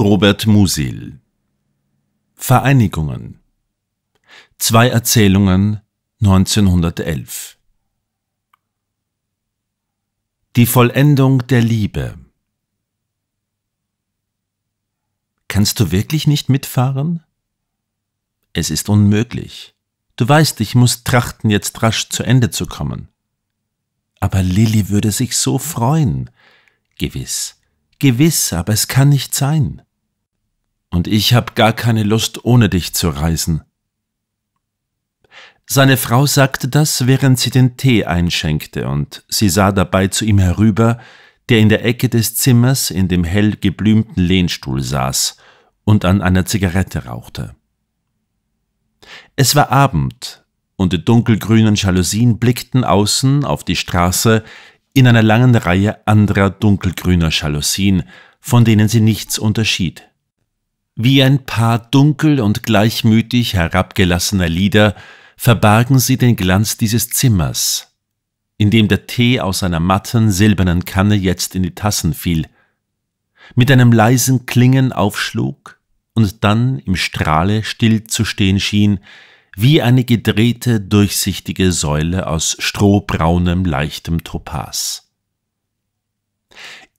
Robert Musil Vereinigungen Zwei Erzählungen 1911 Die Vollendung der Liebe Kannst du wirklich nicht mitfahren? Es ist unmöglich. Du weißt, ich muss trachten, jetzt rasch zu Ende zu kommen. Aber Lilly würde sich so freuen. Gewiss, gewiss, aber es kann nicht sein und ich habe gar keine Lust, ohne dich zu reisen. Seine Frau sagte das, während sie den Tee einschenkte, und sie sah dabei zu ihm herüber, der in der Ecke des Zimmers in dem hell geblümten Lehnstuhl saß und an einer Zigarette rauchte. Es war Abend, und die dunkelgrünen Jalousien blickten außen auf die Straße in einer langen Reihe anderer dunkelgrüner Jalousien, von denen sie nichts unterschied. Wie ein Paar dunkel und gleichmütig herabgelassener Lieder verbargen sie den Glanz dieses Zimmers, in dem der Tee aus einer matten, silbernen Kanne jetzt in die Tassen fiel, mit einem leisen Klingen aufschlug und dann im Strahle still zu stehen schien, wie eine gedrehte, durchsichtige Säule aus strohbraunem, leichtem Topaz.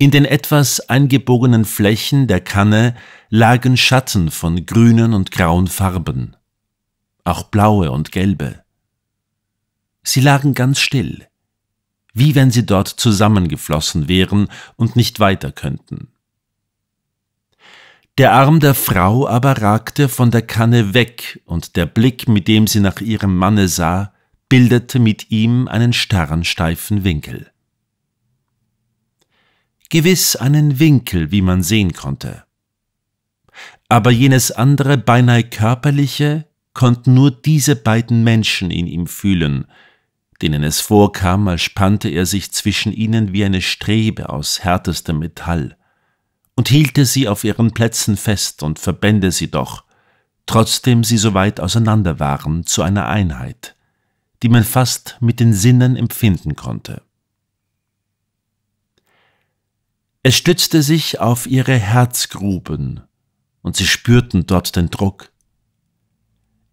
In den etwas eingebogenen Flächen der Kanne lagen Schatten von grünen und grauen Farben, auch blaue und gelbe. Sie lagen ganz still, wie wenn sie dort zusammengeflossen wären und nicht weiter könnten. Der Arm der Frau aber ragte von der Kanne weg, und der Blick, mit dem sie nach ihrem Manne sah, bildete mit ihm einen starren, steifen Winkel gewiss einen Winkel, wie man sehen konnte. Aber jenes andere, beinahe körperliche, konnten nur diese beiden Menschen in ihm fühlen, denen es vorkam, als spannte er sich zwischen ihnen wie eine Strebe aus härtestem Metall und hielte sie auf ihren Plätzen fest und verbände sie doch, trotzdem sie so weit auseinander waren, zu einer Einheit, die man fast mit den Sinnen empfinden konnte. Es stützte sich auf ihre Herzgruben, und sie spürten dort den Druck.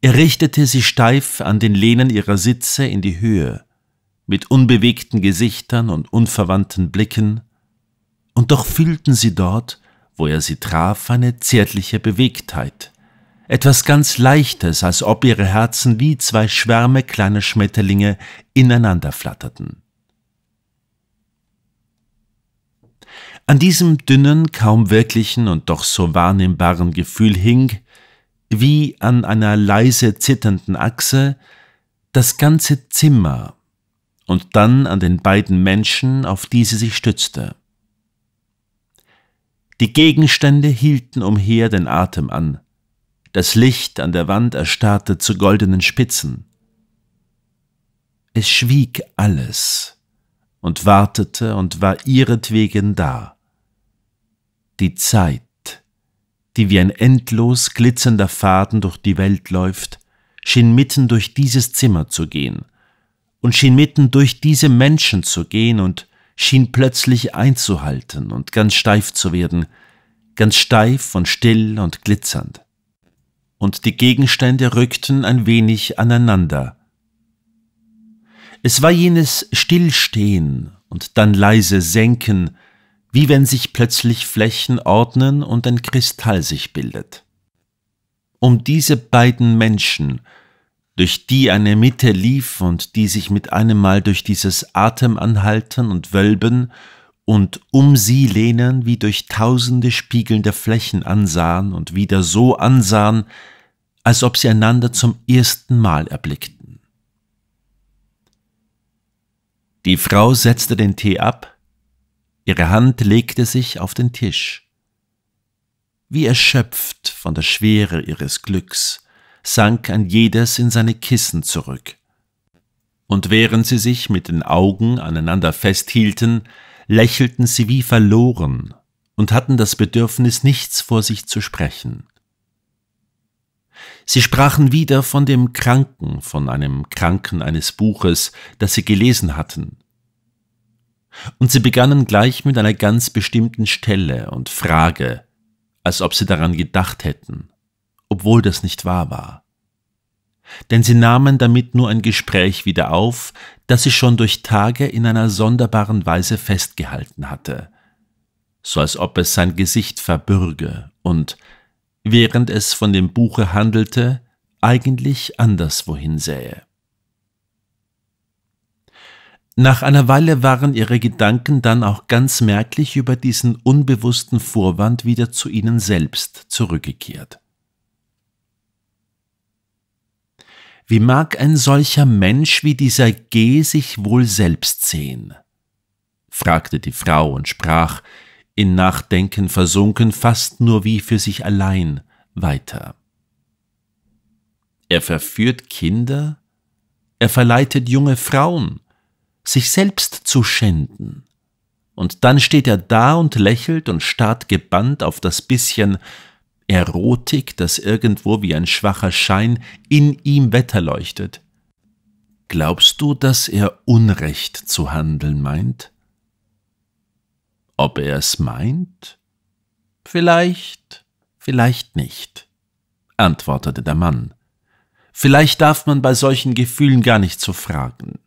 Er richtete sie steif an den Lehnen ihrer Sitze in die Höhe, mit unbewegten Gesichtern und unverwandten Blicken, und doch fühlten sie dort, wo er sie traf, eine zärtliche Bewegtheit, etwas ganz Leichtes, als ob ihre Herzen wie zwei Schwärme kleiner Schmetterlinge ineinander flatterten. An diesem dünnen, kaum wirklichen und doch so wahrnehmbaren Gefühl hing, wie an einer leise zitternden Achse, das ganze Zimmer und dann an den beiden Menschen, auf die sie sich stützte. Die Gegenstände hielten umher den Atem an, das Licht an der Wand erstarrte zu goldenen Spitzen. Es schwieg alles und wartete und war ihretwegen da die Zeit, die wie ein endlos glitzernder Faden durch die Welt läuft, schien mitten durch dieses Zimmer zu gehen und schien mitten durch diese Menschen zu gehen und schien plötzlich einzuhalten und ganz steif zu werden, ganz steif und still und glitzernd. Und die Gegenstände rückten ein wenig aneinander. Es war jenes Stillstehen und dann leise Senken, wie wenn sich plötzlich Flächen ordnen und ein Kristall sich bildet. Um diese beiden Menschen, durch die eine Mitte lief und die sich mit einem Mal durch dieses Atem anhalten und Wölben und um sie lehnen wie durch tausende spiegelnde Flächen ansahen und wieder so ansahen, als ob sie einander zum ersten Mal erblickten. Die Frau setzte den Tee ab, Ihre Hand legte sich auf den Tisch. Wie erschöpft von der Schwere ihres Glücks, sank ein jedes in seine Kissen zurück. Und während sie sich mit den Augen aneinander festhielten, lächelten sie wie verloren und hatten das Bedürfnis, nichts vor sich zu sprechen. Sie sprachen wieder von dem Kranken, von einem Kranken eines Buches, das sie gelesen hatten, und sie begannen gleich mit einer ganz bestimmten Stelle und Frage, als ob sie daran gedacht hätten, obwohl das nicht wahr war. Denn sie nahmen damit nur ein Gespräch wieder auf, das sie schon durch Tage in einer sonderbaren Weise festgehalten hatte, so als ob es sein Gesicht verbürge und, während es von dem Buche handelte, eigentlich anderswohin sähe. Nach einer Weile waren ihre Gedanken dann auch ganz merklich über diesen unbewussten Vorwand wieder zu ihnen selbst zurückgekehrt. Wie mag ein solcher Mensch wie dieser G sich wohl selbst sehen? fragte die Frau und sprach, in Nachdenken versunken, fast nur wie für sich allein, weiter. Er verführt Kinder, er verleitet junge Frauen, sich selbst zu schänden. Und dann steht er da und lächelt und starrt gebannt auf das bisschen Erotik, das irgendwo wie ein schwacher Schein in ihm wetterleuchtet. Glaubst du, dass er Unrecht zu handeln meint? Ob er es meint? Vielleicht, vielleicht nicht, antwortete der Mann. Vielleicht darf man bei solchen Gefühlen gar nicht so fragen.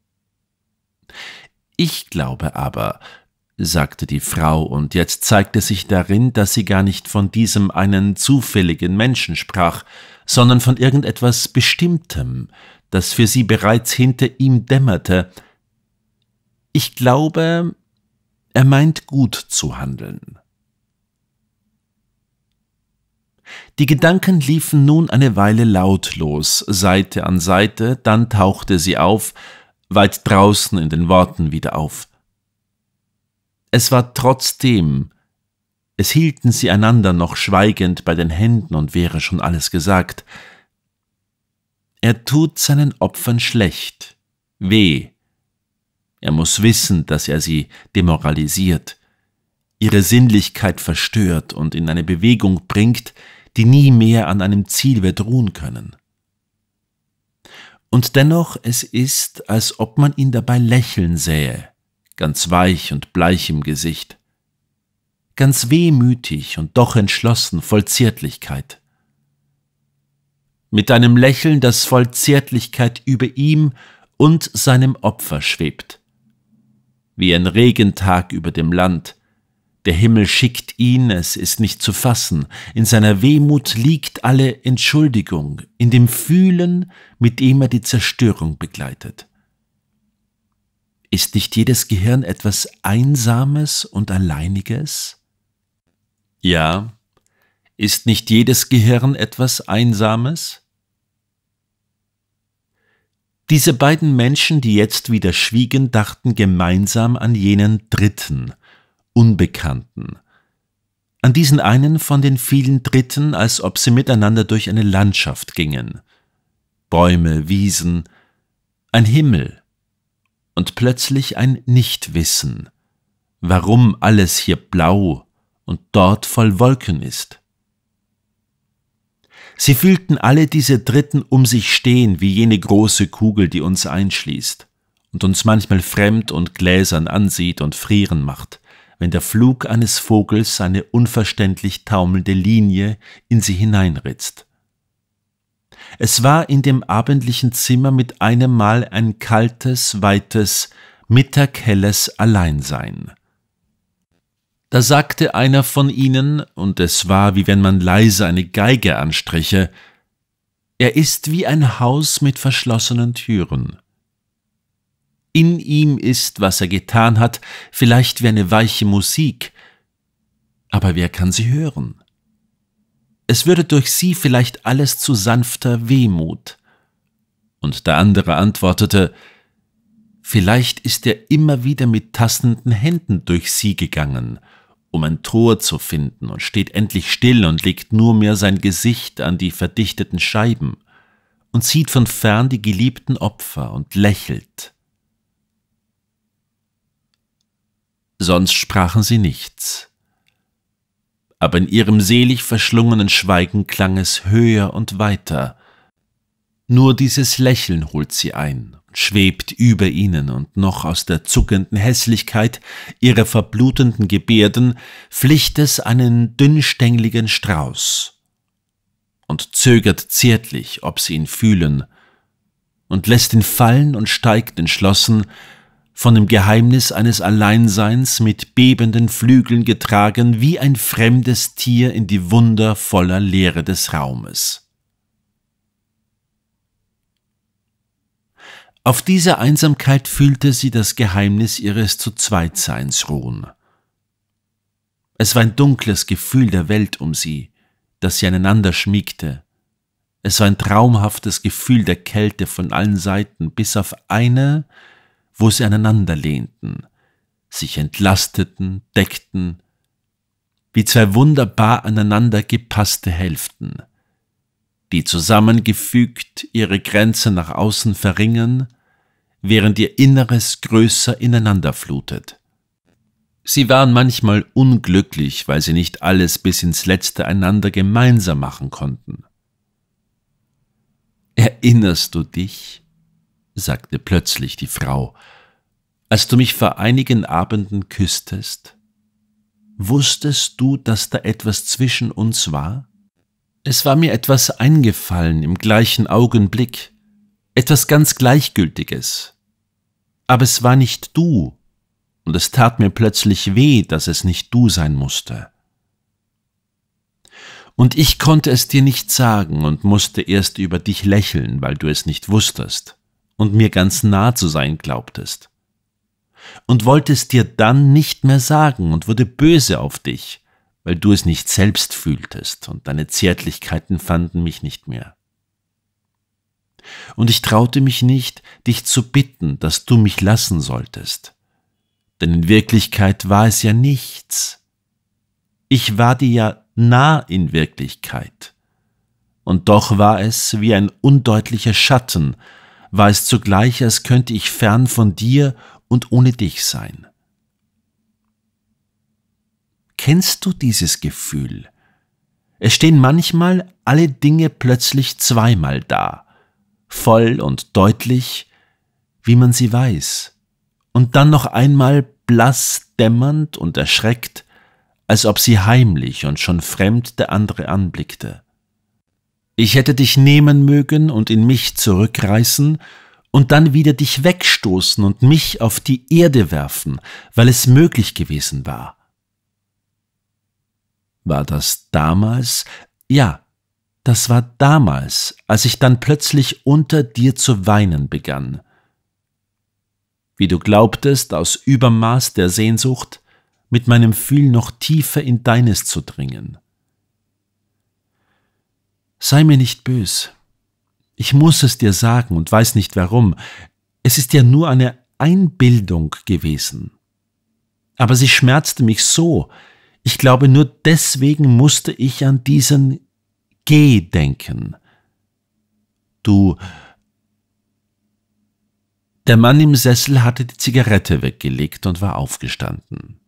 Ich glaube aber, sagte die Frau, und jetzt zeigte sich darin, dass sie gar nicht von diesem einen zufälligen Menschen sprach, sondern von irgendetwas Bestimmtem, das für sie bereits hinter ihm dämmerte. Ich glaube, er meint gut zu handeln. Die Gedanken liefen nun eine Weile lautlos, Seite an Seite, dann tauchte sie auf, weit draußen in den Worten wieder auf. Es war trotzdem, es hielten sie einander noch schweigend bei den Händen und wäre schon alles gesagt. Er tut seinen Opfern schlecht, weh. Er muss wissen, dass er sie demoralisiert, ihre Sinnlichkeit verstört und in eine Bewegung bringt, die nie mehr an einem Ziel wird ruhen können. Und dennoch, es ist, als ob man ihn dabei lächeln sähe, ganz weich und bleich im Gesicht, ganz wehmütig und doch entschlossen voll Zärtlichkeit. Mit einem Lächeln, das voll Zärtlichkeit über ihm und seinem Opfer schwebt, wie ein Regentag über dem Land, der Himmel schickt ihn, es ist nicht zu fassen. In seiner Wehmut liegt alle Entschuldigung, in dem Fühlen, mit dem er die Zerstörung begleitet. Ist nicht jedes Gehirn etwas Einsames und Alleiniges? Ja. Ist nicht jedes Gehirn etwas Einsames? Diese beiden Menschen, die jetzt wieder schwiegen, dachten gemeinsam an jenen Dritten, Unbekannten. An diesen einen von den vielen Dritten, als ob sie miteinander durch eine Landschaft gingen. Bäume, Wiesen, ein Himmel und plötzlich ein Nichtwissen, warum alles hier blau und dort voll Wolken ist. Sie fühlten alle diese Dritten um sich stehen wie jene große Kugel, die uns einschließt und uns manchmal fremd und gläsern ansieht und frieren macht wenn der Flug eines Vogels seine unverständlich taumelnde Linie in sie hineinritzt. Es war in dem abendlichen Zimmer mit einem Mal ein kaltes, weites, mittaghelles Alleinsein. Da sagte einer von ihnen, und es war, wie wenn man leise eine Geige anstriche, er ist wie ein Haus mit verschlossenen Türen in ihm ist, was er getan hat, vielleicht wie eine weiche Musik, aber wer kann sie hören? Es würde durch sie vielleicht alles zu sanfter Wehmut. Und der andere antwortete, Vielleicht ist er immer wieder mit tastenden Händen durch sie gegangen, um ein Tor zu finden und steht endlich still und legt nur mehr sein Gesicht an die verdichteten Scheiben und sieht von fern die geliebten Opfer und lächelt. sonst sprachen sie nichts. Aber in ihrem selig verschlungenen Schweigen klang es höher und weiter. Nur dieses Lächeln holt sie ein und schwebt über ihnen, und noch aus der zuckenden Hässlichkeit ihrer verblutenden Gebärden flicht es einen dünnstängligen Strauß und zögert zärtlich, ob sie ihn fühlen, und lässt ihn fallen und steigt entschlossen von dem Geheimnis eines Alleinseins mit bebenden Flügeln getragen wie ein fremdes Tier in die Wunder voller Leere des Raumes. Auf dieser Einsamkeit fühlte sie das Geheimnis ihres Zu-Zweitseins ruhen. Es war ein dunkles Gefühl der Welt um sie, das sie aneinander schmiegte. Es war ein traumhaftes Gefühl der Kälte von allen Seiten, bis auf eine, wo sie aneinander lehnten, sich entlasteten, deckten, wie zwei wunderbar aneinander gepasste Hälften, die zusammengefügt ihre Grenze nach außen verringern, während ihr Inneres größer ineinander flutet. Sie waren manchmal unglücklich, weil sie nicht alles bis ins letzte einander gemeinsam machen konnten. Erinnerst du dich? sagte plötzlich die Frau, als du mich vor einigen Abenden küsstest? Wusstest du, dass da etwas zwischen uns war? Es war mir etwas eingefallen im gleichen Augenblick, etwas ganz Gleichgültiges. Aber es war nicht du, und es tat mir plötzlich weh, dass es nicht du sein musste. Und ich konnte es dir nicht sagen und musste erst über dich lächeln, weil du es nicht wusstest und mir ganz nah zu sein glaubtest. Und wolltest dir dann nicht mehr sagen und wurde böse auf dich, weil du es nicht selbst fühltest und deine Zärtlichkeiten fanden mich nicht mehr. Und ich traute mich nicht, dich zu bitten, dass du mich lassen solltest. Denn in Wirklichkeit war es ja nichts. Ich war dir ja nah in Wirklichkeit. Und doch war es wie ein undeutlicher Schatten, war es zugleich, als könnte ich fern von dir und ohne dich sein. Kennst du dieses Gefühl? Es stehen manchmal alle Dinge plötzlich zweimal da, voll und deutlich, wie man sie weiß, und dann noch einmal blass dämmernd und erschreckt, als ob sie heimlich und schon fremd der andere anblickte. Ich hätte dich nehmen mögen und in mich zurückreißen und dann wieder dich wegstoßen und mich auf die Erde werfen, weil es möglich gewesen war. War das damals? Ja, das war damals, als ich dann plötzlich unter dir zu weinen begann. Wie du glaubtest, aus Übermaß der Sehnsucht, mit meinem Fühl noch tiefer in deines zu dringen. Sei mir nicht bös. Ich muss es dir sagen und weiß nicht warum. Es ist ja nur eine Einbildung gewesen. Aber sie schmerzte mich so. Ich glaube, nur deswegen musste ich an diesen G denken. Du. Der Mann im Sessel hatte die Zigarette weggelegt und war aufgestanden.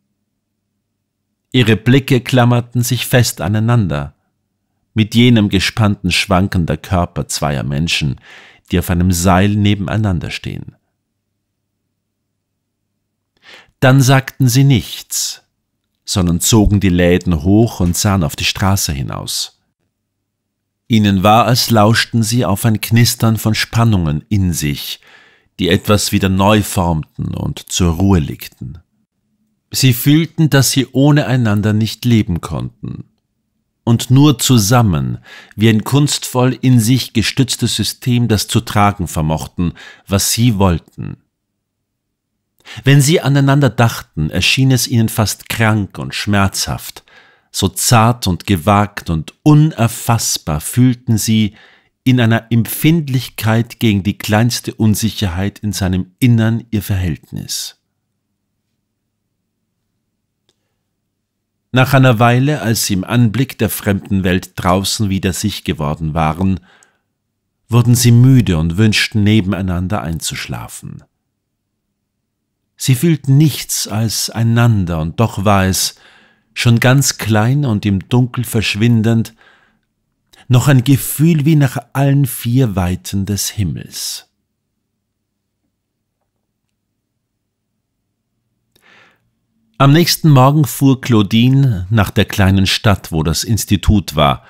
Ihre Blicke klammerten sich fest aneinander mit jenem gespannten Schwanken der Körper zweier Menschen, die auf einem Seil nebeneinander stehen. Dann sagten sie nichts, sondern zogen die Läden hoch und sahen auf die Straße hinaus. Ihnen war, als lauschten sie auf ein Knistern von Spannungen in sich, die etwas wieder neu formten und zur Ruhe legten. Sie fühlten, dass sie ohne einander nicht leben konnten, und nur zusammen, wie ein kunstvoll in sich gestütztes System, das zu tragen vermochten, was sie wollten. Wenn sie aneinander dachten, erschien es ihnen fast krank und schmerzhaft, so zart und gewagt und unerfassbar fühlten sie, in einer Empfindlichkeit gegen die kleinste Unsicherheit in seinem Innern ihr Verhältnis. Nach einer Weile, als sie im Anblick der fremden Welt draußen wieder sich geworden waren, wurden sie müde und wünschten nebeneinander einzuschlafen. Sie fühlten nichts als einander, und doch war es, schon ganz klein und im Dunkel verschwindend, noch ein Gefühl wie nach allen vier Weiten des Himmels. Am nächsten Morgen fuhr Claudine nach der kleinen Stadt, wo das Institut war,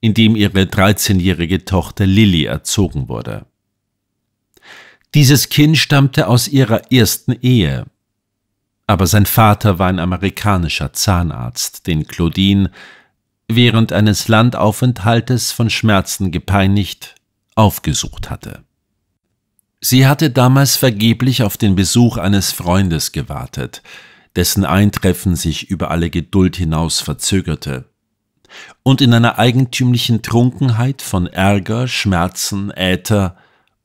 in dem ihre 13-jährige Tochter Lilly erzogen wurde. Dieses Kind stammte aus ihrer ersten Ehe. Aber sein Vater war ein amerikanischer Zahnarzt, den Claudine während eines Landaufenthaltes von Schmerzen gepeinigt aufgesucht hatte. Sie hatte damals vergeblich auf den Besuch eines Freundes gewartet, dessen Eintreffen sich über alle Geduld hinaus verzögerte. Und in einer eigentümlichen Trunkenheit von Ärger, Schmerzen, Äther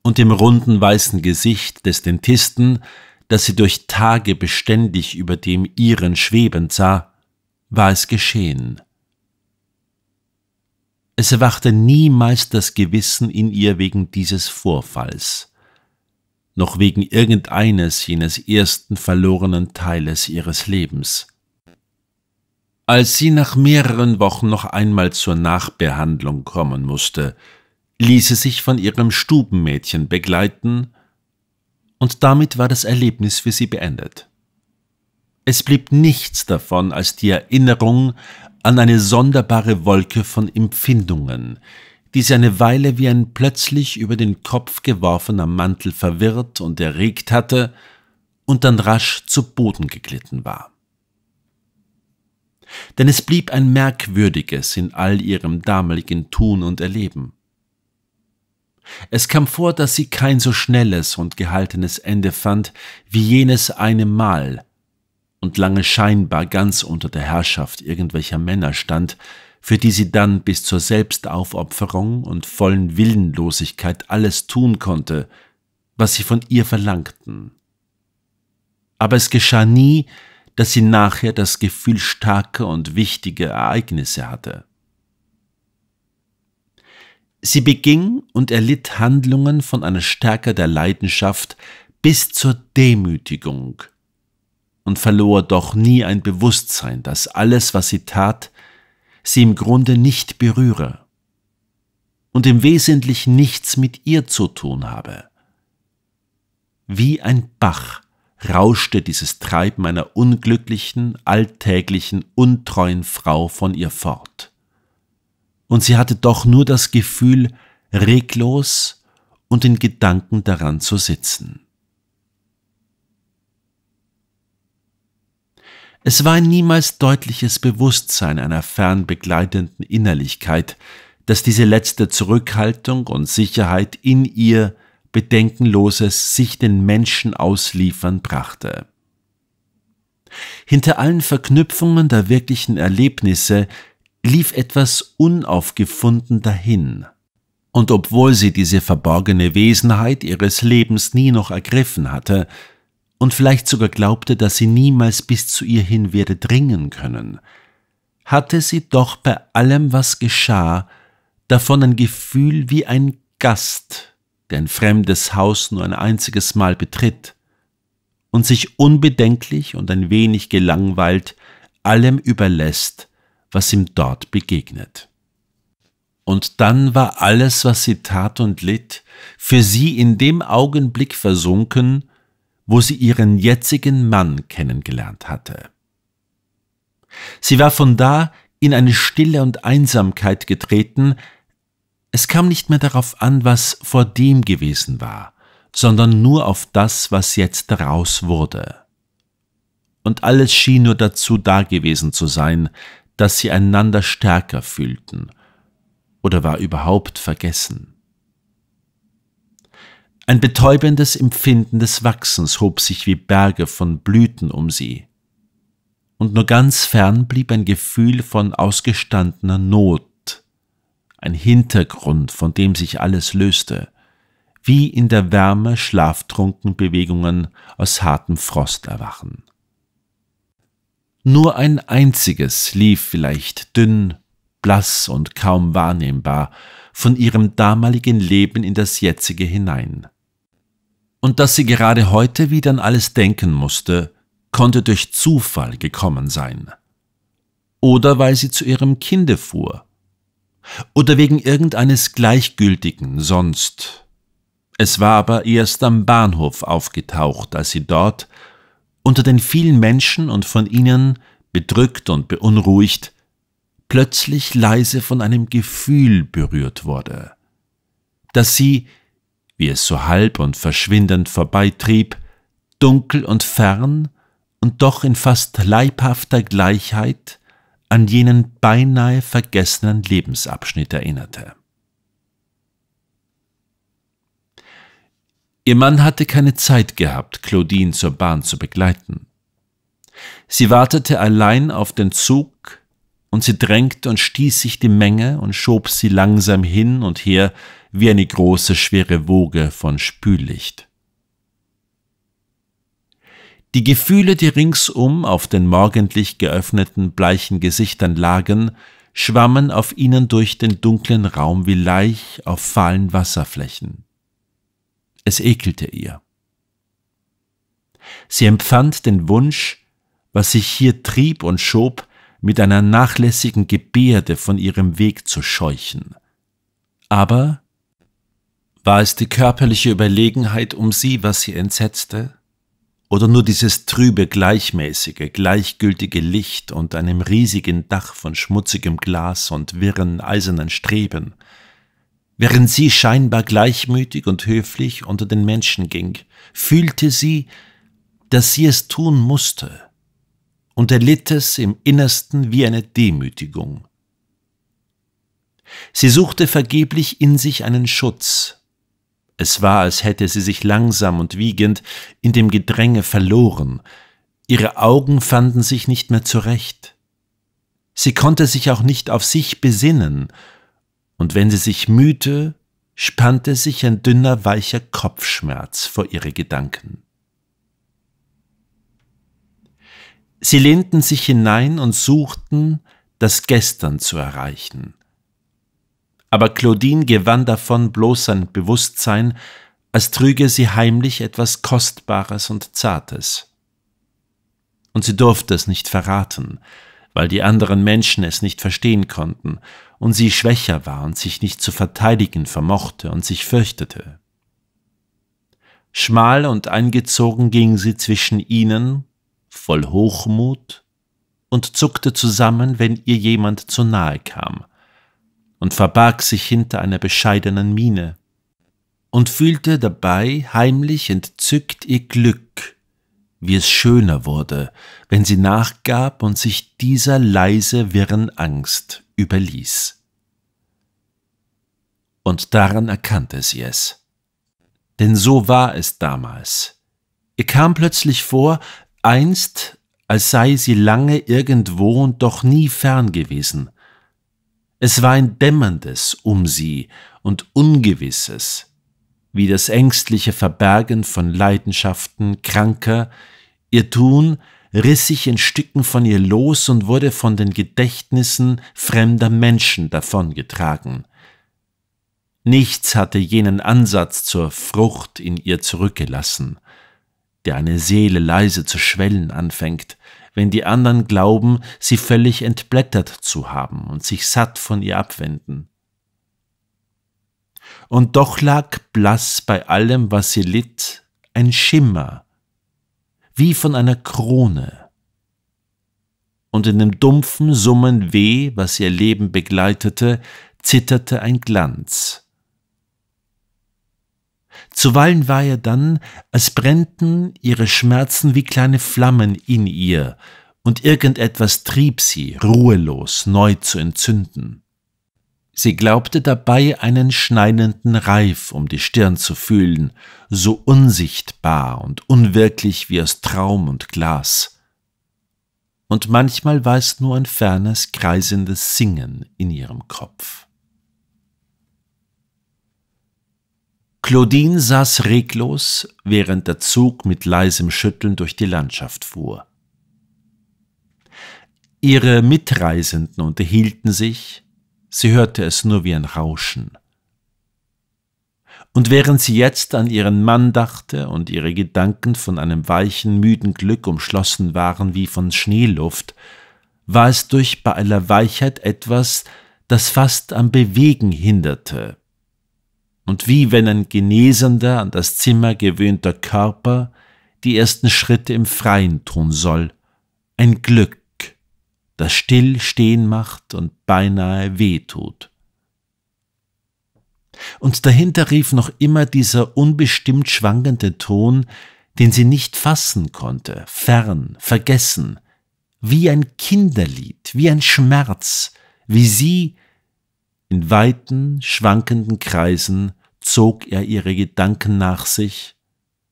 und dem runden weißen Gesicht des Dentisten, das sie durch Tage beständig über dem ihren schwebend sah, war es geschehen. Es erwachte niemals das Gewissen in ihr wegen dieses Vorfalls noch wegen irgendeines jenes ersten verlorenen Teiles ihres Lebens. Als sie nach mehreren Wochen noch einmal zur Nachbehandlung kommen musste, ließ sie sich von ihrem Stubenmädchen begleiten, und damit war das Erlebnis für sie beendet. Es blieb nichts davon als die Erinnerung an eine sonderbare Wolke von Empfindungen, die sie eine Weile wie ein plötzlich über den Kopf geworfener Mantel verwirrt und erregt hatte und dann rasch zu Boden geglitten war. Denn es blieb ein merkwürdiges in all ihrem damaligen Tun und Erleben. Es kam vor, dass sie kein so schnelles und gehaltenes Ende fand wie jenes eine Mal und lange scheinbar ganz unter der Herrschaft irgendwelcher Männer stand, für die sie dann bis zur Selbstaufopferung und vollen Willenlosigkeit alles tun konnte, was sie von ihr verlangten. Aber es geschah nie, dass sie nachher das Gefühl starker und wichtiger Ereignisse hatte. Sie beging und erlitt Handlungen von einer Stärke der Leidenschaft bis zur Demütigung und verlor doch nie ein Bewusstsein, dass alles, was sie tat, sie im Grunde nicht berühre und im Wesentlichen nichts mit ihr zu tun habe. Wie ein Bach rauschte dieses Treiben einer unglücklichen, alltäglichen, untreuen Frau von ihr fort. Und sie hatte doch nur das Gefühl, reglos und in Gedanken daran zu sitzen. Es war ein niemals deutliches Bewusstsein einer fernbegleitenden Innerlichkeit, dass diese letzte Zurückhaltung und Sicherheit in ihr bedenkenloses sich den Menschen ausliefern brachte. Hinter allen Verknüpfungen der wirklichen Erlebnisse lief etwas unaufgefunden dahin. Und obwohl sie diese verborgene Wesenheit ihres Lebens nie noch ergriffen hatte, und vielleicht sogar glaubte, dass sie niemals bis zu ihr hin werde dringen können, hatte sie doch bei allem, was geschah, davon ein Gefühl wie ein Gast, der ein fremdes Haus nur ein einziges Mal betritt und sich unbedenklich und ein wenig gelangweilt allem überlässt, was ihm dort begegnet. Und dann war alles, was sie tat und litt, für sie in dem Augenblick versunken, wo sie ihren jetzigen Mann kennengelernt hatte. Sie war von da in eine Stille und Einsamkeit getreten, es kam nicht mehr darauf an, was vor dem gewesen war, sondern nur auf das, was jetzt daraus wurde. Und alles schien nur dazu da gewesen zu sein, dass sie einander stärker fühlten oder war überhaupt vergessen. Ein betäubendes Empfinden des Wachsens hob sich wie Berge von Blüten um sie. Und nur ganz fern blieb ein Gefühl von ausgestandener Not, ein Hintergrund, von dem sich alles löste, wie in der Wärme schlaftrunken Bewegungen aus hartem Frost erwachen. Nur ein einziges lief vielleicht dünn, blass und kaum wahrnehmbar von ihrem damaligen Leben in das jetzige hinein und dass sie gerade heute wieder an alles denken musste, konnte durch Zufall gekommen sein. Oder weil sie zu ihrem Kinde fuhr. Oder wegen irgendeines gleichgültigen sonst. Es war aber erst am Bahnhof aufgetaucht, als sie dort, unter den vielen Menschen und von ihnen, bedrückt und beunruhigt, plötzlich leise von einem Gefühl berührt wurde, dass sie wie es so halb und verschwindend vorbeitrieb, dunkel und fern und doch in fast leibhafter Gleichheit an jenen beinahe vergessenen Lebensabschnitt erinnerte. Ihr Mann hatte keine Zeit gehabt, Claudine zur Bahn zu begleiten. Sie wartete allein auf den Zug, und sie drängte und stieß sich die Menge und schob sie langsam hin und her, wie eine große schwere Woge von Spüllicht. Die Gefühle, die ringsum auf den morgendlich geöffneten bleichen Gesichtern lagen, schwammen auf ihnen durch den dunklen Raum wie Laich auf fahlen Wasserflächen. Es ekelte ihr. Sie empfand den Wunsch, was sich hier trieb und schob, mit einer nachlässigen Gebärde von ihrem Weg zu scheuchen. Aber war es die körperliche Überlegenheit um sie, was sie entsetzte? Oder nur dieses trübe, gleichmäßige, gleichgültige Licht unter einem riesigen Dach von schmutzigem Glas und wirren, eisernen Streben, Während sie scheinbar gleichmütig und höflich unter den Menschen ging, fühlte sie, dass sie es tun musste und erlitt es im Innersten wie eine Demütigung. Sie suchte vergeblich in sich einen Schutz, es war, als hätte sie sich langsam und wiegend in dem Gedränge verloren. Ihre Augen fanden sich nicht mehr zurecht. Sie konnte sich auch nicht auf sich besinnen, und wenn sie sich mühte, spannte sich ein dünner, weicher Kopfschmerz vor ihre Gedanken. Sie lehnten sich hinein und suchten, das Gestern zu erreichen, aber Claudine gewann davon bloß sein Bewusstsein, als trüge sie heimlich etwas Kostbares und Zartes. Und sie durfte es nicht verraten, weil die anderen Menschen es nicht verstehen konnten und sie schwächer war und sich nicht zu verteidigen vermochte und sich fürchtete. Schmal und eingezogen ging sie zwischen ihnen, voll Hochmut, und zuckte zusammen, wenn ihr jemand zu nahe kam und verbarg sich hinter einer bescheidenen Miene und fühlte dabei heimlich entzückt ihr Glück, wie es schöner wurde, wenn sie nachgab und sich dieser leise wirren Angst überließ. Und daran erkannte sie es. Denn so war es damals. Ihr kam plötzlich vor, einst, als sei sie lange irgendwo und doch nie fern gewesen, es war ein Dämmerndes um sie und Ungewisses, wie das ängstliche Verbergen von Leidenschaften kranker, ihr Tun riss sich in Stücken von ihr los und wurde von den Gedächtnissen fremder Menschen davongetragen. Nichts hatte jenen Ansatz zur Frucht in ihr zurückgelassen, der eine Seele leise zu schwellen anfängt, wenn die anderen glauben, sie völlig entblättert zu haben und sich satt von ihr abwenden. Und doch lag blass bei allem, was sie litt, ein Schimmer, wie von einer Krone. Und in dem dumpfen Summen weh, was ihr Leben begleitete, zitterte ein Glanz. Zuweilen war ihr dann, als brennten ihre Schmerzen wie kleine Flammen in ihr, und irgendetwas trieb sie, ruhelos neu zu entzünden. Sie glaubte dabei einen schneidenden Reif um die Stirn zu fühlen, so unsichtbar und unwirklich wie aus Traum und Glas. Und manchmal war es nur ein fernes, kreisendes Singen in ihrem Kopf. Claudine saß reglos, während der Zug mit leisem Schütteln durch die Landschaft fuhr. Ihre Mitreisenden unterhielten sich, sie hörte es nur wie ein Rauschen. Und während sie jetzt an ihren Mann dachte und ihre Gedanken von einem weichen, müden Glück umschlossen waren wie von Schneeluft, war es durch bei aller Weichheit etwas, das fast am Bewegen hinderte, und wie wenn ein genesender, an das Zimmer gewöhnter Körper die ersten Schritte im Freien tun soll, ein Glück, das still stehen macht und beinahe weh tut. Und dahinter rief noch immer dieser unbestimmt schwankende Ton, den sie nicht fassen konnte, fern, vergessen, wie ein Kinderlied, wie ein Schmerz, wie sie in weiten, schwankenden Kreisen zog er ihre Gedanken nach sich,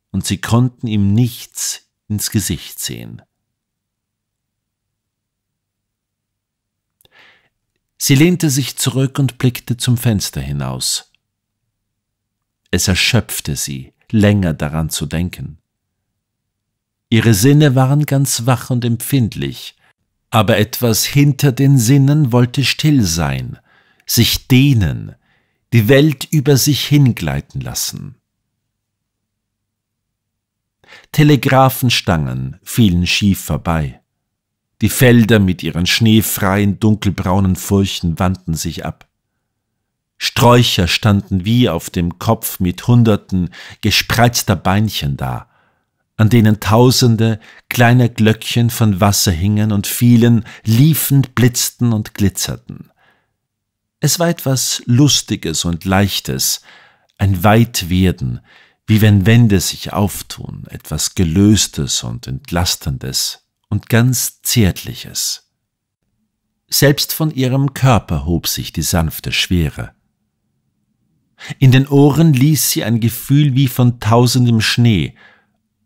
und sie konnten ihm nichts ins Gesicht sehen. Sie lehnte sich zurück und blickte zum Fenster hinaus. Es erschöpfte sie, länger daran zu denken. Ihre Sinne waren ganz wach und empfindlich, aber etwas hinter den Sinnen wollte still sein, sich dehnen, die Welt über sich hingleiten lassen. Telegraphenstangen fielen schief vorbei. Die Felder mit ihren schneefreien, dunkelbraunen Furchen wandten sich ab. Sträucher standen wie auf dem Kopf mit hunderten gespreizter Beinchen da, an denen tausende kleiner Glöckchen von Wasser hingen und fielen, liefen, blitzten und glitzerten. Es war etwas Lustiges und Leichtes, ein Weitwerden, wie wenn Wände sich auftun, etwas Gelöstes und Entlastendes und ganz Zärtliches. Selbst von ihrem Körper hob sich die sanfte Schwere. In den Ohren ließ sie ein Gefühl wie von tausendem Schnee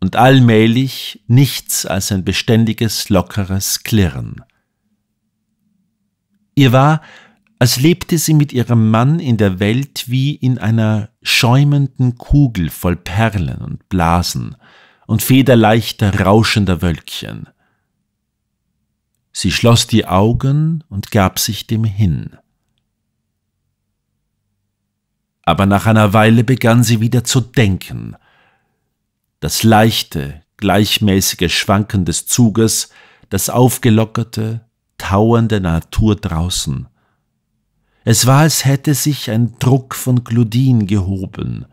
und allmählich nichts als ein beständiges, lockeres Klirren. Ihr war, als lebte sie mit ihrem Mann in der Welt wie in einer schäumenden Kugel voll Perlen und Blasen und federleichter rauschender Wölkchen. Sie schloss die Augen und gab sich dem hin. Aber nach einer Weile begann sie wieder zu denken. Das leichte, gleichmäßige Schwanken des Zuges, das aufgelockerte, tauernde Natur draußen – es war, als hätte sich ein Druck von Claudine gehoben,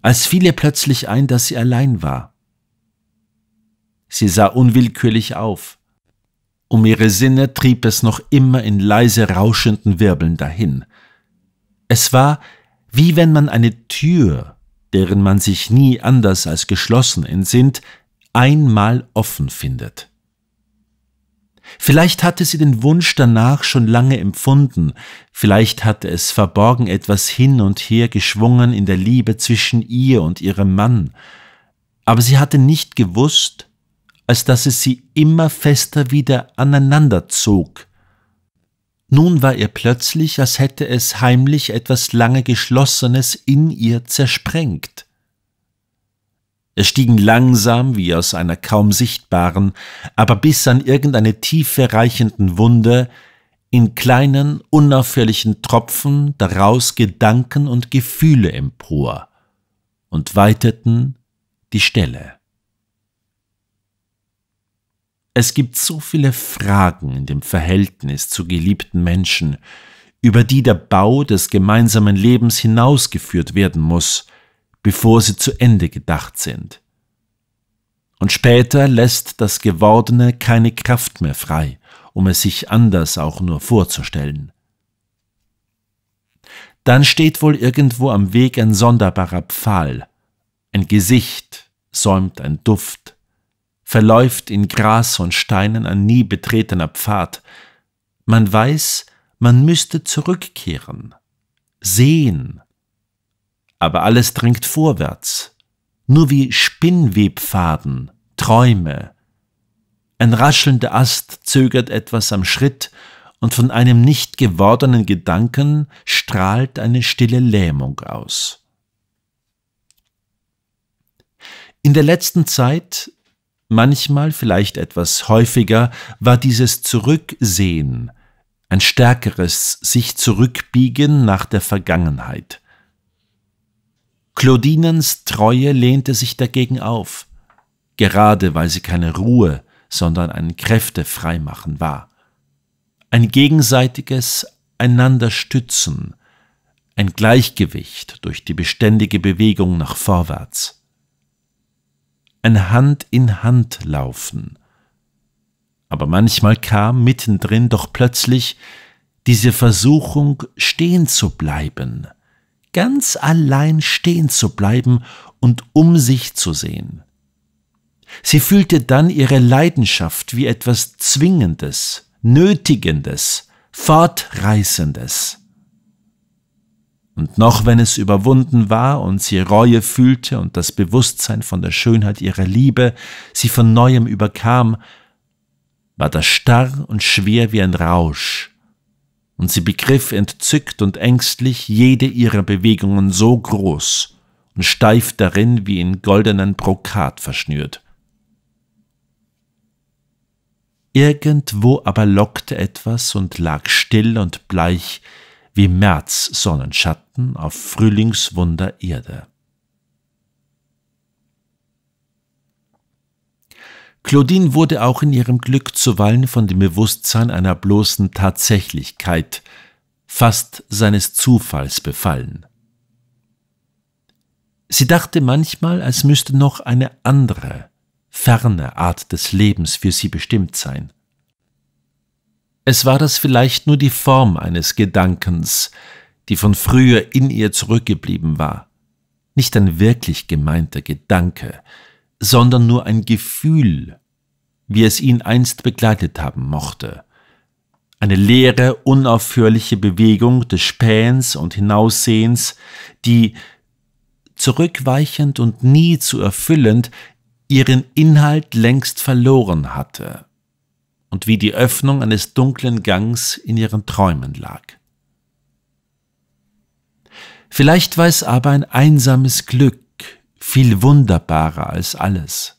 als fiel ihr plötzlich ein, dass sie allein war. Sie sah unwillkürlich auf. Um ihre Sinne trieb es noch immer in leise rauschenden Wirbeln dahin. Es war, wie wenn man eine Tür, deren man sich nie anders als geschlossen entsinnt, einmal offen findet. Vielleicht hatte sie den Wunsch danach schon lange empfunden, vielleicht hatte es verborgen etwas hin und her geschwungen in der Liebe zwischen ihr und ihrem Mann, aber sie hatte nicht gewusst, als dass es sie immer fester wieder aneinander zog. Nun war ihr plötzlich, als hätte es heimlich etwas lange Geschlossenes in ihr zersprengt. Es stiegen langsam, wie aus einer kaum sichtbaren, aber bis an irgendeine Tiefe reichenden Wunde, in kleinen, unaufhörlichen Tropfen daraus Gedanken und Gefühle empor und weiteten die Stelle. Es gibt so viele Fragen in dem Verhältnis zu geliebten Menschen, über die der Bau des gemeinsamen Lebens hinausgeführt werden muss, bevor sie zu Ende gedacht sind. Und später lässt das Gewordene keine Kraft mehr frei, um es sich anders auch nur vorzustellen. Dann steht wohl irgendwo am Weg ein sonderbarer Pfahl, ein Gesicht, säumt ein Duft, verläuft in Gras und Steinen ein nie betretener Pfad. Man weiß, man müsste zurückkehren, sehen, aber alles drängt vorwärts. Nur wie Spinnwebfaden, Träume. Ein raschelnder Ast zögert etwas am Schritt, und von einem nicht gewordenen Gedanken strahlt eine stille Lähmung aus. In der letzten Zeit, manchmal vielleicht etwas häufiger, war dieses Zurücksehen, ein stärkeres sich zurückbiegen nach der Vergangenheit. Claudinens Treue lehnte sich dagegen auf, gerade weil sie keine Ruhe, sondern ein Kräftefreimachen war. Ein gegenseitiges Einanderstützen, ein Gleichgewicht durch die beständige Bewegung nach vorwärts. Ein Hand in Hand laufen. Aber manchmal kam mittendrin doch plötzlich diese Versuchung, stehen zu bleiben – ganz allein stehen zu bleiben und um sich zu sehen. Sie fühlte dann ihre Leidenschaft wie etwas Zwingendes, Nötigendes, Fortreißendes. Und noch wenn es überwunden war und sie Reue fühlte und das Bewusstsein von der Schönheit ihrer Liebe sie von neuem überkam, war das starr und schwer wie ein Rausch, und sie begriff entzückt und ängstlich jede ihrer Bewegungen so groß und steif darin wie in goldenen Brokat verschnürt. Irgendwo aber lockte etwas und lag still und bleich wie März Sonnenschatten auf Frühlingswunder Erde. Claudine wurde auch in ihrem Glück zuweilen von dem Bewusstsein einer bloßen Tatsächlichkeit, fast seines Zufalls befallen. Sie dachte manchmal, als müsste noch eine andere, ferne Art des Lebens für sie bestimmt sein. Es war das vielleicht nur die Form eines Gedankens, die von früher in ihr zurückgeblieben war, nicht ein wirklich gemeinter Gedanke, sondern nur ein Gefühl, wie es ihn einst begleitet haben mochte. Eine leere, unaufhörliche Bewegung des Spähens und Hinaussehens, die, zurückweichend und nie zu erfüllend, ihren Inhalt längst verloren hatte und wie die Öffnung eines dunklen Gangs in ihren Träumen lag. Vielleicht war es aber ein einsames Glück, viel wunderbarer als alles.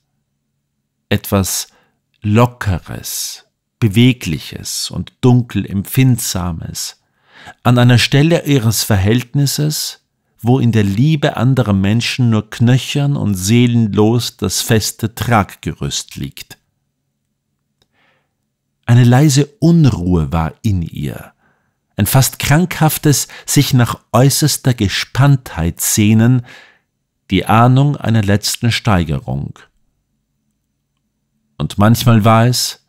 Etwas Lockeres, Bewegliches und dunkel Empfindsames, an einer Stelle ihres Verhältnisses, wo in der Liebe anderer Menschen nur knöchern und seelenlos das feste Traggerüst liegt. Eine leise Unruhe war in ihr, ein fast krankhaftes sich nach äußerster Gespanntheit sehnen, die Ahnung einer letzten Steigerung. Und manchmal war es,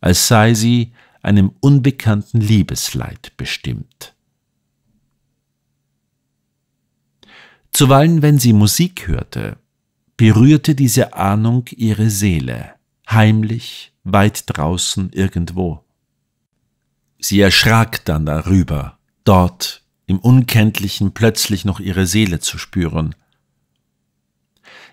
als sei sie einem unbekannten Liebesleid bestimmt. Zuweilen, wenn sie Musik hörte, berührte diese Ahnung ihre Seele, heimlich, weit draußen irgendwo. Sie erschrak dann darüber, dort im Unkenntlichen plötzlich noch ihre Seele zu spüren,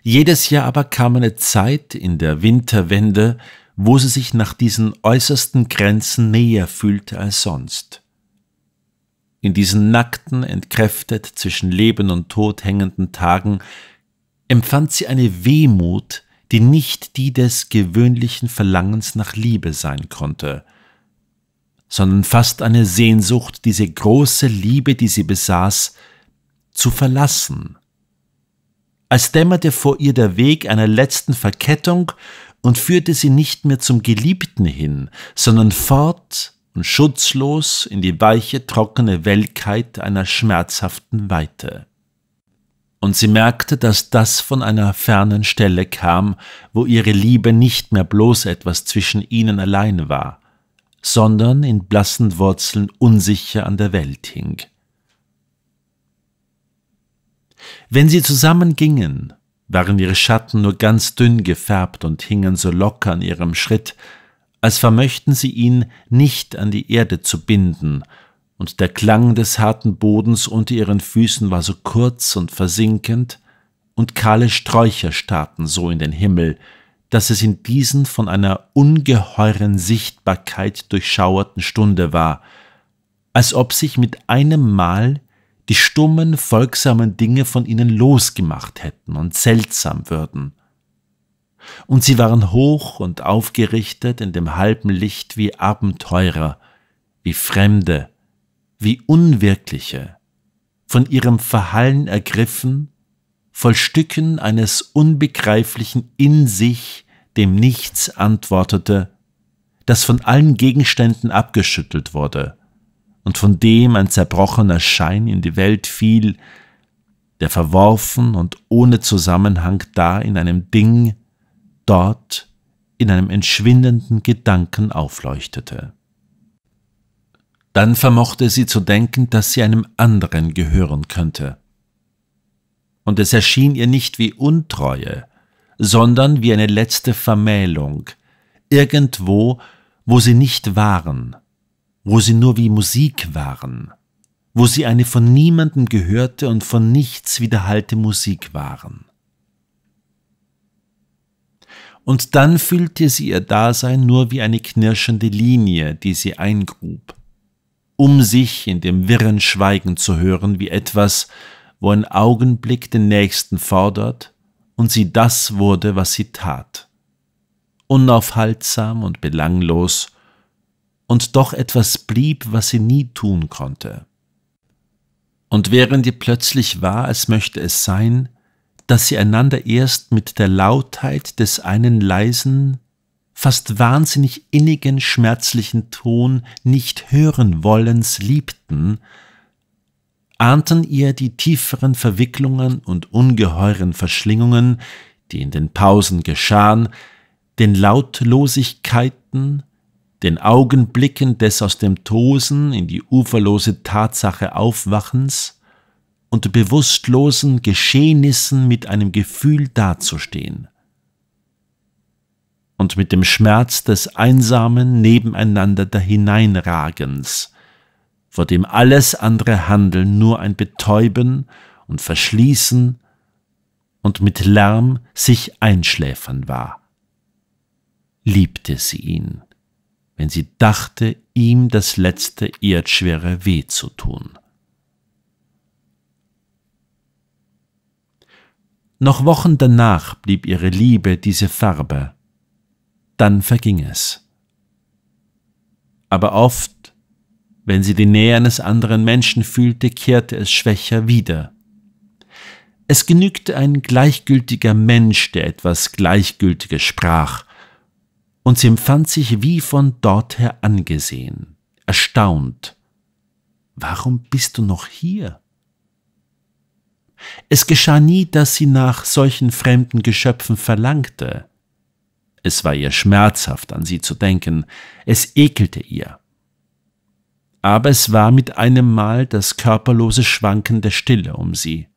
jedes Jahr aber kam eine Zeit in der Winterwende, wo sie sich nach diesen äußersten Grenzen näher fühlte als sonst. In diesen nackten, entkräftet zwischen Leben und Tod hängenden Tagen empfand sie eine Wehmut, die nicht die des gewöhnlichen Verlangens nach Liebe sein konnte, sondern fast eine Sehnsucht, diese große Liebe, die sie besaß, zu verlassen als dämmerte vor ihr der Weg einer letzten Verkettung und führte sie nicht mehr zum Geliebten hin, sondern fort und schutzlos in die weiche, trockene Welkheit einer schmerzhaften Weite. Und sie merkte, dass das von einer fernen Stelle kam, wo ihre Liebe nicht mehr bloß etwas zwischen ihnen allein war, sondern in blassen Wurzeln unsicher an der Welt hing. Wenn sie zusammen gingen, waren ihre Schatten nur ganz dünn gefärbt und hingen so locker an ihrem Schritt, als vermöchten sie ihn nicht an die Erde zu binden, und der Klang des harten Bodens unter ihren Füßen war so kurz und versinkend, und kahle Sträucher starrten so in den Himmel, dass es in diesen von einer ungeheuren Sichtbarkeit durchschauerten Stunde war, als ob sich mit einem Mal die stummen, folgsamen Dinge von ihnen losgemacht hätten und seltsam würden. Und sie waren hoch und aufgerichtet in dem halben Licht wie Abenteurer, wie Fremde, wie Unwirkliche, von ihrem Verhallen ergriffen, voll Stücken eines Unbegreiflichen in sich, dem nichts antwortete, das von allen Gegenständen abgeschüttelt wurde, und von dem ein zerbrochener Schein in die Welt fiel, der verworfen und ohne Zusammenhang da in einem Ding, dort in einem entschwindenden Gedanken aufleuchtete. Dann vermochte sie zu denken, dass sie einem anderen gehören könnte. Und es erschien ihr nicht wie Untreue, sondern wie eine letzte Vermählung, irgendwo, wo sie nicht waren – wo sie nur wie Musik waren, wo sie eine von niemandem gehörte und von nichts wiederhalte Musik waren. Und dann fühlte sie ihr Dasein nur wie eine knirschende Linie, die sie eingrub, um sich in dem wirren Schweigen zu hören wie etwas, wo ein Augenblick den Nächsten fordert und sie das wurde, was sie tat. Unaufhaltsam und belanglos, und doch etwas blieb, was sie nie tun konnte. Und während ihr plötzlich war, als möchte es sein, dass sie einander erst mit der Lautheit des einen leisen, fast wahnsinnig innigen, schmerzlichen Ton nicht hören wollens liebten, ahnten ihr die tieferen Verwicklungen und ungeheuren Verschlingungen, die in den Pausen geschahen, den Lautlosigkeiten, den Augenblicken des aus dem Tosen in die uferlose Tatsache Aufwachens und bewusstlosen Geschehnissen mit einem Gefühl dazustehen und mit dem Schmerz des einsamen Nebeneinander dahineinragens, vor dem alles andere Handeln nur ein Betäuben und Verschließen und mit Lärm sich einschläfern war, liebte sie ihn wenn sie dachte, ihm das letzte erdschwere Weh zu tun. Noch Wochen danach blieb ihre Liebe diese Farbe, dann verging es. Aber oft, wenn sie die Nähe eines anderen Menschen fühlte, kehrte es schwächer wieder. Es genügte ein gleichgültiger Mensch, der etwas Gleichgültiges sprach, und sie empfand sich wie von dorther angesehen, erstaunt. Warum bist du noch hier? Es geschah nie, dass sie nach solchen fremden Geschöpfen verlangte. Es war ihr schmerzhaft, an sie zu denken, es ekelte ihr. Aber es war mit einem Mal das körperlose Schwanken der Stille um sie.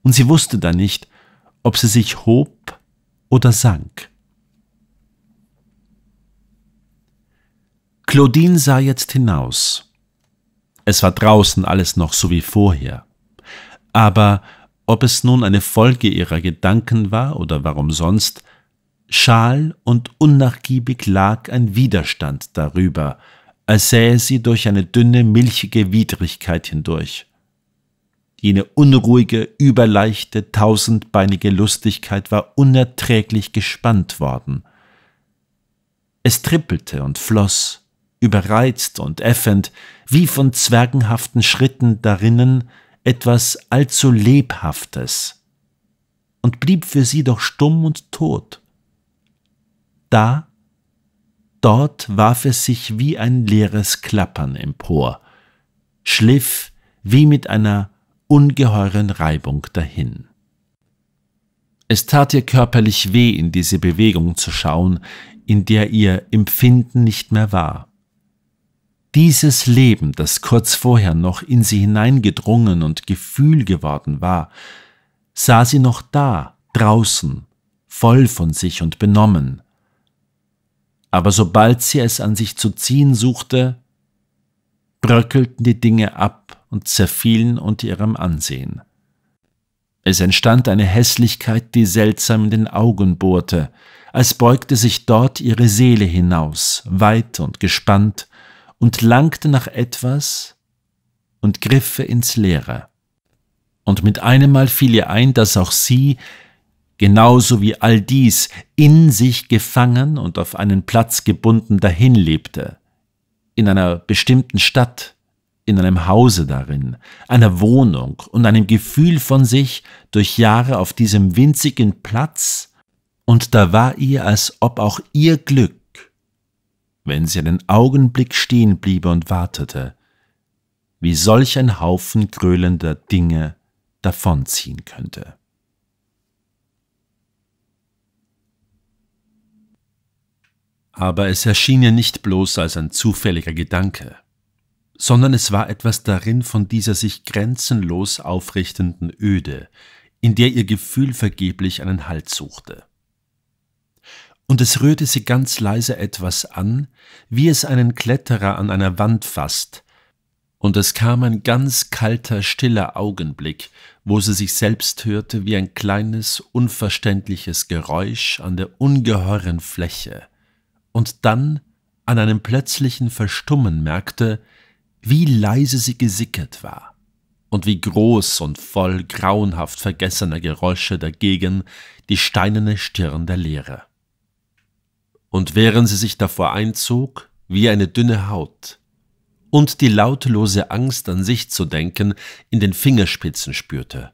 Und sie wusste dann nicht, ob sie sich hob oder sank. Claudine sah jetzt hinaus. Es war draußen alles noch so wie vorher. Aber ob es nun eine Folge ihrer Gedanken war oder warum sonst, schal und unnachgiebig lag ein Widerstand darüber, als sähe sie durch eine dünne, milchige Widrigkeit hindurch. Jene unruhige, überleichte, tausendbeinige Lustigkeit war unerträglich gespannt worden. Es trippelte und floss, überreizt und äffend, wie von zwergenhaften Schritten darinnen, etwas allzu Lebhaftes, und blieb für sie doch stumm und tot. Da, dort warf es sich wie ein leeres Klappern empor, schliff wie mit einer ungeheuren Reibung dahin. Es tat ihr körperlich weh, in diese Bewegung zu schauen, in der ihr Empfinden nicht mehr war. Dieses Leben, das kurz vorher noch in sie hineingedrungen und Gefühl geworden war, sah sie noch da, draußen, voll von sich und benommen. Aber sobald sie es an sich zu ziehen suchte, bröckelten die Dinge ab und zerfielen unter ihrem Ansehen. Es entstand eine Hässlichkeit, die seltsam in den Augen bohrte, als beugte sich dort ihre Seele hinaus, weit und gespannt, und langte nach etwas und griffe ins Leere. Und mit einem Mal fiel ihr ein, dass auch sie, genauso wie all dies, in sich gefangen und auf einen Platz gebunden dahin lebte, in einer bestimmten Stadt, in einem Hause darin, einer Wohnung und einem Gefühl von sich durch Jahre auf diesem winzigen Platz, und da war ihr, als ob auch ihr Glück wenn sie einen Augenblick stehen bliebe und wartete, wie solch ein Haufen gröhlender Dinge davonziehen könnte. Aber es erschien ihr nicht bloß als ein zufälliger Gedanke, sondern es war etwas darin von dieser sich grenzenlos aufrichtenden Öde, in der ihr Gefühl vergeblich einen Halt suchte und es rührte sie ganz leise etwas an, wie es einen Kletterer an einer Wand fasst, und es kam ein ganz kalter, stiller Augenblick, wo sie sich selbst hörte wie ein kleines, unverständliches Geräusch an der ungeheuren Fläche, und dann an einem plötzlichen Verstummen merkte, wie leise sie gesickert war und wie groß und voll grauenhaft vergessener Geräusche dagegen die steinerne Stirn der Lehre und während sie sich davor einzog, wie eine dünne Haut, und die lautlose Angst an sich zu denken in den Fingerspitzen spürte,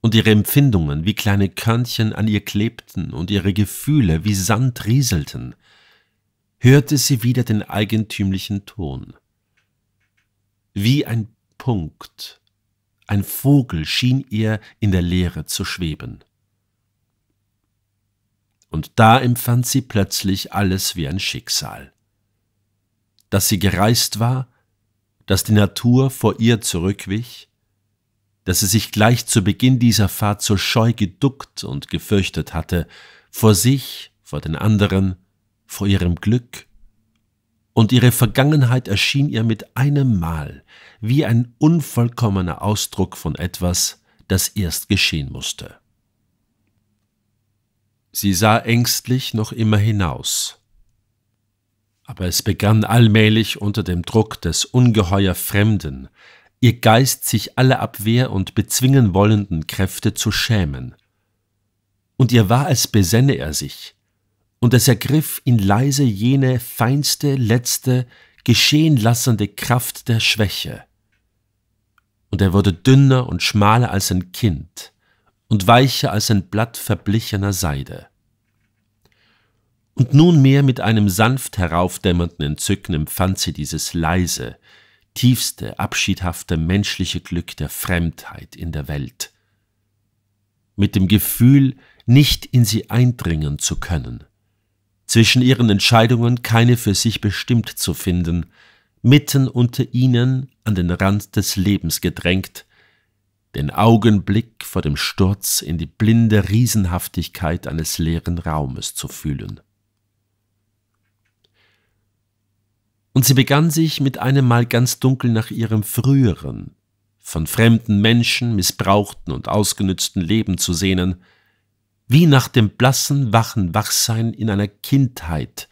und ihre Empfindungen wie kleine Körnchen an ihr klebten und ihre Gefühle wie Sand rieselten, hörte sie wieder den eigentümlichen Ton. Wie ein Punkt, ein Vogel schien ihr in der Leere zu schweben und da empfand sie plötzlich alles wie ein Schicksal. Dass sie gereist war, dass die Natur vor ihr zurückwich, dass sie sich gleich zu Beginn dieser Fahrt so Scheu geduckt und gefürchtet hatte, vor sich, vor den anderen, vor ihrem Glück, und ihre Vergangenheit erschien ihr mit einem Mal wie ein unvollkommener Ausdruck von etwas, das erst geschehen musste. Sie sah ängstlich noch immer hinaus. Aber es begann allmählich unter dem Druck des ungeheuer Fremden, ihr Geist sich alle Abwehr und bezwingen wollenden Kräfte zu schämen. Und ihr war, als besänne er sich, und es ergriff ihn leise jene feinste, letzte, geschehenlassende Kraft der Schwäche. Und er wurde dünner und schmaler als ein Kind und weicher als ein Blatt verblichener Seide. Und nunmehr mit einem sanft heraufdämmernden Entzücken empfand sie dieses leise, tiefste, abschiedhafte menschliche Glück der Fremdheit in der Welt. Mit dem Gefühl, nicht in sie eindringen zu können, zwischen ihren Entscheidungen keine für sich bestimmt zu finden, mitten unter ihnen an den Rand des Lebens gedrängt, den Augenblick vor dem Sturz in die blinde Riesenhaftigkeit eines leeren Raumes zu fühlen. und sie begann sich mit einem Mal ganz dunkel nach ihrem früheren, von fremden Menschen missbrauchten und ausgenützten Leben zu sehnen, wie nach dem blassen, wachen Wachsein in einer Kindheit,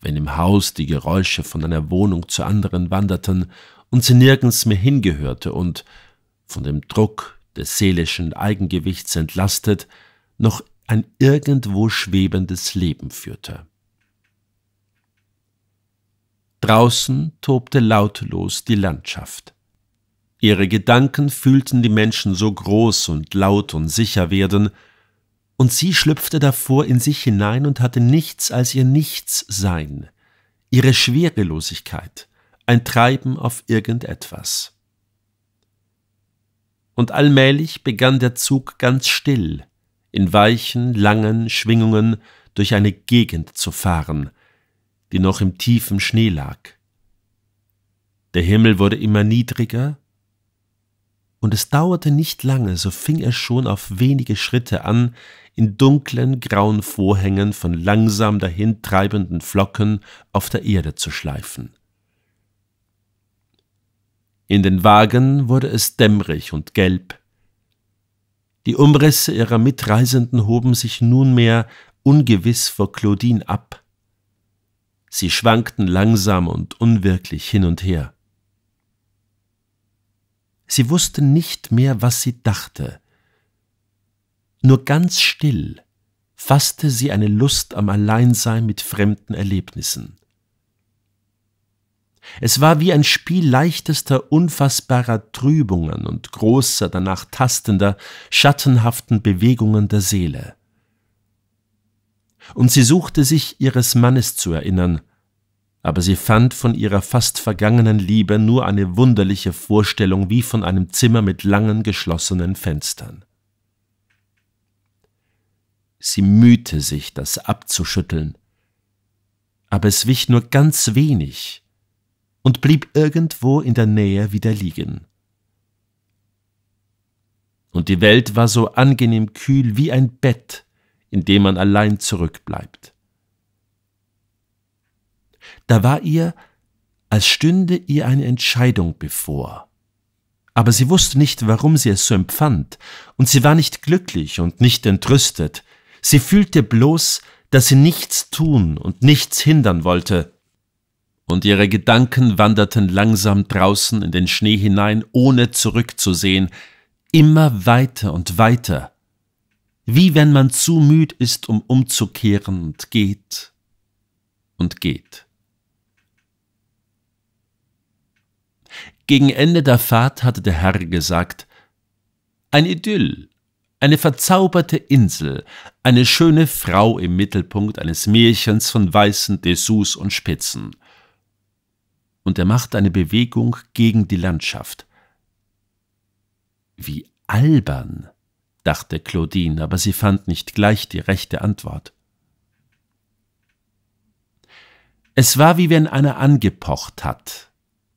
wenn im Haus die Geräusche von einer Wohnung zur anderen wanderten und sie nirgends mehr hingehörte und, von dem Druck des seelischen Eigengewichts entlastet, noch ein irgendwo schwebendes Leben führte. Draußen tobte lautlos die Landschaft. Ihre Gedanken fühlten die Menschen so groß und laut und sicher werden, und sie schlüpfte davor in sich hinein und hatte nichts als ihr Nichtssein, ihre Schwerelosigkeit, ein Treiben auf irgendetwas. Und allmählich begann der Zug ganz still, in weichen, langen Schwingungen durch eine Gegend zu fahren, die noch im tiefen Schnee lag. Der Himmel wurde immer niedriger, und es dauerte nicht lange, so fing er schon auf wenige Schritte an, in dunklen, grauen Vorhängen von langsam dahintreibenden Flocken auf der Erde zu schleifen. In den Wagen wurde es dämmerig und gelb. Die Umrisse ihrer Mitreisenden hoben sich nunmehr ungewiss vor Claudine ab. Sie schwankten langsam und unwirklich hin und her. Sie wusste nicht mehr, was sie dachte. Nur ganz still fasste sie eine Lust am Alleinsein mit fremden Erlebnissen. Es war wie ein Spiel leichtester, unfassbarer Trübungen und großer, danach tastender, schattenhaften Bewegungen der Seele und sie suchte sich ihres Mannes zu erinnern, aber sie fand von ihrer fast vergangenen Liebe nur eine wunderliche Vorstellung wie von einem Zimmer mit langen geschlossenen Fenstern. Sie mühte sich, das abzuschütteln, aber es wich nur ganz wenig und blieb irgendwo in der Nähe wieder liegen. Und die Welt war so angenehm kühl wie ein Bett, in dem man allein zurückbleibt. Da war ihr, als stünde ihr eine Entscheidung bevor. Aber sie wusste nicht, warum sie es so empfand, und sie war nicht glücklich und nicht entrüstet, sie fühlte bloß, dass sie nichts tun und nichts hindern wollte, und ihre Gedanken wanderten langsam draußen in den Schnee hinein, ohne zurückzusehen, immer weiter und weiter, wie wenn man zu müd ist, um umzukehren und geht und geht. Gegen Ende der Fahrt hatte der Herr gesagt, ein Idyll, eine verzauberte Insel, eine schöne Frau im Mittelpunkt eines Märchens von weißen Dessous und Spitzen. Und er machte eine Bewegung gegen die Landschaft. Wie albern! dachte Claudine, aber sie fand nicht gleich die rechte Antwort. Es war wie wenn einer angepocht hat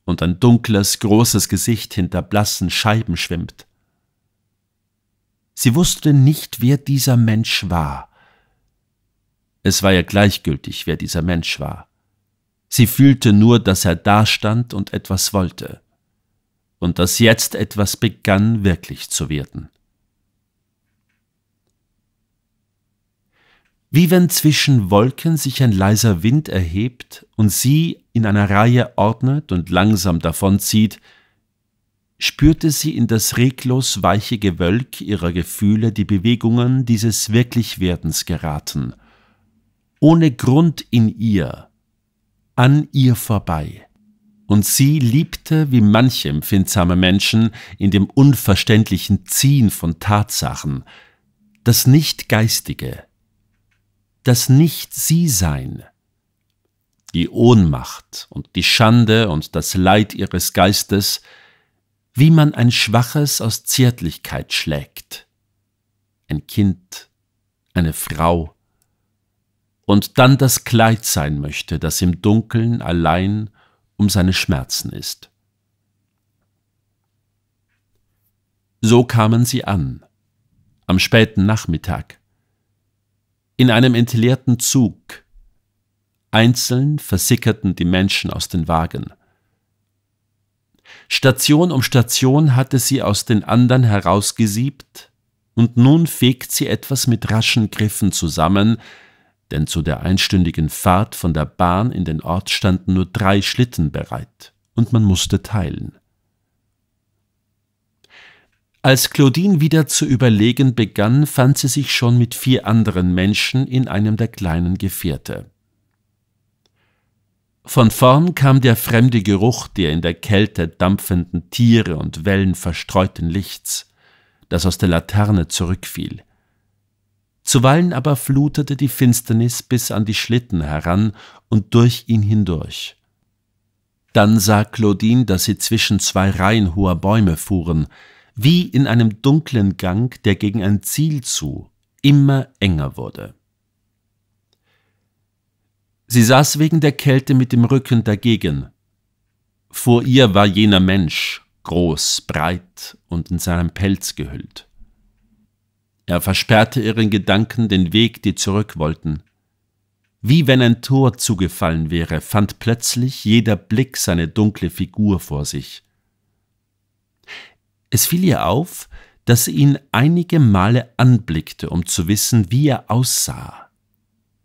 und ein dunkles, großes Gesicht hinter blassen Scheiben schwimmt. Sie wusste nicht, wer dieser Mensch war. Es war ihr gleichgültig, wer dieser Mensch war. Sie fühlte nur, dass er dastand und etwas wollte, und dass jetzt etwas begann wirklich zu werden. wie wenn zwischen Wolken sich ein leiser Wind erhebt und sie in einer Reihe ordnet und langsam davonzieht, spürte sie in das reglos weiche Gewölk ihrer Gefühle die Bewegungen dieses Wirklichwerdens geraten, ohne Grund in ihr, an ihr vorbei. Und sie liebte, wie manche empfindsame Menschen, in dem unverständlichen Ziehen von Tatsachen, das Nicht-Geistige, das Nicht-Sie-Sein. Die Ohnmacht und die Schande und das Leid ihres Geistes, wie man ein Schwaches aus Zärtlichkeit schlägt. Ein Kind, eine Frau. Und dann das Kleid sein möchte, das im Dunkeln allein um seine Schmerzen ist. So kamen sie an, am späten Nachmittag in einem entleerten Zug. Einzeln versickerten die Menschen aus den Wagen. Station um Station hatte sie aus den anderen herausgesiebt, und nun fegt sie etwas mit raschen Griffen zusammen, denn zu der einstündigen Fahrt von der Bahn in den Ort standen nur drei Schlitten bereit, und man musste teilen. Als Claudine wieder zu überlegen begann, fand sie sich schon mit vier anderen Menschen in einem der kleinen Gefährte. Von vorn kam der fremde Geruch der in der Kälte dampfenden Tiere und Wellen verstreuten Lichts, das aus der Laterne zurückfiel. Zuweilen aber flutete die Finsternis bis an die Schlitten heran und durch ihn hindurch. Dann sah Claudine, dass sie zwischen zwei Reihen hoher Bäume fuhren, wie in einem dunklen Gang, der gegen ein Ziel zu immer enger wurde. Sie saß wegen der Kälte mit dem Rücken dagegen. Vor ihr war jener Mensch, groß, breit und in seinem Pelz gehüllt. Er versperrte ihren Gedanken den Weg, die zurück wollten. Wie wenn ein Tor zugefallen wäre, fand plötzlich jeder Blick seine dunkle Figur vor sich. Es fiel ihr auf, dass sie ihn einige Male anblickte, um zu wissen, wie er aussah.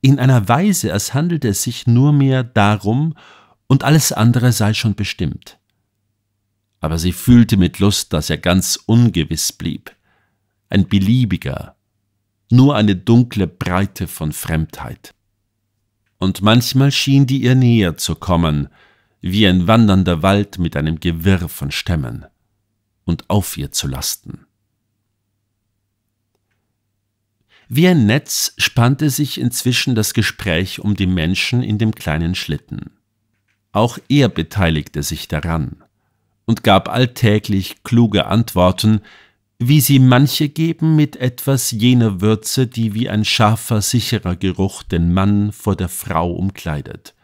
In einer Weise, als handelte es sich nur mehr darum, und alles andere sei schon bestimmt. Aber sie fühlte mit Lust, dass er ganz ungewiss blieb, ein beliebiger, nur eine dunkle Breite von Fremdheit. Und manchmal schien die ihr näher zu kommen, wie ein wandernder Wald mit einem Gewirr von Stämmen und auf ihr zu lasten. Wie ein Netz spannte sich inzwischen das Gespräch um die Menschen in dem kleinen Schlitten. Auch er beteiligte sich daran und gab alltäglich kluge Antworten, wie sie manche geben mit etwas jener Würze, die wie ein scharfer, sicherer Geruch den Mann vor der Frau umkleidet.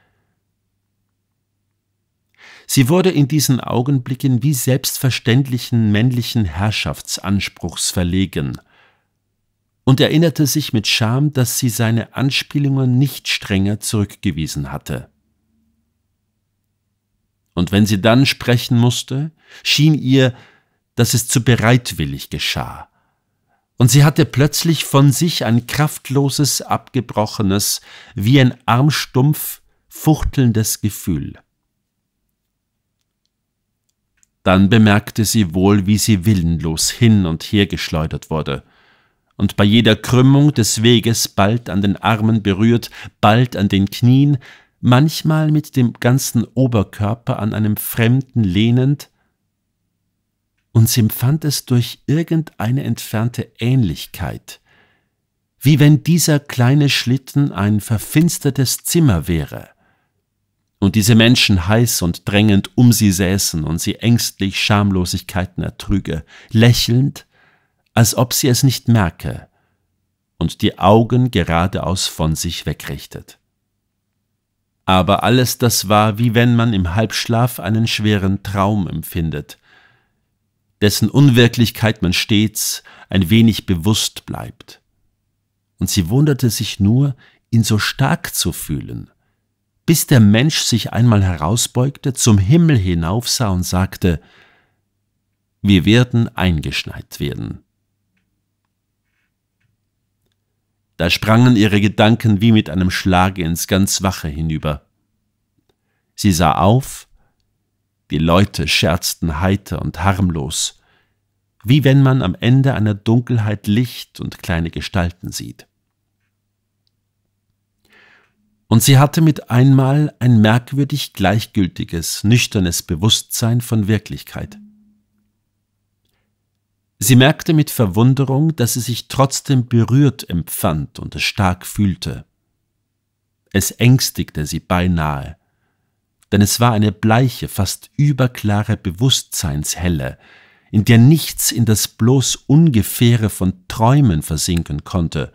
Sie wurde in diesen Augenblicken wie selbstverständlichen männlichen Herrschaftsanspruchs verlegen und erinnerte sich mit Scham, dass sie seine Anspielungen nicht strenger zurückgewiesen hatte. Und wenn sie dann sprechen musste, schien ihr, dass es zu bereitwillig geschah. Und sie hatte plötzlich von sich ein kraftloses, abgebrochenes, wie ein Armstumpf fuchtelndes Gefühl. Dann bemerkte sie wohl, wie sie willenlos hin und her geschleudert wurde und bei jeder Krümmung des Weges bald an den Armen berührt, bald an den Knien, manchmal mit dem ganzen Oberkörper an einem Fremden lehnend, und sie empfand es durch irgendeine entfernte Ähnlichkeit, wie wenn dieser kleine Schlitten ein verfinstertes Zimmer wäre, und diese Menschen heiß und drängend um sie säßen und sie ängstlich Schamlosigkeiten ertrüge, lächelnd, als ob sie es nicht merke, und die Augen geradeaus von sich wegrichtet. Aber alles das war, wie wenn man im Halbschlaf einen schweren Traum empfindet, dessen Unwirklichkeit man stets ein wenig bewusst bleibt. Und sie wunderte sich nur, ihn so stark zu fühlen, bis der Mensch sich einmal herausbeugte, zum Himmel hinaufsah und sagte, wir werden eingeschneit werden. Da sprangen ihre Gedanken wie mit einem Schlage ins ganz Wache hinüber. Sie sah auf, die Leute scherzten heiter und harmlos, wie wenn man am Ende einer Dunkelheit Licht und kleine Gestalten sieht. Und sie hatte mit einmal ein merkwürdig gleichgültiges, nüchternes Bewusstsein von Wirklichkeit. Sie merkte mit Verwunderung, dass sie sich trotzdem berührt empfand und es stark fühlte. Es ängstigte sie beinahe, denn es war eine bleiche, fast überklare Bewusstseinshelle, in der nichts in das bloß ungefähre von Träumen versinken konnte,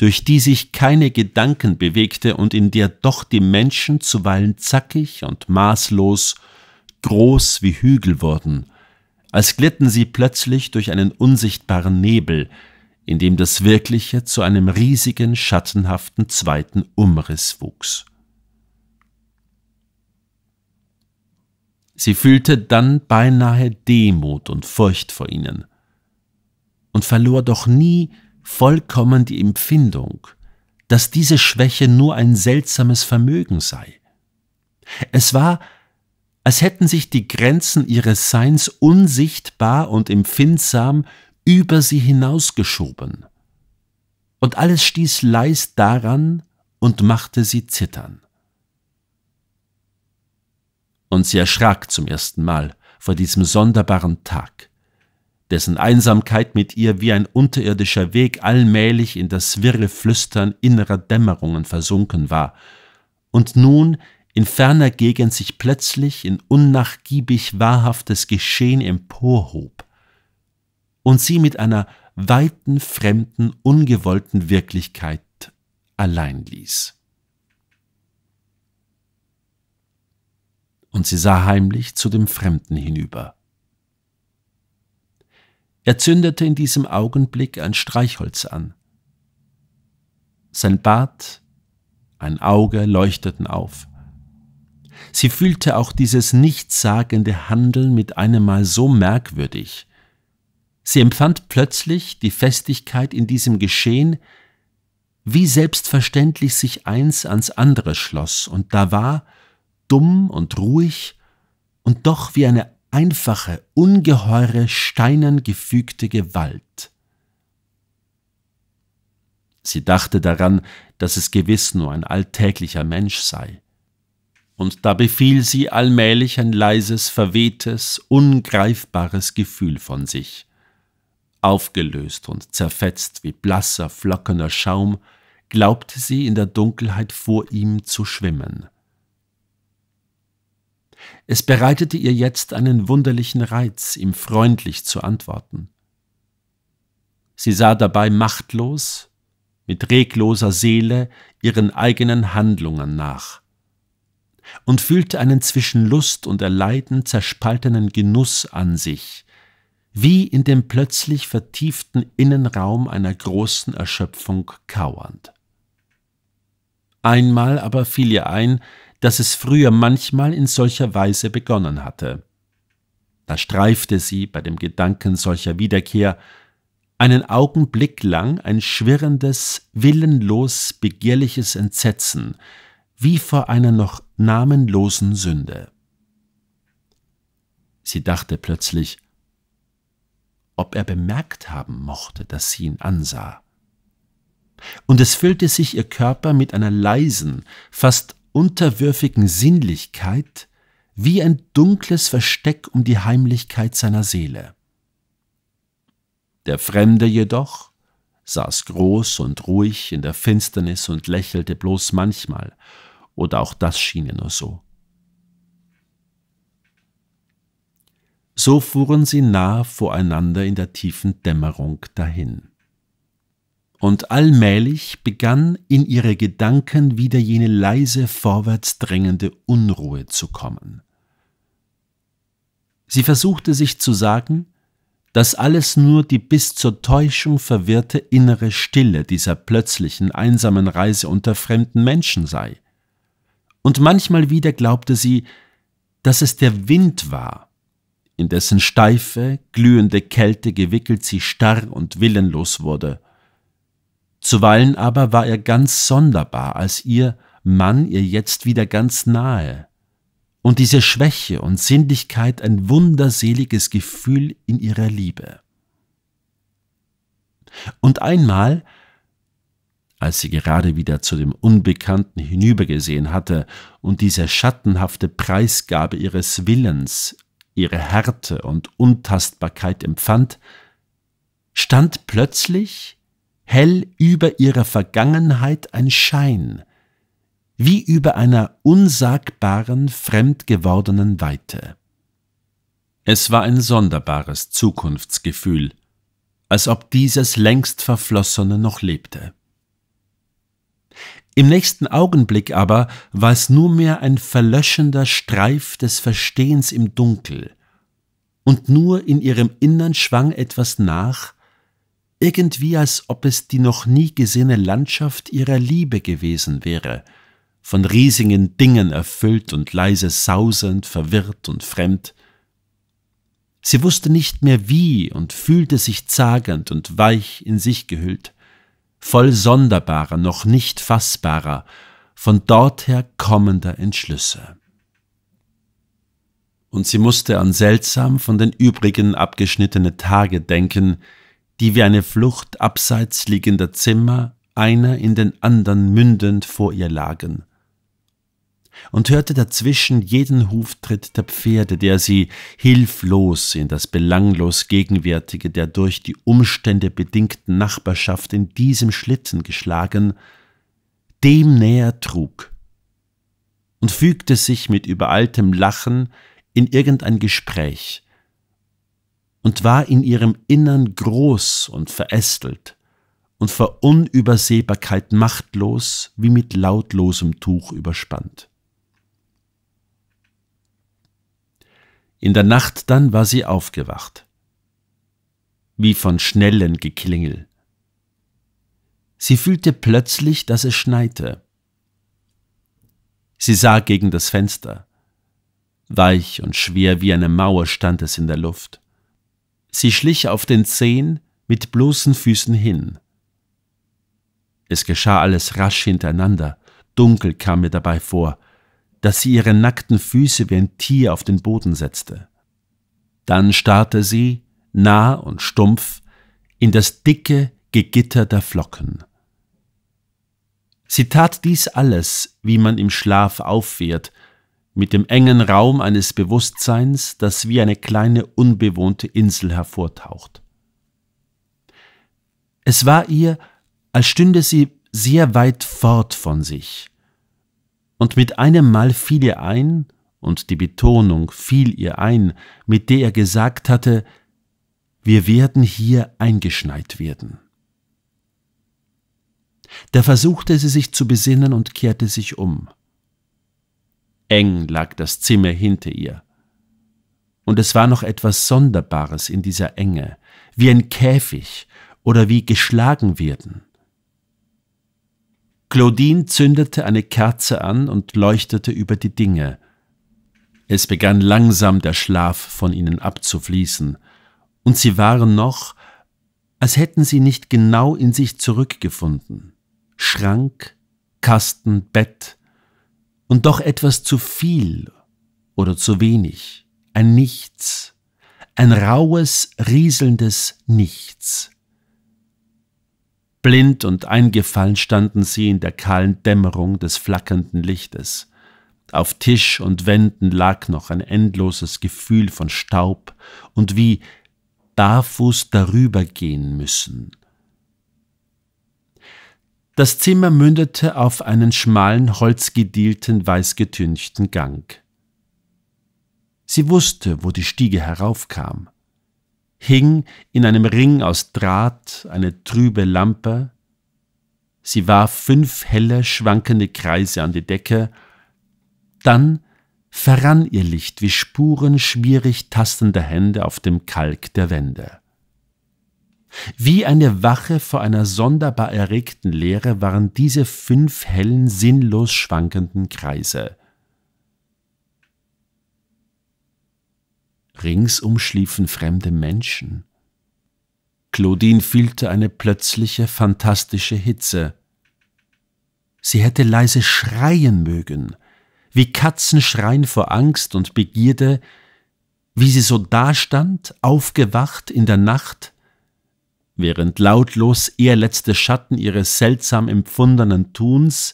durch die sich keine Gedanken bewegte und in der doch die Menschen zuweilen zackig und maßlos, groß wie Hügel wurden, als glitten sie plötzlich durch einen unsichtbaren Nebel, in dem das Wirkliche zu einem riesigen, schattenhaften zweiten Umriss wuchs. Sie fühlte dann beinahe Demut und Furcht vor ihnen und verlor doch nie vollkommen die Empfindung, dass diese Schwäche nur ein seltsames Vermögen sei. Es war, als hätten sich die Grenzen ihres Seins unsichtbar und empfindsam über sie hinausgeschoben. Und alles stieß leis daran und machte sie zittern. Und sie erschrak zum ersten Mal vor diesem sonderbaren Tag dessen Einsamkeit mit ihr wie ein unterirdischer Weg allmählich in das wirre Flüstern innerer Dämmerungen versunken war, und nun in ferner Gegend sich plötzlich in unnachgiebig wahrhaftes Geschehen emporhob, und sie mit einer weiten, fremden, ungewollten Wirklichkeit allein ließ. Und sie sah heimlich zu dem Fremden hinüber er zündete in diesem Augenblick ein Streichholz an. Sein Bart, ein Auge leuchteten auf. Sie fühlte auch dieses nichtssagende Handeln mit einem Mal so merkwürdig. Sie empfand plötzlich die Festigkeit in diesem Geschehen, wie selbstverständlich sich eins ans andere schloss, und da war, dumm und ruhig, und doch wie eine einfache, ungeheure, Steinen gefügte Gewalt. Sie dachte daran, dass es gewiss nur ein alltäglicher Mensch sei. Und da befiel sie allmählich ein leises, verwehtes, ungreifbares Gefühl von sich. Aufgelöst und zerfetzt wie blasser, flockener Schaum, glaubte sie in der Dunkelheit vor ihm zu schwimmen. Es bereitete ihr jetzt einen wunderlichen Reiz, ihm freundlich zu antworten. Sie sah dabei machtlos, mit regloser Seele ihren eigenen Handlungen nach und fühlte einen zwischen Lust und Erleiden zerspaltenen Genuss an sich, wie in dem plötzlich vertieften Innenraum einer großen Erschöpfung kauernd. Einmal aber fiel ihr ein, dass es früher manchmal in solcher Weise begonnen hatte. Da streifte sie bei dem Gedanken solcher Wiederkehr einen Augenblick lang ein schwirrendes, willenlos begehrliches Entsetzen, wie vor einer noch namenlosen Sünde. Sie dachte plötzlich, ob er bemerkt haben mochte, dass sie ihn ansah. Und es füllte sich ihr Körper mit einer leisen, fast unterwürfigen Sinnlichkeit wie ein dunkles Versteck um die Heimlichkeit seiner Seele. Der Fremde jedoch saß groß und ruhig in der Finsternis und lächelte bloß manchmal, oder auch das schien ja nur so. So fuhren sie nah voreinander in der tiefen Dämmerung dahin und allmählich begann in ihre Gedanken wieder jene leise vorwärts drängende Unruhe zu kommen. Sie versuchte sich zu sagen, dass alles nur die bis zur Täuschung verwirrte innere Stille dieser plötzlichen, einsamen Reise unter fremden Menschen sei. Und manchmal wieder glaubte sie, dass es der Wind war, in dessen steife, glühende Kälte gewickelt sie starr und willenlos wurde, Zuweilen aber war er ganz sonderbar, als ihr Mann ihr jetzt wieder ganz nahe, und diese Schwäche und Sinnlichkeit ein wunderseliges Gefühl in ihrer Liebe. Und einmal, als sie gerade wieder zu dem Unbekannten hinübergesehen hatte und diese schattenhafte Preisgabe ihres Willens, ihre Härte und Untastbarkeit empfand, stand plötzlich hell über ihrer Vergangenheit ein Schein, wie über einer unsagbaren, fremdgewordenen Weite. Es war ein sonderbares Zukunftsgefühl, als ob dieses längst Verflossene noch lebte. Im nächsten Augenblick aber war es nunmehr ein verlöschender Streif des Verstehens im Dunkel, und nur in ihrem Innern schwang etwas nach, irgendwie als ob es die noch nie gesehene Landschaft ihrer Liebe gewesen wäre, von riesigen Dingen erfüllt und leise sausend, verwirrt und fremd. Sie wusste nicht mehr wie und fühlte sich zagend und weich in sich gehüllt, voll sonderbarer, noch nicht fassbarer, von dorther kommender Entschlüsse. Und sie musste an seltsam von den übrigen abgeschnittene Tage denken, die wie eine Flucht abseits liegender Zimmer einer in den andern mündend vor ihr lagen, und hörte dazwischen jeden Huftritt der Pferde, der sie hilflos in das belanglos Gegenwärtige der durch die Umstände bedingten Nachbarschaft in diesem Schlitten geschlagen, dem näher trug und fügte sich mit übereiltem Lachen in irgendein Gespräch, und war in ihrem Innern groß und verästelt und vor Unübersehbarkeit machtlos wie mit lautlosem Tuch überspannt. In der Nacht dann war sie aufgewacht, wie von schnellen Geklingel. Sie fühlte plötzlich, dass es schneite. Sie sah gegen das Fenster. Weich und schwer wie eine Mauer stand es in der Luft. Sie schlich auf den Zehen mit bloßen Füßen hin. Es geschah alles rasch hintereinander. Dunkel kam mir dabei vor, dass sie ihre nackten Füße wie ein Tier auf den Boden setzte. Dann starrte sie, nah und stumpf, in das dicke Gegitter der Flocken. Sie tat dies alles, wie man im Schlaf aufwehrt, mit dem engen Raum eines Bewusstseins, das wie eine kleine unbewohnte Insel hervortaucht. Es war ihr, als stünde sie sehr weit fort von sich. Und mit einem Mal fiel ihr ein, und die Betonung fiel ihr ein, mit der er gesagt hatte, wir werden hier eingeschneit werden. Da versuchte sie sich zu besinnen und kehrte sich um. Eng lag das Zimmer hinter ihr. Und es war noch etwas Sonderbares in dieser Enge, wie ein Käfig oder wie geschlagen werden. Claudine zündete eine Kerze an und leuchtete über die Dinge. Es begann langsam der Schlaf von ihnen abzufließen, und sie waren noch, als hätten sie nicht genau in sich zurückgefunden. Schrank, Kasten, Bett, und doch etwas zu viel oder zu wenig, ein Nichts, ein raues, rieselndes Nichts. Blind und eingefallen standen sie in der kahlen Dämmerung des flackernden Lichtes. Auf Tisch und Wänden lag noch ein endloses Gefühl von Staub und wie barfuß darüber gehen müssen. Das Zimmer mündete auf einen schmalen, holzgedielten, weißgetünchten Gang. Sie wusste, wo die Stiege heraufkam. Hing in einem Ring aus Draht eine trübe Lampe. Sie warf fünf helle, schwankende Kreise an die Decke. Dann verrann ihr Licht wie Spuren schwierig tastender Hände auf dem Kalk der Wände. Wie eine Wache vor einer sonderbar erregten Leere waren diese fünf hellen, sinnlos schwankenden Kreise. Ringsum schliefen fremde Menschen. Claudine fühlte eine plötzliche, fantastische Hitze. Sie hätte leise schreien mögen, wie Katzen schreien vor Angst und Begierde, wie sie so dastand, aufgewacht in der Nacht, während lautlos er letzte Schatten ihres seltsam empfundenen Tuns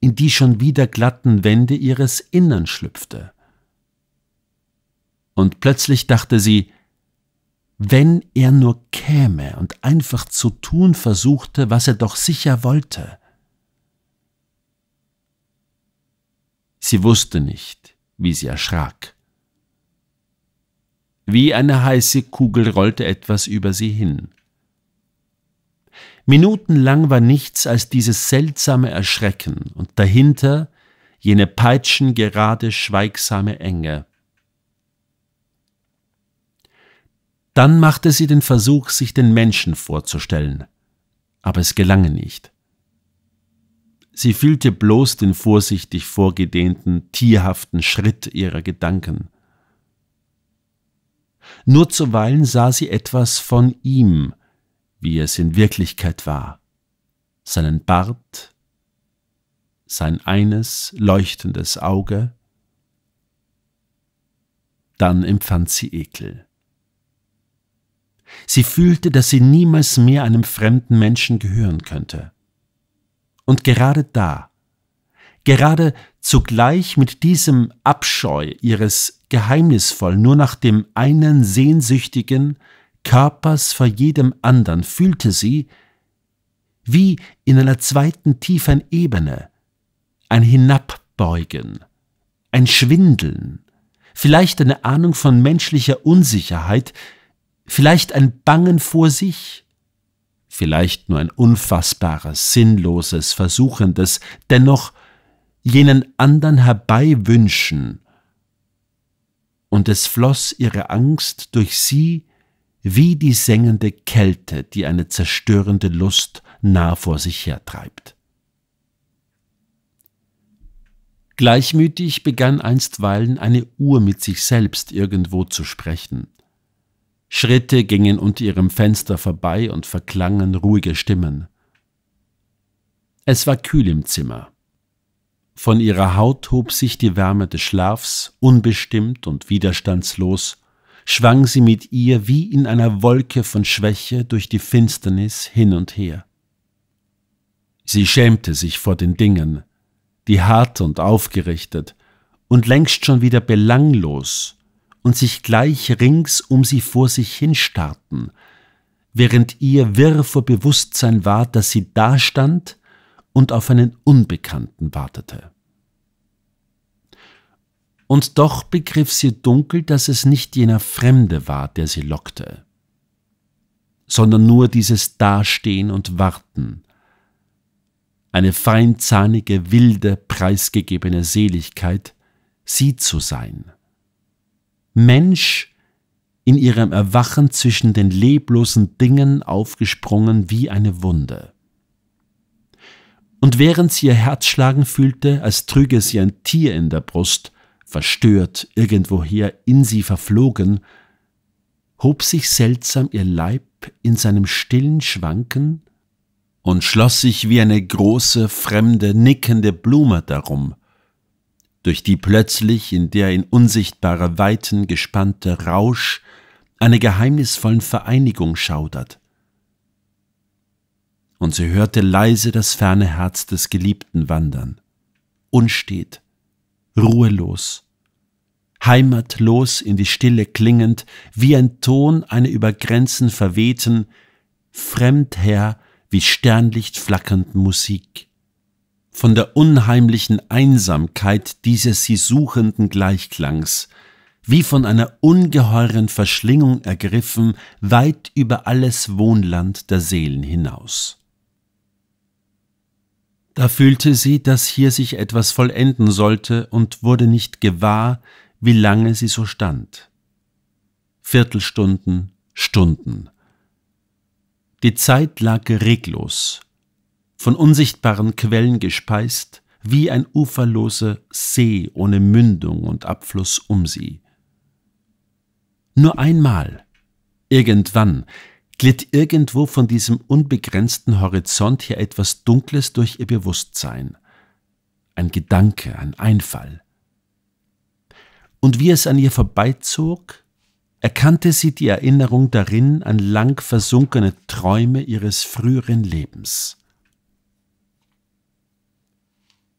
in die schon wieder glatten Wände ihres Innern schlüpfte. Und plötzlich dachte sie, wenn er nur käme und einfach zu tun versuchte, was er doch sicher wollte. Sie wusste nicht, wie sie erschrak. Wie eine heiße Kugel rollte etwas über sie hin. Minutenlang war nichts als dieses seltsame Erschrecken und dahinter jene peitschengerade, schweigsame Enge. Dann machte sie den Versuch, sich den Menschen vorzustellen, aber es gelang nicht. Sie fühlte bloß den vorsichtig vorgedehnten, tierhaften Schritt ihrer Gedanken. Nur zuweilen sah sie etwas von ihm, wie es in Wirklichkeit war, seinen Bart, sein eines leuchtendes Auge, dann empfand sie Ekel. Sie fühlte, dass sie niemals mehr einem fremden Menschen gehören könnte. Und gerade da, gerade zugleich mit diesem Abscheu ihres geheimnisvoll nur nach dem einen sehnsüchtigen, Körpers vor jedem anderen fühlte sie, wie in einer zweiten tiefen Ebene, ein Hinabbeugen, ein Schwindeln, vielleicht eine Ahnung von menschlicher Unsicherheit, vielleicht ein Bangen vor sich, vielleicht nur ein unfassbares, sinnloses, versuchendes, dennoch jenen andern herbeiwünschen, und es floss ihre Angst durch sie wie die sengende Kälte, die eine zerstörende Lust nah vor sich hertreibt. Gleichmütig begann einstweilen eine Uhr mit sich selbst irgendwo zu sprechen. Schritte gingen unter ihrem Fenster vorbei und verklangen ruhige Stimmen. Es war kühl im Zimmer. Von ihrer Haut hob sich die Wärme des Schlafs, unbestimmt und widerstandslos, schwang sie mit ihr wie in einer Wolke von Schwäche durch die Finsternis hin und her. Sie schämte sich vor den Dingen, die hart und aufgerichtet und längst schon wieder belanglos und sich gleich rings um sie vor sich hinstarrten, während ihr wirr vor Bewusstsein war, dass sie dastand und auf einen Unbekannten wartete und doch begriff sie dunkel, dass es nicht jener Fremde war, der sie lockte, sondern nur dieses Dastehen und Warten, eine feinzahnige, wilde, preisgegebene Seligkeit, sie zu sein. Mensch in ihrem Erwachen zwischen den leblosen Dingen aufgesprungen wie eine Wunde. Und während sie ihr Herz schlagen fühlte, als trüge sie ein Tier in der Brust, verstört, irgendwoher in sie verflogen, hob sich seltsam ihr Leib in seinem stillen Schwanken und schloss sich wie eine große, fremde, nickende Blume darum, durch die plötzlich in der in unsichtbare Weiten gespannte Rausch einer geheimnisvollen Vereinigung schaudert. Und sie hörte leise das ferne Herz des Geliebten wandern, unstet, ruhelos, heimatlos in die Stille klingend, wie ein Ton eine über Grenzen verwehten, fremdher wie Sternlicht flackernden Musik. Von der unheimlichen Einsamkeit dieses sie suchenden Gleichklangs, wie von einer ungeheuren Verschlingung ergriffen, weit über alles Wohnland der Seelen hinaus. Da fühlte sie, dass hier sich etwas vollenden sollte und wurde nicht gewahr, wie lange sie so stand. Viertelstunden, Stunden. Die Zeit lag reglos, von unsichtbaren Quellen gespeist, wie ein uferloser See ohne Mündung und Abfluss um sie. Nur einmal, irgendwann, glitt irgendwo von diesem unbegrenzten Horizont her etwas Dunkles durch ihr Bewusstsein. Ein Gedanke, ein Einfall und wie es an ihr vorbeizog, erkannte sie die Erinnerung darin an lang versunkene Träume ihres früheren Lebens.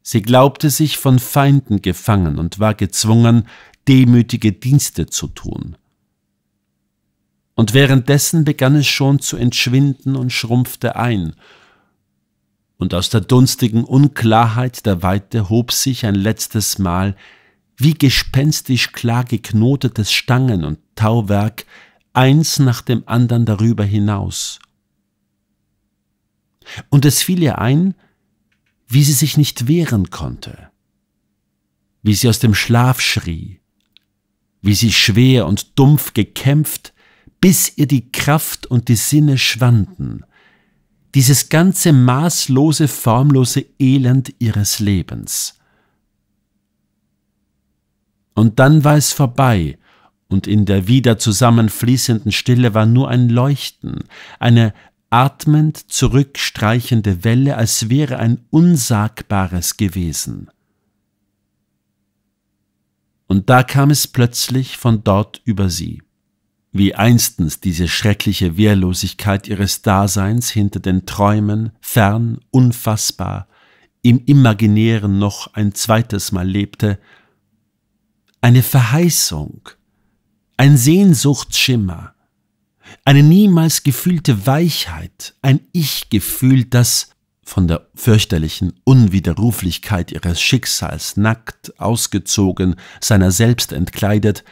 Sie glaubte sich von Feinden gefangen und war gezwungen, demütige Dienste zu tun. Und währenddessen begann es schon zu entschwinden und schrumpfte ein, und aus der dunstigen Unklarheit der Weite hob sich ein letztes Mal wie gespenstisch klar geknotetes Stangen- und Tauwerk, eins nach dem andern darüber hinaus. Und es fiel ihr ein, wie sie sich nicht wehren konnte, wie sie aus dem Schlaf schrie, wie sie schwer und dumpf gekämpft, bis ihr die Kraft und die Sinne schwanden, dieses ganze maßlose, formlose Elend ihres Lebens. Und dann war es vorbei, und in der wieder zusammenfließenden Stille war nur ein Leuchten, eine atmend zurückstreichende Welle, als wäre ein Unsagbares gewesen. Und da kam es plötzlich von dort über sie, wie einstens diese schreckliche Wehrlosigkeit ihres Daseins hinter den Träumen, fern, unfassbar, im Imaginären noch ein zweites Mal lebte, eine Verheißung, ein Sehnsuchtsschimmer, eine niemals gefühlte Weichheit, ein Ich-Gefühl, das von der fürchterlichen Unwiderruflichkeit ihres Schicksals nackt, ausgezogen, seiner selbst entkleidet,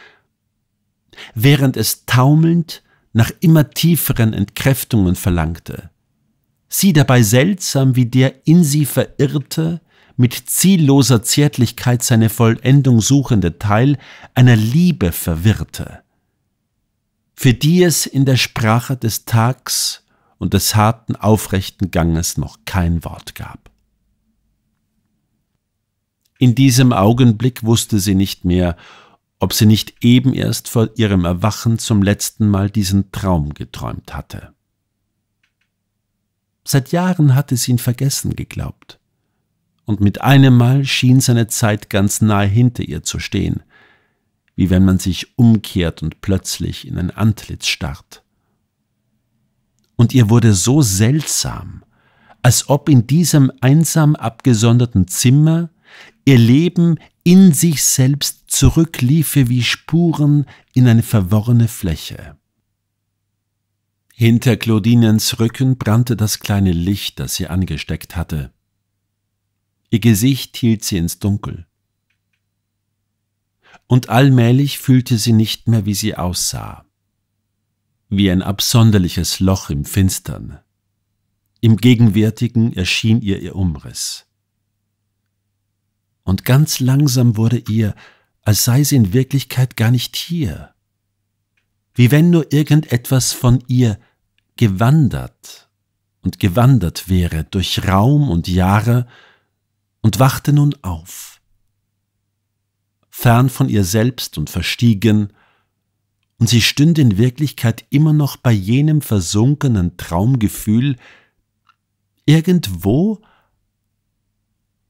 während es taumelnd nach immer tieferen Entkräftungen verlangte, sie dabei seltsam wie der in sie verirrte, mit zielloser Zärtlichkeit seine Vollendung suchende Teil einer Liebe verwirrte, für die es in der Sprache des Tags und des harten, aufrechten Ganges noch kein Wort gab. In diesem Augenblick wusste sie nicht mehr, ob sie nicht eben erst vor ihrem Erwachen zum letzten Mal diesen Traum geträumt hatte. Seit Jahren hatte sie ihn vergessen geglaubt und mit einem Mal schien seine Zeit ganz nahe hinter ihr zu stehen, wie wenn man sich umkehrt und plötzlich in ein Antlitz starrt. Und ihr wurde so seltsam, als ob in diesem einsam abgesonderten Zimmer ihr Leben in sich selbst zurückliefe wie Spuren in eine verworrene Fläche. Hinter Claudinens Rücken brannte das kleine Licht, das sie angesteckt hatte. Ihr Gesicht hielt sie ins Dunkel. Und allmählich fühlte sie nicht mehr, wie sie aussah. Wie ein absonderliches Loch im Finstern. Im Gegenwärtigen erschien ihr ihr Umriss. Und ganz langsam wurde ihr, als sei sie in Wirklichkeit gar nicht hier. Wie wenn nur irgendetwas von ihr gewandert und gewandert wäre durch Raum und Jahre und wachte nun auf, fern von ihr selbst und verstiegen, und sie stünde in Wirklichkeit immer noch bei jenem versunkenen Traumgefühl, irgendwo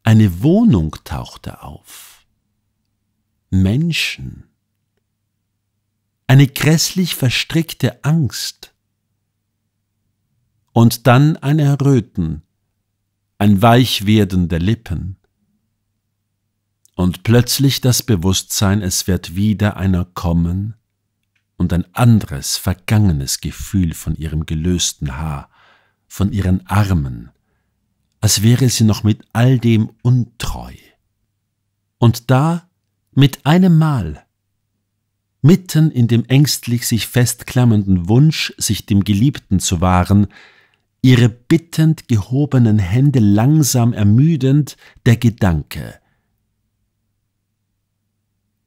eine Wohnung tauchte auf, Menschen, eine grässlich verstrickte Angst und dann ein Erröten, ein Weichwerden der Lippen und plötzlich das Bewusstsein, es wird wieder einer kommen und ein anderes, vergangenes Gefühl von ihrem gelösten Haar, von ihren Armen, als wäre sie noch mit all dem untreu. Und da, mit einem Mal, mitten in dem ängstlich sich festklammernden Wunsch, sich dem Geliebten zu wahren, ihre bittend gehobenen Hände langsam ermüdend, der Gedanke.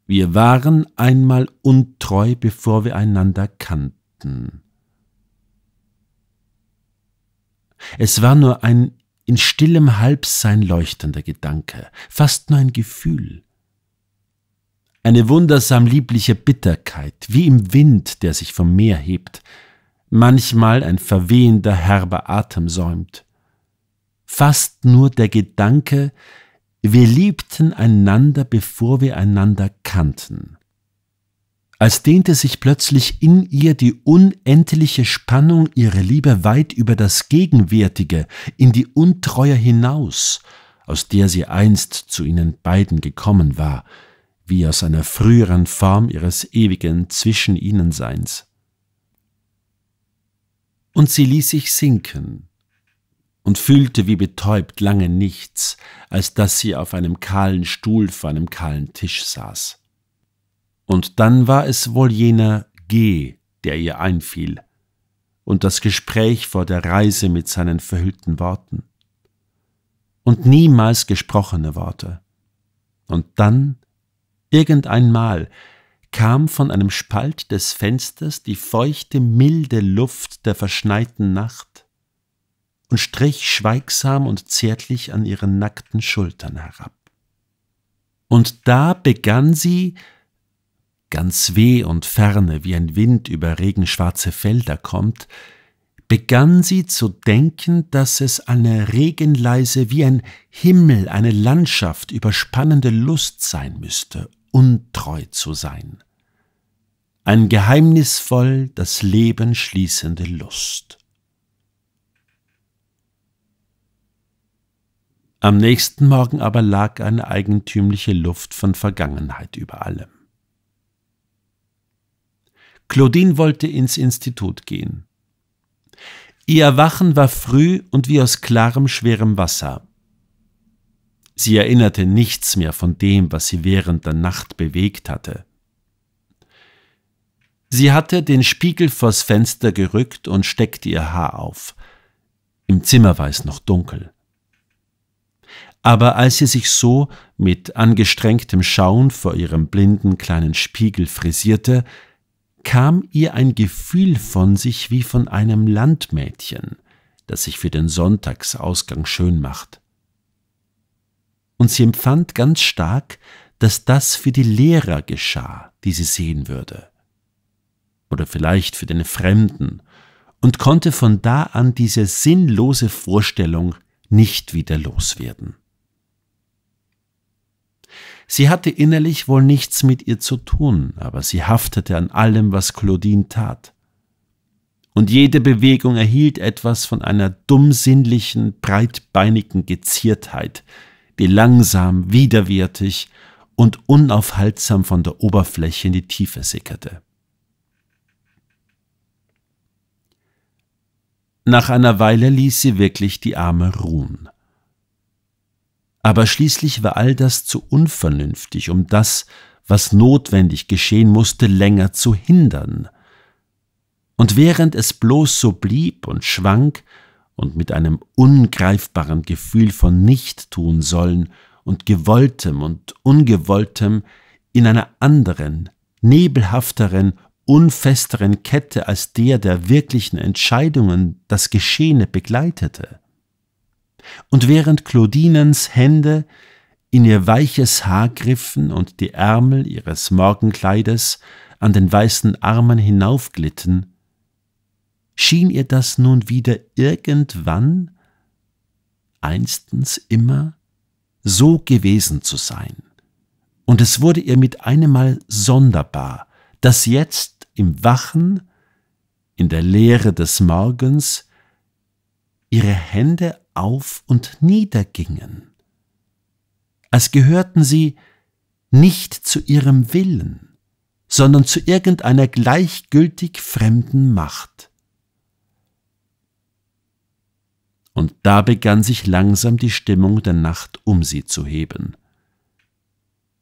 Wir waren einmal untreu, bevor wir einander kannten. Es war nur ein in stillem Halbsein leuchtender Gedanke, fast nur ein Gefühl. Eine wundersam liebliche Bitterkeit, wie im Wind, der sich vom Meer hebt, manchmal ein verwehender herber Atem säumt. Fast nur der Gedanke, wir liebten einander, bevor wir einander kannten. Als dehnte sich plötzlich in ihr die unendliche Spannung ihrer Liebe weit über das Gegenwärtige, in die Untreue hinaus, aus der sie einst zu ihnen beiden gekommen war, wie aus einer früheren Form ihres ewigen Zwischen ihnen Seins. Und sie ließ sich sinken und fühlte wie betäubt lange nichts, als dass sie auf einem kahlen Stuhl vor einem kahlen Tisch saß. Und dann war es wohl jener G, der ihr einfiel, und das Gespräch vor der Reise mit seinen verhüllten Worten. Und niemals gesprochene Worte. Und dann, irgendeinmal, kam von einem Spalt des Fensters die feuchte, milde Luft der verschneiten Nacht und strich schweigsam und zärtlich an ihren nackten Schultern herab. Und da begann sie, ganz weh und ferne wie ein Wind über regenschwarze Felder kommt, begann sie zu denken, dass es eine regenleise wie ein Himmel, eine Landschaft überspannende Lust sein müsste, untreu zu sein. Ein geheimnisvoll das Leben schließende Lust. Am nächsten Morgen aber lag eine eigentümliche Luft von Vergangenheit über allem. Claudine wollte ins Institut gehen. Ihr Erwachen war früh und wie aus klarem, schwerem Wasser. Sie erinnerte nichts mehr von dem, was sie während der Nacht bewegt hatte. Sie hatte den Spiegel vors Fenster gerückt und steckte ihr Haar auf. Im Zimmer war es noch dunkel. Aber als sie sich so mit angestrengtem Schauen vor ihrem blinden kleinen Spiegel frisierte, kam ihr ein Gefühl von sich wie von einem Landmädchen, das sich für den Sonntagsausgang schön macht und sie empfand ganz stark, dass das für die Lehrer geschah, die sie sehen würde. Oder vielleicht für den Fremden, und konnte von da an diese sinnlose Vorstellung nicht wieder loswerden. Sie hatte innerlich wohl nichts mit ihr zu tun, aber sie haftete an allem, was Claudine tat. Und jede Bewegung erhielt etwas von einer dummsinnlichen, breitbeinigen Geziertheit, die langsam, widerwärtig und unaufhaltsam von der Oberfläche in die Tiefe sickerte. Nach einer Weile ließ sie wirklich die Arme ruhen. Aber schließlich war all das zu unvernünftig, um das, was notwendig geschehen musste, länger zu hindern. Und während es bloß so blieb und schwank, und mit einem ungreifbaren Gefühl von Nichttun sollen und gewolltem und ungewolltem in einer anderen, nebelhafteren, unfesteren Kette als der der wirklichen Entscheidungen das Geschehene begleitete. Und während Claudinens Hände in ihr weiches Haar griffen und die Ärmel ihres Morgenkleides an den weißen Armen hinaufglitten, schien ihr das nun wieder irgendwann, einstens immer, so gewesen zu sein. Und es wurde ihr mit einem Mal sonderbar, dass jetzt im Wachen, in der Leere des Morgens, ihre Hände auf und niedergingen, als gehörten sie nicht zu ihrem Willen, sondern zu irgendeiner gleichgültig fremden Macht. und da begann sich langsam die Stimmung der Nacht um sie zu heben.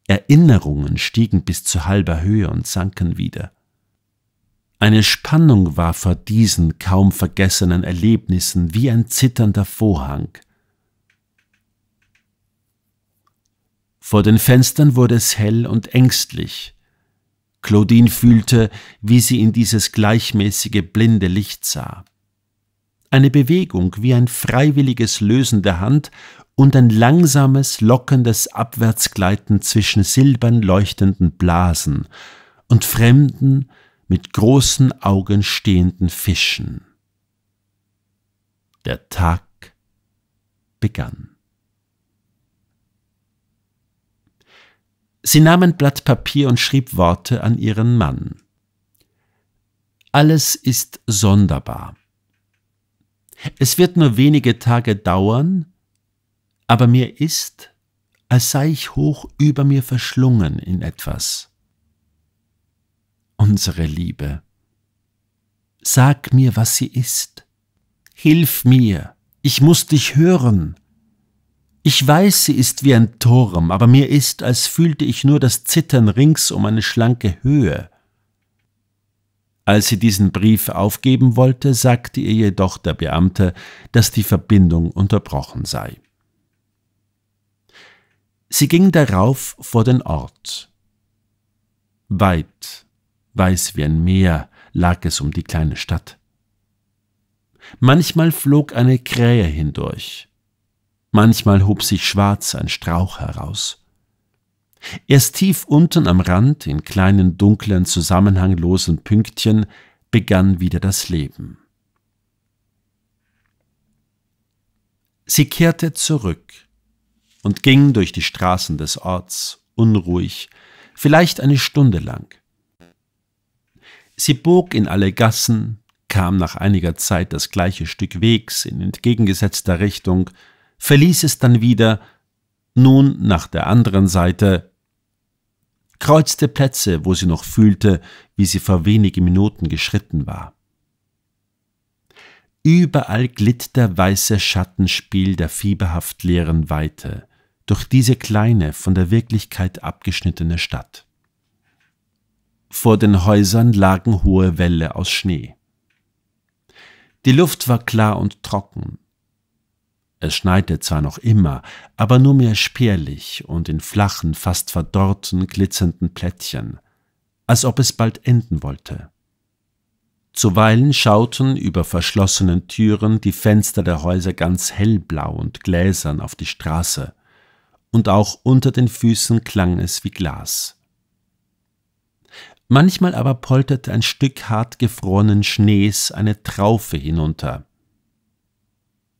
Erinnerungen stiegen bis zu halber Höhe und sanken wieder. Eine Spannung war vor diesen kaum vergessenen Erlebnissen wie ein zitternder Vorhang. Vor den Fenstern wurde es hell und ängstlich. Claudine fühlte, wie sie in dieses gleichmäßige blinde Licht sah, eine Bewegung wie ein freiwilliges Lösen der Hand und ein langsames, lockendes Abwärtsgleiten zwischen silbern leuchtenden Blasen und fremden, mit großen Augen stehenden Fischen. Der Tag begann. Sie nahm ein Blatt Papier und schrieb Worte an ihren Mann. Alles ist sonderbar. Es wird nur wenige Tage dauern, aber mir ist, als sei ich hoch über mir verschlungen in etwas. Unsere Liebe, sag mir, was sie ist. Hilf mir, ich muss dich hören. Ich weiß, sie ist wie ein Turm, aber mir ist, als fühlte ich nur das Zittern rings um eine schlanke Höhe. Als sie diesen Brief aufgeben wollte, sagte ihr jedoch der Beamte, dass die Verbindung unterbrochen sei. Sie ging darauf vor den Ort. Weit, weiß wie ein Meer, lag es um die kleine Stadt. Manchmal flog eine Krähe hindurch, manchmal hob sich schwarz ein Strauch heraus. Erst tief unten am Rand, in kleinen, dunklen, zusammenhanglosen Pünktchen, begann wieder das Leben. Sie kehrte zurück und ging durch die Straßen des Orts, unruhig, vielleicht eine Stunde lang. Sie bog in alle Gassen, kam nach einiger Zeit das gleiche Stück Wegs in entgegengesetzter Richtung, verließ es dann wieder, nun nach der anderen Seite kreuzte Plätze, wo sie noch fühlte, wie sie vor wenigen Minuten geschritten war. Überall glitt der weiße Schattenspiel der fieberhaft leeren Weite durch diese kleine, von der Wirklichkeit abgeschnittene Stadt. Vor den Häusern lagen hohe Wälle aus Schnee. Die Luft war klar und trocken, es schneite zwar noch immer, aber nur mehr spärlich und in flachen, fast verdorrten, glitzernden Plättchen, als ob es bald enden wollte. Zuweilen schauten über verschlossenen Türen die Fenster der Häuser ganz hellblau und gläsern auf die Straße, und auch unter den Füßen klang es wie Glas. Manchmal aber polterte ein Stück hart gefrorenen Schnees eine Traufe hinunter,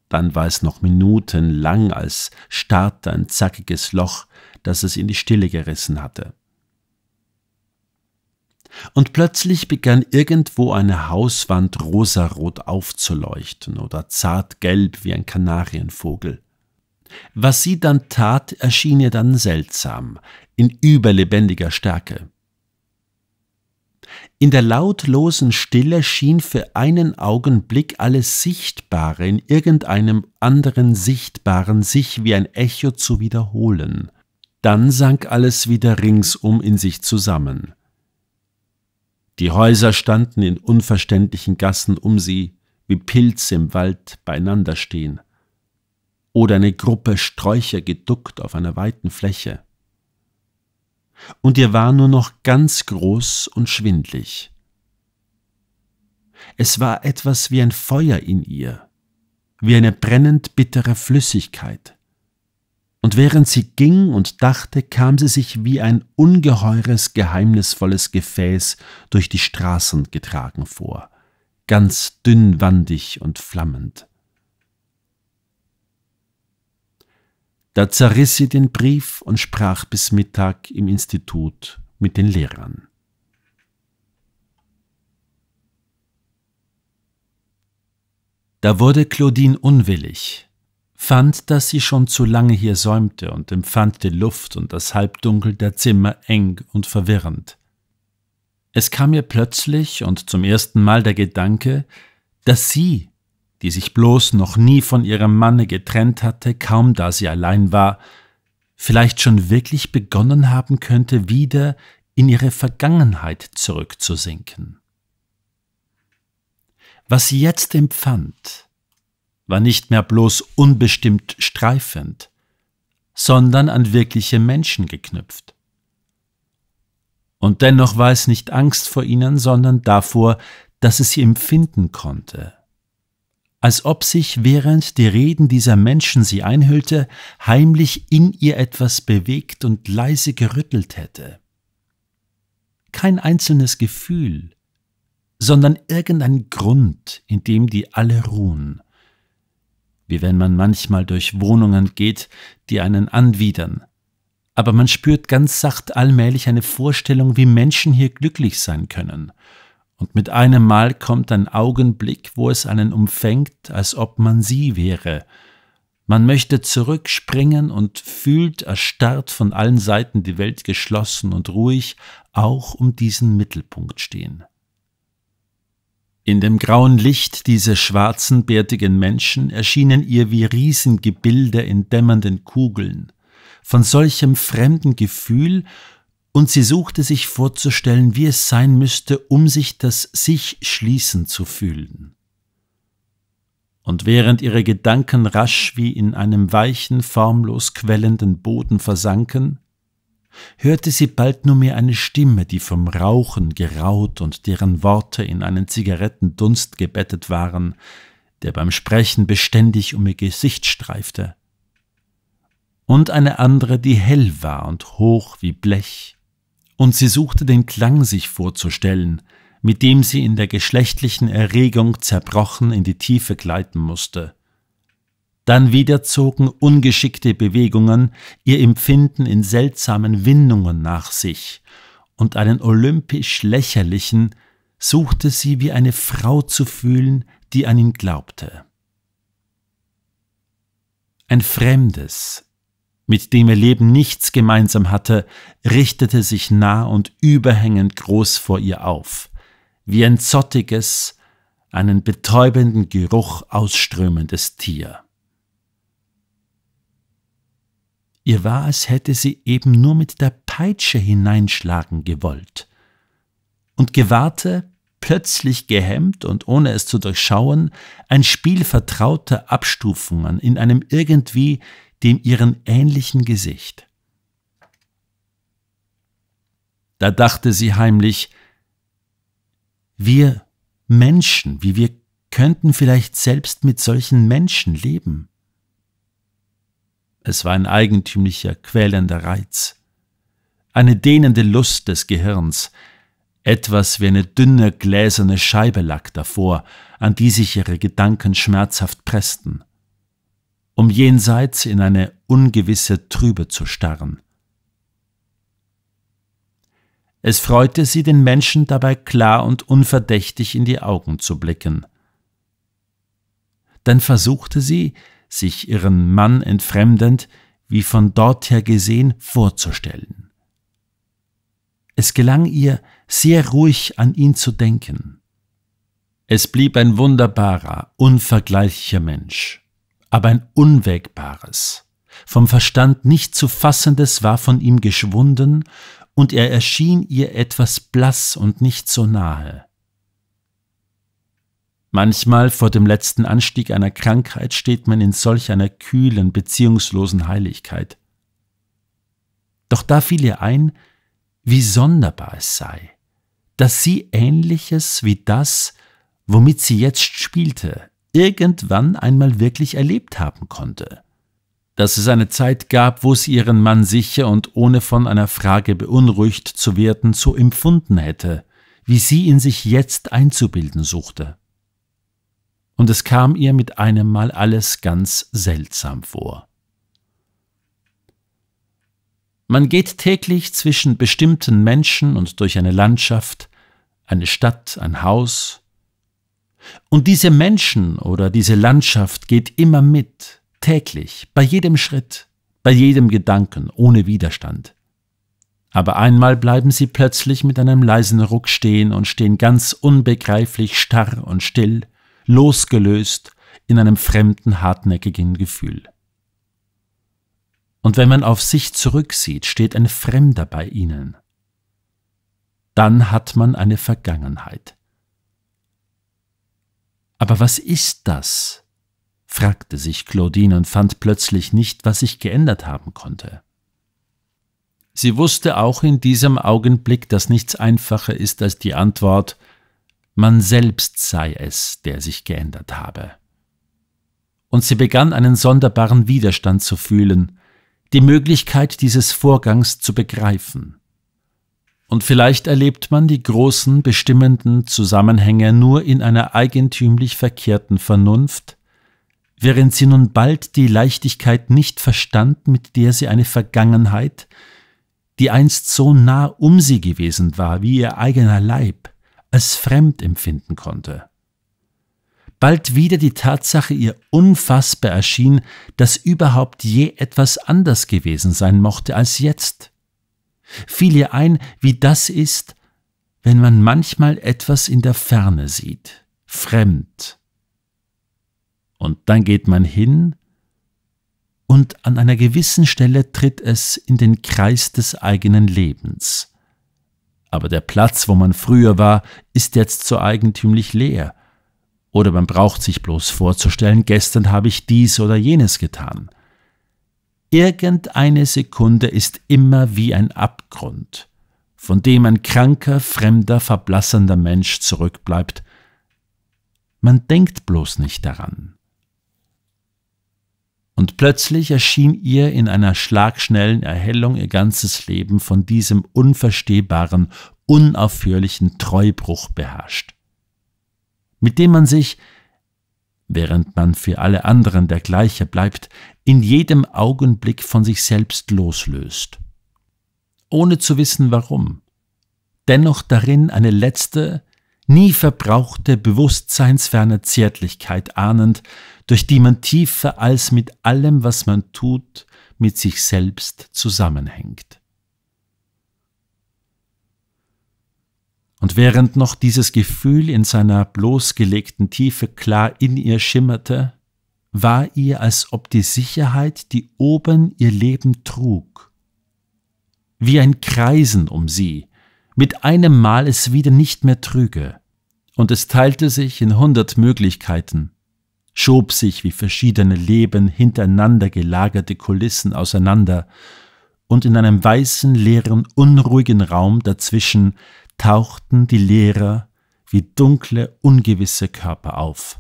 dann war es noch minutenlang, als starrte ein zackiges Loch, das es in die Stille gerissen hatte. Und plötzlich begann irgendwo eine Hauswand rosarot aufzuleuchten oder zartgelb wie ein Kanarienvogel. Was sie dann tat, erschien ihr dann seltsam, in überlebendiger Stärke. In der lautlosen Stille schien für einen Augenblick alles Sichtbare in irgendeinem anderen Sichtbaren sich wie ein Echo zu wiederholen. Dann sank alles wieder ringsum in sich zusammen. Die Häuser standen in unverständlichen Gassen um sie, wie Pilze im Wald beieinander stehen, oder eine Gruppe Sträucher geduckt auf einer weiten Fläche und ihr war nur noch ganz groß und schwindlig. Es war etwas wie ein Feuer in ihr, wie eine brennend bittere Flüssigkeit. Und während sie ging und dachte, kam sie sich wie ein ungeheures, geheimnisvolles Gefäß durch die Straßen getragen vor, ganz dünnwandig und flammend. Da zerriss sie den Brief und sprach bis Mittag im Institut mit den Lehrern. Da wurde Claudine unwillig, fand, dass sie schon zu lange hier säumte und empfand die Luft und das Halbdunkel der Zimmer eng und verwirrend. Es kam ihr plötzlich und zum ersten Mal der Gedanke, dass sie die sich bloß noch nie von ihrem Manne getrennt hatte, kaum da sie allein war, vielleicht schon wirklich begonnen haben könnte, wieder in ihre Vergangenheit zurückzusinken. Was sie jetzt empfand, war nicht mehr bloß unbestimmt streifend, sondern an wirkliche Menschen geknüpft. Und dennoch war es nicht Angst vor ihnen, sondern davor, dass es sie empfinden konnte, als ob sich während die Reden dieser Menschen sie einhüllte, heimlich in ihr etwas bewegt und leise gerüttelt hätte. Kein einzelnes Gefühl, sondern irgendein Grund, in dem die alle ruhen. Wie wenn man manchmal durch Wohnungen geht, die einen anwidern, aber man spürt ganz sacht allmählich eine Vorstellung, wie Menschen hier glücklich sein können. Und mit einem Mal kommt ein Augenblick, wo es einen umfängt, als ob man sie wäre. Man möchte zurückspringen und fühlt erstarrt von allen Seiten die Welt geschlossen und ruhig auch um diesen Mittelpunkt stehen. In dem grauen Licht diese schwarzen, bärtigen Menschen erschienen ihr wie Riesengebilde in dämmernden Kugeln. Von solchem fremden Gefühl und sie suchte sich vorzustellen, wie es sein müsste, um sich das sich schließen zu fühlen. Und während ihre Gedanken rasch wie in einem weichen, formlos quellenden Boden versanken, hörte sie bald nur mehr eine Stimme, die vom Rauchen geraut und deren Worte in einen Zigarettendunst gebettet waren, der beim Sprechen beständig um ihr Gesicht streifte, und eine andere, die hell war und hoch wie Blech, und sie suchte den Klang sich vorzustellen, mit dem sie in der geschlechtlichen Erregung zerbrochen in die Tiefe gleiten musste. Dann wieder zogen ungeschickte Bewegungen ihr Empfinden in seltsamen Windungen nach sich, und einen olympisch lächerlichen suchte sie wie eine Frau zu fühlen, die an ihn glaubte. Ein fremdes, mit dem ihr Leben nichts gemeinsam hatte, richtete sich nah und überhängend groß vor ihr auf, wie ein zottiges, einen betäubenden Geruch ausströmendes Tier. Ihr war, als hätte sie eben nur mit der Peitsche hineinschlagen gewollt und gewahrte, plötzlich gehemmt und ohne es zu durchschauen, ein Spiel vertrauter Abstufungen in einem irgendwie dem ihren ähnlichen Gesicht. Da dachte sie heimlich, wir Menschen, wie wir könnten vielleicht selbst mit solchen Menschen leben. Es war ein eigentümlicher, quälender Reiz, eine dehnende Lust des Gehirns, etwas wie eine dünne, gläserne Scheibe lag davor, an die sich ihre Gedanken schmerzhaft pressten um jenseits in eine ungewisse Trübe zu starren. Es freute sie, den Menschen dabei klar und unverdächtig in die Augen zu blicken. Dann versuchte sie, sich ihren Mann entfremdend, wie von dorther gesehen, vorzustellen. Es gelang ihr, sehr ruhig an ihn zu denken. Es blieb ein wunderbarer, unvergleichlicher Mensch aber ein unwägbares, vom Verstand nicht zu fassendes war von ihm geschwunden, und er erschien ihr etwas blass und nicht so nahe. Manchmal vor dem letzten Anstieg einer Krankheit steht man in solch einer kühlen, beziehungslosen Heiligkeit. Doch da fiel ihr ein, wie sonderbar es sei, dass sie Ähnliches wie das, womit sie jetzt spielte, irgendwann einmal wirklich erlebt haben konnte. Dass es eine Zeit gab, wo sie ihren Mann sicher und ohne von einer Frage beunruhigt zu werden, so empfunden hätte, wie sie ihn sich jetzt einzubilden suchte. Und es kam ihr mit einem Mal alles ganz seltsam vor. Man geht täglich zwischen bestimmten Menschen und durch eine Landschaft, eine Stadt, ein Haus, und diese Menschen oder diese Landschaft geht immer mit, täglich, bei jedem Schritt, bei jedem Gedanken, ohne Widerstand. Aber einmal bleiben sie plötzlich mit einem leisen Ruck stehen und stehen ganz unbegreiflich starr und still, losgelöst in einem fremden, hartnäckigen Gefühl. Und wenn man auf sich zurücksieht, steht ein Fremder bei ihnen. Dann hat man eine Vergangenheit. Aber was ist das? fragte sich Claudine und fand plötzlich nicht, was sich geändert haben konnte. Sie wusste auch in diesem Augenblick, dass nichts einfacher ist als die Antwort, man selbst sei es, der sich geändert habe. Und sie begann einen sonderbaren Widerstand zu fühlen, die Möglichkeit dieses Vorgangs zu begreifen. Und vielleicht erlebt man die großen bestimmenden Zusammenhänge nur in einer eigentümlich verkehrten Vernunft, während sie nun bald die Leichtigkeit nicht verstand, mit der sie eine Vergangenheit, die einst so nah um sie gewesen war wie ihr eigener Leib, als fremd empfinden konnte. Bald wieder die Tatsache ihr unfassbar erschien, dass überhaupt je etwas anders gewesen sein mochte als jetzt – Fiel ihr ein, wie das ist, wenn man manchmal etwas in der Ferne sieht, fremd. Und dann geht man hin, und an einer gewissen Stelle tritt es in den Kreis des eigenen Lebens. Aber der Platz, wo man früher war, ist jetzt so eigentümlich leer. Oder man braucht sich bloß vorzustellen, gestern habe ich dies oder jenes getan. Irgendeine Sekunde ist immer wie ein Abgrund, von dem ein kranker, fremder, verblassernder Mensch zurückbleibt. Man denkt bloß nicht daran. Und plötzlich erschien ihr in einer schlagschnellen Erhellung ihr ganzes Leben von diesem unverstehbaren, unaufhörlichen Treubruch beherrscht, mit dem man sich, während man für alle anderen der gleiche bleibt, in jedem Augenblick von sich selbst loslöst, ohne zu wissen warum, dennoch darin eine letzte, nie verbrauchte, bewusstseinsferne Zärtlichkeit ahnend, durch die man tiefer als mit allem, was man tut, mit sich selbst zusammenhängt. Und während noch dieses Gefühl in seiner bloßgelegten Tiefe klar in ihr schimmerte, war ihr, als ob die Sicherheit, die oben ihr Leben trug, wie ein Kreisen um sie, mit einem Mal es wieder nicht mehr trüge, und es teilte sich in hundert Möglichkeiten, schob sich wie verschiedene Leben hintereinander gelagerte Kulissen auseinander, und in einem weißen, leeren, unruhigen Raum dazwischen tauchten die Lehrer wie dunkle, ungewisse Körper auf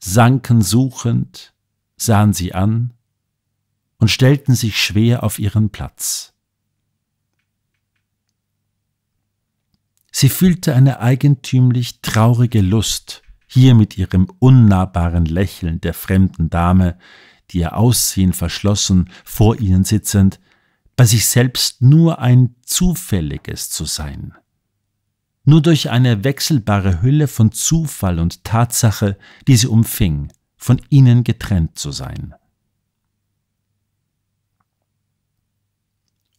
sanken suchend, sahen sie an und stellten sich schwer auf ihren Platz. Sie fühlte eine eigentümlich traurige Lust, hier mit ihrem unnahbaren Lächeln der fremden Dame, die ihr Aussehen verschlossen, vor ihnen sitzend, bei sich selbst nur ein zufälliges zu sein nur durch eine wechselbare Hülle von Zufall und Tatsache, die sie umfing, von ihnen getrennt zu sein.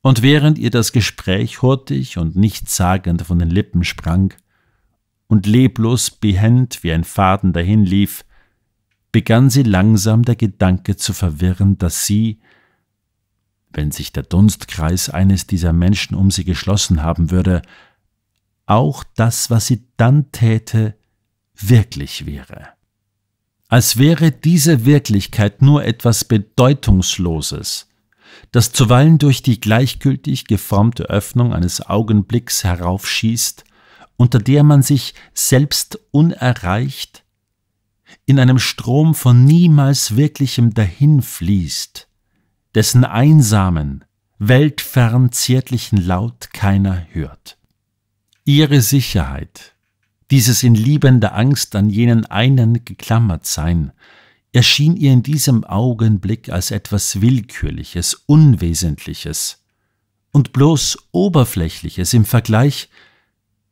Und während ihr das Gespräch hurtig und nichtssagend von den Lippen sprang und leblos behend wie ein Faden dahinlief, begann sie langsam der Gedanke zu verwirren, dass sie, wenn sich der Dunstkreis eines dieser Menschen um sie geschlossen haben würde, auch das, was sie dann täte, wirklich wäre. Als wäre diese Wirklichkeit nur etwas Bedeutungsloses, das zuweilen durch die gleichgültig geformte Öffnung eines Augenblicks heraufschießt, unter der man sich selbst unerreicht, in einem Strom von niemals wirklichem dahinfließt, dessen einsamen, weltfern zärtlichen Laut keiner hört ihre Sicherheit, dieses in liebender Angst an jenen einen geklammert sein, erschien ihr in diesem Augenblick als etwas Willkürliches, Unwesentliches und bloß Oberflächliches im Vergleich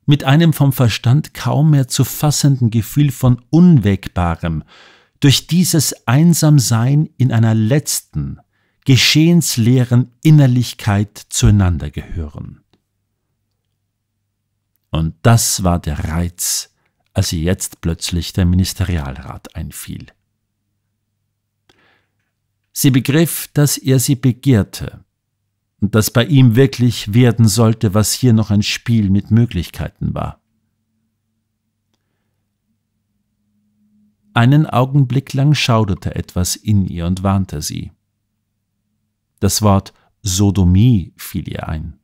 mit einem vom Verstand kaum mehr zu fassenden Gefühl von Unwägbarem, durch dieses Einsamsein in einer letzten, geschehensleeren Innerlichkeit zueinander gehören. Und das war der Reiz, als ihr jetzt plötzlich der Ministerialrat einfiel. Sie begriff, dass er sie begehrte und dass bei ihm wirklich werden sollte, was hier noch ein Spiel mit Möglichkeiten war. Einen Augenblick lang schauderte etwas in ihr und warnte sie. Das Wort Sodomie fiel ihr ein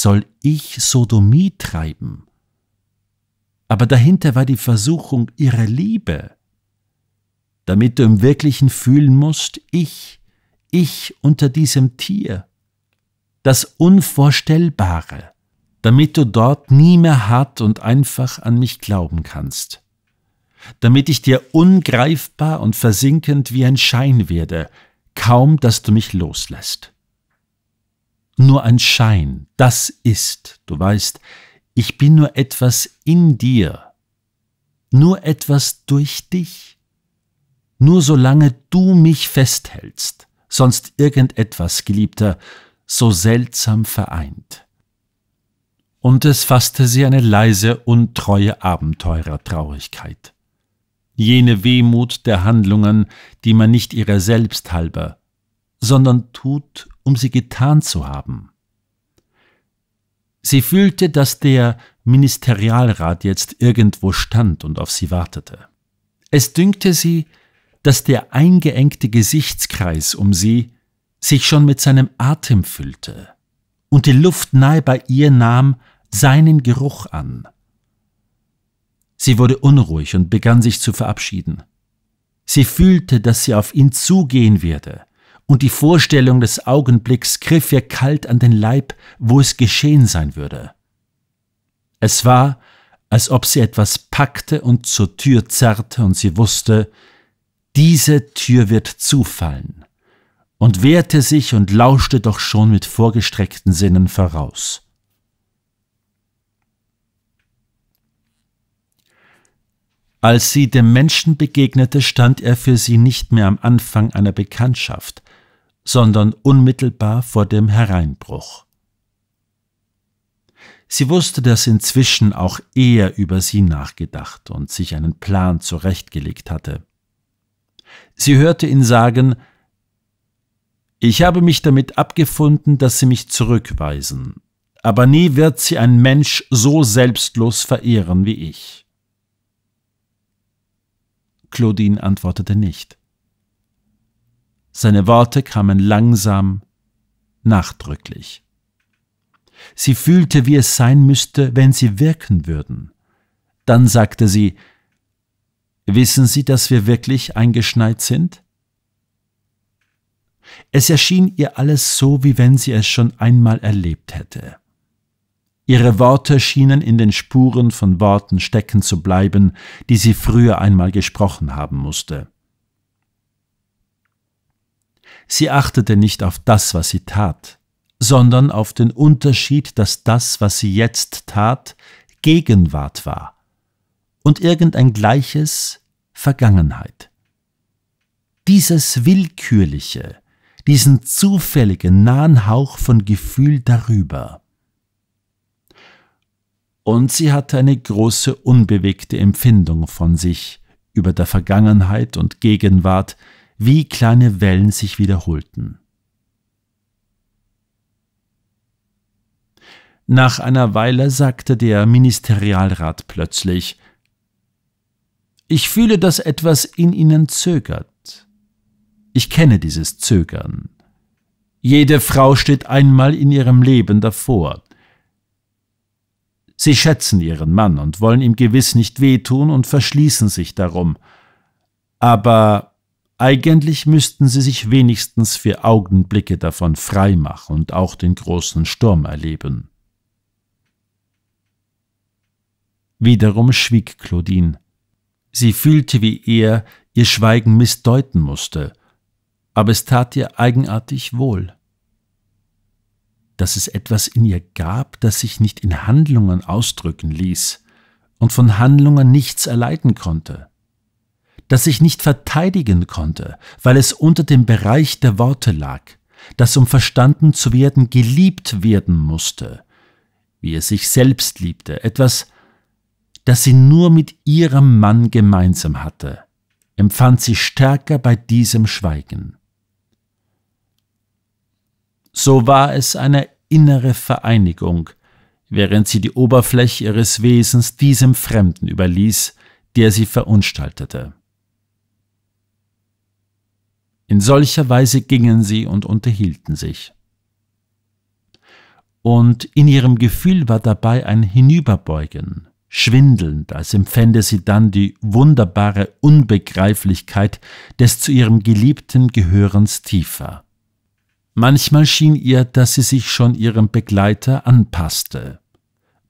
soll ich Sodomie treiben? Aber dahinter war die Versuchung ihrer Liebe. Damit du im Wirklichen fühlen musst, ich, ich unter diesem Tier. Das Unvorstellbare, damit du dort nie mehr hart und einfach an mich glauben kannst. Damit ich dir ungreifbar und versinkend wie ein Schein werde, kaum dass du mich loslässt nur ein Schein, das ist, du weißt, ich bin nur etwas in dir, nur etwas durch dich. Nur solange du mich festhältst, sonst irgendetwas, Geliebter, so seltsam vereint. Und es fasste sie eine leise, untreue Abenteurer-Traurigkeit. Jene Wehmut der Handlungen, die man nicht ihrer selbst halber, sondern tut um sie getan zu haben. Sie fühlte, dass der Ministerialrat jetzt irgendwo stand und auf sie wartete. Es dünkte sie, dass der eingeengte Gesichtskreis um sie sich schon mit seinem Atem füllte und die Luft nahe bei ihr nahm seinen Geruch an. Sie wurde unruhig und begann sich zu verabschieden. Sie fühlte, dass sie auf ihn zugehen werde und die Vorstellung des Augenblicks griff ihr kalt an den Leib, wo es geschehen sein würde. Es war, als ob sie etwas packte und zur Tür zerrte und sie wusste, diese Tür wird zufallen, und wehrte sich und lauschte doch schon mit vorgestreckten Sinnen voraus. Als sie dem Menschen begegnete, stand er für sie nicht mehr am Anfang einer Bekanntschaft, sondern unmittelbar vor dem Hereinbruch. Sie wusste, dass inzwischen auch er über sie nachgedacht und sich einen Plan zurechtgelegt hatte. Sie hörte ihn sagen, ich habe mich damit abgefunden, dass sie mich zurückweisen, aber nie wird sie ein Mensch so selbstlos verehren wie ich. Claudine antwortete nicht. Seine Worte kamen langsam, nachdrücklich. Sie fühlte, wie es sein müsste, wenn sie wirken würden. Dann sagte sie, Wissen Sie, dass wir wirklich eingeschneit sind? Es erschien ihr alles so, wie wenn sie es schon einmal erlebt hätte. Ihre Worte schienen in den Spuren von Worten stecken zu bleiben, die sie früher einmal gesprochen haben musste. Sie achtete nicht auf das, was sie tat, sondern auf den Unterschied, dass das, was sie jetzt tat, Gegenwart war und irgendein gleiches Vergangenheit. Dieses Willkürliche, diesen zufälligen, nahen Hauch von Gefühl darüber. Und sie hatte eine große, unbewegte Empfindung von sich über der Vergangenheit und Gegenwart, wie kleine Wellen sich wiederholten. Nach einer Weile sagte der Ministerialrat plötzlich Ich fühle, dass etwas in Ihnen zögert. Ich kenne dieses Zögern. Jede Frau steht einmal in ihrem Leben davor. Sie schätzen ihren Mann und wollen ihm gewiss nicht wehtun und verschließen sich darum. Aber eigentlich müssten sie sich wenigstens für Augenblicke davon frei machen und auch den großen Sturm erleben. Wiederum schwieg Claudine. Sie fühlte, wie er ihr Schweigen missdeuten musste, aber es tat ihr eigenartig wohl. Dass es etwas in ihr gab, das sich nicht in Handlungen ausdrücken ließ und von Handlungen nichts erleiden konnte das sich nicht verteidigen konnte, weil es unter dem Bereich der Worte lag, das um verstanden zu werden geliebt werden musste, wie es sich selbst liebte, etwas, das sie nur mit ihrem Mann gemeinsam hatte, empfand sie stärker bei diesem Schweigen. So war es eine innere Vereinigung, während sie die Oberfläche ihres Wesens diesem Fremden überließ, der sie verunstaltete. In solcher Weise gingen sie und unterhielten sich. Und in ihrem Gefühl war dabei ein Hinüberbeugen, schwindelnd, als empfände sie dann die wunderbare Unbegreiflichkeit des zu ihrem Geliebten Gehörens tiefer. Manchmal schien ihr, dass sie sich schon ihrem Begleiter anpasste.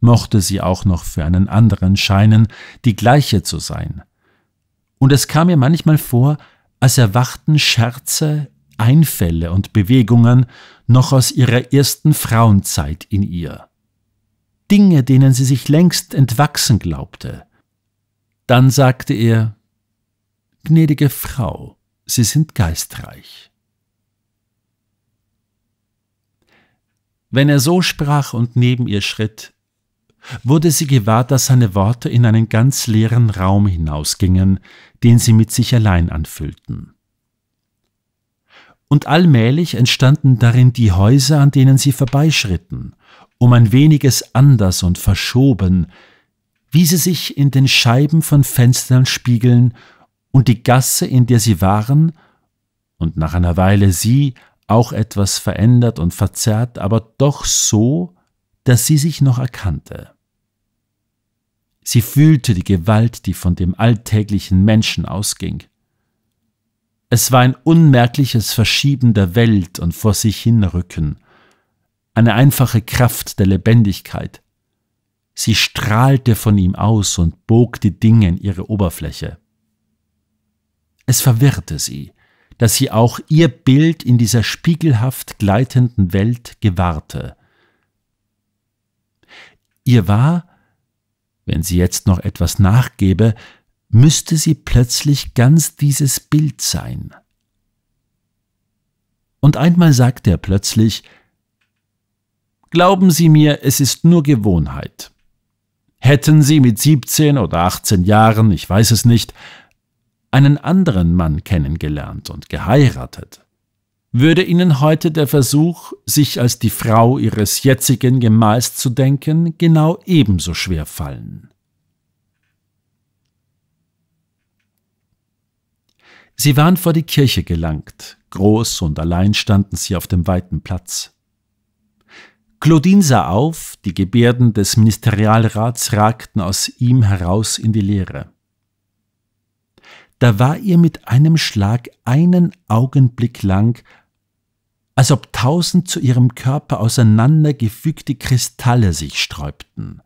Mochte sie auch noch für einen anderen scheinen, die gleiche zu sein. Und es kam ihr manchmal vor, als erwachten Scherze, Einfälle und Bewegungen noch aus ihrer ersten Frauenzeit in ihr. Dinge, denen sie sich längst entwachsen glaubte. Dann sagte er, Gnädige Frau, Sie sind geistreich. Wenn er so sprach und neben ihr schritt, wurde sie gewahr, dass seine Worte in einen ganz leeren Raum hinausgingen, den sie mit sich allein anfüllten. Und allmählich entstanden darin die Häuser, an denen sie vorbeischritten, um ein weniges anders und verschoben, wie sie sich in den Scheiben von Fenstern spiegeln und die Gasse, in der sie waren, und nach einer Weile sie auch etwas verändert und verzerrt, aber doch so, dass sie sich noch erkannte. Sie fühlte die Gewalt, die von dem alltäglichen Menschen ausging. Es war ein unmerkliches Verschieben der Welt und vor sich hinrücken, eine einfache Kraft der Lebendigkeit. Sie strahlte von ihm aus und bog die Dinge in ihre Oberfläche. Es verwirrte sie, dass sie auch ihr Bild in dieser spiegelhaft gleitenden Welt gewahrte. Ihr war, wenn sie jetzt noch etwas nachgebe, müsste sie plötzlich ganz dieses Bild sein. Und einmal sagt er plötzlich, Glauben Sie mir, es ist nur Gewohnheit. Hätten Sie mit 17 oder 18 Jahren, ich weiß es nicht, einen anderen Mann kennengelernt und geheiratet, würde Ihnen heute der Versuch, sich als die Frau Ihres jetzigen Gemahls zu denken, genau ebenso schwer fallen. Sie waren vor die Kirche gelangt, groß und allein standen sie auf dem weiten Platz. Claudine sah auf, die Gebärden des Ministerialrats ragten aus ihm heraus in die Leere. Da war ihr mit einem Schlag einen Augenblick lang als ob tausend zu ihrem Körper auseinandergefügte Kristalle sich sträubten.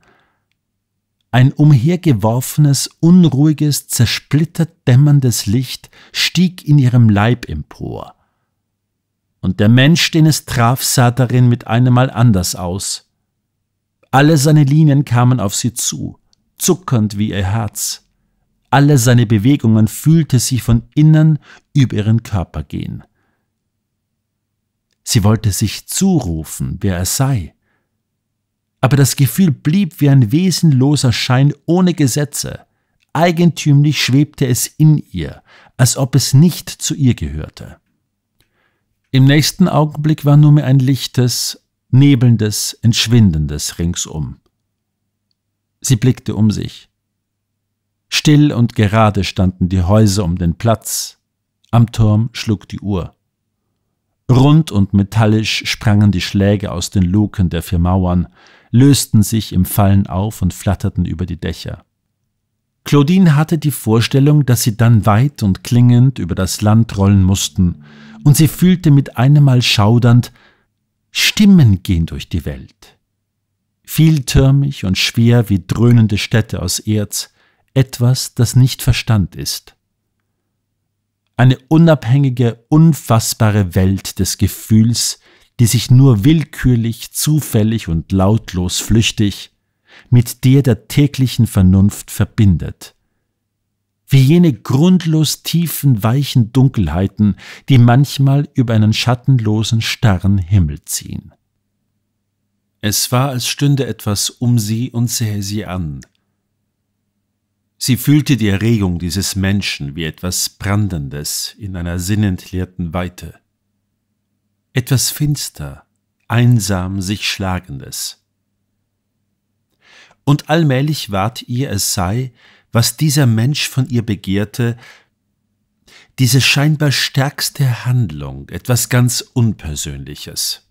Ein umhergeworfenes, unruhiges, zersplittert dämmerndes Licht stieg in ihrem Leib empor. Und der Mensch, den es traf, sah darin mit einem Mal anders aus. Alle seine Linien kamen auf sie zu, zuckernd wie ihr Herz. Alle seine Bewegungen fühlte sie von innen über ihren Körper gehen. Sie wollte sich zurufen, wer er sei. Aber das Gefühl blieb wie ein wesenloser Schein ohne Gesetze. Eigentümlich schwebte es in ihr, als ob es nicht zu ihr gehörte. Im nächsten Augenblick war nur mehr ein lichtes, nebelndes, entschwindendes ringsum. Sie blickte um sich. Still und gerade standen die Häuser um den Platz. Am Turm schlug die Uhr. Rund und metallisch sprangen die Schläge aus den Luken der vier Mauern, lösten sich im Fallen auf und flatterten über die Dächer. Claudine hatte die Vorstellung, dass sie dann weit und klingend über das Land rollen mussten, und sie fühlte mit einem Mal schaudernd, Stimmen gehen durch die Welt. Vieltürmig und schwer wie dröhnende Städte aus Erz, etwas, das nicht Verstand ist. Eine unabhängige, unfassbare Welt des Gefühls, die sich nur willkürlich, zufällig und lautlos flüchtig mit der der täglichen Vernunft verbindet. Wie jene grundlos tiefen, weichen Dunkelheiten, die manchmal über einen schattenlosen, starren Himmel ziehen. Es war, als stünde etwas um sie und sähe sie an, Sie fühlte die Erregung dieses Menschen wie etwas Brandendes in einer sinnentleerten Weite. Etwas finster, einsam sich Schlagendes. Und allmählich ward ihr, es sei, was dieser Mensch von ihr begehrte, diese scheinbar stärkste Handlung, etwas ganz Unpersönliches.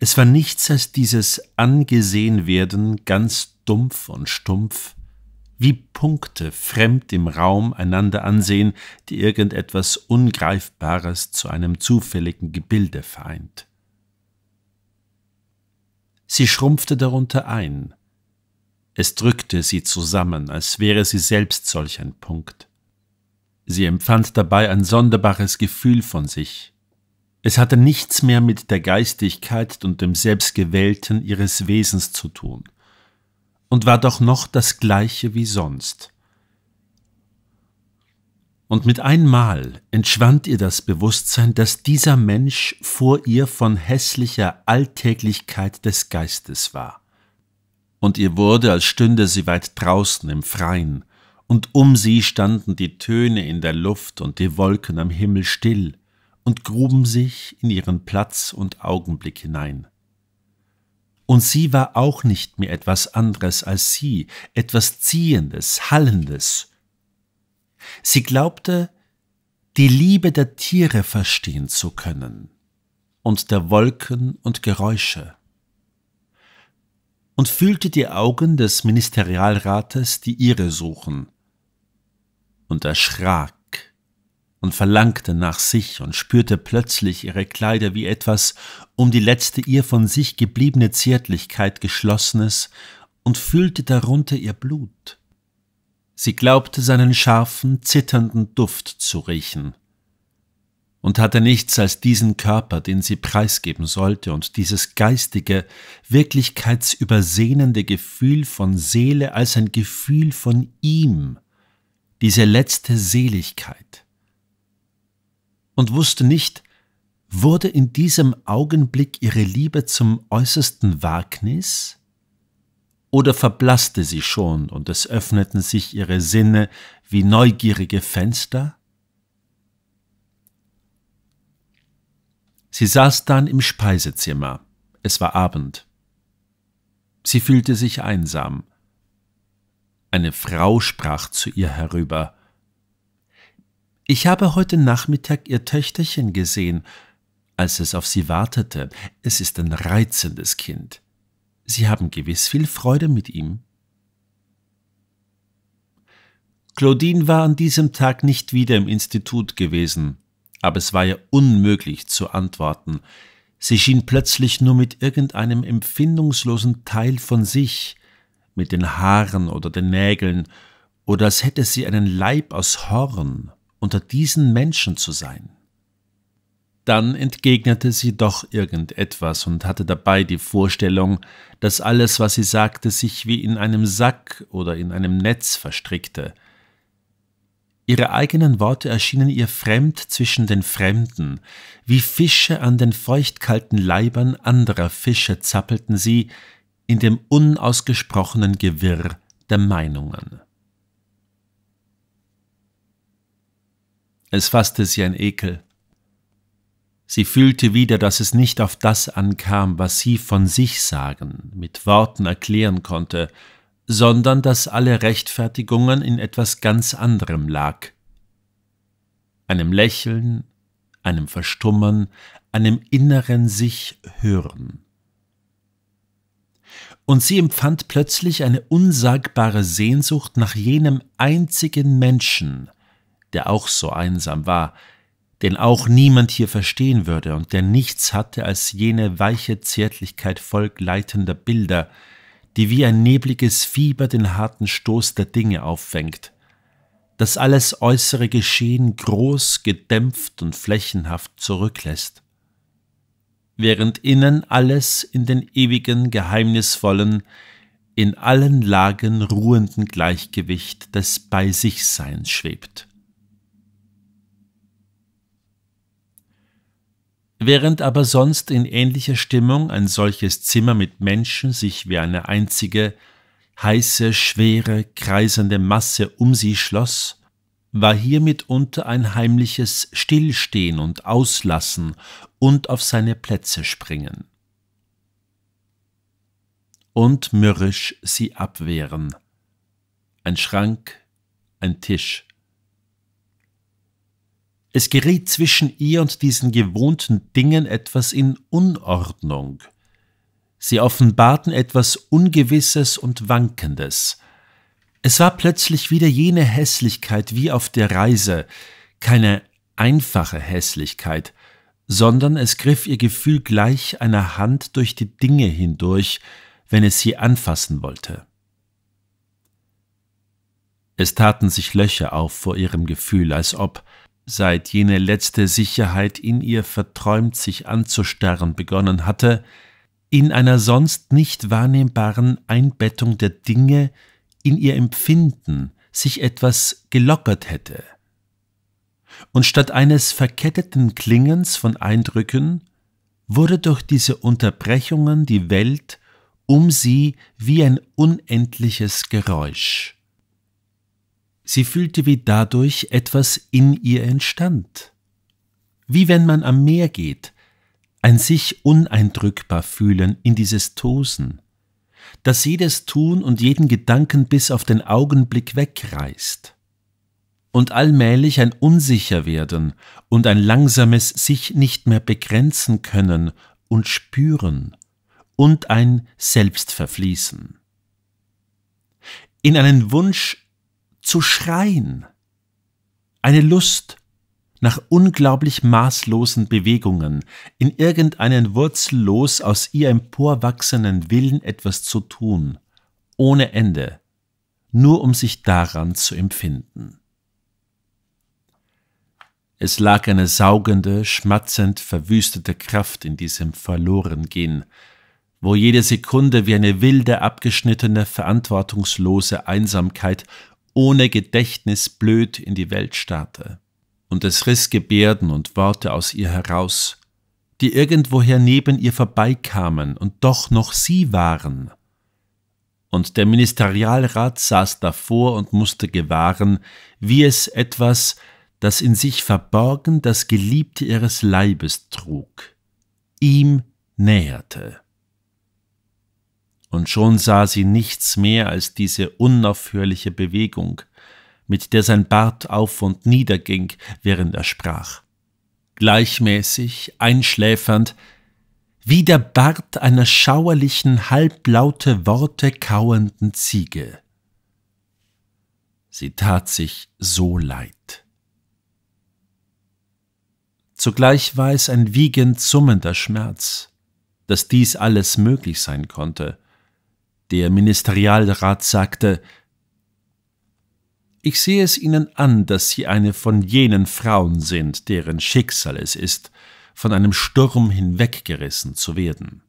Es war nichts als dieses Angesehenwerden ganz dumpf und stumpf, wie Punkte fremd im Raum einander ansehen, die irgendetwas Ungreifbares zu einem zufälligen Gebilde vereint. Sie schrumpfte darunter ein. Es drückte sie zusammen, als wäre sie selbst solch ein Punkt. Sie empfand dabei ein sonderbares Gefühl von sich. Es hatte nichts mehr mit der Geistigkeit und dem Selbstgewählten ihres Wesens zu tun und war doch noch das gleiche wie sonst. Und mit einmal entschwand ihr das Bewusstsein, dass dieser Mensch vor ihr von hässlicher Alltäglichkeit des Geistes war. Und ihr wurde, als stünde sie weit draußen im Freien, und um sie standen die Töne in der Luft und die Wolken am Himmel still und gruben sich in ihren Platz und Augenblick hinein. Und sie war auch nicht mehr etwas anderes als sie, etwas Ziehendes, Hallendes. Sie glaubte, die Liebe der Tiere verstehen zu können und der Wolken und Geräusche und fühlte die Augen des Ministerialrates, die ihre suchen, und erschrak und verlangte nach sich und spürte plötzlich ihre Kleider wie etwas um die letzte ihr von sich gebliebene Zärtlichkeit geschlossenes und fühlte darunter ihr Blut. Sie glaubte seinen scharfen, zitternden Duft zu riechen und hatte nichts als diesen Körper, den sie preisgeben sollte, und dieses geistige, wirklichkeitsübersehnende Gefühl von Seele als ein Gefühl von ihm, diese letzte Seligkeit und wusste nicht, wurde in diesem Augenblick ihre Liebe zum äußersten Wagnis? Oder verblasste sie schon und es öffneten sich ihre Sinne wie neugierige Fenster? Sie saß dann im Speisezimmer. Es war Abend. Sie fühlte sich einsam. Eine Frau sprach zu ihr herüber. Ich habe heute Nachmittag Ihr Töchterchen gesehen, als es auf Sie wartete. Es ist ein reizendes Kind. Sie haben gewiss viel Freude mit ihm. Claudine war an diesem Tag nicht wieder im Institut gewesen, aber es war ihr unmöglich zu antworten. Sie schien plötzlich nur mit irgendeinem empfindungslosen Teil von sich, mit den Haaren oder den Nägeln, oder als hätte sie einen Leib aus Horn unter diesen Menschen zu sein. Dann entgegnete sie doch irgendetwas und hatte dabei die Vorstellung, dass alles, was sie sagte, sich wie in einem Sack oder in einem Netz verstrickte. Ihre eigenen Worte erschienen ihr fremd zwischen den Fremden, wie Fische an den feuchtkalten Leibern anderer Fische zappelten sie in dem unausgesprochenen Gewirr der Meinungen. Es fasste sie ein Ekel. Sie fühlte wieder, dass es nicht auf das ankam, was sie von sich sagen, mit Worten erklären konnte, sondern dass alle Rechtfertigungen in etwas ganz anderem lag. Einem Lächeln, einem Verstummern, einem inneren sich hören. Und sie empfand plötzlich eine unsagbare Sehnsucht nach jenem einzigen Menschen, der auch so einsam war, den auch niemand hier verstehen würde und der nichts hatte als jene weiche Zärtlichkeit vollgleitender Bilder, die wie ein nebliges Fieber den harten Stoß der Dinge auffängt. Das alles äußere Geschehen groß, gedämpft und flächenhaft zurücklässt. Während innen alles in den ewigen, geheimnisvollen, in allen Lagen ruhenden Gleichgewicht des Bei-sich-Seins schwebt. Während aber sonst in ähnlicher Stimmung ein solches Zimmer mit Menschen sich wie eine einzige, heiße, schwere, kreisende Masse um sie schloss, war hier mitunter ein heimliches Stillstehen und Auslassen und auf seine Plätze springen. Und mürrisch sie abwehren. Ein Schrank, ein Tisch, es geriet zwischen ihr und diesen gewohnten Dingen etwas in Unordnung. Sie offenbarten etwas Ungewisses und Wankendes. Es war plötzlich wieder jene Hässlichkeit wie auf der Reise, keine einfache Hässlichkeit, sondern es griff ihr Gefühl gleich einer Hand durch die Dinge hindurch, wenn es sie anfassen wollte. Es taten sich Löcher auf vor ihrem Gefühl, als ob, seit jene letzte Sicherheit in ihr verträumt sich anzustarren begonnen hatte, in einer sonst nicht wahrnehmbaren Einbettung der Dinge in ihr Empfinden sich etwas gelockert hätte. Und statt eines verketteten Klingens von Eindrücken wurde durch diese Unterbrechungen die Welt um sie wie ein unendliches Geräusch. Sie fühlte, wie dadurch etwas in ihr entstand. Wie wenn man am Meer geht, ein sich uneindrückbar fühlen in dieses Tosen, das jedes Tun und jeden Gedanken bis auf den Augenblick wegreißt. Und allmählich ein Unsicherwerden und ein langsames sich nicht mehr begrenzen können und spüren und ein Selbstverfließen. In einen Wunsch zu schreien. Eine Lust nach unglaublich maßlosen Bewegungen, in irgendeinen wurzellos aus ihr emporwachsenden Willen etwas zu tun, ohne Ende, nur um sich daran zu empfinden. Es lag eine saugende, schmatzend verwüstete Kraft in diesem Verlorengehen, wo jede Sekunde wie eine wilde, abgeschnittene, verantwortungslose Einsamkeit ohne Gedächtnis blöd in die Welt starrte. Und es riss Gebärden und Worte aus ihr heraus, die irgendwoher neben ihr vorbeikamen und doch noch sie waren. Und der Ministerialrat saß davor und musste gewahren, wie es etwas, das in sich verborgen das Geliebte ihres Leibes trug, ihm näherte und schon sah sie nichts mehr als diese unaufhörliche Bewegung, mit der sein Bart auf und nieder ging, während er sprach. Gleichmäßig, einschläfernd, wie der Bart einer schauerlichen, halblaute Worte kauernden Ziege. Sie tat sich so leid. Zugleich war es ein wiegend summender Schmerz, dass dies alles möglich sein konnte – der Ministerialrat sagte Ich sehe es Ihnen an, dass Sie eine von jenen Frauen sind, deren Schicksal es ist, von einem Sturm hinweggerissen zu werden.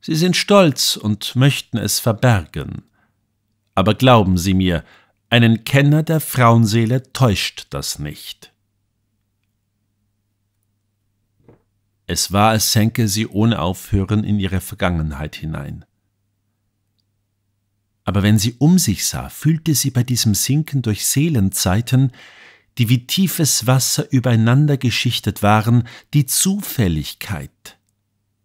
Sie sind stolz und möchten es verbergen. Aber glauben Sie mir, einen Kenner der Frauenseele täuscht das nicht. Es war, als senke sie ohne Aufhören in ihre Vergangenheit hinein aber wenn sie um sich sah, fühlte sie bei diesem Sinken durch Seelenzeiten, die wie tiefes Wasser übereinander geschichtet waren, die Zufälligkeit.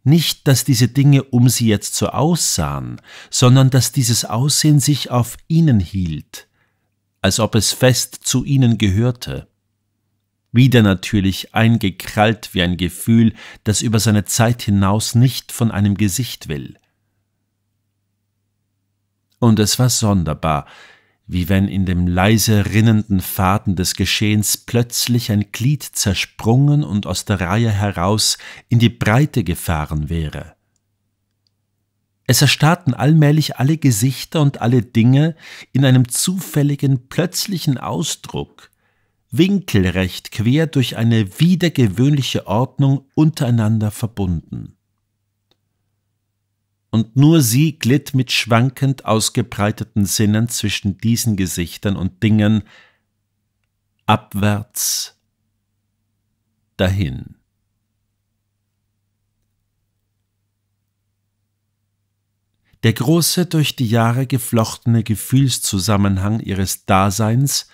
Nicht, dass diese Dinge um sie jetzt so aussahen, sondern dass dieses Aussehen sich auf ihnen hielt, als ob es fest zu ihnen gehörte. Wieder natürlich eingekrallt wie ein Gefühl, das über seine Zeit hinaus nicht von einem Gesicht will. Und es war sonderbar, wie wenn in dem leise rinnenden Faden des Geschehens plötzlich ein Glied zersprungen und aus der Reihe heraus in die Breite gefahren wäre. Es erstarrten allmählich alle Gesichter und alle Dinge in einem zufälligen, plötzlichen Ausdruck, winkelrecht quer durch eine wiedergewöhnliche Ordnung untereinander verbunden und nur sie glitt mit schwankend ausgebreiteten Sinnen zwischen diesen Gesichtern und Dingen abwärts dahin. Der große, durch die Jahre geflochtene Gefühlszusammenhang ihres Daseins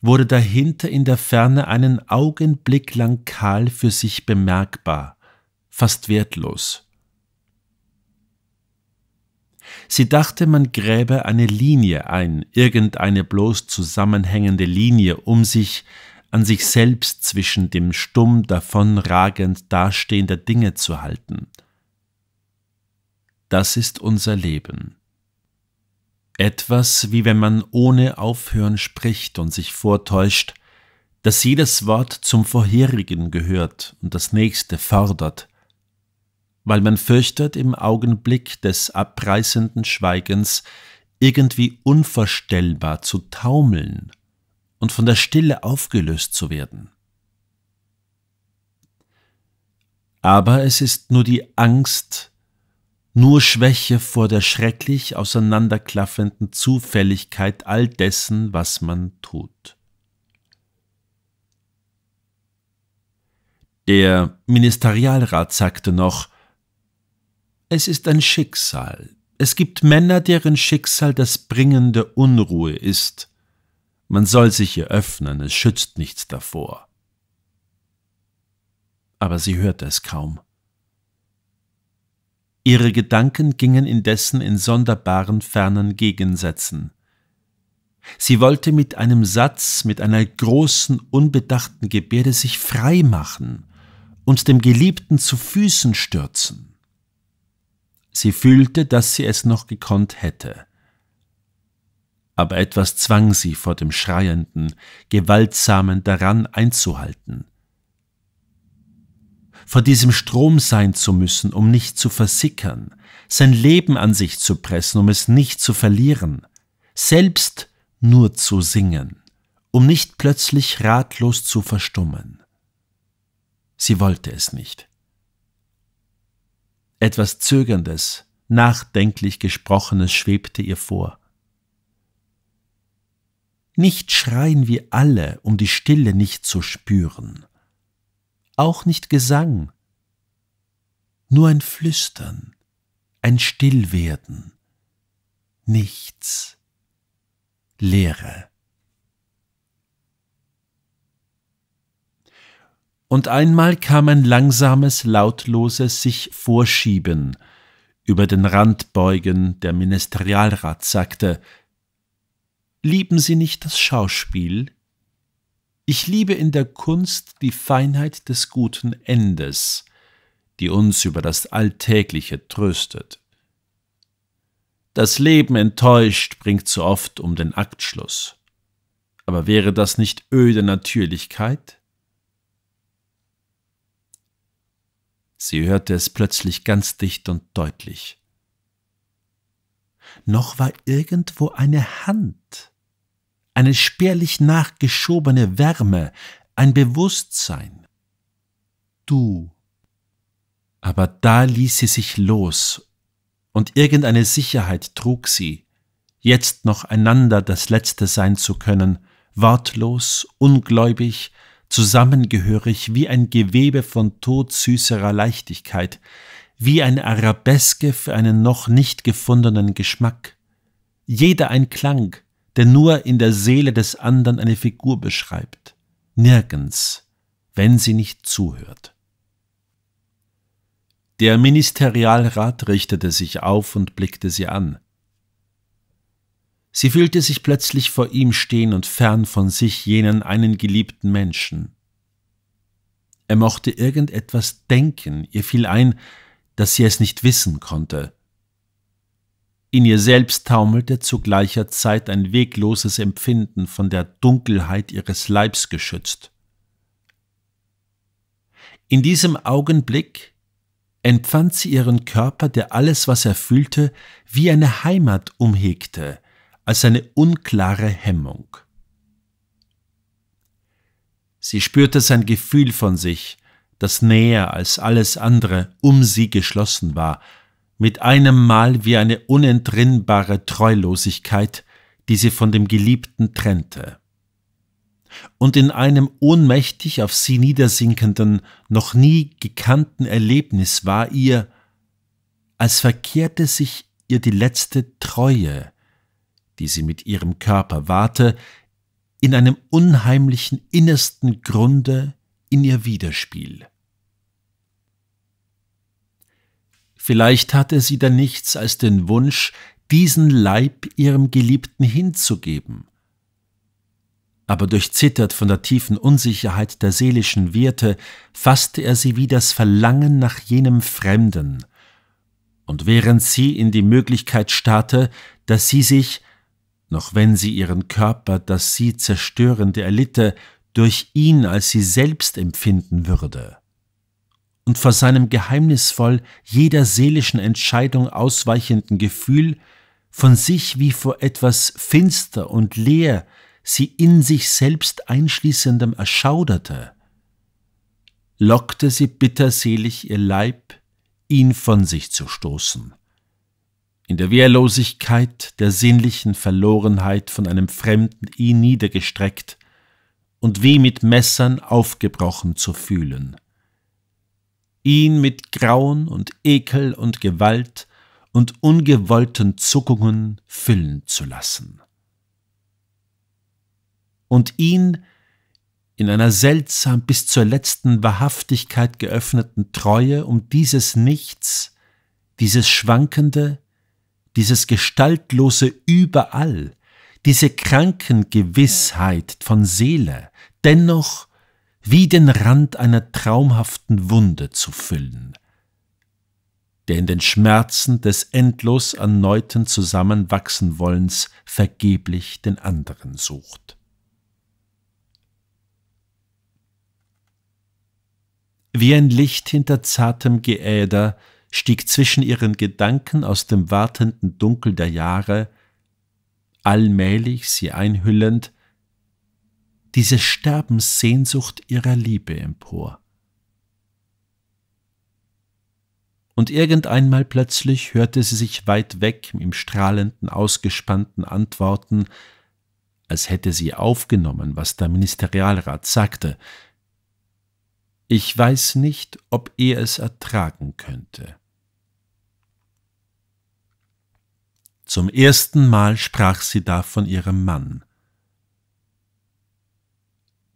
wurde dahinter in der Ferne einen Augenblick lang kahl für sich bemerkbar, fast wertlos. Sie dachte, man gräbe eine Linie ein, irgendeine bloß zusammenhängende Linie um sich, an sich selbst zwischen dem stumm davonragend Dastehen Dinge zu halten. Das ist unser Leben. Etwas, wie wenn man ohne Aufhören spricht und sich vortäuscht, dass jedes Wort zum vorherigen gehört und das nächste fordert, weil man fürchtet, im Augenblick des abreißenden Schweigens irgendwie unvorstellbar zu taumeln und von der Stille aufgelöst zu werden. Aber es ist nur die Angst, nur Schwäche vor der schrecklich auseinanderklaffenden Zufälligkeit all dessen, was man tut. Der Ministerialrat sagte noch, es ist ein Schicksal. Es gibt Männer, deren Schicksal das bringende Unruhe ist. Man soll sich ihr öffnen, es schützt nichts davor. Aber sie hörte es kaum. Ihre Gedanken gingen indessen in sonderbaren fernen Gegensätzen. Sie wollte mit einem Satz, mit einer großen, unbedachten Gebärde sich frei machen und dem Geliebten zu Füßen stürzen. Sie fühlte, dass sie es noch gekonnt hätte. Aber etwas zwang sie vor dem Schreienden, Gewaltsamen daran einzuhalten. Vor diesem Strom sein zu müssen, um nicht zu versickern, sein Leben an sich zu pressen, um es nicht zu verlieren, selbst nur zu singen, um nicht plötzlich ratlos zu verstummen. Sie wollte es nicht. Etwas Zögerndes, nachdenklich Gesprochenes schwebte ihr vor. Nicht schreien wir alle, um die Stille nicht zu spüren. Auch nicht Gesang. Nur ein Flüstern, ein Stillwerden. Nichts. Leere. und einmal kam ein langsames, lautloses sich vorschieben, über den Rand beugen, der Ministerialrat sagte, Lieben Sie nicht das Schauspiel? Ich liebe in der Kunst die Feinheit des guten Endes, die uns über das Alltägliche tröstet. Das Leben enttäuscht bringt so oft um den Aktschluss. Aber wäre das nicht öde Natürlichkeit? Sie hörte es plötzlich ganz dicht und deutlich. Noch war irgendwo eine Hand, eine spärlich nachgeschobene Wärme, ein Bewusstsein. Du. Aber da ließ sie sich los, und irgendeine Sicherheit trug sie, jetzt noch einander das Letzte sein zu können, wortlos, ungläubig, zusammengehörig wie ein Gewebe von todsüßerer Leichtigkeit, wie eine Arabeske für einen noch nicht gefundenen Geschmack. Jeder ein Klang, der nur in der Seele des anderen eine Figur beschreibt, nirgends, wenn sie nicht zuhört. Der Ministerialrat richtete sich auf und blickte sie an. Sie fühlte sich plötzlich vor ihm stehen und fern von sich jenen einen geliebten Menschen. Er mochte irgendetwas denken, ihr fiel ein, dass sie es nicht wissen konnte. In ihr selbst taumelte zu gleicher Zeit ein wegloses Empfinden von der Dunkelheit ihres Leibs geschützt. In diesem Augenblick empfand sie ihren Körper, der alles, was er fühlte, wie eine Heimat umhegte, als eine unklare Hemmung. Sie spürte sein Gefühl von sich, das näher als alles andere um sie geschlossen war, mit einem Mal wie eine unentrinnbare Treulosigkeit, die sie von dem Geliebten trennte. Und in einem ohnmächtig auf sie niedersinkenden, noch nie gekannten Erlebnis war ihr, als verkehrte sich ihr die letzte Treue, die sie mit ihrem Körper wahrte, in einem unheimlichen innersten Grunde in ihr Widerspiel. Vielleicht hatte sie dann nichts als den Wunsch, diesen Leib ihrem Geliebten hinzugeben. Aber durchzittert von der tiefen Unsicherheit der seelischen Werte, fasste er sie wie das Verlangen nach jenem Fremden. Und während sie in die Möglichkeit starrte, dass sie sich noch wenn sie ihren Körper, das sie zerstörende erlitte, durch ihn als sie selbst empfinden würde und vor seinem geheimnisvoll jeder seelischen Entscheidung ausweichenden Gefühl, von sich wie vor etwas finster und leer, sie in sich selbst einschließendem erschauderte, lockte sie bitterselig ihr Leib, ihn von sich zu stoßen in der Wehrlosigkeit, der sinnlichen Verlorenheit von einem Fremden ihn eh niedergestreckt und wie mit Messern aufgebrochen zu fühlen. Ihn mit Grauen und Ekel und Gewalt und ungewollten Zuckungen füllen zu lassen. Und ihn in einer seltsam bis zur letzten Wahrhaftigkeit geöffneten Treue um dieses Nichts, dieses schwankende, dieses gestaltlose Überall, diese Krankengewissheit von Seele, dennoch wie den Rand einer traumhaften Wunde zu füllen, der in den Schmerzen des endlos erneuten Zusammenwachsenwollens vergeblich den anderen sucht. Wie ein Licht hinter zartem Geäder stieg zwischen ihren Gedanken aus dem wartenden Dunkel der Jahre, allmählich sie einhüllend, diese Sterbenssehnsucht ihrer Liebe empor. Und irgend einmal plötzlich hörte sie sich weit weg im strahlenden, ausgespannten Antworten, als hätte sie aufgenommen, was der Ministerialrat sagte. Ich weiß nicht, ob er es ertragen könnte. Zum ersten Mal sprach sie da von ihrem Mann.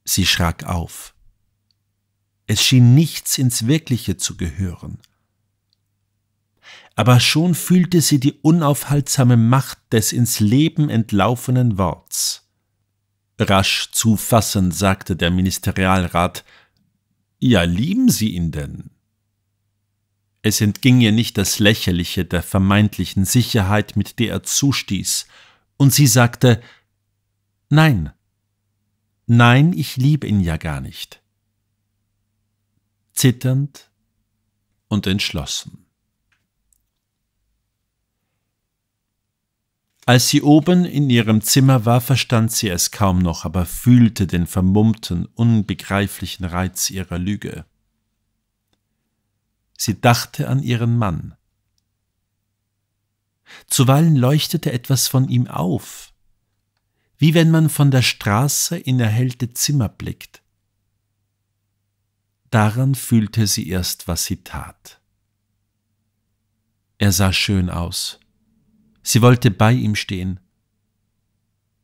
Sie schrak auf. Es schien nichts ins Wirkliche zu gehören. Aber schon fühlte sie die unaufhaltsame Macht des ins Leben entlaufenen Worts. Rasch zufassend sagte der Ministerialrat, ja, lieben Sie ihn denn? Es entging ihr nicht das Lächerliche der vermeintlichen Sicherheit, mit der er zustieß, und sie sagte Nein. Nein, ich liebe ihn ja gar nicht. Zitternd und entschlossen. Als sie oben in ihrem Zimmer war, verstand sie es kaum noch, aber fühlte den vermummten, unbegreiflichen Reiz ihrer Lüge. Sie dachte an ihren Mann. Zuweilen leuchtete etwas von ihm auf, wie wenn man von der Straße in erhellte Zimmer blickt. Daran fühlte sie erst, was sie tat. Er sah schön aus. Sie wollte bei ihm stehen.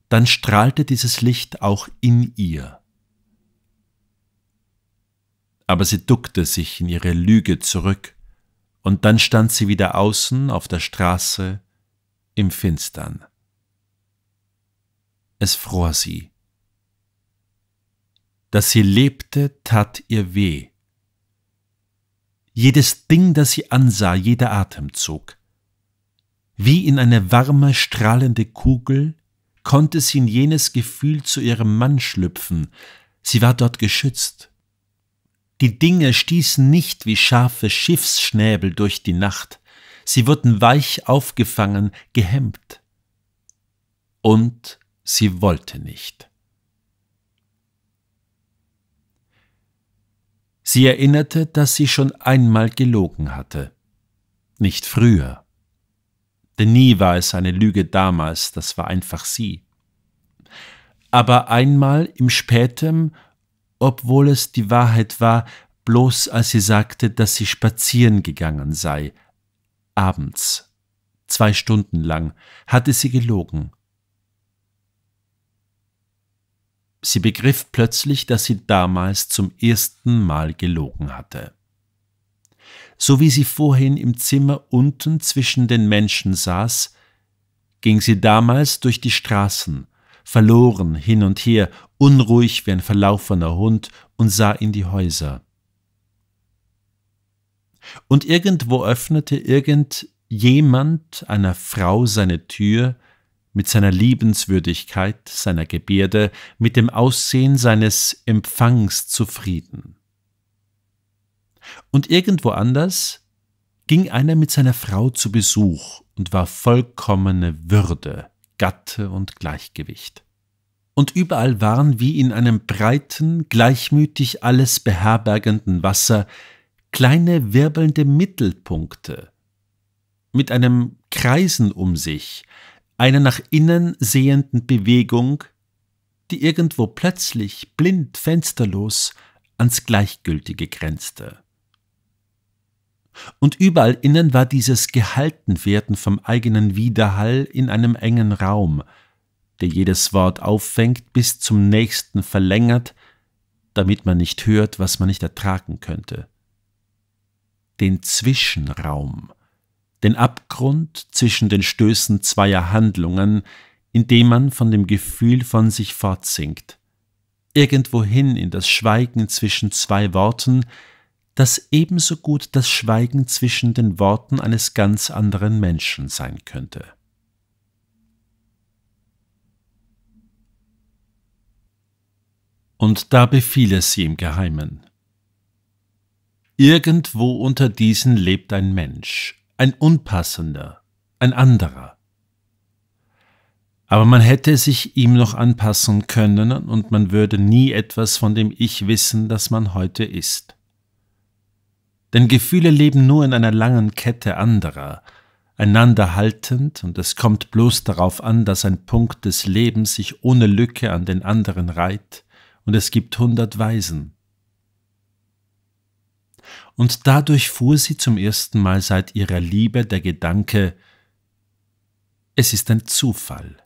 Dann strahlte dieses Licht auch in ihr aber sie duckte sich in ihre Lüge zurück, und dann stand sie wieder außen auf der Straße im Finstern. Es fror sie. Dass sie lebte, tat ihr weh. Jedes Ding, das sie ansah, jeder Atemzug. Wie in eine warme, strahlende Kugel konnte sie in jenes Gefühl zu ihrem Mann schlüpfen, sie war dort geschützt. Die Dinge stießen nicht wie scharfe Schiffsschnäbel durch die Nacht, sie wurden weich aufgefangen, gehemmt. Und sie wollte nicht. Sie erinnerte, dass sie schon einmal gelogen hatte. Nicht früher. Denn nie war es eine Lüge damals, das war einfach sie. Aber einmal im späten obwohl es die Wahrheit war, bloß als sie sagte, dass sie spazieren gegangen sei. Abends. Zwei Stunden lang hatte sie gelogen. Sie begriff plötzlich, dass sie damals zum ersten Mal gelogen hatte. So wie sie vorhin im Zimmer unten zwischen den Menschen saß, ging sie damals durch die Straßen, verloren hin und her, unruhig wie ein verlaufener Hund und sah in die Häuser. Und irgendwo öffnete irgendjemand einer Frau seine Tür mit seiner Liebenswürdigkeit, seiner Gebärde, mit dem Aussehen seines Empfangs zufrieden. Und irgendwo anders ging einer mit seiner Frau zu Besuch und war vollkommene Würde, Gatte und Gleichgewicht und überall waren wie in einem breiten, gleichmütig alles beherbergenden Wasser kleine wirbelnde Mittelpunkte mit einem Kreisen um sich, einer nach innen sehenden Bewegung, die irgendwo plötzlich blind fensterlos ans Gleichgültige grenzte. Und überall innen war dieses Gehaltenwerden vom eigenen Widerhall in einem engen Raum – der jedes Wort auffängt, bis zum nächsten verlängert, damit man nicht hört, was man nicht ertragen könnte. Den Zwischenraum, den Abgrund zwischen den Stößen zweier Handlungen, in dem man von dem Gefühl von sich fortsinkt, irgendwohin in das Schweigen zwischen zwei Worten, das ebenso gut das Schweigen zwischen den Worten eines ganz anderen Menschen sein könnte. und da befiel es sie im Geheimen. Irgendwo unter diesen lebt ein Mensch, ein unpassender, ein anderer. Aber man hätte sich ihm noch anpassen können und man würde nie etwas von dem Ich wissen, das man heute ist. Denn Gefühle leben nur in einer langen Kette anderer, einander haltend, und es kommt bloß darauf an, dass ein Punkt des Lebens sich ohne Lücke an den anderen reiht, und es gibt hundert Weisen. Und dadurch fuhr sie zum ersten Mal seit ihrer Liebe der Gedanke, es ist ein Zufall.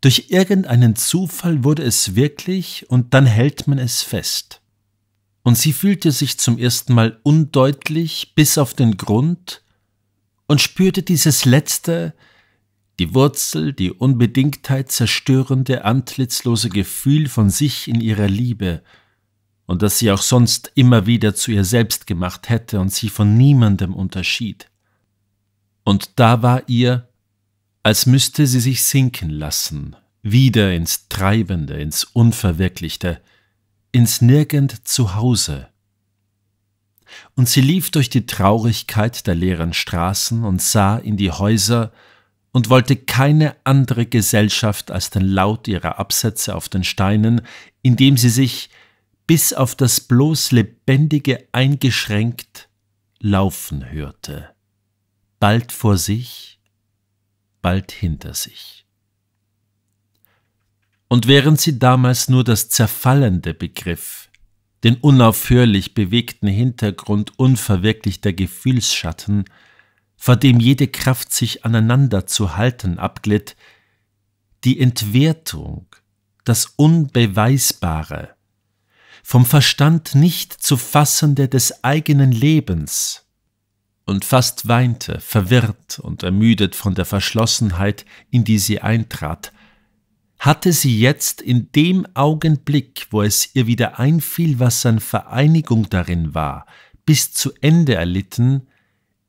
Durch irgendeinen Zufall wurde es wirklich und dann hält man es fest. Und sie fühlte sich zum ersten Mal undeutlich bis auf den Grund und spürte dieses letzte, die Wurzel, die Unbedingtheit zerstörende, antlitzlose Gefühl von sich in ihrer Liebe und das sie auch sonst immer wieder zu ihr selbst gemacht hätte und sie von niemandem unterschied. Und da war ihr, als müsste sie sich sinken lassen, wieder ins Treibende, ins Unverwirklichte, ins Nirgend zu Hause. Und sie lief durch die Traurigkeit der leeren Straßen und sah in die Häuser und wollte keine andere Gesellschaft als den Laut ihrer Absätze auf den Steinen, indem sie sich bis auf das bloß Lebendige eingeschränkt laufen hörte, bald vor sich, bald hinter sich. Und während sie damals nur das Zerfallende begriff, den unaufhörlich bewegten Hintergrund unverwirklichter Gefühlsschatten, vor dem jede Kraft sich aneinander zu halten abglitt, die Entwertung, das Unbeweisbare, vom Verstand nicht zu fassende des eigenen Lebens, und fast weinte, verwirrt und ermüdet von der Verschlossenheit, in die sie eintrat, hatte sie jetzt in dem Augenblick, wo es ihr wieder einfiel, was an Vereinigung darin war, bis zu Ende erlitten,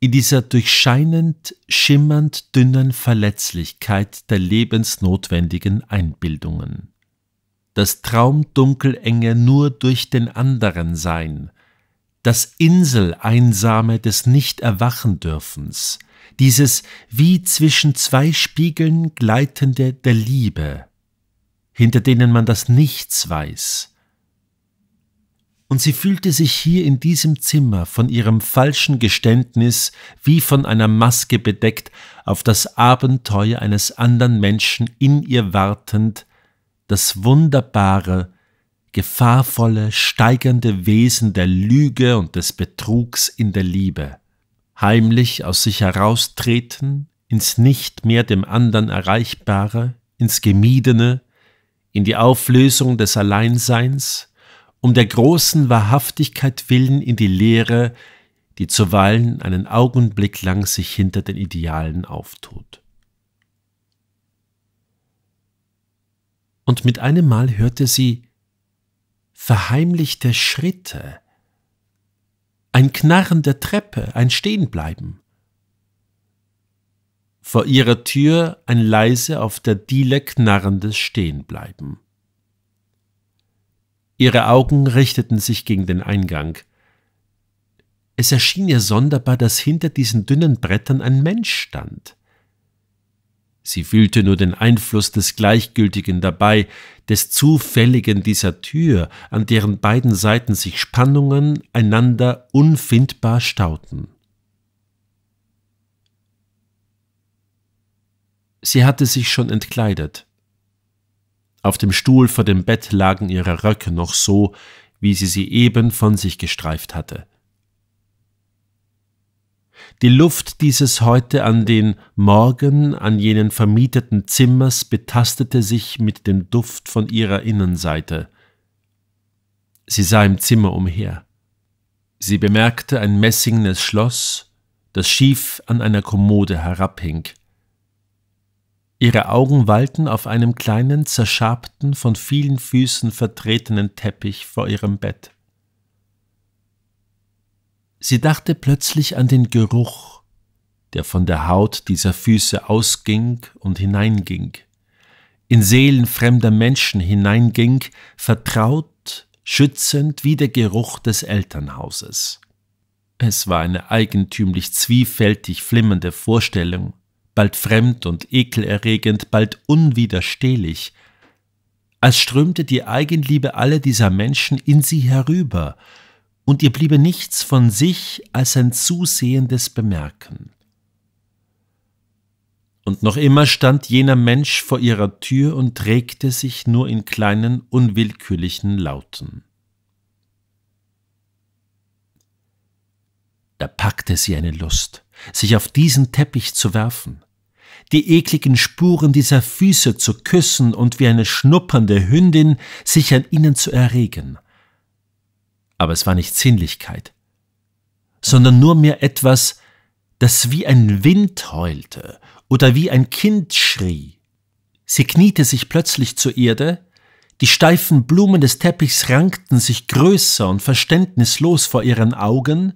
in dieser durchscheinend schimmernd dünnen Verletzlichkeit der lebensnotwendigen Einbildungen. Das Traumdunkelenge nur durch den anderen sein, das Insel-Einsame des Nicht-Erwachen-Dürfens, dieses wie zwischen zwei Spiegeln gleitende der Liebe, hinter denen man das Nichts weiß, und sie fühlte sich hier in diesem Zimmer von ihrem falschen Geständnis wie von einer Maske bedeckt, auf das Abenteuer eines anderen Menschen in ihr wartend, das wunderbare, gefahrvolle, steigernde Wesen der Lüge und des Betrugs in der Liebe. Heimlich aus sich heraustreten, ins nicht mehr dem anderen Erreichbare, ins Gemiedene, in die Auflösung des Alleinseins, um der großen Wahrhaftigkeit willen in die Lehre, die zuweilen einen Augenblick lang sich hinter den Idealen auftut. Und mit einem Mal hörte sie verheimlichte Schritte, ein Knarren der Treppe, ein Stehenbleiben. Vor ihrer Tür ein leise auf der Diele knarrendes Stehenbleiben. Ihre Augen richteten sich gegen den Eingang. Es erschien ihr sonderbar, dass hinter diesen dünnen Brettern ein Mensch stand. Sie fühlte nur den Einfluss des Gleichgültigen dabei, des Zufälligen dieser Tür, an deren beiden Seiten sich Spannungen einander unfindbar stauten. Sie hatte sich schon entkleidet. Auf dem Stuhl vor dem Bett lagen ihre Röcke noch so, wie sie sie eben von sich gestreift hatte. Die Luft dieses heute an den Morgen an jenen vermieteten Zimmers betastete sich mit dem Duft von ihrer Innenseite. Sie sah im Zimmer umher. Sie bemerkte ein messingnes Schloss, das schief an einer Kommode herabhing. Ihre Augen walten auf einem kleinen, zerschabten, von vielen Füßen vertretenen Teppich vor ihrem Bett. Sie dachte plötzlich an den Geruch, der von der Haut dieser Füße ausging und hineinging, in Seelen fremder Menschen hineinging, vertraut, schützend wie der Geruch des Elternhauses. Es war eine eigentümlich zwiefältig flimmernde Vorstellung, bald fremd und ekelerregend, bald unwiderstehlich, als strömte die Eigenliebe aller dieser Menschen in sie herüber, und ihr bliebe nichts von sich als ein zusehendes Bemerken. Und noch immer stand jener Mensch vor ihrer Tür und regte sich nur in kleinen, unwillkürlichen Lauten. Da packte sie eine Lust, sich auf diesen Teppich zu werfen, die ekligen Spuren dieser Füße zu küssen und wie eine schnuppernde Hündin sich an ihnen zu erregen. Aber es war nicht Sinnlichkeit, sondern nur mehr etwas, das wie ein Wind heulte oder wie ein Kind schrie. Sie kniete sich plötzlich zur Erde, die steifen Blumen des Teppichs rankten sich größer und verständnislos vor ihren Augen,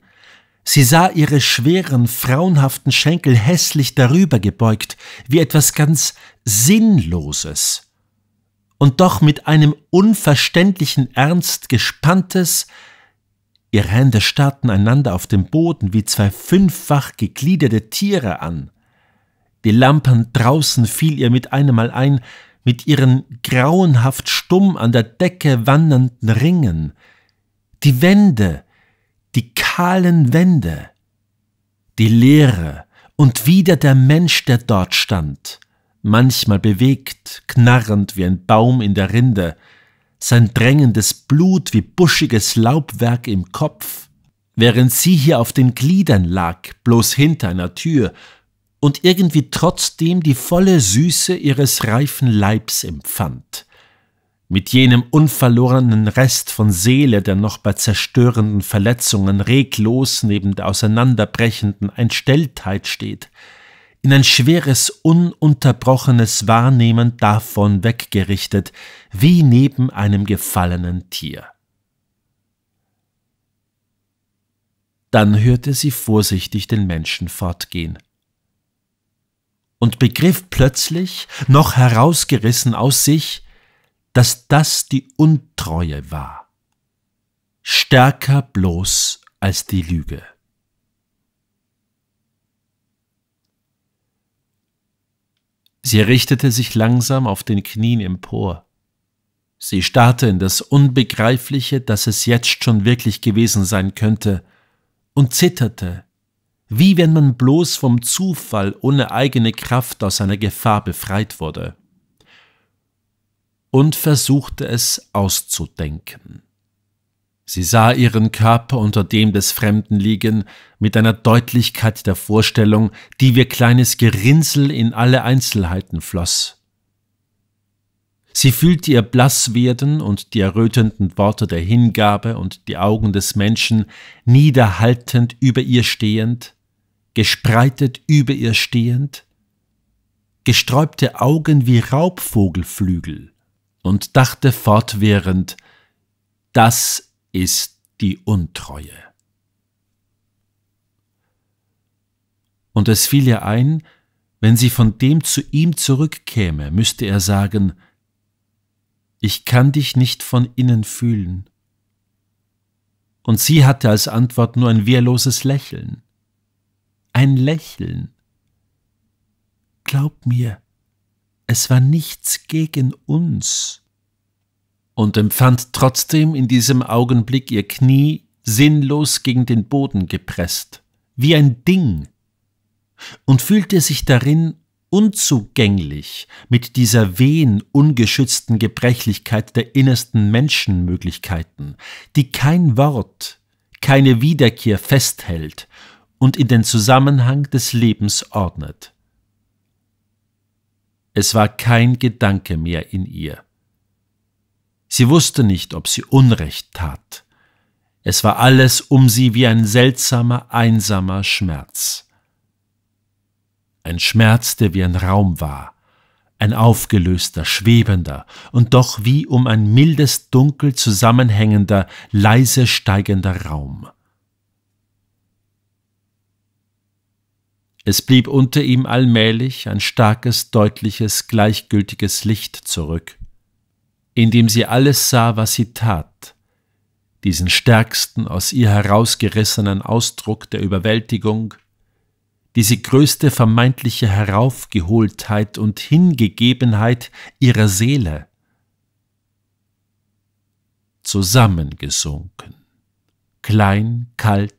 Sie sah ihre schweren, frauenhaften Schenkel hässlich darüber gebeugt, wie etwas ganz Sinnloses. Und doch mit einem unverständlichen Ernst gespanntes, ihre Hände starrten einander auf dem Boden wie zwei fünffach gegliederte Tiere an. Die Lampen draußen fiel ihr mit einem Mal ein, mit ihren grauenhaft stumm an der Decke wandernden Ringen. Die Wände, die kahlen Wände, die Leere und wieder der Mensch, der dort stand, manchmal bewegt, knarrend wie ein Baum in der Rinde, sein drängendes Blut wie buschiges Laubwerk im Kopf, während sie hier auf den Gliedern lag, bloß hinter einer Tür, und irgendwie trotzdem die volle Süße ihres reifen Leibs empfand, mit jenem unverlorenen Rest von Seele, der noch bei zerstörenden Verletzungen reglos neben der auseinanderbrechenden Entstelltheit steht, in ein schweres, ununterbrochenes Wahrnehmen davon weggerichtet, wie neben einem gefallenen Tier. Dann hörte sie vorsichtig den Menschen fortgehen und begriff plötzlich, noch herausgerissen aus sich, dass das die Untreue war, stärker bloß als die Lüge. Sie richtete sich langsam auf den Knien empor. Sie starrte in das Unbegreifliche, das es jetzt schon wirklich gewesen sein könnte, und zitterte, wie wenn man bloß vom Zufall ohne eigene Kraft aus einer Gefahr befreit wurde und versuchte es auszudenken. Sie sah ihren Körper unter dem des Fremden liegen, mit einer Deutlichkeit der Vorstellung, die wie kleines Gerinsel in alle Einzelheiten floss. Sie fühlte ihr Blasswerden und die errötenden Worte der Hingabe und die Augen des Menschen niederhaltend über ihr stehend, gespreitet über ihr stehend, gesträubte Augen wie Raubvogelflügel und dachte fortwährend, das ist die Untreue. Und es fiel ihr ein, wenn sie von dem zu ihm zurückkäme, müsste er sagen, ich kann dich nicht von innen fühlen. Und sie hatte als Antwort nur ein wehrloses Lächeln. Ein Lächeln. Glaub mir, es war nichts gegen uns. Und empfand trotzdem in diesem Augenblick ihr Knie sinnlos gegen den Boden gepresst, wie ein Ding, und fühlte sich darin unzugänglich mit dieser wehen ungeschützten Gebrechlichkeit der innersten Menschenmöglichkeiten, die kein Wort, keine Wiederkehr festhält und in den Zusammenhang des Lebens ordnet. Es war kein Gedanke mehr in ihr. Sie wusste nicht, ob sie Unrecht tat. Es war alles um sie wie ein seltsamer, einsamer Schmerz. Ein Schmerz, der wie ein Raum war, ein aufgelöster, schwebender und doch wie um ein mildes Dunkel zusammenhängender, leise steigender Raum. Es blieb unter ihm allmählich ein starkes, deutliches, gleichgültiges Licht zurück, indem sie alles sah, was sie tat, diesen stärksten aus ihr herausgerissenen Ausdruck der Überwältigung, diese größte vermeintliche Heraufgeholtheit und Hingegebenheit ihrer Seele, zusammengesunken, klein, kalt,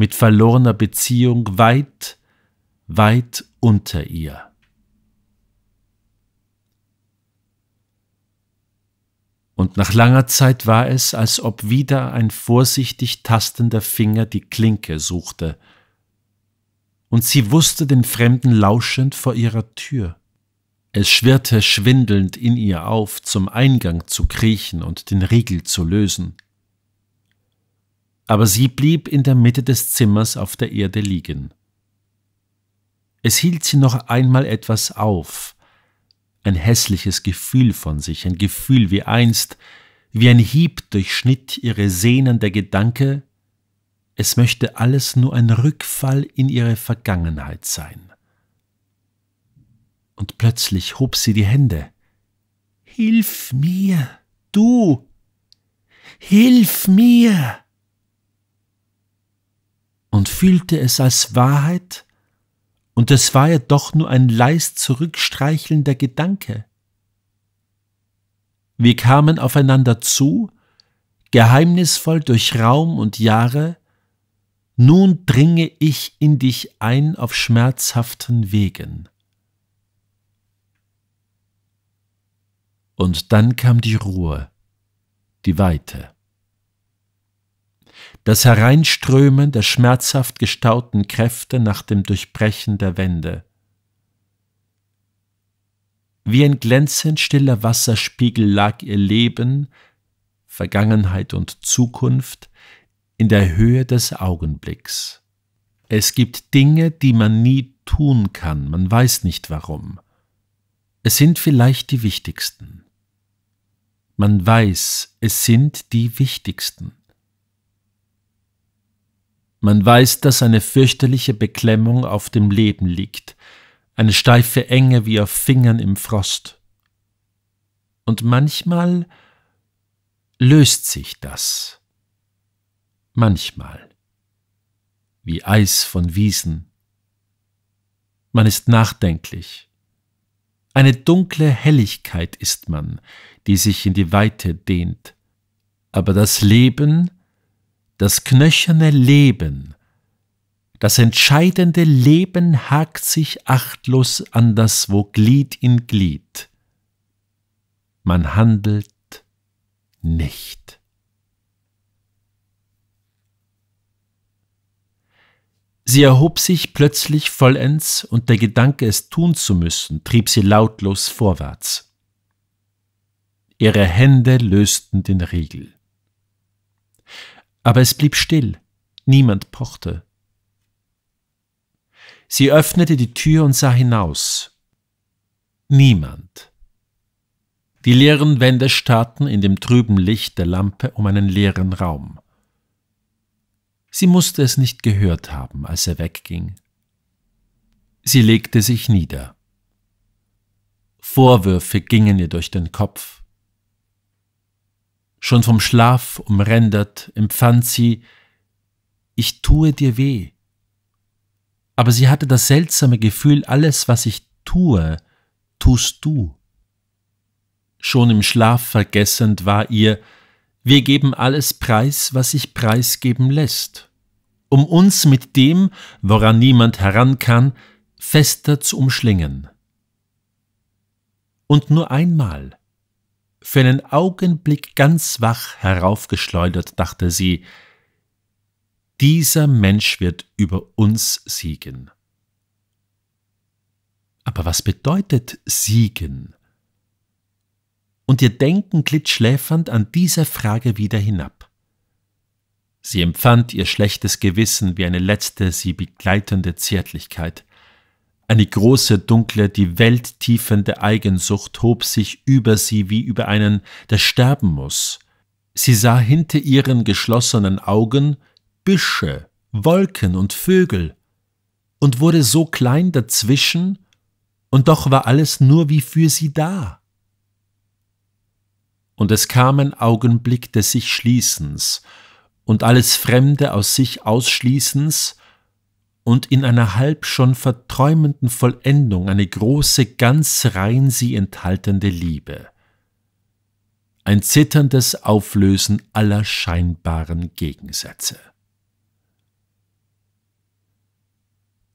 mit verlorener Beziehung weit, weit unter ihr. Und nach langer Zeit war es, als ob wieder ein vorsichtig tastender Finger die Klinke suchte, und sie wusste den Fremden lauschend vor ihrer Tür. Es schwirrte schwindelnd in ihr auf, zum Eingang zu kriechen und den Riegel zu lösen aber sie blieb in der Mitte des Zimmers auf der Erde liegen. Es hielt sie noch einmal etwas auf, ein hässliches Gefühl von sich, ein Gefühl wie einst, wie ein Hieb durchschnitt ihre Sehnen der Gedanke, es möchte alles nur ein Rückfall in ihre Vergangenheit sein. Und plötzlich hob sie die Hände. Hilf mir, du! Hilf mir! und fühlte es als Wahrheit, und es war ja doch nur ein leist zurückstreichelnder Gedanke. Wir kamen aufeinander zu, geheimnisvoll durch Raum und Jahre, nun dringe ich in dich ein auf schmerzhaften Wegen. Und dann kam die Ruhe, die Weite das Hereinströmen der schmerzhaft gestauten Kräfte nach dem Durchbrechen der Wände. Wie ein glänzend stiller Wasserspiegel lag ihr Leben, Vergangenheit und Zukunft in der Höhe des Augenblicks. Es gibt Dinge, die man nie tun kann, man weiß nicht warum. Es sind vielleicht die wichtigsten. Man weiß, es sind die wichtigsten. Man weiß, dass eine fürchterliche Beklemmung auf dem Leben liegt, eine steife Enge wie auf Fingern im Frost. Und manchmal löst sich das. Manchmal. Wie Eis von Wiesen. Man ist nachdenklich. Eine dunkle Helligkeit ist man, die sich in die Weite dehnt. Aber das Leben das knöcherne Leben, das entscheidende Leben hakt sich achtlos wo Glied in Glied. Man handelt nicht. Sie erhob sich plötzlich vollends und der Gedanke, es tun zu müssen, trieb sie lautlos vorwärts. Ihre Hände lösten den Riegel aber es blieb still, niemand pochte. Sie öffnete die Tür und sah hinaus. Niemand. Die leeren Wände starrten in dem trüben Licht der Lampe um einen leeren Raum. Sie musste es nicht gehört haben, als er wegging. Sie legte sich nieder. Vorwürfe gingen ihr durch den Kopf. Schon vom Schlaf umrändert empfand sie, ich tue dir weh. Aber sie hatte das seltsame Gefühl, alles, was ich tue, tust du. Schon im Schlaf vergessend war ihr, wir geben alles preis, was sich preisgeben lässt, um uns mit dem, woran niemand heran kann, fester zu umschlingen. Und nur einmal, für einen Augenblick ganz wach heraufgeschleudert, dachte sie, dieser Mensch wird über uns siegen. Aber was bedeutet siegen? Und ihr Denken glitt schläfernd an dieser Frage wieder hinab. Sie empfand ihr schlechtes Gewissen wie eine letzte sie begleitende Zärtlichkeit. Eine große, dunkle, die Welt tiefende Eigensucht hob sich über sie wie über einen, der sterben muss. Sie sah hinter ihren geschlossenen Augen Büsche, Wolken und Vögel und wurde so klein dazwischen, und doch war alles nur wie für sie da. Und es kam ein Augenblick des sich Schließens und alles Fremde aus sich Ausschließens, und in einer halb schon verträumenden Vollendung eine große, ganz rein sie enthaltende Liebe. Ein zitterndes Auflösen aller scheinbaren Gegensätze.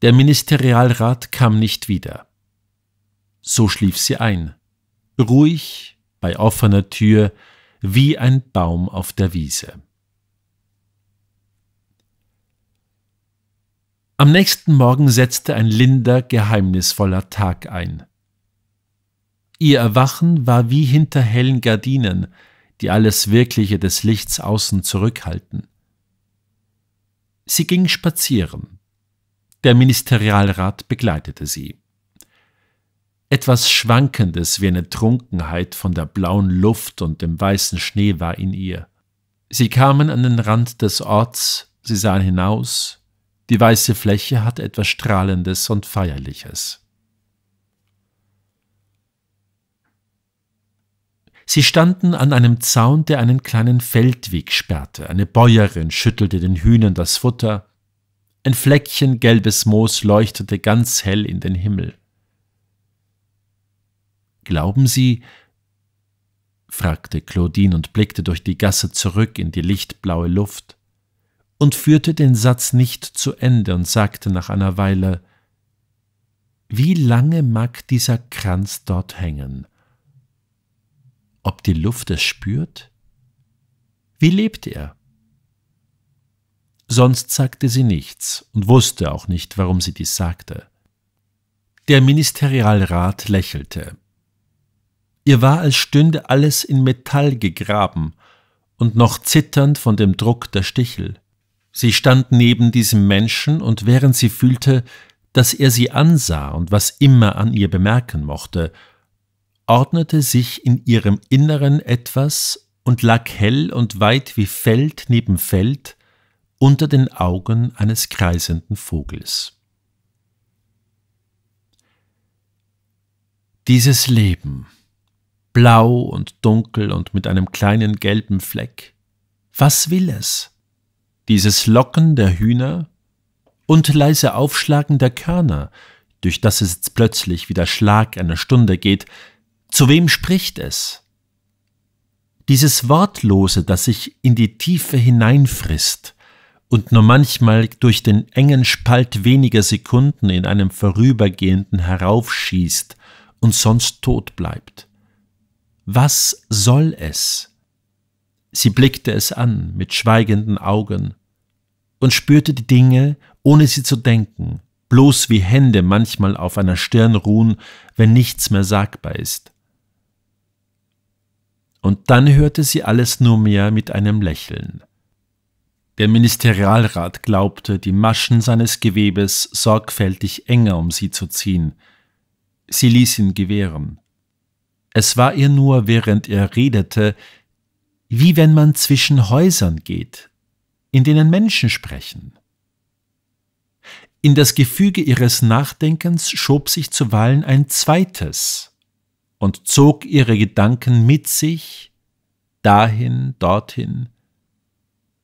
Der Ministerialrat kam nicht wieder. So schlief sie ein, ruhig, bei offener Tür, wie ein Baum auf der Wiese. Am nächsten Morgen setzte ein linder, geheimnisvoller Tag ein. Ihr Erwachen war wie hinter hellen Gardinen, die alles Wirkliche des Lichts außen zurückhalten. Sie ging spazieren. Der Ministerialrat begleitete sie. Etwas Schwankendes wie eine Trunkenheit von der blauen Luft und dem weißen Schnee war in ihr. Sie kamen an den Rand des Orts, sie sahen hinaus, die weiße Fläche hat etwas Strahlendes und Feierliches. Sie standen an einem Zaun, der einen kleinen Feldweg sperrte. Eine Bäuerin schüttelte den Hühnern das Futter. Ein Fleckchen gelbes Moos leuchtete ganz hell in den Himmel. Glauben Sie, fragte Claudine und blickte durch die Gasse zurück in die lichtblaue Luft und führte den Satz nicht zu Ende und sagte nach einer Weile Wie lange mag dieser Kranz dort hängen? Ob die Luft es spürt? Wie lebt er? Sonst sagte sie nichts und wusste auch nicht, warum sie dies sagte. Der Ministerialrat lächelte. Ihr war, als stünde alles in Metall gegraben und noch zitternd von dem Druck der Stichel. Sie stand neben diesem Menschen, und während sie fühlte, dass er sie ansah und was immer an ihr bemerken mochte, ordnete sich in ihrem Inneren etwas und lag hell und weit wie Feld neben Feld unter den Augen eines kreisenden Vogels. Dieses Leben, blau und dunkel und mit einem kleinen gelben Fleck, was will es? dieses Locken der Hühner und leise Aufschlagen der Körner, durch das es jetzt plötzlich wie der Schlag einer Stunde geht, zu wem spricht es? Dieses Wortlose, das sich in die Tiefe hineinfrisst und nur manchmal durch den engen Spalt weniger Sekunden in einem vorübergehenden heraufschießt und sonst tot bleibt. Was soll es? Sie blickte es an mit schweigenden Augen und spürte die Dinge, ohne sie zu denken, bloß wie Hände manchmal auf einer Stirn ruhen, wenn nichts mehr sagbar ist. Und dann hörte sie alles nur mehr mit einem Lächeln. Der Ministerialrat glaubte, die Maschen seines Gewebes sorgfältig enger um sie zu ziehen. Sie ließ ihn gewähren. Es war ihr nur, während er redete, wie wenn man zwischen Häusern geht, in denen Menschen sprechen. In das Gefüge ihres Nachdenkens schob sich zuweilen ein zweites und zog ihre Gedanken mit sich dahin, dorthin.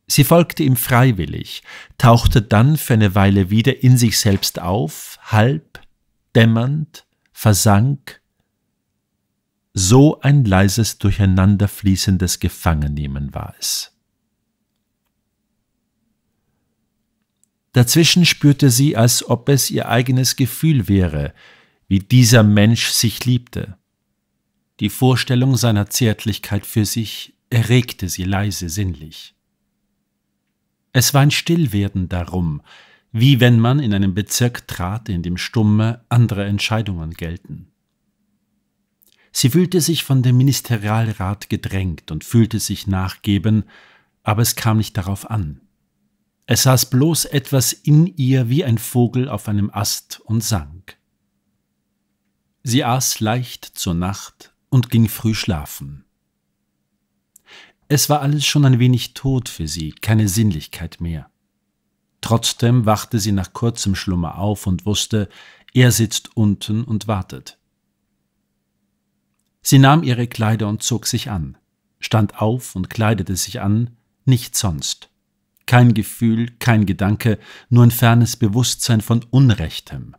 Sie folgte ihm freiwillig, tauchte dann für eine Weile wieder in sich selbst auf, halb, dämmernd, versank so ein leises, durcheinanderfließendes Gefangennehmen war es. Dazwischen spürte sie, als ob es ihr eigenes Gefühl wäre, wie dieser Mensch sich liebte. Die Vorstellung seiner Zärtlichkeit für sich erregte sie leise sinnlich. Es war ein Stillwerden darum, wie wenn man in einen Bezirk trat, in dem stumme andere Entscheidungen gelten. Sie fühlte sich von dem Ministerialrat gedrängt und fühlte sich nachgeben, aber es kam nicht darauf an. Es saß bloß etwas in ihr wie ein Vogel auf einem Ast und sank. Sie aß leicht zur Nacht und ging früh schlafen. Es war alles schon ein wenig tot für sie, keine Sinnlichkeit mehr. Trotzdem wachte sie nach kurzem Schlummer auf und wusste, er sitzt unten und wartet. Sie nahm ihre Kleider und zog sich an, stand auf und kleidete sich an, nicht sonst. Kein Gefühl, kein Gedanke, nur ein fernes Bewusstsein von Unrechtem.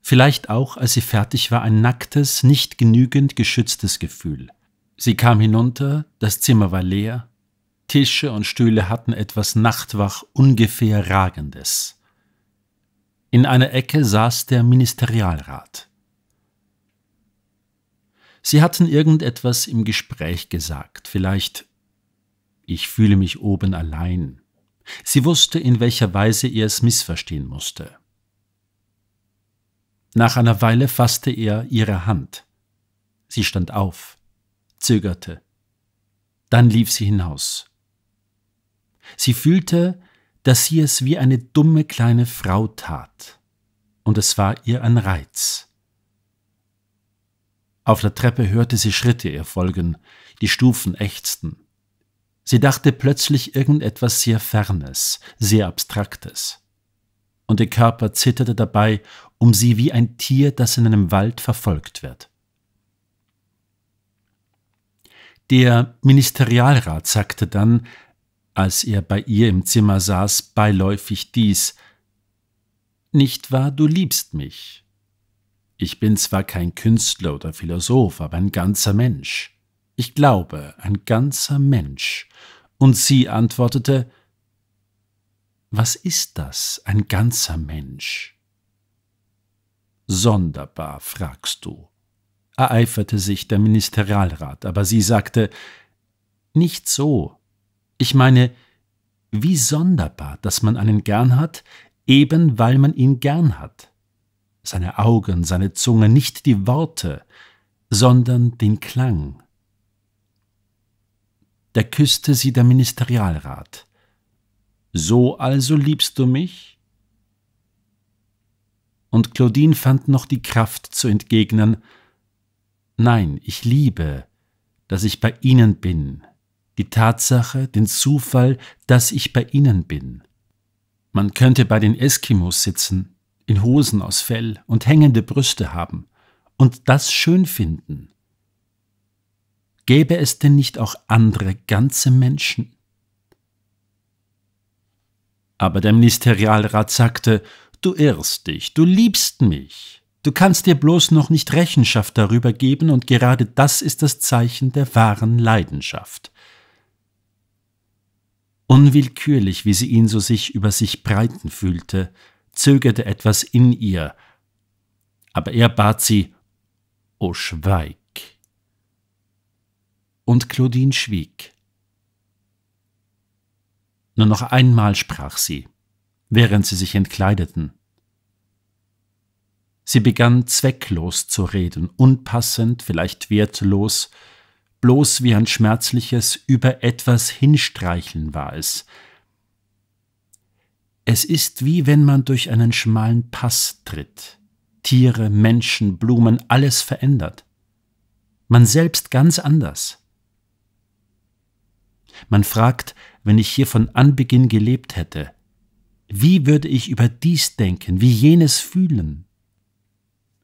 Vielleicht auch, als sie fertig war, ein nacktes, nicht genügend geschütztes Gefühl. Sie kam hinunter, das Zimmer war leer, Tische und Stühle hatten etwas nachtwach ungefähr Ragendes. In einer Ecke saß der Ministerialrat. Sie hatten irgendetwas im Gespräch gesagt, vielleicht ich fühle mich oben allein. Sie wusste, in welcher Weise er es missverstehen musste. Nach einer Weile fasste er ihre Hand. Sie stand auf, zögerte. Dann lief sie hinaus. Sie fühlte, dass sie es wie eine dumme kleine Frau tat, und es war ihr ein Reiz. Auf der Treppe hörte sie Schritte ihr folgen, die Stufen ächzten. Sie dachte plötzlich irgendetwas sehr Fernes, sehr Abstraktes. Und ihr Körper zitterte dabei um sie wie ein Tier, das in einem Wald verfolgt wird. Der Ministerialrat sagte dann, als er bei ihr im Zimmer saß, beiläufig dies Nicht wahr, du liebst mich, ich bin zwar kein Künstler oder Philosoph, aber ein ganzer Mensch. Ich glaube, ein ganzer Mensch. Und sie antwortete, was ist das, ein ganzer Mensch? Sonderbar, fragst du, ereiferte sich der Ministerialrat, aber sie sagte, nicht so. Ich meine, wie sonderbar, dass man einen gern hat, eben weil man ihn gern hat seine Augen, seine Zunge, nicht die Worte, sondern den Klang. Da küsste sie der Ministerialrat. So also liebst du mich? Und Claudine fand noch die Kraft zu entgegnen Nein, ich liebe, dass ich bei Ihnen bin, die Tatsache, den Zufall, dass ich bei Ihnen bin. Man könnte bei den Eskimos sitzen, in Hosen aus Fell und hängende Brüste haben und das schön finden. Gäbe es denn nicht auch andere ganze Menschen? Aber der Ministerialrat sagte, du irrst dich, du liebst mich, du kannst dir bloß noch nicht Rechenschaft darüber geben und gerade das ist das Zeichen der wahren Leidenschaft. Unwillkürlich, wie sie ihn so sich über sich breiten fühlte, zögerte etwas in ihr. Aber er bat sie, O schweig. Und Claudine schwieg. Nur noch einmal sprach sie, während sie sich entkleideten. Sie begann zwecklos zu reden, unpassend, vielleicht wertlos, bloß wie ein schmerzliches über etwas hinstreicheln war es, es ist wie wenn man durch einen schmalen Pass tritt. Tiere, Menschen, Blumen, alles verändert. Man selbst ganz anders. Man fragt, wenn ich hier von Anbeginn gelebt hätte, wie würde ich über dies denken, wie jenes fühlen?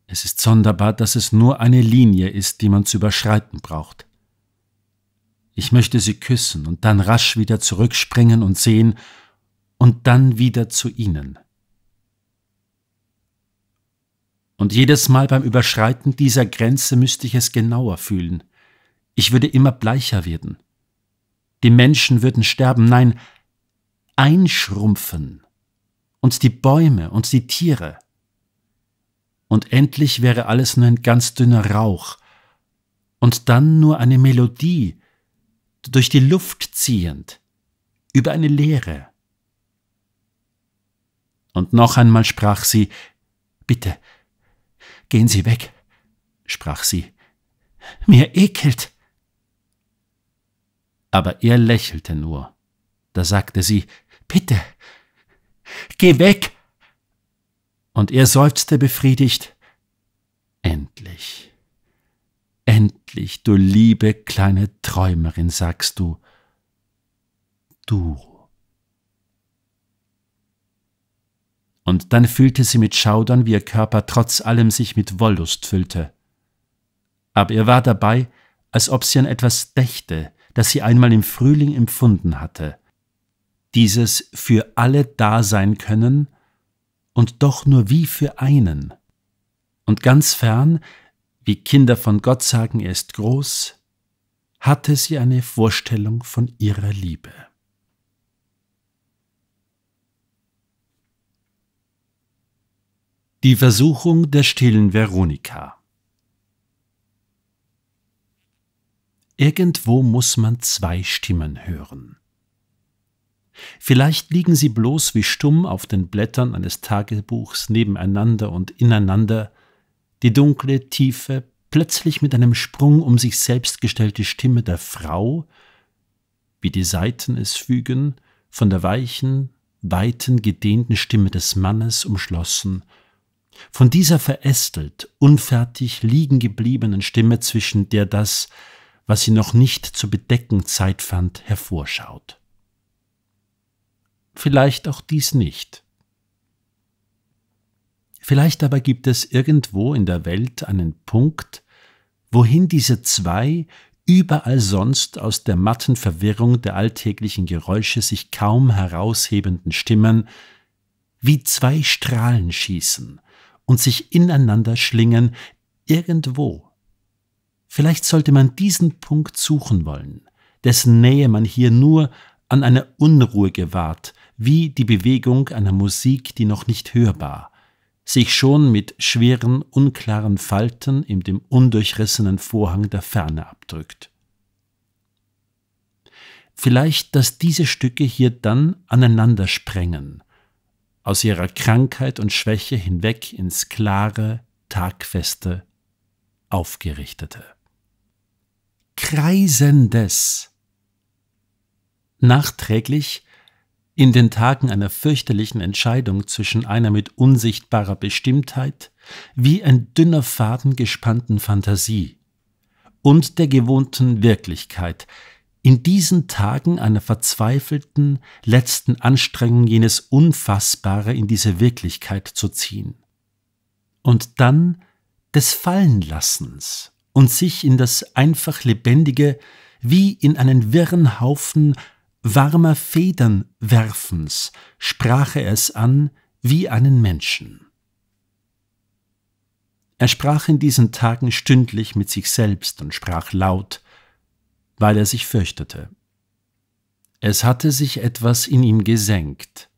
Es ist sonderbar, dass es nur eine Linie ist, die man zu überschreiten braucht. Ich möchte sie küssen und dann rasch wieder zurückspringen und sehen, und dann wieder zu ihnen. Und jedes Mal beim Überschreiten dieser Grenze müsste ich es genauer fühlen. Ich würde immer bleicher werden. Die Menschen würden sterben, nein, einschrumpfen. Und die Bäume und die Tiere. Und endlich wäre alles nur ein ganz dünner Rauch. Und dann nur eine Melodie, durch die Luft ziehend, über eine Leere. Und noch einmal sprach sie Bitte, gehen Sie weg, sprach sie. Mir ekelt. Aber er lächelte nur. Da sagte sie Bitte, geh weg. Und er seufzte befriedigt Endlich. Endlich, du liebe kleine Träumerin, sagst du, du und dann fühlte sie mit Schaudern, wie ihr Körper trotz allem sich mit Wollust füllte. Aber ihr war dabei, als ob sie an etwas dächte, das sie einmal im Frühling empfunden hatte. Dieses für alle da sein können und doch nur wie für einen. Und ganz fern, wie Kinder von Gott sagen, er ist groß, hatte sie eine Vorstellung von ihrer Liebe. Die Versuchung der stillen Veronika Irgendwo muss man zwei Stimmen hören. Vielleicht liegen sie bloß wie stumm auf den Blättern eines Tagebuchs nebeneinander und ineinander, die dunkle, tiefe, plötzlich mit einem Sprung um sich selbst gestellte Stimme der Frau, wie die Seiten es fügen, von der weichen, weiten, gedehnten Stimme des Mannes umschlossen von dieser verästelt, unfertig liegen gebliebenen Stimme, zwischen der das, was sie noch nicht zu bedecken Zeit fand, hervorschaut. Vielleicht auch dies nicht. Vielleicht aber gibt es irgendwo in der Welt einen Punkt, wohin diese zwei überall sonst aus der matten Verwirrung der alltäglichen Geräusche sich kaum heraushebenden Stimmen wie zwei Strahlen schießen, und sich ineinander schlingen, irgendwo. Vielleicht sollte man diesen Punkt suchen wollen, dessen Nähe man hier nur an einer Unruhe gewahrt, wie die Bewegung einer Musik, die noch nicht hörbar, sich schon mit schweren, unklaren Falten in dem undurchrissenen Vorhang der Ferne abdrückt. Vielleicht, dass diese Stücke hier dann aneinander sprengen, aus ihrer Krankheit und Schwäche hinweg ins klare, tagfeste, aufgerichtete. Kreisendes. Nachträglich in den Tagen einer fürchterlichen Entscheidung zwischen einer mit unsichtbarer Bestimmtheit, wie ein dünner Faden gespannten Fantasie und der gewohnten Wirklichkeit, in diesen Tagen einer verzweifelten, letzten Anstrengung jenes Unfassbare in diese Wirklichkeit zu ziehen. Und dann des Fallenlassens und sich in das einfach Lebendige wie in einen wirren Haufen warmer Federn werfens, sprach er es an wie einen Menschen. Er sprach in diesen Tagen stündlich mit sich selbst und sprach laut, weil er sich fürchtete. Es hatte sich etwas in ihm gesenkt,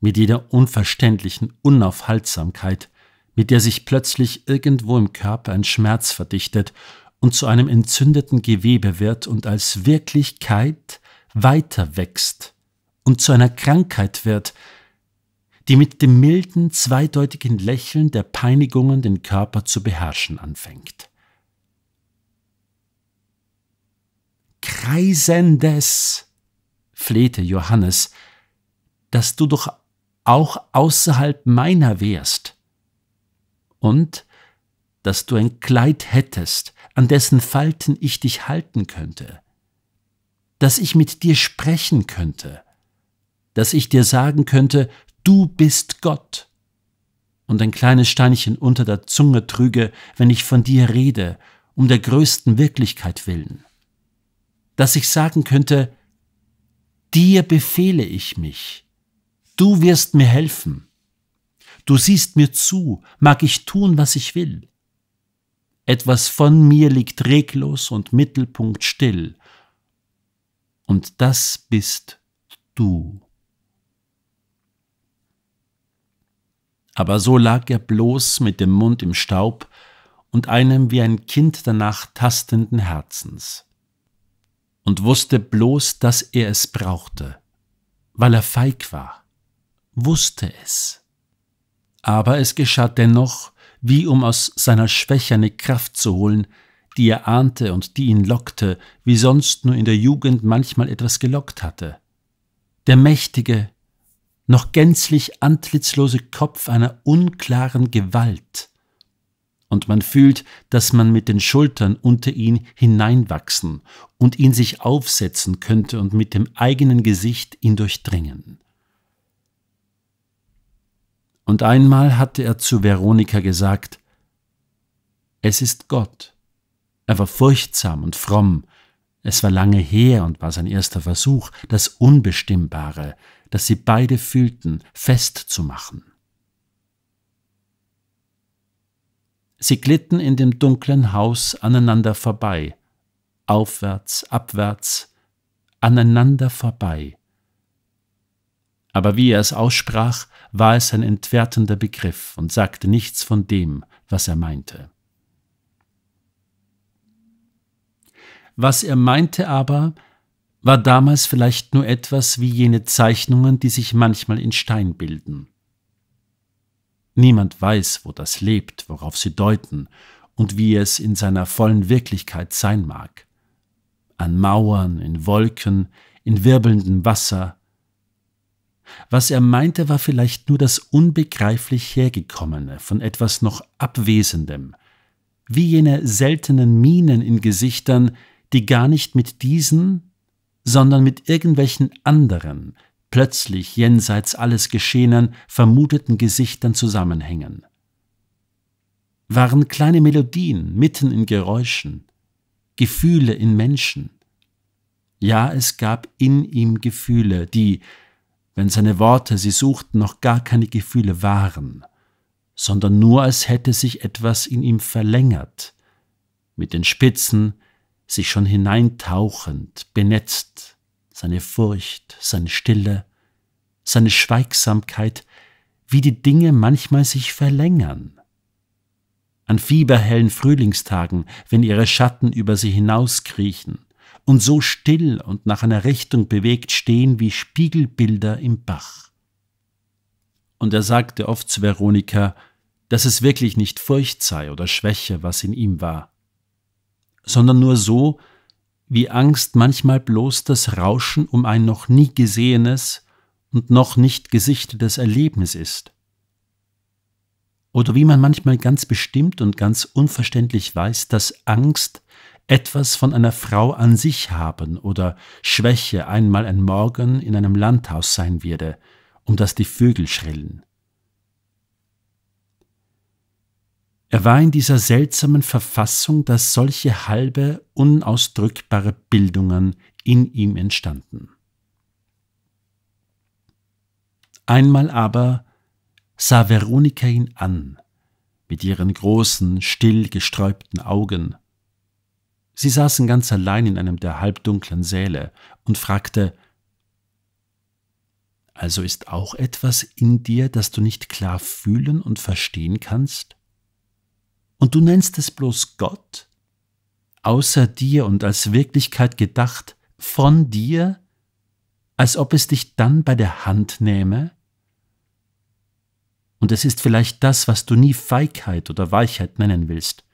mit jeder unverständlichen Unaufhaltsamkeit, mit der sich plötzlich irgendwo im Körper ein Schmerz verdichtet und zu einem entzündeten Gewebe wird und als Wirklichkeit weiter wächst und zu einer Krankheit wird, die mit dem milden, zweideutigen Lächeln der Peinigungen den Körper zu beherrschen anfängt. Kreisendes, flehte Johannes, dass du doch auch außerhalb meiner wärst und dass du ein Kleid hättest, an dessen Falten ich dich halten könnte, dass ich mit dir sprechen könnte, dass ich dir sagen könnte, du bist Gott, und ein kleines Steinchen unter der Zunge trüge, wenn ich von dir rede, um der größten Wirklichkeit willen dass ich sagen könnte, dir befehle ich mich, du wirst mir helfen, du siehst mir zu, mag ich tun, was ich will. Etwas von mir liegt reglos und Mittelpunkt still, und das bist du. Aber so lag er bloß mit dem Mund im Staub und einem wie ein Kind danach tastenden Herzens und wusste bloß, dass er es brauchte, weil er feig war, wusste es. Aber es geschah dennoch, wie um aus seiner Schwäche eine Kraft zu holen, die er ahnte und die ihn lockte, wie sonst nur in der Jugend manchmal etwas gelockt hatte. Der mächtige, noch gänzlich antlitzlose Kopf einer unklaren Gewalt, und man fühlt, dass man mit den Schultern unter ihn hineinwachsen und ihn sich aufsetzen könnte und mit dem eigenen Gesicht ihn durchdringen. Und einmal hatte er zu Veronika gesagt, es ist Gott. Er war furchtsam und fromm, es war lange her und war sein erster Versuch, das Unbestimmbare, das sie beide fühlten, festzumachen. Sie glitten in dem dunklen Haus aneinander vorbei, aufwärts, abwärts, aneinander vorbei. Aber wie er es aussprach, war es ein entwertender Begriff und sagte nichts von dem, was er meinte. Was er meinte aber, war damals vielleicht nur etwas wie jene Zeichnungen, die sich manchmal in Stein bilden. Niemand weiß, wo das lebt, worauf sie deuten und wie es in seiner vollen Wirklichkeit sein mag. An Mauern, in Wolken, in wirbelndem Wasser. Was er meinte, war vielleicht nur das unbegreiflich Hergekommene von etwas noch Abwesendem, wie jene seltenen Minen in Gesichtern, die gar nicht mit diesen, sondern mit irgendwelchen anderen, plötzlich jenseits alles Geschehenen vermuteten Gesichtern zusammenhängen. Waren kleine Melodien mitten in Geräuschen, Gefühle in Menschen. Ja, es gab in ihm Gefühle, die, wenn seine Worte sie suchten, noch gar keine Gefühle waren, sondern nur als hätte sich etwas in ihm verlängert, mit den Spitzen sich schon hineintauchend, benetzt seine Furcht, seine Stille, seine Schweigsamkeit, wie die Dinge manchmal sich verlängern. An fieberhellen Frühlingstagen, wenn ihre Schatten über sie hinauskriechen und so still und nach einer Richtung bewegt stehen wie Spiegelbilder im Bach. Und er sagte oft zu Veronika, dass es wirklich nicht Furcht sei oder Schwäche, was in ihm war, sondern nur so, wie Angst manchmal bloß das Rauschen um ein noch nie gesehenes und noch nicht gesichtetes Erlebnis ist. Oder wie man manchmal ganz bestimmt und ganz unverständlich weiß, dass Angst etwas von einer Frau an sich haben oder Schwäche einmal ein Morgen in einem Landhaus sein werde, um das die Vögel schrillen. Er war in dieser seltsamen Verfassung, dass solche halbe, unausdrückbare Bildungen in ihm entstanden. Einmal aber sah Veronika ihn an, mit ihren großen, still gesträubten Augen. Sie saßen ganz allein in einem der halbdunklen Säle und fragte Also ist auch etwas in dir, das du nicht klar fühlen und verstehen kannst? Und du nennst es bloß Gott? Außer dir und als Wirklichkeit gedacht, von dir, als ob es dich dann bei der Hand nähme? Und es ist vielleicht das, was du nie Feigheit oder Weichheit nennen willst,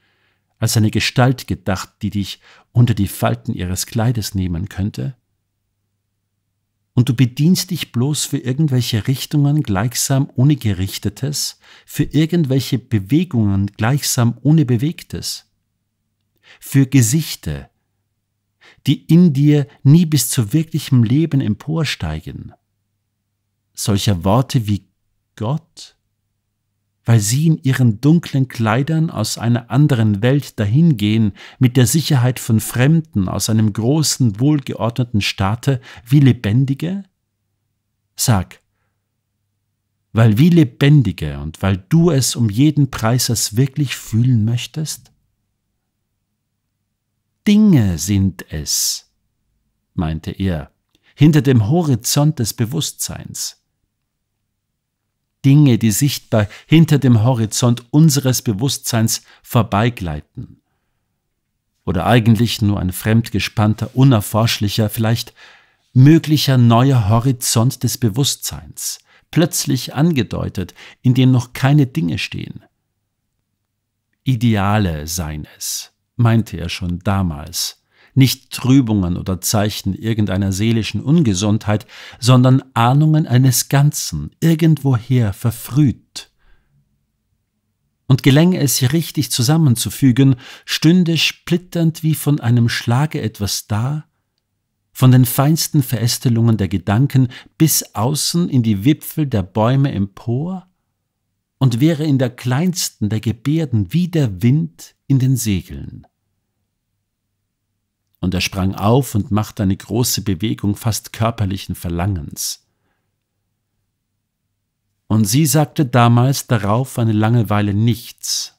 als eine Gestalt gedacht, die dich unter die Falten ihres Kleides nehmen könnte? und du bedienst dich bloß für irgendwelche Richtungen gleichsam ohne Gerichtetes, für irgendwelche Bewegungen gleichsam ohne Bewegtes, für Gesichte, die in dir nie bis zu wirklichem Leben emporsteigen. Solcher Worte wie Gott, weil sie in ihren dunklen Kleidern aus einer anderen Welt dahingehen, mit der Sicherheit von Fremden aus einem großen, wohlgeordneten Staate wie Lebendige? Sag, weil wie Lebendige und weil du es um jeden Preis es wirklich fühlen möchtest? Dinge sind es, meinte er, hinter dem Horizont des Bewusstseins. Dinge, die sichtbar hinter dem Horizont unseres Bewusstseins vorbeigleiten. Oder eigentlich nur ein fremdgespannter, unerforschlicher, vielleicht möglicher neuer Horizont des Bewusstseins, plötzlich angedeutet, in dem noch keine Dinge stehen. Ideale seien es, meinte er schon damals, nicht Trübungen oder Zeichen irgendeiner seelischen Ungesundheit, sondern Ahnungen eines Ganzen, irgendwoher verfrüht. Und gelänge es richtig zusammenzufügen, stünde splitternd wie von einem Schlage etwas da, von den feinsten Verästelungen der Gedanken bis außen in die Wipfel der Bäume empor und wäre in der kleinsten der Gebärden wie der Wind in den Segeln und er sprang auf und machte eine große Bewegung fast körperlichen Verlangens. Und sie sagte damals darauf eine Langeweile nichts.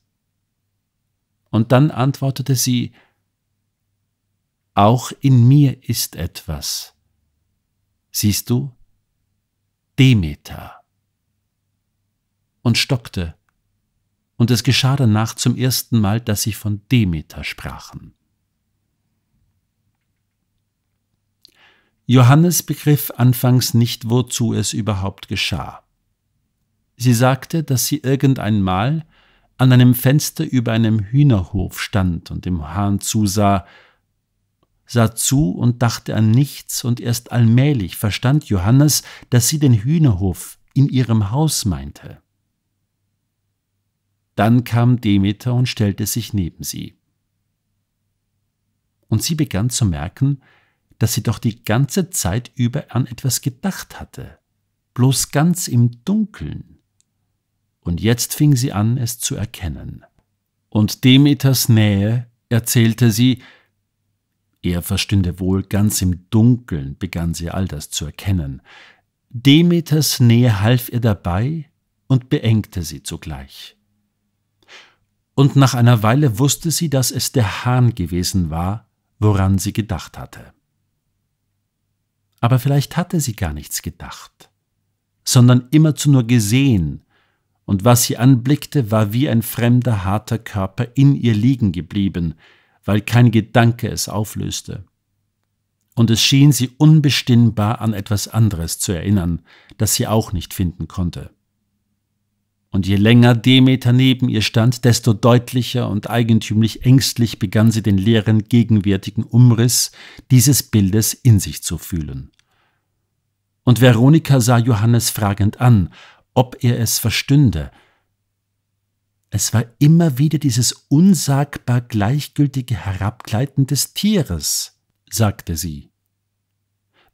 Und dann antwortete sie, auch in mir ist etwas. Siehst du? Demeter. Und stockte, und es geschah danach zum ersten Mal, dass sie von Demeter sprachen. Johannes begriff anfangs nicht, wozu es überhaupt geschah. Sie sagte, dass sie irgendein Mal an einem Fenster über einem Hühnerhof stand und dem Hahn zusah, sah zu und dachte an nichts, und erst allmählich verstand Johannes, dass sie den Hühnerhof in ihrem Haus meinte. Dann kam Demeter und stellte sich neben sie. Und sie begann zu merken, dass sie doch die ganze Zeit über an etwas gedacht hatte, bloß ganz im Dunkeln. Und jetzt fing sie an, es zu erkennen. Und Demeters Nähe erzählte sie, er verstünde wohl, ganz im Dunkeln begann sie all das zu erkennen. Demeters Nähe half ihr dabei und beengte sie zugleich. Und nach einer Weile wusste sie, dass es der Hahn gewesen war, woran sie gedacht hatte. Aber vielleicht hatte sie gar nichts gedacht, sondern immerzu nur gesehen, und was sie anblickte, war wie ein fremder, harter Körper in ihr liegen geblieben, weil kein Gedanke es auflöste. Und es schien sie unbestimmbar an etwas anderes zu erinnern, das sie auch nicht finden konnte und je länger Demeter neben ihr stand, desto deutlicher und eigentümlich ängstlich begann sie den leeren gegenwärtigen Umriss dieses Bildes in sich zu fühlen. Und Veronika sah Johannes fragend an, ob er es verstünde. Es war immer wieder dieses unsagbar gleichgültige Herabgleiten des Tieres, sagte sie.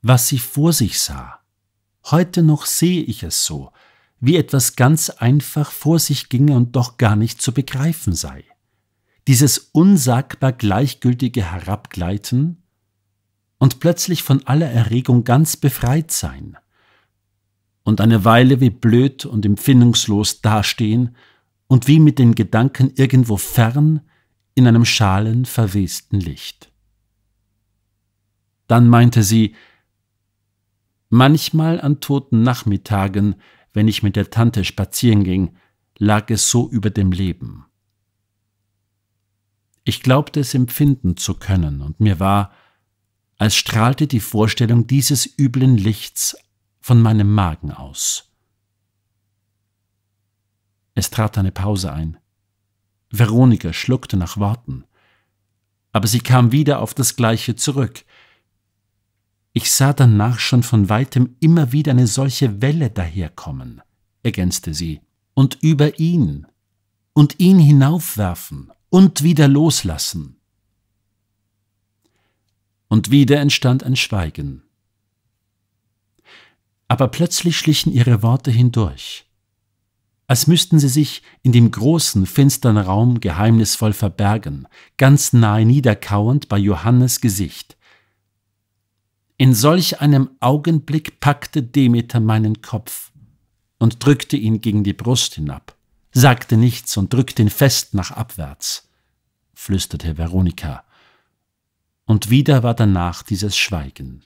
Was sie vor sich sah. Heute noch sehe ich es so, wie etwas ganz einfach vor sich ginge und doch gar nicht zu begreifen sei. Dieses unsagbar gleichgültige Herabgleiten und plötzlich von aller Erregung ganz befreit sein und eine Weile wie blöd und empfindungslos dastehen und wie mit den Gedanken irgendwo fern in einem schalen verwesten Licht. Dann meinte sie, manchmal an toten Nachmittagen wenn ich mit der Tante spazieren ging, lag es so über dem Leben. Ich glaubte es empfinden zu können, und mir war, als strahlte die Vorstellung dieses üblen Lichts von meinem Magen aus. Es trat eine Pause ein. Veronika schluckte nach Worten. Aber sie kam wieder auf das Gleiche zurück. Ich sah danach schon von weitem immer wieder eine solche Welle daherkommen, ergänzte sie, und über ihn, und ihn hinaufwerfen und wieder loslassen. Und wieder entstand ein Schweigen. Aber plötzlich schlichen ihre Worte hindurch, als müssten sie sich in dem großen, finstern Raum geheimnisvoll verbergen, ganz nahe niederkauend bei Johannes Gesicht, in solch einem Augenblick packte Demeter meinen Kopf und drückte ihn gegen die Brust hinab, sagte nichts und drückte ihn fest nach abwärts, flüsterte Veronika. Und wieder war danach dieses Schweigen.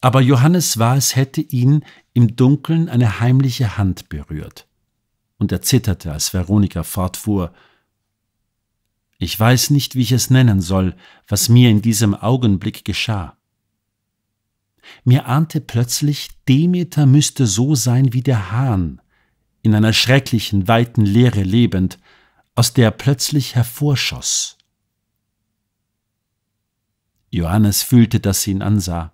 Aber Johannes war, es hätte ihn im Dunkeln eine heimliche Hand berührt, und er zitterte, als Veronika fortfuhr, ich weiß nicht, wie ich es nennen soll, was mir in diesem Augenblick geschah. Mir ahnte plötzlich, Demeter müsste so sein wie der Hahn, in einer schrecklichen, weiten Leere lebend, aus der er plötzlich hervorschoss. Johannes fühlte, dass sie ihn ansah.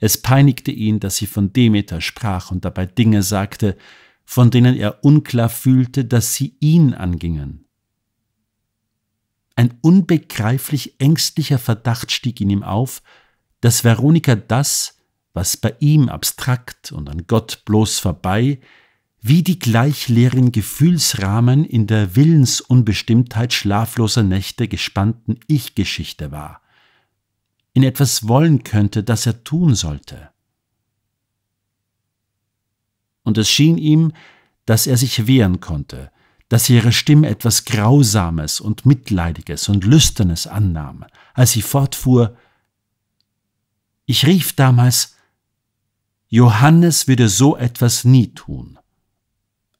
Es peinigte ihn, dass sie von Demeter sprach und dabei Dinge sagte, von denen er unklar fühlte, dass sie ihn angingen. Ein unbegreiflich ängstlicher Verdacht stieg in ihm auf, dass Veronika das, was bei ihm abstrakt und an Gott bloß vorbei, wie die gleich leeren Gefühlsrahmen in der Willensunbestimmtheit schlafloser Nächte gespannten Ich-Geschichte war, in etwas wollen könnte, das er tun sollte. Und es schien ihm, dass er sich wehren konnte, dass ihre Stimme etwas Grausames und Mitleidiges und Lüsternes annahm, als sie fortfuhr Ich rief damals Johannes würde so etwas nie tun.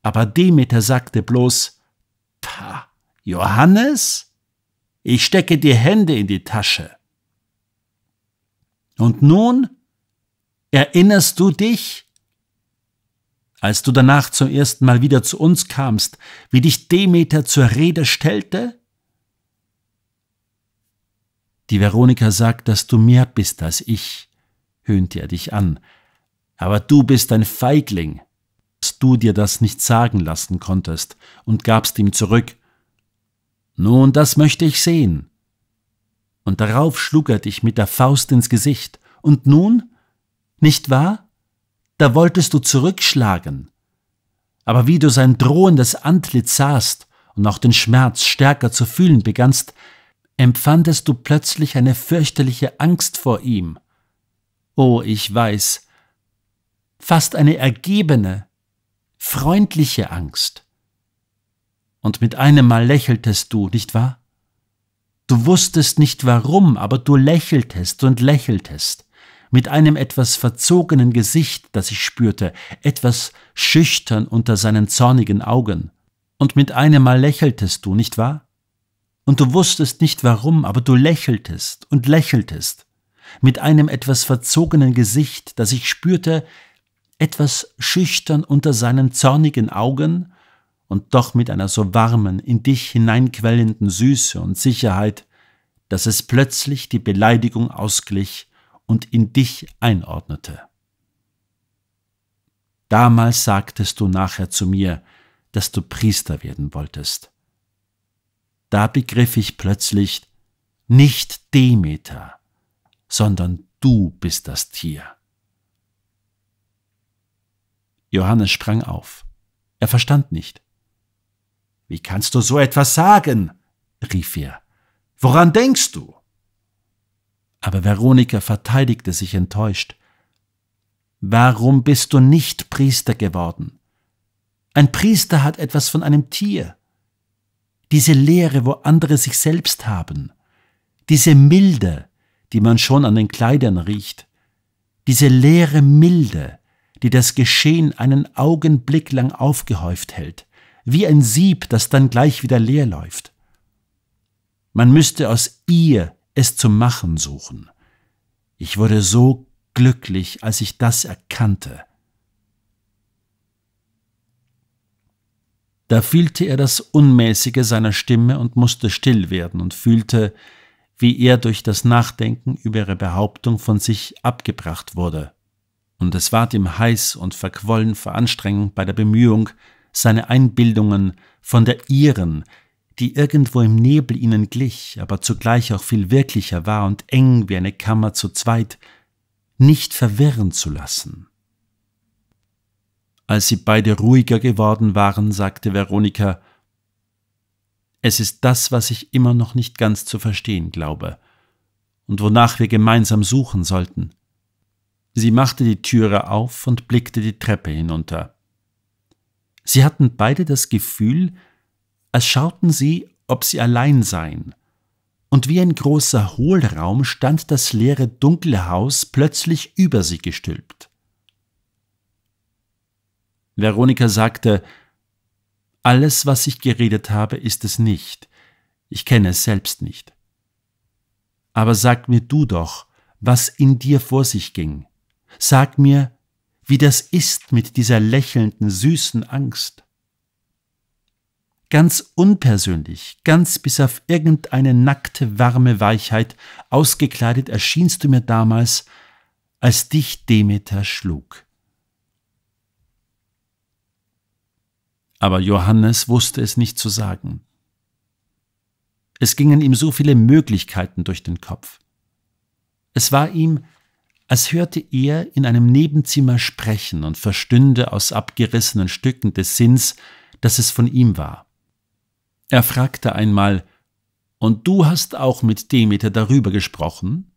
Aber Demeter sagte bloß Pah, Johannes? Ich stecke die Hände in die Tasche. Und nun? Erinnerst du dich? als du danach zum ersten Mal wieder zu uns kamst, wie dich Demeter zur Rede stellte? Die Veronika sagt, dass du mehr bist als ich, höhnte er dich an. Aber du bist ein Feigling, dass du dir das nicht sagen lassen konntest und gabst ihm zurück. Nun, das möchte ich sehen. Und darauf schlug er dich mit der Faust ins Gesicht. Und nun? Nicht wahr? da wolltest du zurückschlagen. Aber wie du sein drohendes Antlitz sahst und auch den Schmerz stärker zu fühlen begannst, empfandest du plötzlich eine fürchterliche Angst vor ihm. Oh, ich weiß, fast eine ergebene, freundliche Angst. Und mit einem Mal lächeltest du, nicht wahr? Du wusstest nicht warum, aber du lächeltest und lächeltest mit einem etwas verzogenen Gesicht, das ich spürte, etwas schüchtern unter seinen zornigen Augen. Und mit einem Mal lächeltest du, nicht wahr? Und du wusstest nicht warum, aber du lächeltest und lächeltest, mit einem etwas verzogenen Gesicht, das ich spürte, etwas schüchtern unter seinen zornigen Augen und doch mit einer so warmen, in dich hineinquellenden Süße und Sicherheit, dass es plötzlich die Beleidigung ausglich, und in dich einordnete. Damals sagtest du nachher zu mir, dass du Priester werden wolltest. Da begriff ich plötzlich, nicht Demeter, sondern du bist das Tier. Johannes sprang auf. Er verstand nicht. Wie kannst du so etwas sagen? rief er. Woran denkst du? Aber Veronika verteidigte sich enttäuscht. Warum bist du nicht Priester geworden? Ein Priester hat etwas von einem Tier. Diese Lehre, wo andere sich selbst haben. Diese Milde, die man schon an den Kleidern riecht. Diese leere Milde, die das Geschehen einen Augenblick lang aufgehäuft hält, wie ein Sieb, das dann gleich wieder leer läuft. Man müsste aus ihr es zu machen suchen. Ich wurde so glücklich, als ich das erkannte. Da fühlte er das Unmäßige seiner Stimme und musste still werden und fühlte, wie er durch das Nachdenken über ihre Behauptung von sich abgebracht wurde. Und es ward ihm heiß und verquollen vor Anstrengung bei der Bemühung, seine Einbildungen von der ihren die irgendwo im Nebel ihnen glich, aber zugleich auch viel wirklicher war und eng wie eine Kammer zu zweit, nicht verwirren zu lassen. Als sie beide ruhiger geworden waren, sagte Veronika Es ist das, was ich immer noch nicht ganz zu verstehen glaube, und wonach wir gemeinsam suchen sollten. Sie machte die Türe auf und blickte die Treppe hinunter. Sie hatten beide das Gefühl, als schauten sie, ob sie allein seien. Und wie ein großer Hohlraum stand das leere dunkle Haus plötzlich über sie gestülpt. Veronika sagte, alles, was ich geredet habe, ist es nicht. Ich kenne es selbst nicht. Aber sag mir du doch, was in dir vor sich ging. Sag mir, wie das ist mit dieser lächelnden, süßen Angst ganz unpersönlich, ganz bis auf irgendeine nackte, warme Weichheit ausgekleidet erschienst du mir damals, als dich Demeter schlug. Aber Johannes wusste es nicht zu sagen. Es gingen ihm so viele Möglichkeiten durch den Kopf. Es war ihm, als hörte er in einem Nebenzimmer sprechen und verstünde aus abgerissenen Stücken des Sinns, dass es von ihm war. Er fragte einmal, und du hast auch mit Demeter darüber gesprochen?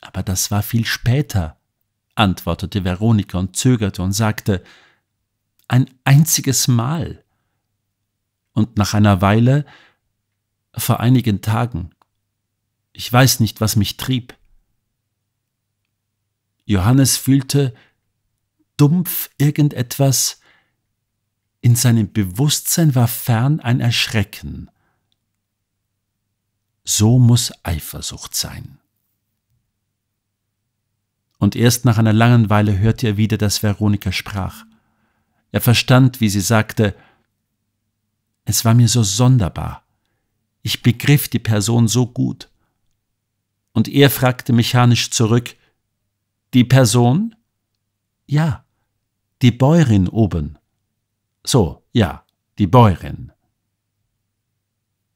Aber das war viel später, antwortete Veronika und zögerte und sagte, ein einziges Mal. Und nach einer Weile, vor einigen Tagen, ich weiß nicht, was mich trieb. Johannes fühlte dumpf irgendetwas in seinem Bewusstsein war fern ein Erschrecken. So muss Eifersucht sein. Und erst nach einer langen Weile hörte er wieder, dass Veronika sprach. Er verstand, wie sie sagte, es war mir so sonderbar. Ich begriff die Person so gut. Und er fragte mechanisch zurück, die Person? Ja, die Bäuerin oben. So, ja, die Bäuerin.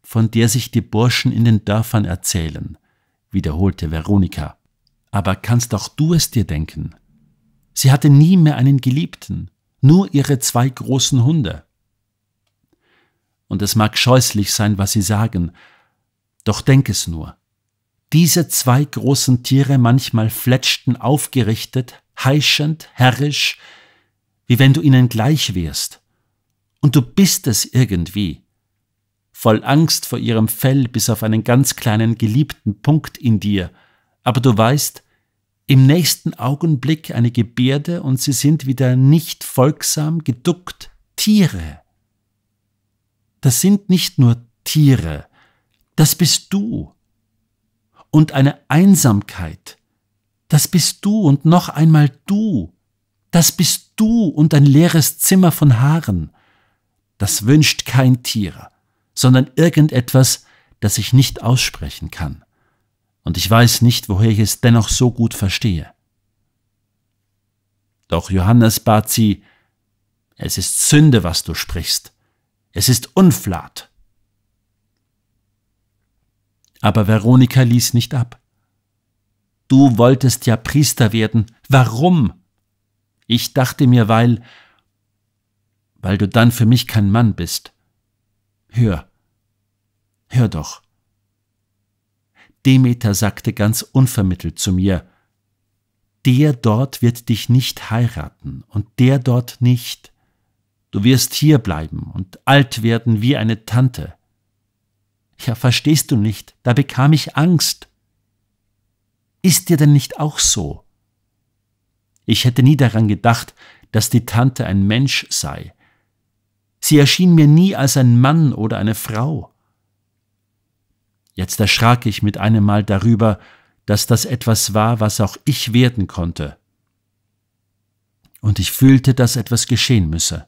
Von der sich die Burschen in den Dörfern erzählen, wiederholte Veronika. Aber kannst auch du es dir denken? Sie hatte nie mehr einen Geliebten, nur ihre zwei großen Hunde. Und es mag scheußlich sein, was sie sagen, doch denk es nur. Diese zwei großen Tiere manchmal fletschten aufgerichtet, heischend, herrisch, wie wenn du ihnen gleich wärst, und du bist es irgendwie. Voll Angst vor ihrem Fell bis auf einen ganz kleinen geliebten Punkt in dir. Aber du weißt, im nächsten Augenblick eine Gebärde und sie sind wieder nicht folgsam geduckt Tiere. Das sind nicht nur Tiere, das bist du. Und eine Einsamkeit, das bist du und noch einmal du, das bist du und ein leeres Zimmer von Haaren, das wünscht kein Tier, sondern irgendetwas, das ich nicht aussprechen kann. Und ich weiß nicht, woher ich es dennoch so gut verstehe. Doch Johannes bat sie, es ist Sünde, was du sprichst. Es ist Unflat. Aber Veronika ließ nicht ab. Du wolltest ja Priester werden. Warum? Ich dachte mir, weil weil du dann für mich kein Mann bist. Hör, hör doch. Demeter sagte ganz unvermittelt zu mir, der dort wird dich nicht heiraten und der dort nicht. Du wirst hier bleiben und alt werden wie eine Tante. Ja, verstehst du nicht, da bekam ich Angst. Ist dir denn nicht auch so? Ich hätte nie daran gedacht, dass die Tante ein Mensch sei, Sie erschien mir nie als ein Mann oder eine Frau. Jetzt erschrak ich mit einem Mal darüber, dass das etwas war, was auch ich werden konnte. Und ich fühlte, dass etwas geschehen müsse.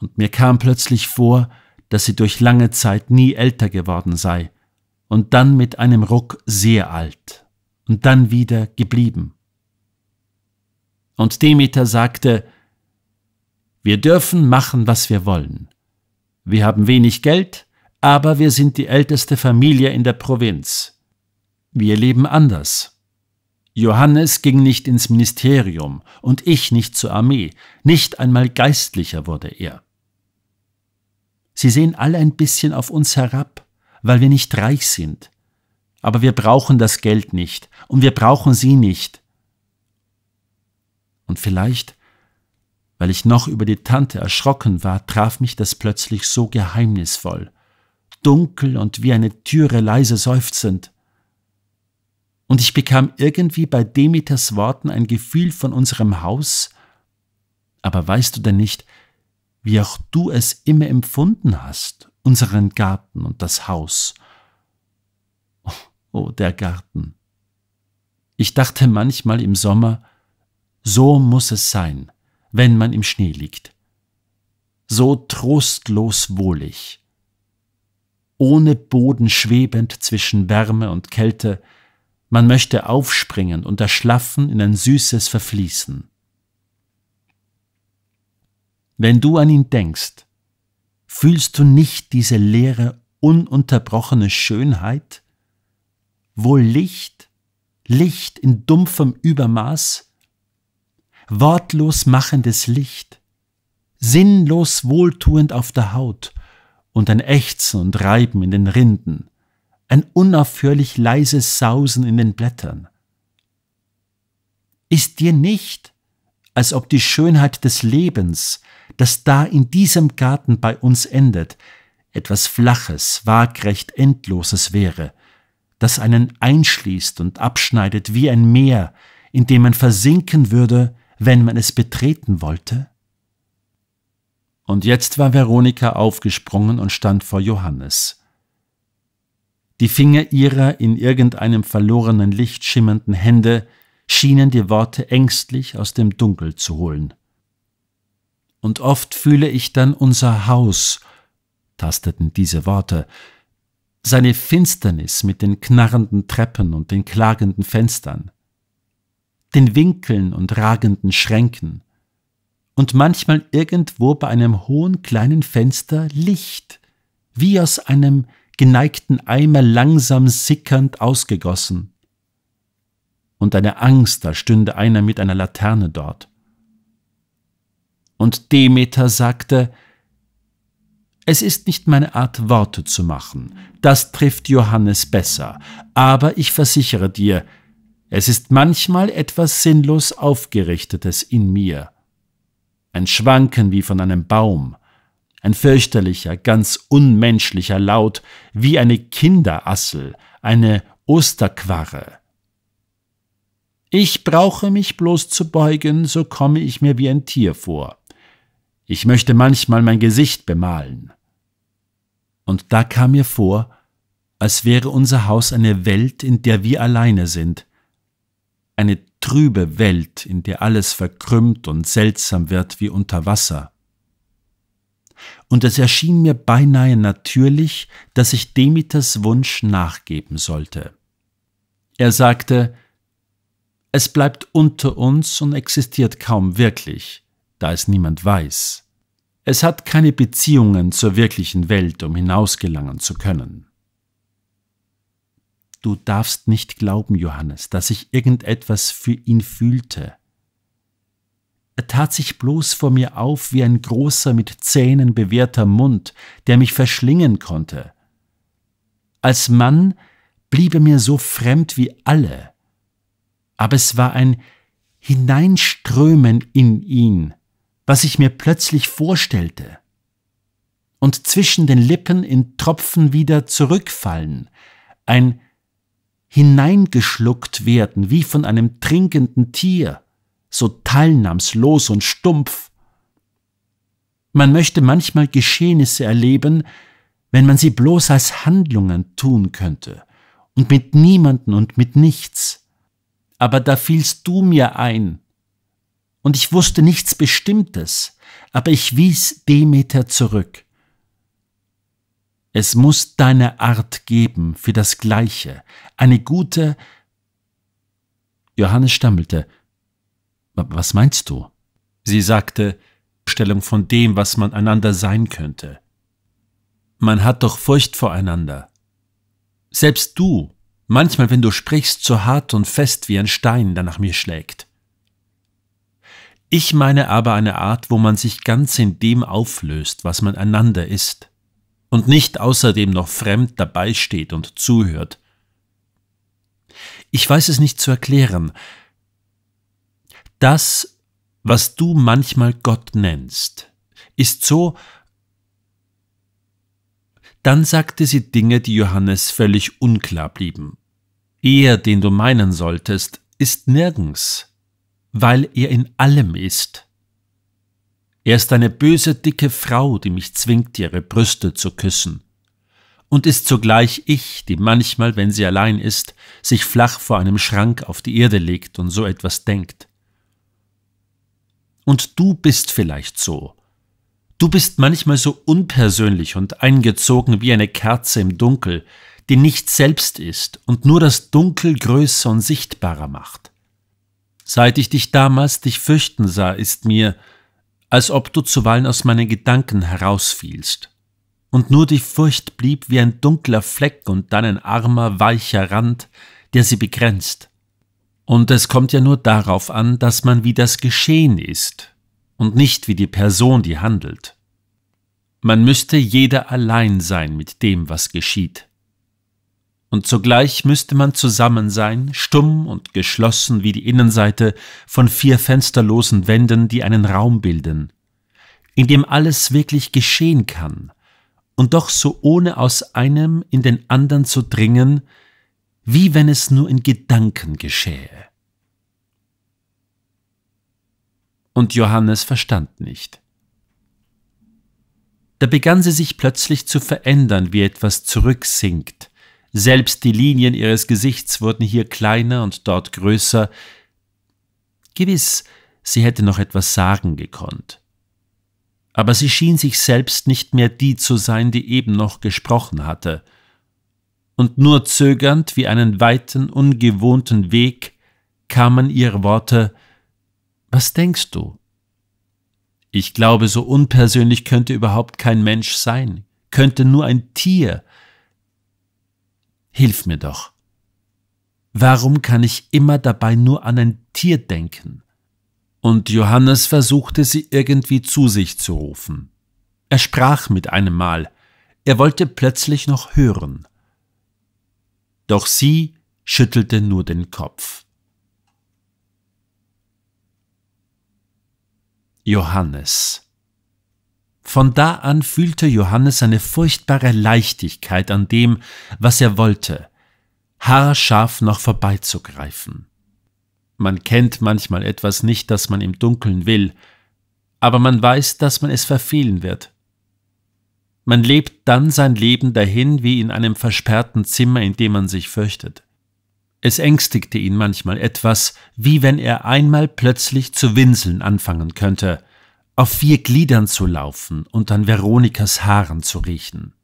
Und mir kam plötzlich vor, dass sie durch lange Zeit nie älter geworden sei und dann mit einem Ruck sehr alt und dann wieder geblieben. Und Demeter sagte, wir dürfen machen, was wir wollen. Wir haben wenig Geld, aber wir sind die älteste Familie in der Provinz. Wir leben anders. Johannes ging nicht ins Ministerium und ich nicht zur Armee, nicht einmal geistlicher wurde er. Sie sehen alle ein bisschen auf uns herab, weil wir nicht reich sind. Aber wir brauchen das Geld nicht und wir brauchen sie nicht. Und vielleicht weil ich noch über die Tante erschrocken war, traf mich das plötzlich so geheimnisvoll, dunkel und wie eine Türe leise seufzend. Und ich bekam irgendwie bei Demeters Worten ein Gefühl von unserem Haus. Aber weißt du denn nicht, wie auch du es immer empfunden hast, unseren Garten und das Haus? Oh, oh der Garten. Ich dachte manchmal im Sommer, so muss es sein wenn man im Schnee liegt. So trostlos wohlig. Ohne Boden schwebend zwischen Wärme und Kälte, man möchte aufspringen und erschlaffen in ein süßes Verfließen. Wenn du an ihn denkst, fühlst du nicht diese leere, ununterbrochene Schönheit? Wohl Licht, Licht in dumpfem Übermaß, wortlos machendes Licht, sinnlos wohltuend auf der Haut und ein Ächzen und Reiben in den Rinden, ein unaufhörlich leises Sausen in den Blättern. Ist dir nicht, als ob die Schönheit des Lebens, das da in diesem Garten bei uns endet, etwas Flaches, waagrecht Endloses wäre, das einen einschließt und abschneidet wie ein Meer, in dem man versinken würde, wenn man es betreten wollte? Und jetzt war Veronika aufgesprungen und stand vor Johannes. Die Finger ihrer in irgendeinem verlorenen Licht schimmernden Hände schienen die Worte ängstlich aus dem Dunkel zu holen. Und oft fühle ich dann unser Haus, tasteten diese Worte, seine Finsternis mit den knarrenden Treppen und den klagenden Fenstern den Winkeln und ragenden Schränken. Und manchmal irgendwo bei einem hohen kleinen Fenster Licht, wie aus einem geneigten Eimer langsam sickernd ausgegossen. Und eine Angst, da stünde einer mit einer Laterne dort. Und Demeter sagte, es ist nicht meine Art, Worte zu machen, das trifft Johannes besser, aber ich versichere dir, es ist manchmal etwas sinnlos Aufgerichtetes in mir. Ein Schwanken wie von einem Baum, ein fürchterlicher, ganz unmenschlicher Laut, wie eine Kinderassel, eine Osterquarre. Ich brauche mich bloß zu beugen, so komme ich mir wie ein Tier vor. Ich möchte manchmal mein Gesicht bemalen. Und da kam mir vor, als wäre unser Haus eine Welt, in der wir alleine sind, eine trübe Welt, in der alles verkrümmt und seltsam wird wie unter Wasser. Und es erschien mir beinahe natürlich, dass ich Demeters Wunsch nachgeben sollte. Er sagte, es bleibt unter uns und existiert kaum wirklich, da es niemand weiß. Es hat keine Beziehungen zur wirklichen Welt, um hinausgelangen zu können du darfst nicht glauben, Johannes, dass ich irgendetwas für ihn fühlte. Er tat sich bloß vor mir auf wie ein großer, mit Zähnen bewehrter Mund, der mich verschlingen konnte. Als Mann blieb er mir so fremd wie alle, aber es war ein Hineinströmen in ihn, was ich mir plötzlich vorstellte. Und zwischen den Lippen in Tropfen wieder zurückfallen, ein hineingeschluckt werden, wie von einem trinkenden Tier, so teilnahmslos und stumpf. Man möchte manchmal Geschehnisse erleben, wenn man sie bloß als Handlungen tun könnte, und mit niemanden und mit nichts. Aber da fielst du mir ein, und ich wusste nichts Bestimmtes, aber ich wies Demeter zurück. Es muss deine Art geben für das Gleiche, eine gute. Johannes stammelte. Was meinst du? Sie sagte, Stellung von dem, was man einander sein könnte. Man hat doch Furcht voreinander. Selbst du, manchmal, wenn du sprichst, so hart und fest wie ein Stein, der nach mir schlägt. Ich meine aber eine Art, wo man sich ganz in dem auflöst, was man einander ist und nicht außerdem noch fremd dabei steht und zuhört. Ich weiß es nicht zu erklären. Das, was du manchmal Gott nennst, ist so, dann sagte sie Dinge, die Johannes völlig unklar blieben. Er, den du meinen solltest, ist nirgends, weil er in allem ist. Er ist eine böse, dicke Frau, die mich zwingt, ihre Brüste zu küssen. Und ist zugleich ich, die manchmal, wenn sie allein ist, sich flach vor einem Schrank auf die Erde legt und so etwas denkt. Und du bist vielleicht so. Du bist manchmal so unpersönlich und eingezogen wie eine Kerze im Dunkel, die nicht selbst ist und nur das Dunkel größer und sichtbarer macht. Seit ich dich damals dich fürchten sah, ist mir, als ob du zuweilen aus meinen Gedanken herausfielst. Und nur die Furcht blieb wie ein dunkler Fleck und dann ein armer, weicher Rand, der sie begrenzt. Und es kommt ja nur darauf an, dass man wie das Geschehen ist und nicht wie die Person, die handelt. Man müsste jeder allein sein mit dem, was geschieht und zugleich müsste man zusammen sein, stumm und geschlossen wie die Innenseite von vier fensterlosen Wänden, die einen Raum bilden, in dem alles wirklich geschehen kann, und doch so ohne aus einem in den anderen zu dringen, wie wenn es nur in Gedanken geschähe. Und Johannes verstand nicht. Da begann sie sich plötzlich zu verändern, wie etwas zurücksinkt, selbst die Linien ihres Gesichts wurden hier kleiner und dort größer. Gewiss, sie hätte noch etwas sagen gekonnt. Aber sie schien sich selbst nicht mehr die zu sein, die eben noch gesprochen hatte. Und nur zögernd wie einen weiten, ungewohnten Weg kamen ihre Worte Was denkst du? Ich glaube, so unpersönlich könnte überhaupt kein Mensch sein, könnte nur ein Tier, Hilf mir doch. Warum kann ich immer dabei nur an ein Tier denken? Und Johannes versuchte sie irgendwie zu sich zu rufen. Er sprach mit einem Mal, er wollte plötzlich noch hören. Doch sie schüttelte nur den Kopf. Johannes von da an fühlte Johannes eine furchtbare Leichtigkeit an dem, was er wollte, haarscharf noch vorbeizugreifen. Man kennt manchmal etwas nicht, das man im Dunkeln will, aber man weiß, dass man es verfehlen wird. Man lebt dann sein Leben dahin wie in einem versperrten Zimmer, in dem man sich fürchtet. Es ängstigte ihn manchmal etwas, wie wenn er einmal plötzlich zu winseln anfangen könnte – auf vier Gliedern zu laufen und an Veronikas Haaren zu riechen.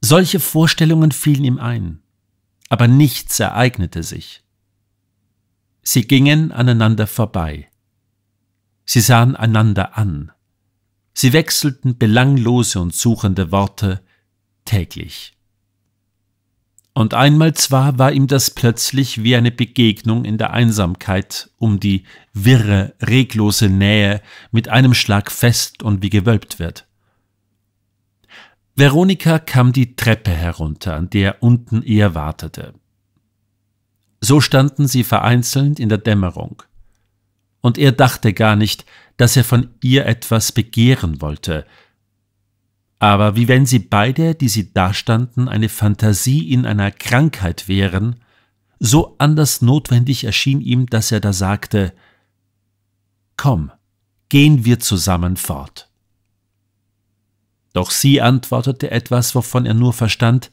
Solche Vorstellungen fielen ihm ein, aber nichts ereignete sich. Sie gingen aneinander vorbei. Sie sahen einander an. Sie wechselten belanglose und suchende Worte täglich. Und einmal zwar war ihm das plötzlich wie eine Begegnung in der Einsamkeit um die wirre, reglose Nähe mit einem Schlag fest und wie gewölbt wird. Veronika kam die Treppe herunter, an der unten er wartete. So standen sie vereinzelt in der Dämmerung. Und er dachte gar nicht, dass er von ihr etwas begehren wollte, aber wie wenn sie beide, die sie dastanden, eine Fantasie in einer Krankheit wären, so anders notwendig erschien ihm, dass er da sagte Komm, gehen wir zusammen fort. Doch sie antwortete etwas, wovon er nur verstand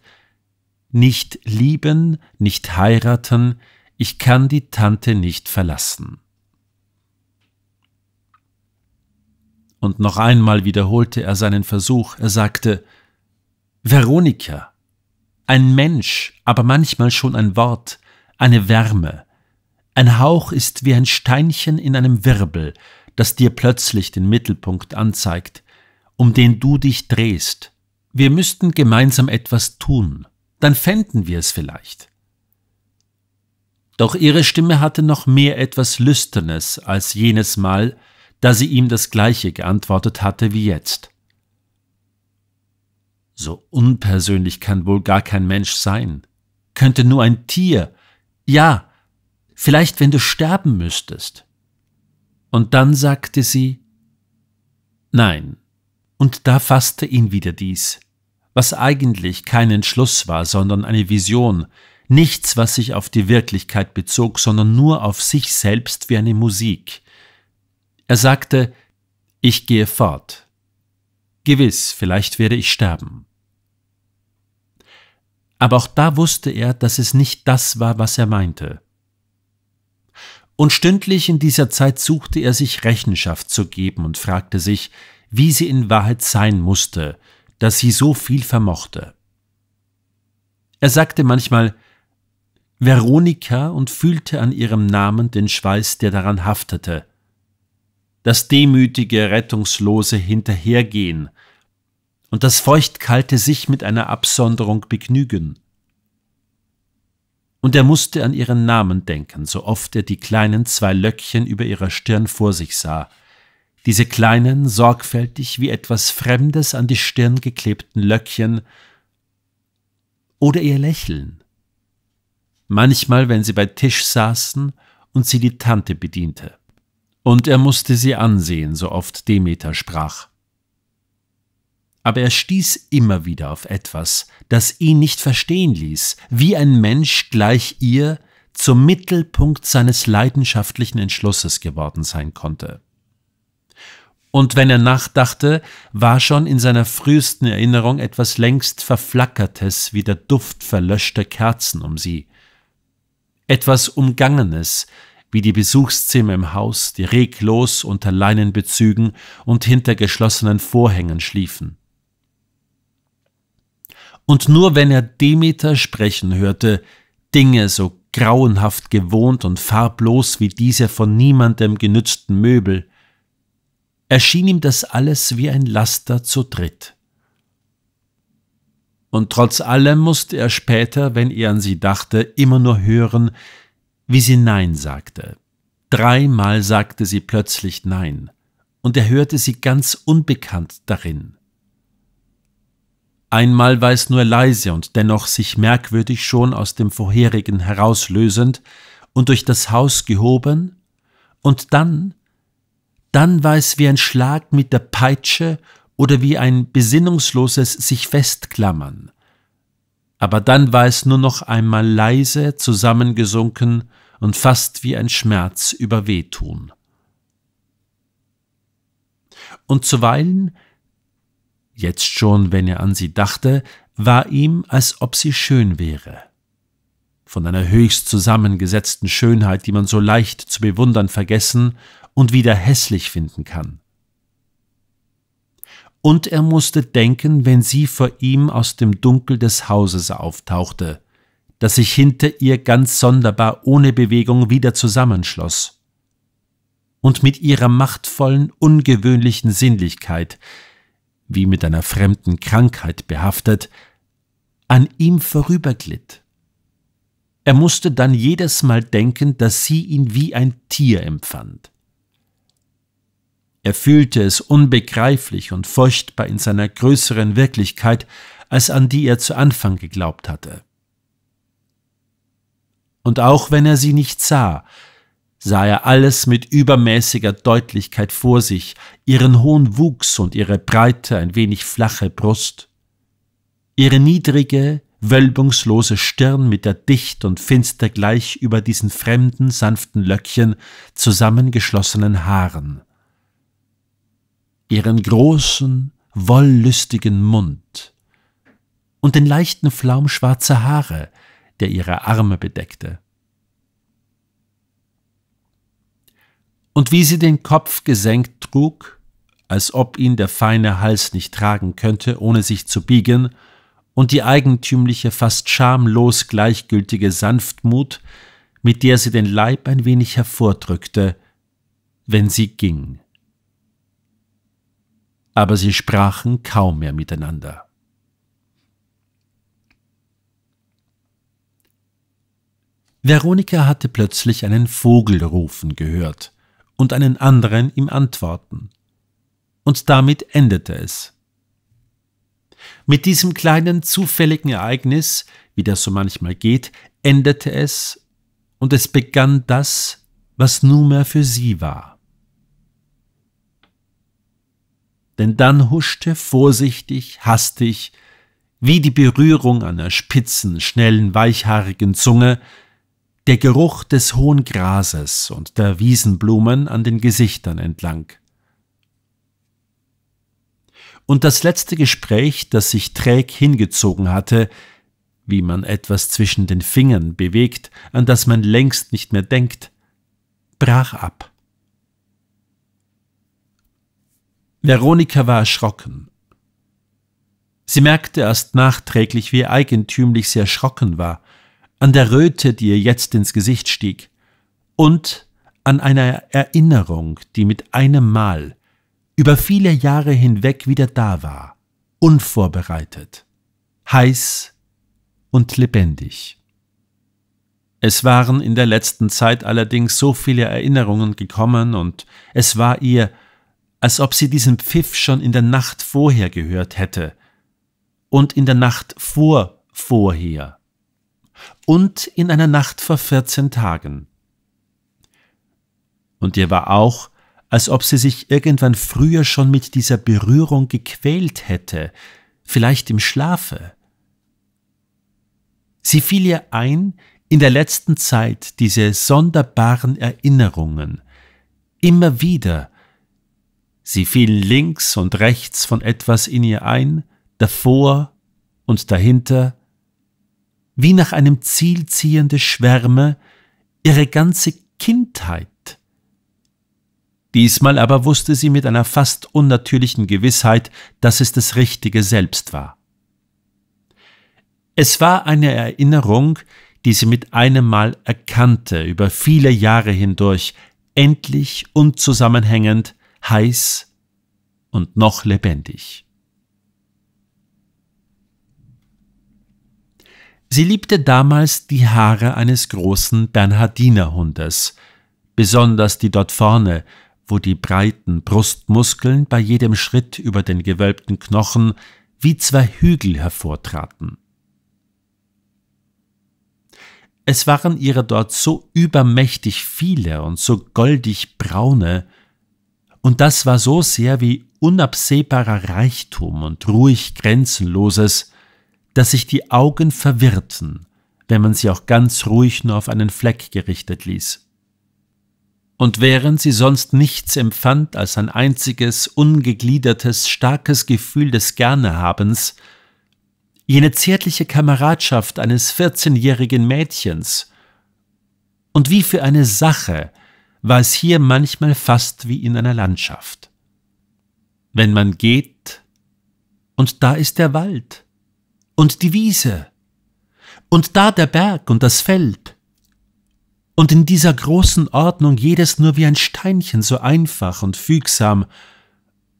Nicht lieben, nicht heiraten, ich kann die Tante nicht verlassen. und noch einmal wiederholte er seinen Versuch. Er sagte, Veronika, ein Mensch, aber manchmal schon ein Wort, eine Wärme. Ein Hauch ist wie ein Steinchen in einem Wirbel, das dir plötzlich den Mittelpunkt anzeigt, um den du dich drehst. Wir müssten gemeinsam etwas tun, dann fänden wir es vielleicht. Doch ihre Stimme hatte noch mehr etwas Lüsternes als jenes Mal, da sie ihm das gleiche geantwortet hatte wie jetzt. So unpersönlich kann wohl gar kein Mensch sein. Könnte nur ein Tier. Ja, vielleicht wenn du sterben müsstest. Und dann sagte sie Nein. Und da fasste ihn wieder dies, was eigentlich kein Entschluss war, sondern eine Vision, nichts, was sich auf die Wirklichkeit bezog, sondern nur auf sich selbst wie eine Musik, er sagte, ich gehe fort. Gewiss, vielleicht werde ich sterben. Aber auch da wusste er, dass es nicht das war, was er meinte. Und stündlich in dieser Zeit suchte er sich Rechenschaft zu geben und fragte sich, wie sie in Wahrheit sein musste, dass sie so viel vermochte. Er sagte manchmal Veronika und fühlte an ihrem Namen den Schweiß, der daran haftete, das demütige, rettungslose Hinterhergehen und das feuchtkalte sich mit einer Absonderung begnügen. Und er musste an ihren Namen denken, so oft er die kleinen zwei Löckchen über ihrer Stirn vor sich sah, diese kleinen, sorgfältig wie etwas Fremdes an die Stirn geklebten Löckchen oder ihr Lächeln. Manchmal, wenn sie bei Tisch saßen und sie die Tante bediente und er musste sie ansehen, so oft Demeter sprach. Aber er stieß immer wieder auf etwas, das ihn nicht verstehen ließ, wie ein Mensch gleich ihr zum Mittelpunkt seines leidenschaftlichen Entschlusses geworden sein konnte. Und wenn er nachdachte, war schon in seiner frühesten Erinnerung etwas längst Verflackertes wie der Duft verlöschter Kerzen um sie, etwas Umgangenes, wie die Besuchszimmer im Haus, die reglos unter Leinenbezügen und hinter geschlossenen Vorhängen schliefen. Und nur wenn er Demeter sprechen hörte, Dinge so grauenhaft gewohnt und farblos wie diese von niemandem genützten Möbel, erschien ihm das alles wie ein Laster zu dritt. Und trotz allem musste er später, wenn er an sie dachte, immer nur hören, wie sie Nein sagte. Dreimal sagte sie plötzlich Nein, und er hörte sie ganz unbekannt darin. Einmal war es nur leise und dennoch sich merkwürdig schon aus dem vorherigen herauslösend und durch das Haus gehoben, und dann, dann war es wie ein Schlag mit der Peitsche oder wie ein besinnungsloses sich festklammern. Aber dann war es nur noch einmal leise zusammengesunken und fast wie ein Schmerz über Wehtun. Und zuweilen, jetzt schon, wenn er an sie dachte, war ihm, als ob sie schön wäre. Von einer höchst zusammengesetzten Schönheit, die man so leicht zu bewundern vergessen und wieder hässlich finden kann. Und er musste denken, wenn sie vor ihm aus dem Dunkel des Hauses auftauchte, das sich hinter ihr ganz sonderbar ohne Bewegung wieder zusammenschloss. Und mit ihrer machtvollen, ungewöhnlichen Sinnlichkeit, wie mit einer fremden Krankheit behaftet, an ihm vorüberglitt. Er musste dann jedes Mal denken, dass sie ihn wie ein Tier empfand. Er fühlte es unbegreiflich und furchtbar in seiner größeren Wirklichkeit, als an die er zu Anfang geglaubt hatte. Und auch wenn er sie nicht sah, sah er alles mit übermäßiger Deutlichkeit vor sich, ihren hohen Wuchs und ihre breite, ein wenig flache Brust, ihre niedrige, wölbungslose Stirn mit der dicht und finster gleich über diesen fremden, sanften Löckchen zusammengeschlossenen Haaren, ihren großen, wollüstigen Mund und den leichten Flaum schwarzer Haare, der ihre Arme bedeckte. Und wie sie den Kopf gesenkt trug, als ob ihn der feine Hals nicht tragen könnte, ohne sich zu biegen, und die eigentümliche, fast schamlos gleichgültige Sanftmut, mit der sie den Leib ein wenig hervordrückte, wenn sie ging. Aber sie sprachen kaum mehr miteinander. Veronika hatte plötzlich einen Vogel rufen gehört und einen anderen ihm antworten. Und damit endete es. Mit diesem kleinen zufälligen Ereignis, wie das so manchmal geht, endete es und es begann das, was nunmehr für sie war. Denn dann huschte vorsichtig, hastig, wie die Berührung einer spitzen, schnellen, weichhaarigen Zunge, der Geruch des hohen Grases und der Wiesenblumen an den Gesichtern entlang. Und das letzte Gespräch, das sich träg hingezogen hatte, wie man etwas zwischen den Fingern bewegt, an das man längst nicht mehr denkt, brach ab. Veronika war erschrocken. Sie merkte erst nachträglich, wie eigentümlich sie erschrocken war – an der Röte, die ihr jetzt ins Gesicht stieg, und an einer Erinnerung, die mit einem Mal über viele Jahre hinweg wieder da war, unvorbereitet, heiß und lebendig. Es waren in der letzten Zeit allerdings so viele Erinnerungen gekommen, und es war ihr, als ob sie diesen Pfiff schon in der Nacht vorher gehört hätte und in der Nacht vor vorher und in einer Nacht vor 14 Tagen. Und ihr war auch, als ob sie sich irgendwann früher schon mit dieser Berührung gequält hätte, vielleicht im Schlafe. Sie fiel ihr ein, in der letzten Zeit diese sonderbaren Erinnerungen, immer wieder. Sie fielen links und rechts von etwas in ihr ein, davor und dahinter, wie nach einem Ziel ziehende Schwärme, ihre ganze Kindheit. Diesmal aber wusste sie mit einer fast unnatürlichen Gewissheit, dass es das richtige Selbst war. Es war eine Erinnerung, die sie mit einem Mal erkannte, über viele Jahre hindurch, endlich unzusammenhängend, heiß und noch lebendig. Sie liebte damals die Haare eines großen Bernhardinerhundes, besonders die dort vorne, wo die breiten Brustmuskeln bei jedem Schritt über den gewölbten Knochen wie zwei Hügel hervortraten. Es waren ihre dort so übermächtig viele und so goldig braune, und das war so sehr wie unabsehbarer Reichtum und ruhig Grenzenloses, dass sich die Augen verwirrten, wenn man sie auch ganz ruhig nur auf einen Fleck gerichtet ließ. Und während sie sonst nichts empfand als ein einziges, ungegliedertes, starkes Gefühl des Gernehabens, jene zärtliche Kameradschaft eines vierzehnjährigen Mädchens. Und wie für eine Sache war es hier manchmal fast wie in einer Landschaft. Wenn man geht, und da ist der Wald, und die Wiese, und da der Berg und das Feld, und in dieser großen Ordnung jedes nur wie ein Steinchen so einfach und fügsam,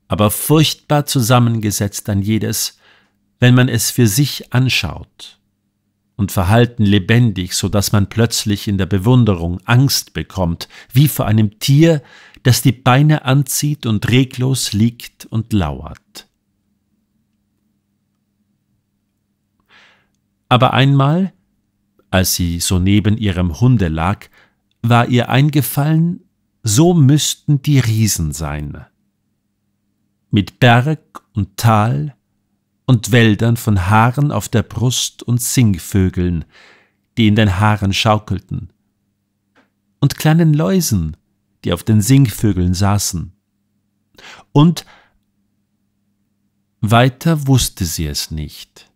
aber furchtbar zusammengesetzt an jedes, wenn man es für sich anschaut und Verhalten lebendig, so dass man plötzlich in der Bewunderung Angst bekommt, wie vor einem Tier, das die Beine anzieht und reglos liegt und lauert. Aber einmal, als sie so neben ihrem Hunde lag, war ihr eingefallen, so müssten die Riesen sein. Mit Berg und Tal und Wäldern von Haaren auf der Brust und Singvögeln, die in den Haaren schaukelten, und kleinen Läusen, die auf den Singvögeln saßen. Und weiter wusste sie es nicht.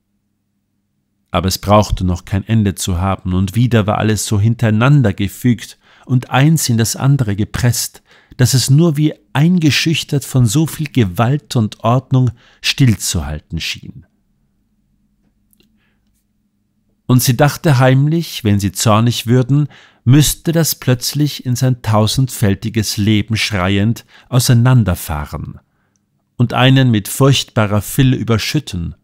Aber es brauchte noch kein Ende zu haben, und wieder war alles so hintereinander gefügt und eins in das andere gepresst, dass es nur wie eingeschüchtert von so viel Gewalt und Ordnung stillzuhalten schien. Und sie dachte heimlich, wenn sie zornig würden, müsste das plötzlich in sein tausendfältiges Leben schreiend auseinanderfahren und einen mit furchtbarer Fülle überschütten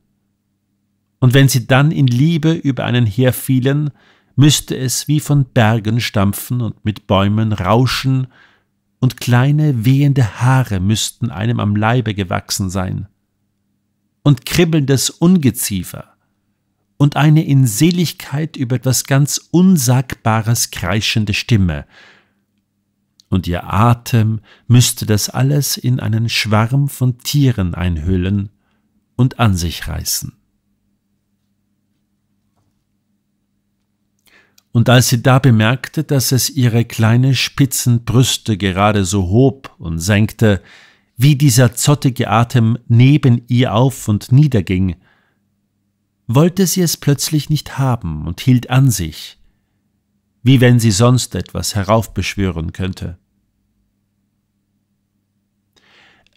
und wenn sie dann in Liebe über einen herfielen, müsste es wie von Bergen stampfen und mit Bäumen rauschen, und kleine wehende Haare müssten einem am Leibe gewachsen sein, und kribbelndes Ungeziefer, und eine in Seligkeit über etwas ganz Unsagbares kreischende Stimme, und ihr Atem müsste das alles in einen Schwarm von Tieren einhüllen und an sich reißen. und als sie da bemerkte, dass es ihre kleine spitzen Brüste gerade so hob und senkte, wie dieser zottige Atem neben ihr auf und niederging, wollte sie es plötzlich nicht haben und hielt an sich, wie wenn sie sonst etwas heraufbeschwören könnte.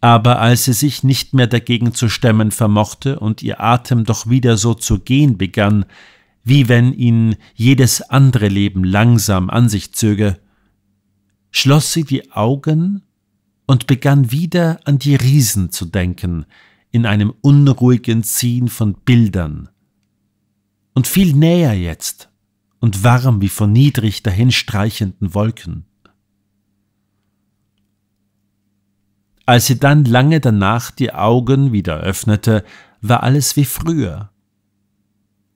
Aber als sie sich nicht mehr dagegen zu stemmen vermochte und ihr Atem doch wieder so zu gehen begann, wie wenn ihn jedes andere Leben langsam an sich zöge, schloss sie die Augen und begann wieder an die Riesen zu denken, in einem unruhigen Ziehen von Bildern. Und viel näher jetzt und warm wie von niedrig dahinstreichenden Wolken. Als sie dann lange danach die Augen wieder öffnete, war alles wie früher.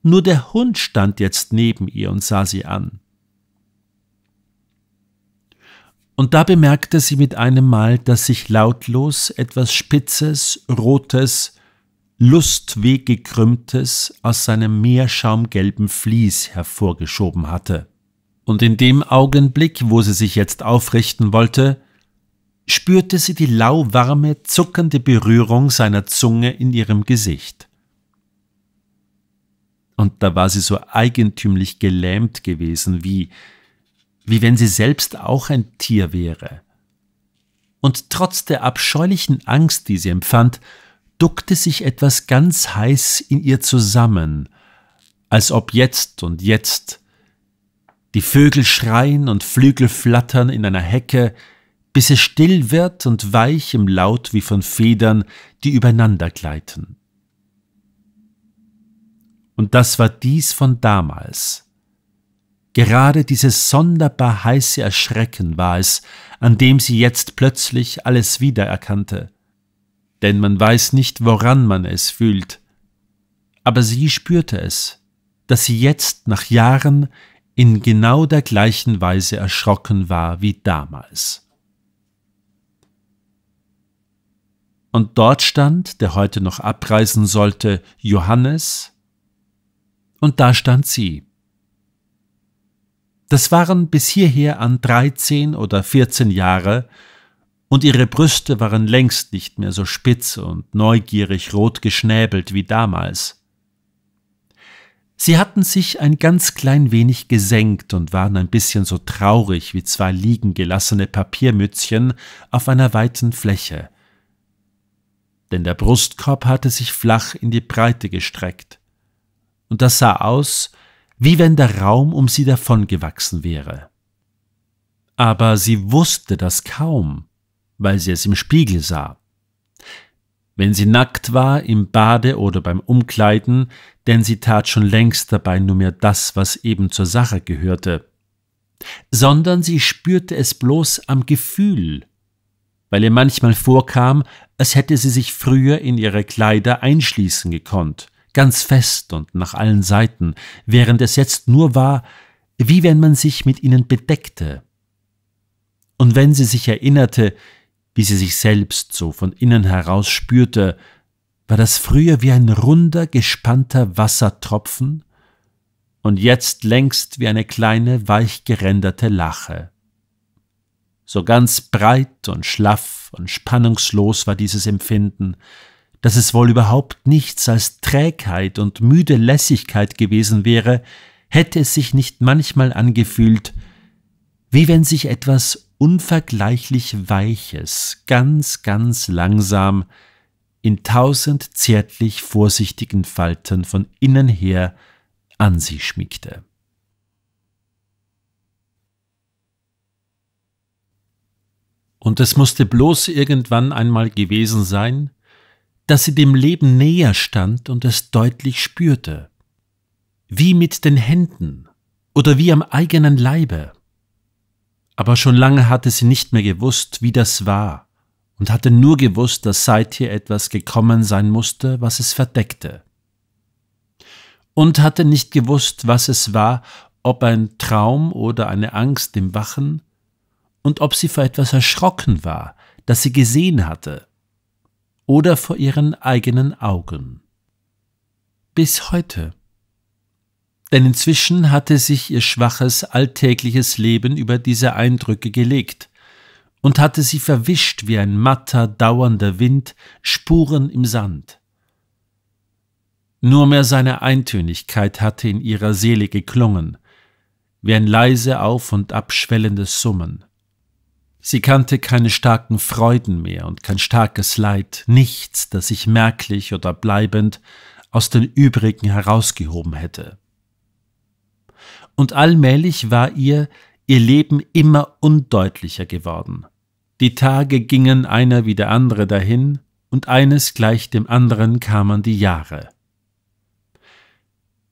Nur der Hund stand jetzt neben ihr und sah sie an. Und da bemerkte sie mit einem Mal, dass sich lautlos etwas Spitzes, Rotes, lustweg aus seinem meerschaumgelben Vlies hervorgeschoben hatte. Und in dem Augenblick, wo sie sich jetzt aufrichten wollte, spürte sie die lauwarme, zuckende Berührung seiner Zunge in ihrem Gesicht. Und da war sie so eigentümlich gelähmt gewesen, wie, wie wenn sie selbst auch ein Tier wäre. Und trotz der abscheulichen Angst, die sie empfand, duckte sich etwas ganz heiß in ihr zusammen, als ob jetzt und jetzt die Vögel schreien und Flügel flattern in einer Hecke, bis es still wird und weich im Laut wie von Federn, die übereinander gleiten und das war dies von damals. Gerade dieses sonderbar heiße Erschrecken war es, an dem sie jetzt plötzlich alles wiedererkannte. Denn man weiß nicht, woran man es fühlt. Aber sie spürte es, dass sie jetzt nach Jahren in genau der gleichen Weise erschrocken war wie damals. Und dort stand, der heute noch abreisen sollte, Johannes, und da stand sie. Das waren bis hierher an 13 oder 14 Jahre, und ihre Brüste waren längst nicht mehr so spitz und neugierig rot geschnäbelt wie damals. Sie hatten sich ein ganz klein wenig gesenkt und waren ein bisschen so traurig wie zwei liegen gelassene Papiermützchen auf einer weiten Fläche. Denn der Brustkorb hatte sich flach in die Breite gestreckt und das sah aus, wie wenn der Raum um sie davongewachsen wäre. Aber sie wusste das kaum, weil sie es im Spiegel sah. Wenn sie nackt war, im Bade oder beim Umkleiden, denn sie tat schon längst dabei nur mehr das, was eben zur Sache gehörte, sondern sie spürte es bloß am Gefühl, weil ihr manchmal vorkam, als hätte sie sich früher in ihre Kleider einschließen gekonnt ganz fest und nach allen Seiten, während es jetzt nur war, wie wenn man sich mit ihnen bedeckte. Und wenn sie sich erinnerte, wie sie sich selbst so von innen heraus spürte, war das früher wie ein runder, gespannter Wassertropfen und jetzt längst wie eine kleine, weich geränderte Lache. So ganz breit und schlaff und spannungslos war dieses Empfinden, dass es wohl überhaupt nichts als Trägheit und müde Lässigkeit gewesen wäre, hätte es sich nicht manchmal angefühlt, wie wenn sich etwas unvergleichlich Weiches ganz, ganz langsam in tausend zärtlich vorsichtigen Falten von innen her an sie schmiegte. Und es musste bloß irgendwann einmal gewesen sein, dass sie dem Leben näher stand und es deutlich spürte. Wie mit den Händen oder wie am eigenen Leibe. Aber schon lange hatte sie nicht mehr gewusst, wie das war, und hatte nur gewusst, dass seither etwas gekommen sein musste, was es verdeckte. Und hatte nicht gewusst, was es war, ob ein Traum oder eine Angst im Wachen, und ob sie vor etwas erschrocken war, das sie gesehen hatte, oder vor ihren eigenen Augen. Bis heute. Denn inzwischen hatte sich ihr schwaches alltägliches Leben über diese Eindrücke gelegt und hatte sie verwischt wie ein matter, dauernder Wind, Spuren im Sand. Nur mehr seine Eintönigkeit hatte in ihrer Seele geklungen, wie ein leise auf und abschwellendes Summen. Sie kannte keine starken Freuden mehr und kein starkes Leid, nichts, das sich merklich oder bleibend aus den übrigen herausgehoben hätte. Und allmählich war ihr ihr Leben immer undeutlicher geworden. Die Tage gingen einer wie der andere dahin, und eines gleich dem anderen kamen die Jahre.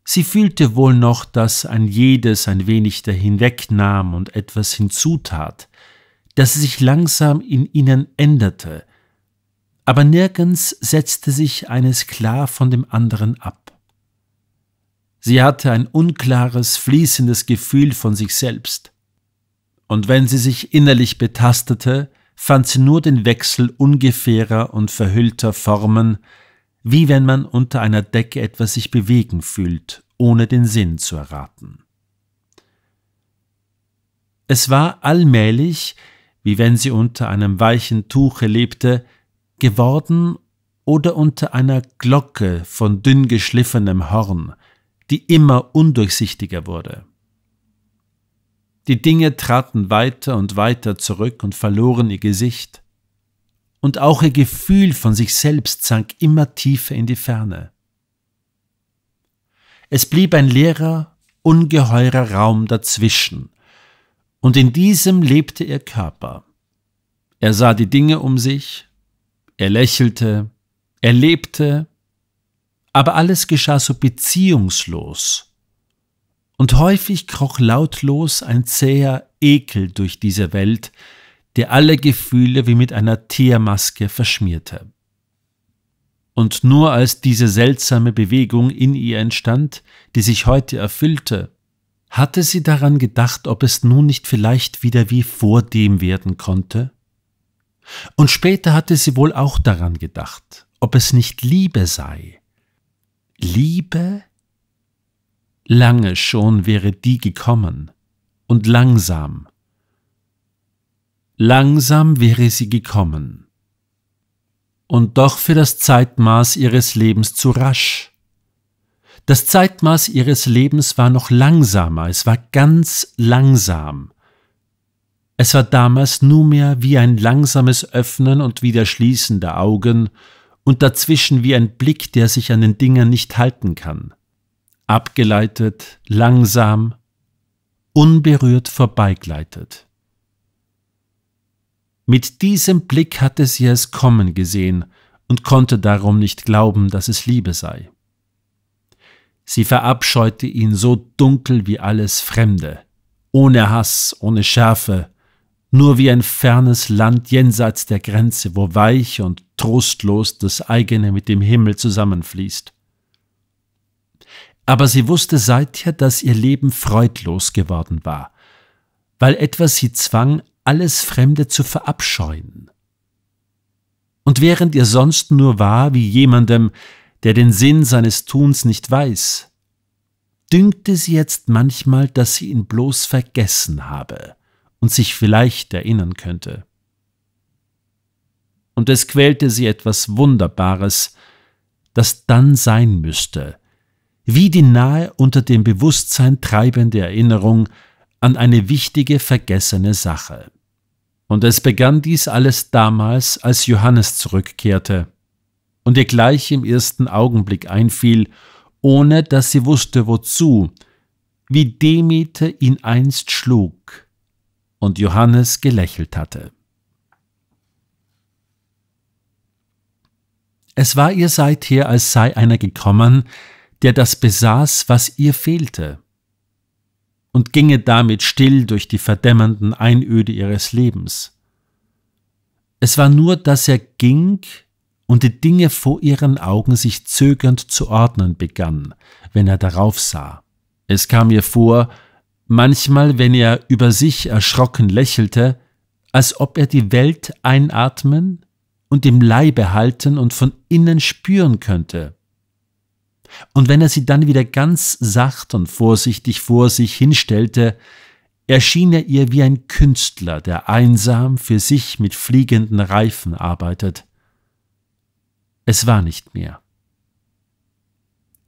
Sie fühlte wohl noch, dass ein jedes ein wenig dahinwegnahm und etwas hinzutat, das sich langsam in ihnen änderte, aber nirgends setzte sich eines klar von dem anderen ab. Sie hatte ein unklares, fließendes Gefühl von sich selbst. Und wenn sie sich innerlich betastete, fand sie nur den Wechsel ungefährer und verhüllter Formen, wie wenn man unter einer Decke etwas sich bewegen fühlt, ohne den Sinn zu erraten. Es war allmählich, wie wenn sie unter einem weichen Tuche lebte, geworden oder unter einer Glocke von dünn geschliffenem Horn, die immer undurchsichtiger wurde. Die Dinge traten weiter und weiter zurück und verloren ihr Gesicht, und auch ihr Gefühl von sich selbst sank immer tiefer in die Ferne. Es blieb ein leerer, ungeheurer Raum dazwischen, und in diesem lebte ihr Körper. Er sah die Dinge um sich, er lächelte, er lebte, aber alles geschah so beziehungslos. Und häufig kroch lautlos ein zäher Ekel durch diese Welt, der alle Gefühle wie mit einer Teermaske verschmierte. Und nur als diese seltsame Bewegung in ihr entstand, die sich heute erfüllte, hatte sie daran gedacht, ob es nun nicht vielleicht wieder wie vordem werden konnte? Und später hatte sie wohl auch daran gedacht, ob es nicht Liebe sei. Liebe? Lange schon wäre die gekommen und langsam. Langsam wäre sie gekommen. Und doch für das Zeitmaß ihres Lebens zu rasch. Das Zeitmaß ihres Lebens war noch langsamer, es war ganz langsam. Es war damals nunmehr wie ein langsames Öffnen und Wiederschließen der Augen und dazwischen wie ein Blick, der sich an den Dingen nicht halten kann. Abgeleitet, langsam, unberührt vorbeigleitet. Mit diesem Blick hatte sie es kommen gesehen und konnte darum nicht glauben, dass es Liebe sei. Sie verabscheute ihn so dunkel wie alles Fremde, ohne Hass, ohne Schärfe, nur wie ein fernes Land jenseits der Grenze, wo weich und trostlos das eigene mit dem Himmel zusammenfließt. Aber sie wusste seither, dass ihr Leben freudlos geworden war, weil etwas sie zwang, alles Fremde zu verabscheuen. Und während ihr sonst nur war wie jemandem, der den Sinn seines Tuns nicht weiß, dünkte sie jetzt manchmal, dass sie ihn bloß vergessen habe und sich vielleicht erinnern könnte. Und es quälte sie etwas Wunderbares, das dann sein müsste, wie die nahe unter dem Bewusstsein treibende Erinnerung an eine wichtige vergessene Sache. Und es begann dies alles damals, als Johannes zurückkehrte und ihr gleich im ersten Augenblick einfiel, ohne dass sie wusste wozu, wie Demeter ihn einst schlug und Johannes gelächelt hatte. Es war ihr seither, als sei einer gekommen, der das besaß, was ihr fehlte, und ginge damit still durch die verdämmernden Einöde ihres Lebens. Es war nur, dass er ging, und die Dinge vor ihren Augen sich zögernd zu ordnen begann, wenn er darauf sah. Es kam ihr vor, manchmal, wenn er über sich erschrocken lächelte, als ob er die Welt einatmen und im Leibe halten und von innen spüren könnte. Und wenn er sie dann wieder ganz sacht und vorsichtig vor sich hinstellte, erschien er ihr wie ein Künstler, der einsam für sich mit fliegenden Reifen arbeitet. Es war nicht mehr.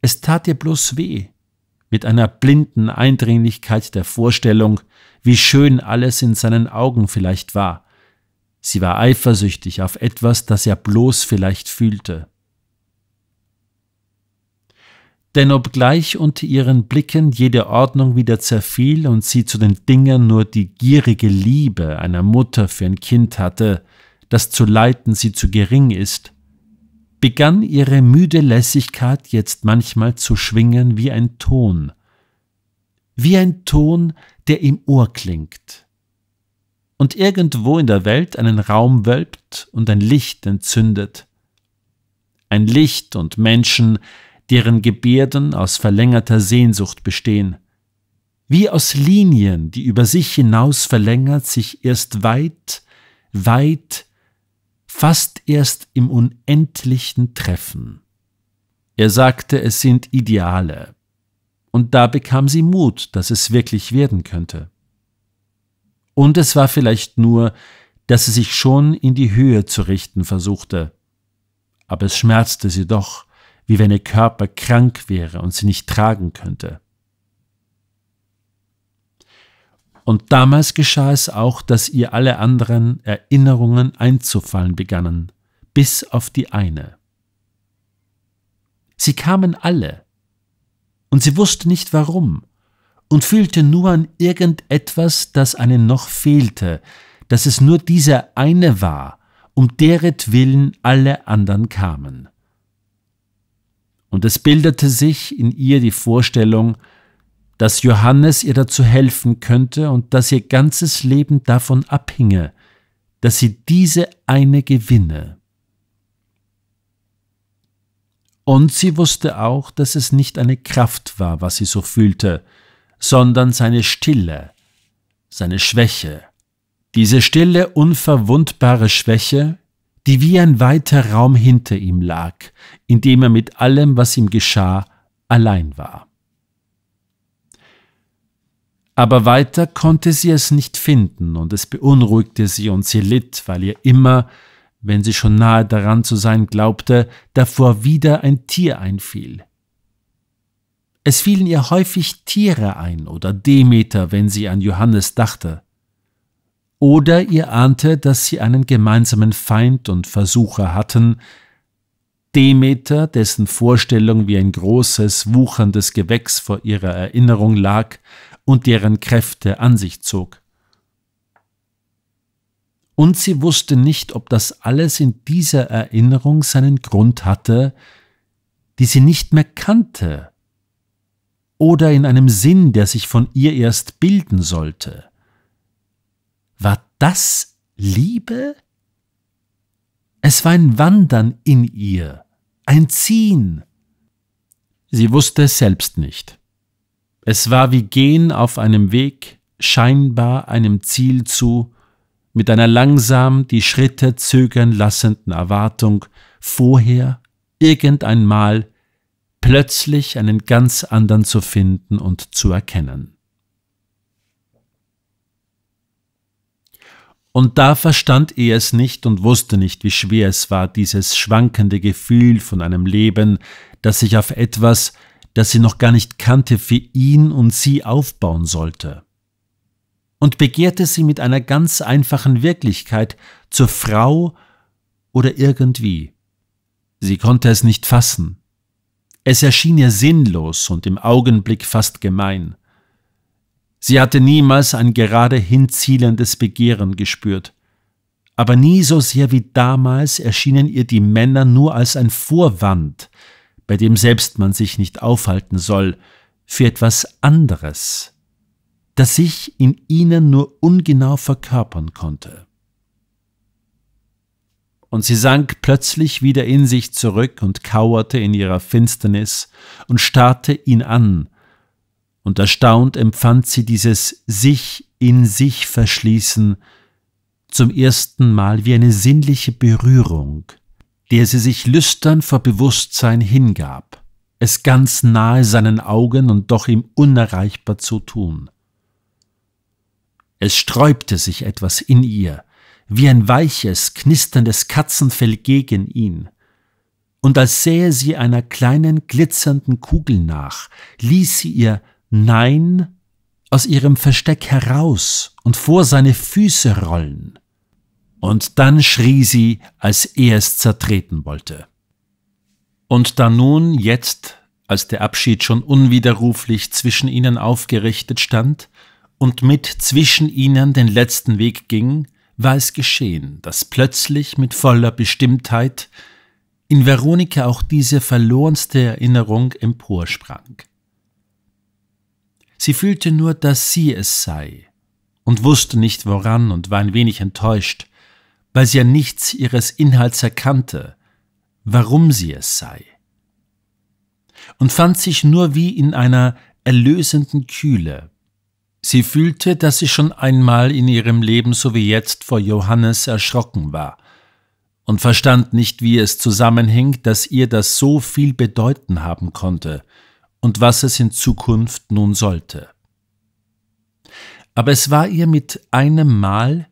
Es tat ihr bloß weh, mit einer blinden Eindringlichkeit der Vorstellung, wie schön alles in seinen Augen vielleicht war. Sie war eifersüchtig auf etwas, das er bloß vielleicht fühlte. Denn obgleich unter ihren Blicken jede Ordnung wieder zerfiel und sie zu den Dingen nur die gierige Liebe einer Mutter für ein Kind hatte, das zu leiten sie zu gering ist, begann ihre müde Lässigkeit jetzt manchmal zu schwingen wie ein Ton, wie ein Ton, der im Ohr klingt und irgendwo in der Welt einen Raum wölbt und ein Licht entzündet. Ein Licht und Menschen, deren Gebärden aus verlängerter Sehnsucht bestehen, wie aus Linien, die über sich hinaus verlängert sich erst weit, weit fast erst im unendlichen Treffen. Er sagte, es sind Ideale, und da bekam sie Mut, dass es wirklich werden könnte. Und es war vielleicht nur, dass sie sich schon in die Höhe zu richten versuchte, aber es schmerzte sie doch, wie wenn ihr Körper krank wäre und sie nicht tragen könnte. Und damals geschah es auch, dass ihr alle anderen Erinnerungen einzufallen begannen, bis auf die eine. Sie kamen alle, und sie wusste nicht warum, und fühlte nur an irgendetwas, das einen noch fehlte, dass es nur dieser eine war, um deretwillen alle anderen kamen. Und es bildete sich in ihr die Vorstellung, dass Johannes ihr dazu helfen könnte und dass ihr ganzes Leben davon abhinge, dass sie diese eine gewinne. Und sie wusste auch, dass es nicht eine Kraft war, was sie so fühlte, sondern seine Stille, seine Schwäche. Diese stille, unverwundbare Schwäche, die wie ein weiter Raum hinter ihm lag, in dem er mit allem, was ihm geschah, allein war. Aber weiter konnte sie es nicht finden und es beunruhigte sie und sie litt, weil ihr immer, wenn sie schon nahe daran zu sein glaubte, davor wieder ein Tier einfiel. Es fielen ihr häufig Tiere ein oder Demeter, wenn sie an Johannes dachte. Oder ihr ahnte, dass sie einen gemeinsamen Feind und Versucher hatten, Demeter, dessen Vorstellung wie ein großes, wucherndes Gewächs vor ihrer Erinnerung lag, und deren Kräfte an sich zog. Und sie wusste nicht, ob das alles in dieser Erinnerung seinen Grund hatte, die sie nicht mehr kannte, oder in einem Sinn, der sich von ihr erst bilden sollte. War das Liebe? Es war ein Wandern in ihr, ein Ziehen. Sie wusste es selbst nicht. Es war wie Gehen auf einem Weg, scheinbar einem Ziel zu, mit einer langsam die Schritte zögern lassenden Erwartung, vorher irgendeinmal, plötzlich einen ganz anderen zu finden und zu erkennen. Und da verstand er es nicht und wusste nicht, wie schwer es war, dieses schwankende Gefühl von einem Leben, das sich auf etwas, das sie noch gar nicht kannte, für ihn und sie aufbauen sollte. Und begehrte sie mit einer ganz einfachen Wirklichkeit zur Frau oder irgendwie. Sie konnte es nicht fassen. Es erschien ihr sinnlos und im Augenblick fast gemein. Sie hatte niemals ein gerade hinzielendes Begehren gespürt. Aber nie so sehr wie damals erschienen ihr die Männer nur als ein Vorwand, bei dem selbst man sich nicht aufhalten soll, für etwas anderes, das sich in ihnen nur ungenau verkörpern konnte. Und sie sank plötzlich wieder in sich zurück und kauerte in ihrer Finsternis und starrte ihn an, und erstaunt empfand sie dieses sich in sich verschließen zum ersten Mal wie eine sinnliche Berührung, der sie sich lüstern vor Bewusstsein hingab, es ganz nahe seinen Augen und doch ihm unerreichbar zu tun. Es sträubte sich etwas in ihr, wie ein weiches, knisterndes Katzenfell gegen ihn. Und als sähe sie einer kleinen, glitzernden Kugel nach, ließ sie ihr Nein aus ihrem Versteck heraus und vor seine Füße rollen. Und dann schrie sie, als er es zertreten wollte. Und da nun jetzt, als der Abschied schon unwiderruflich zwischen ihnen aufgerichtet stand und mit zwischen ihnen den letzten Weg ging, war es geschehen, dass plötzlich mit voller Bestimmtheit in Veronika auch diese verlorenste Erinnerung emporsprang. Sie fühlte nur, dass sie es sei und wusste nicht woran und war ein wenig enttäuscht, weil sie ja nichts ihres Inhalts erkannte, warum sie es sei, und fand sich nur wie in einer erlösenden Kühle. Sie fühlte, dass sie schon einmal in ihrem Leben so wie jetzt vor Johannes erschrocken war und verstand nicht, wie es zusammenhing, dass ihr das so viel bedeuten haben konnte und was es in Zukunft nun sollte. Aber es war ihr mit einem Mal,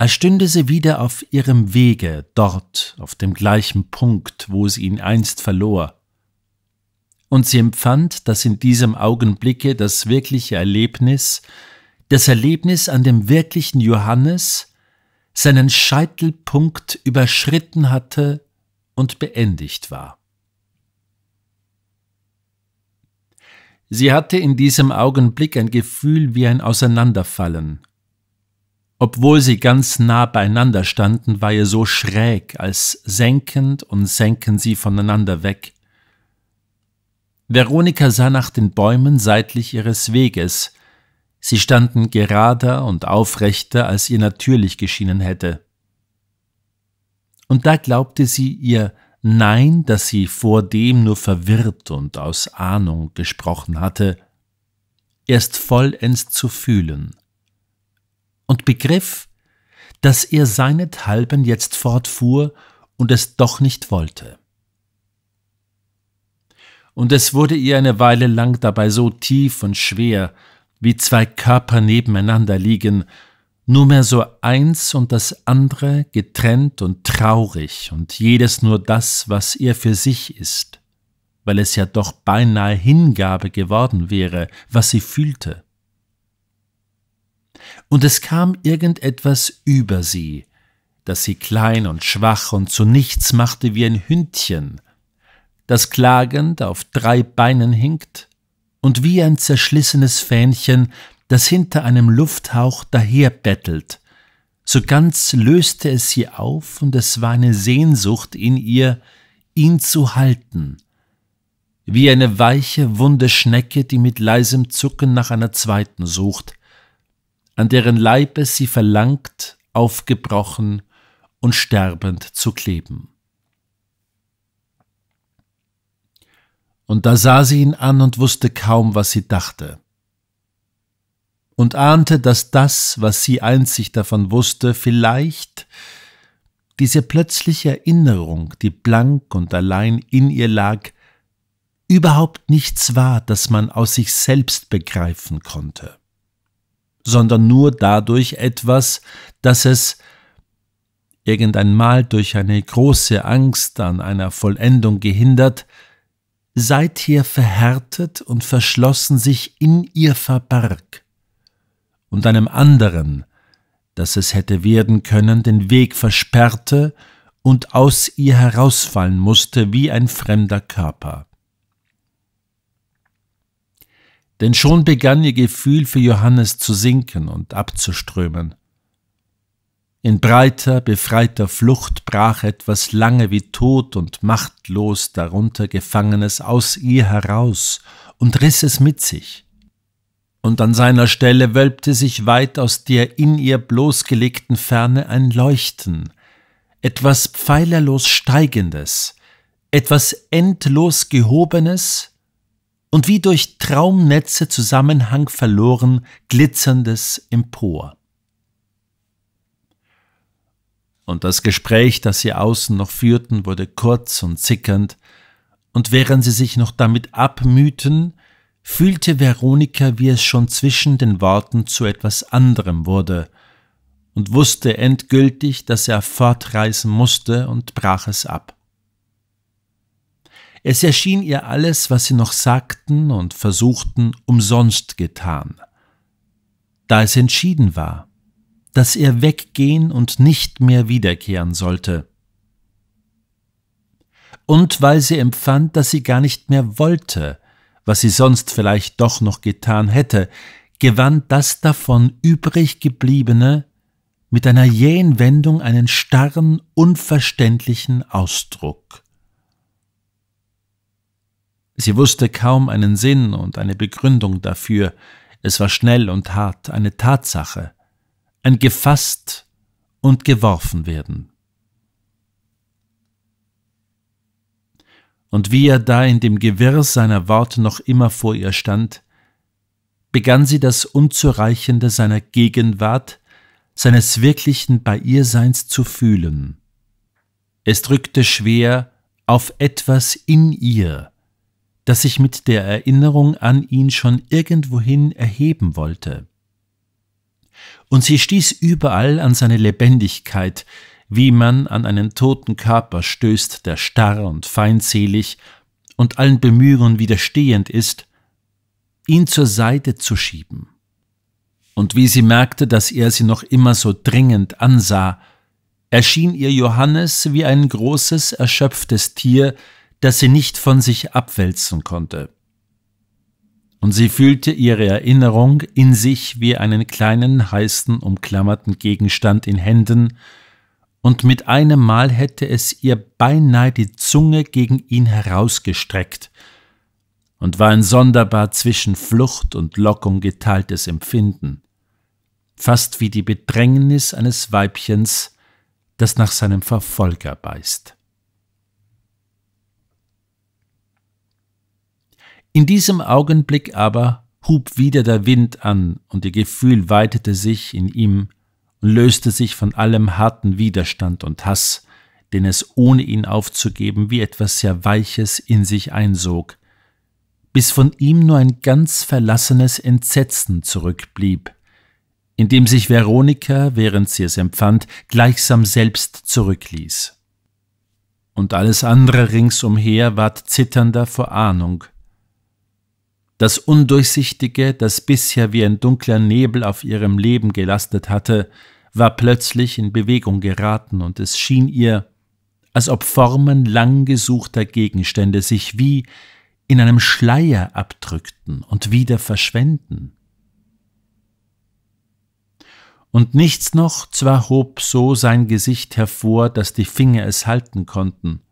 als stünde sie wieder auf ihrem Wege, dort, auf dem gleichen Punkt, wo sie ihn einst verlor. Und sie empfand, dass in diesem Augenblicke das wirkliche Erlebnis, das Erlebnis an dem wirklichen Johannes, seinen Scheitelpunkt überschritten hatte und beendigt war. Sie hatte in diesem Augenblick ein Gefühl wie ein Auseinanderfallen, obwohl sie ganz nah beieinander standen, war ihr so schräg, als senkend und senken sie voneinander weg. Veronika sah nach den Bäumen seitlich ihres Weges. Sie standen gerader und aufrechter, als ihr natürlich geschienen hätte. Und da glaubte sie ihr Nein, das sie vordem nur verwirrt und aus Ahnung gesprochen hatte, erst vollends zu fühlen und begriff, dass er seinethalben jetzt fortfuhr und es doch nicht wollte. Und es wurde ihr eine Weile lang dabei so tief und schwer, wie zwei Körper nebeneinander liegen, nur mehr so eins und das andere getrennt und traurig und jedes nur das, was ihr für sich ist, weil es ja doch beinahe Hingabe geworden wäre, was sie fühlte und es kam irgendetwas über sie, das sie klein und schwach und zu nichts machte wie ein Hündchen, das klagend auf drei Beinen hinkt und wie ein zerschlissenes Fähnchen, das hinter einem Lufthauch daherbettelt. So ganz löste es sie auf und es war eine Sehnsucht in ihr, ihn zu halten. Wie eine weiche, wunde Schnecke, die mit leisem Zucken nach einer zweiten sucht, an deren Leibe sie verlangt, aufgebrochen und sterbend zu kleben. Und da sah sie ihn an und wusste kaum, was sie dachte, und ahnte, dass das, was sie einzig davon wusste, vielleicht diese plötzliche Erinnerung, die blank und allein in ihr lag, überhaupt nichts war, das man aus sich selbst begreifen konnte sondern nur dadurch etwas, dass es irgendeinmal durch eine große Angst an einer Vollendung gehindert, seid hier verhärtet und verschlossen sich in ihr Verberg und einem anderen, dass es hätte werden können, den Weg versperrte und aus ihr herausfallen musste wie ein fremder Körper. denn schon begann ihr Gefühl für Johannes zu sinken und abzuströmen. In breiter, befreiter Flucht brach etwas lange wie tot und machtlos darunter Gefangenes aus ihr heraus und riss es mit sich. Und an seiner Stelle wölbte sich weit aus der in ihr bloßgelegten Ferne ein Leuchten, etwas pfeilerlos Steigendes, etwas endlos Gehobenes, und wie durch Traumnetze Zusammenhang verloren glitzerndes empor. Und das Gespräch, das sie außen noch führten, wurde kurz und zickernd, und während sie sich noch damit abmühten, fühlte Veronika, wie es schon zwischen den Worten zu etwas anderem wurde, und wusste endgültig, dass er fortreisen musste und brach es ab. Es erschien ihr alles, was sie noch sagten und versuchten, umsonst getan. Da es entschieden war, dass er weggehen und nicht mehr wiederkehren sollte. Und weil sie empfand, dass sie gar nicht mehr wollte, was sie sonst vielleicht doch noch getan hätte, gewann das davon übrig gebliebene mit einer jähen Wendung einen starren, unverständlichen Ausdruck. Sie wusste kaum einen Sinn und eine Begründung dafür, es war schnell und hart, eine Tatsache, ein gefasst und geworfen werden. Und wie er da in dem Gewirr seiner Worte noch immer vor ihr stand, begann sie das Unzureichende seiner Gegenwart, seines wirklichen bei ihr Seins zu fühlen. Es drückte schwer auf etwas in ihr, das sich mit der Erinnerung an ihn schon irgendwohin erheben wollte. Und sie stieß überall an seine Lebendigkeit, wie man an einen toten Körper stößt, der starr und feindselig und allen Bemühungen widerstehend ist, ihn zur Seite zu schieben. Und wie sie merkte, dass er sie noch immer so dringend ansah, erschien ihr Johannes wie ein großes, erschöpftes Tier, das sie nicht von sich abwälzen konnte. Und sie fühlte ihre Erinnerung in sich wie einen kleinen, heißen, umklammerten Gegenstand in Händen, und mit einem Mal hätte es ihr beinahe die Zunge gegen ihn herausgestreckt und war ein sonderbar zwischen Flucht und Lockung geteiltes Empfinden, fast wie die Bedrängnis eines Weibchens, das nach seinem Verfolger beißt. In diesem Augenblick aber hub wieder der Wind an, und ihr Gefühl weitete sich in ihm und löste sich von allem harten Widerstand und Hass, den es ohne ihn aufzugeben wie etwas sehr Weiches in sich einsog, bis von ihm nur ein ganz verlassenes Entsetzen zurückblieb, in dem sich Veronika, während sie es empfand, gleichsam selbst zurückließ. Und alles andere ringsumher ward zitternder vor Ahnung, das Undurchsichtige, das bisher wie ein dunkler Nebel auf ihrem Leben gelastet hatte, war plötzlich in Bewegung geraten, und es schien ihr, als ob Formen lang gesuchter Gegenstände sich wie in einem Schleier abdrückten und wieder verschwenden. Und nichts noch zwar hob so sein Gesicht hervor, dass die Finger es halten konnten,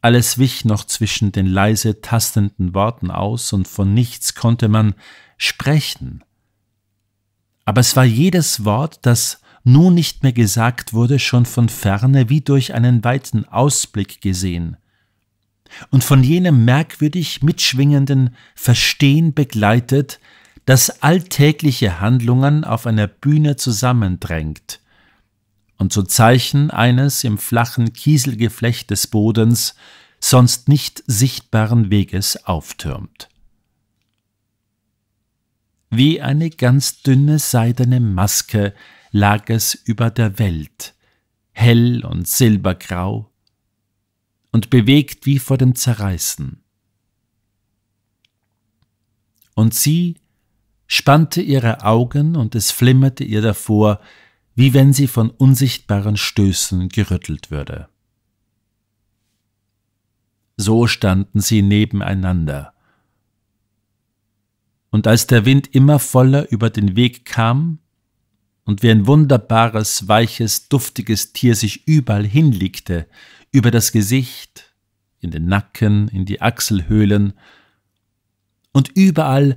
alles wich noch zwischen den leise tastenden Worten aus, und von nichts konnte man sprechen. Aber es war jedes Wort, das nun nicht mehr gesagt wurde, schon von ferne wie durch einen weiten Ausblick gesehen und von jenem merkwürdig mitschwingenden Verstehen begleitet, das alltägliche Handlungen auf einer Bühne zusammendrängt, und zu Zeichen eines im flachen Kieselgeflecht des Bodens sonst nicht sichtbaren Weges auftürmt. Wie eine ganz dünne seidene Maske lag es über der Welt, hell und silbergrau und bewegt wie vor dem Zerreißen. Und sie spannte ihre Augen und es flimmerte ihr davor, wie wenn sie von unsichtbaren Stößen gerüttelt würde. So standen sie nebeneinander. Und als der Wind immer voller über den Weg kam und wie ein wunderbares, weiches, duftiges Tier sich überall hinlegte, über das Gesicht, in den Nacken, in die Achselhöhlen, und überall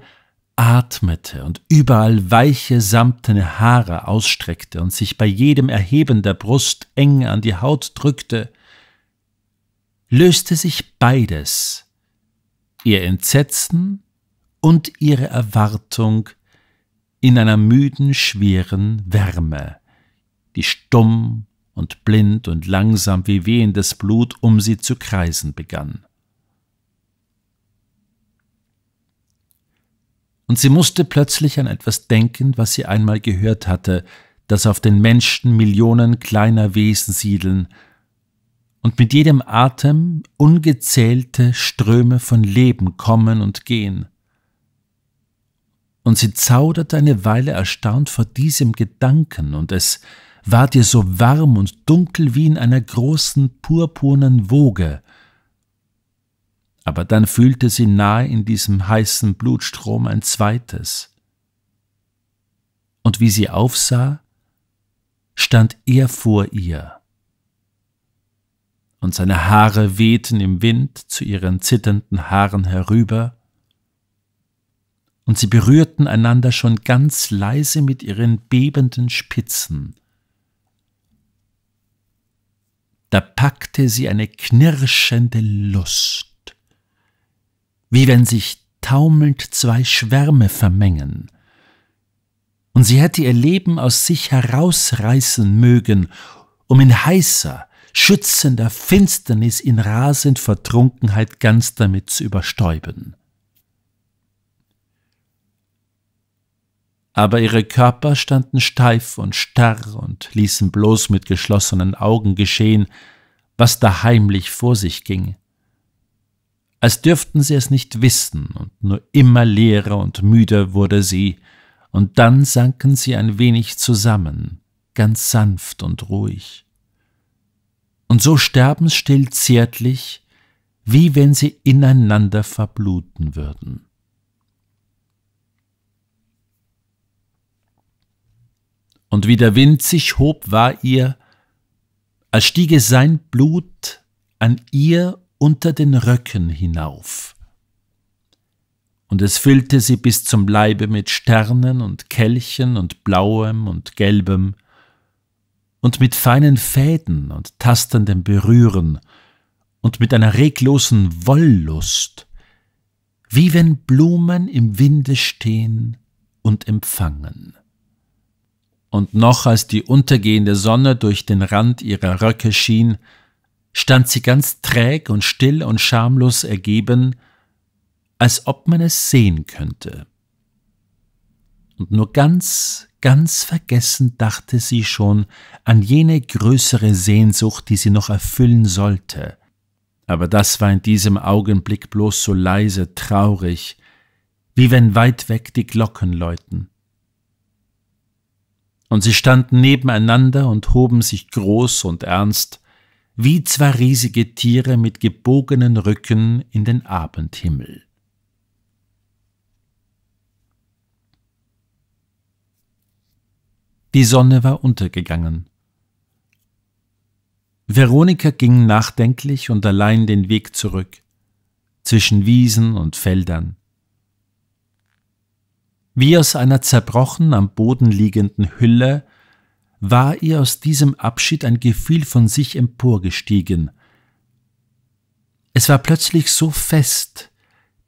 atmete und überall weiche samtene Haare ausstreckte und sich bei jedem Erheben der Brust eng an die Haut drückte, löste sich beides, ihr Entsetzen und ihre Erwartung, in einer müden, schweren Wärme, die stumm und blind und langsam wie wehendes Blut um sie zu kreisen begann. und sie musste plötzlich an etwas denken, was sie einmal gehört hatte, dass auf den Menschen Millionen kleiner Wesen siedeln und mit jedem Atem ungezählte Ströme von Leben kommen und gehen. Und sie zauderte eine Weile erstaunt vor diesem Gedanken, und es ward ihr so warm und dunkel wie in einer großen purpurnen Woge, aber dann fühlte sie nahe in diesem heißen Blutstrom ein zweites. Und wie sie aufsah, stand er vor ihr. Und seine Haare wehten im Wind zu ihren zitternden Haaren herüber, und sie berührten einander schon ganz leise mit ihren bebenden Spitzen. Da packte sie eine knirschende Lust wie wenn sich taumelnd zwei Schwärme vermengen. Und sie hätte ihr Leben aus sich herausreißen mögen, um in heißer, schützender Finsternis in rasend Vertrunkenheit ganz damit zu überstäuben. Aber ihre Körper standen steif und starr und ließen bloß mit geschlossenen Augen geschehen, was da heimlich vor sich ging – als dürften sie es nicht wissen, und nur immer leerer und müder wurde sie, und dann sanken sie ein wenig zusammen, ganz sanft und ruhig. Und so sterbensstill zärtlich, wie wenn sie ineinander verbluten würden. Und wie der Wind sich hob, war ihr, als stiege sein Blut an ihr unter den Röcken hinauf. Und es füllte sie bis zum Leibe mit Sternen und Kelchen und blauem und gelbem, und mit feinen Fäden und tastendem Berühren, und mit einer reglosen Wolllust, wie wenn Blumen im Winde stehen und empfangen. Und noch als die untergehende Sonne durch den Rand ihrer Röcke schien, stand sie ganz träg und still und schamlos ergeben, als ob man es sehen könnte. Und nur ganz, ganz vergessen dachte sie schon an jene größere Sehnsucht, die sie noch erfüllen sollte. Aber das war in diesem Augenblick bloß so leise, traurig, wie wenn weit weg die Glocken läuten. Und sie standen nebeneinander und hoben sich groß und ernst, wie zwei riesige Tiere mit gebogenen Rücken in den Abendhimmel. Die Sonne war untergegangen. Veronika ging nachdenklich und allein den Weg zurück, zwischen Wiesen und Feldern. Wie aus einer zerbrochen am Boden liegenden Hülle war ihr aus diesem Abschied ein Gefühl von sich emporgestiegen. Es war plötzlich so fest,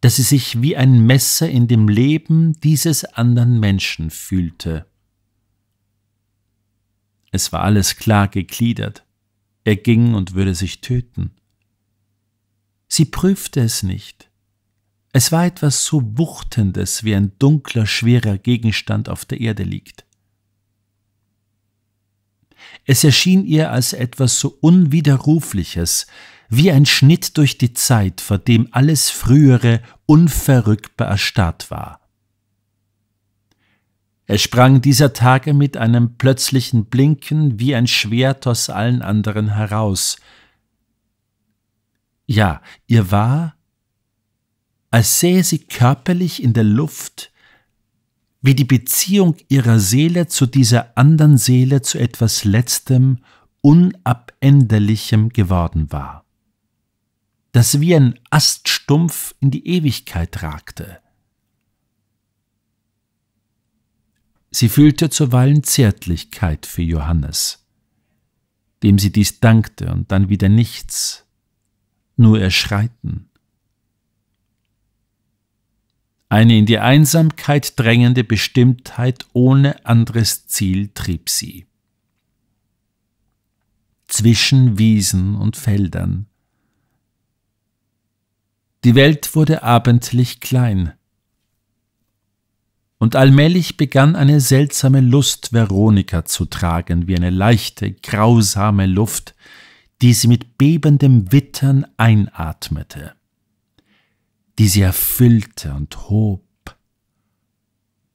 dass sie sich wie ein Messer in dem Leben dieses anderen Menschen fühlte. Es war alles klar gegliedert. Er ging und würde sich töten. Sie prüfte es nicht. Es war etwas so Wuchtendes, wie ein dunkler, schwerer Gegenstand auf der Erde liegt. Es erschien ihr als etwas so Unwiderrufliches, wie ein Schnitt durch die Zeit, vor dem alles Frühere unverrückbar erstarrt war. Es sprang dieser Tage mit einem plötzlichen Blinken wie ein Schwert aus allen anderen heraus. Ja, ihr war, als sähe sie körperlich in der Luft wie die Beziehung ihrer Seele zu dieser anderen Seele zu etwas Letztem, Unabänderlichem geworden war, das wie ein Aststumpf in die Ewigkeit ragte. Sie fühlte zuweilen Zärtlichkeit für Johannes, dem sie dies dankte und dann wieder nichts, nur Erschreiten. Eine in die Einsamkeit drängende Bestimmtheit ohne anderes Ziel trieb sie. Zwischen Wiesen und Feldern. Die Welt wurde abendlich klein. Und allmählich begann eine seltsame Lust Veronika zu tragen, wie eine leichte, grausame Luft, die sie mit bebendem Wittern einatmete die sie erfüllte und hob,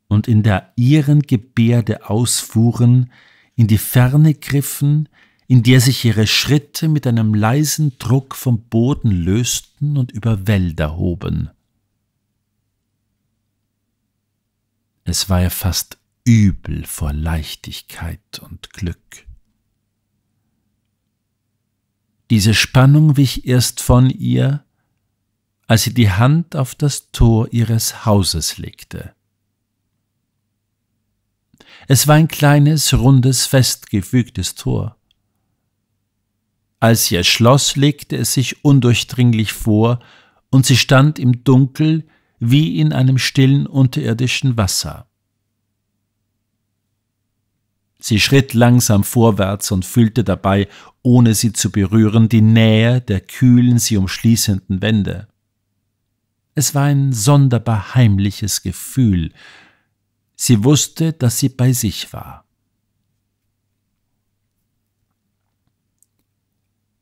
und in der ihren Gebärde ausfuhren, in die Ferne griffen, in der sich ihre Schritte mit einem leisen Druck vom Boden lösten und über Wälder hoben. Es war ihr fast übel vor Leichtigkeit und Glück. Diese Spannung wich erst von ihr, als sie die Hand auf das Tor ihres Hauses legte. Es war ein kleines, rundes, festgefügtes Tor. Als sie es schloss, legte es sich undurchdringlich vor, und sie stand im Dunkel wie in einem stillen unterirdischen Wasser. Sie schritt langsam vorwärts und fühlte dabei, ohne sie zu berühren, die Nähe der kühlen, sie umschließenden Wände. Es war ein sonderbar heimliches Gefühl. Sie wusste, dass sie bei sich war.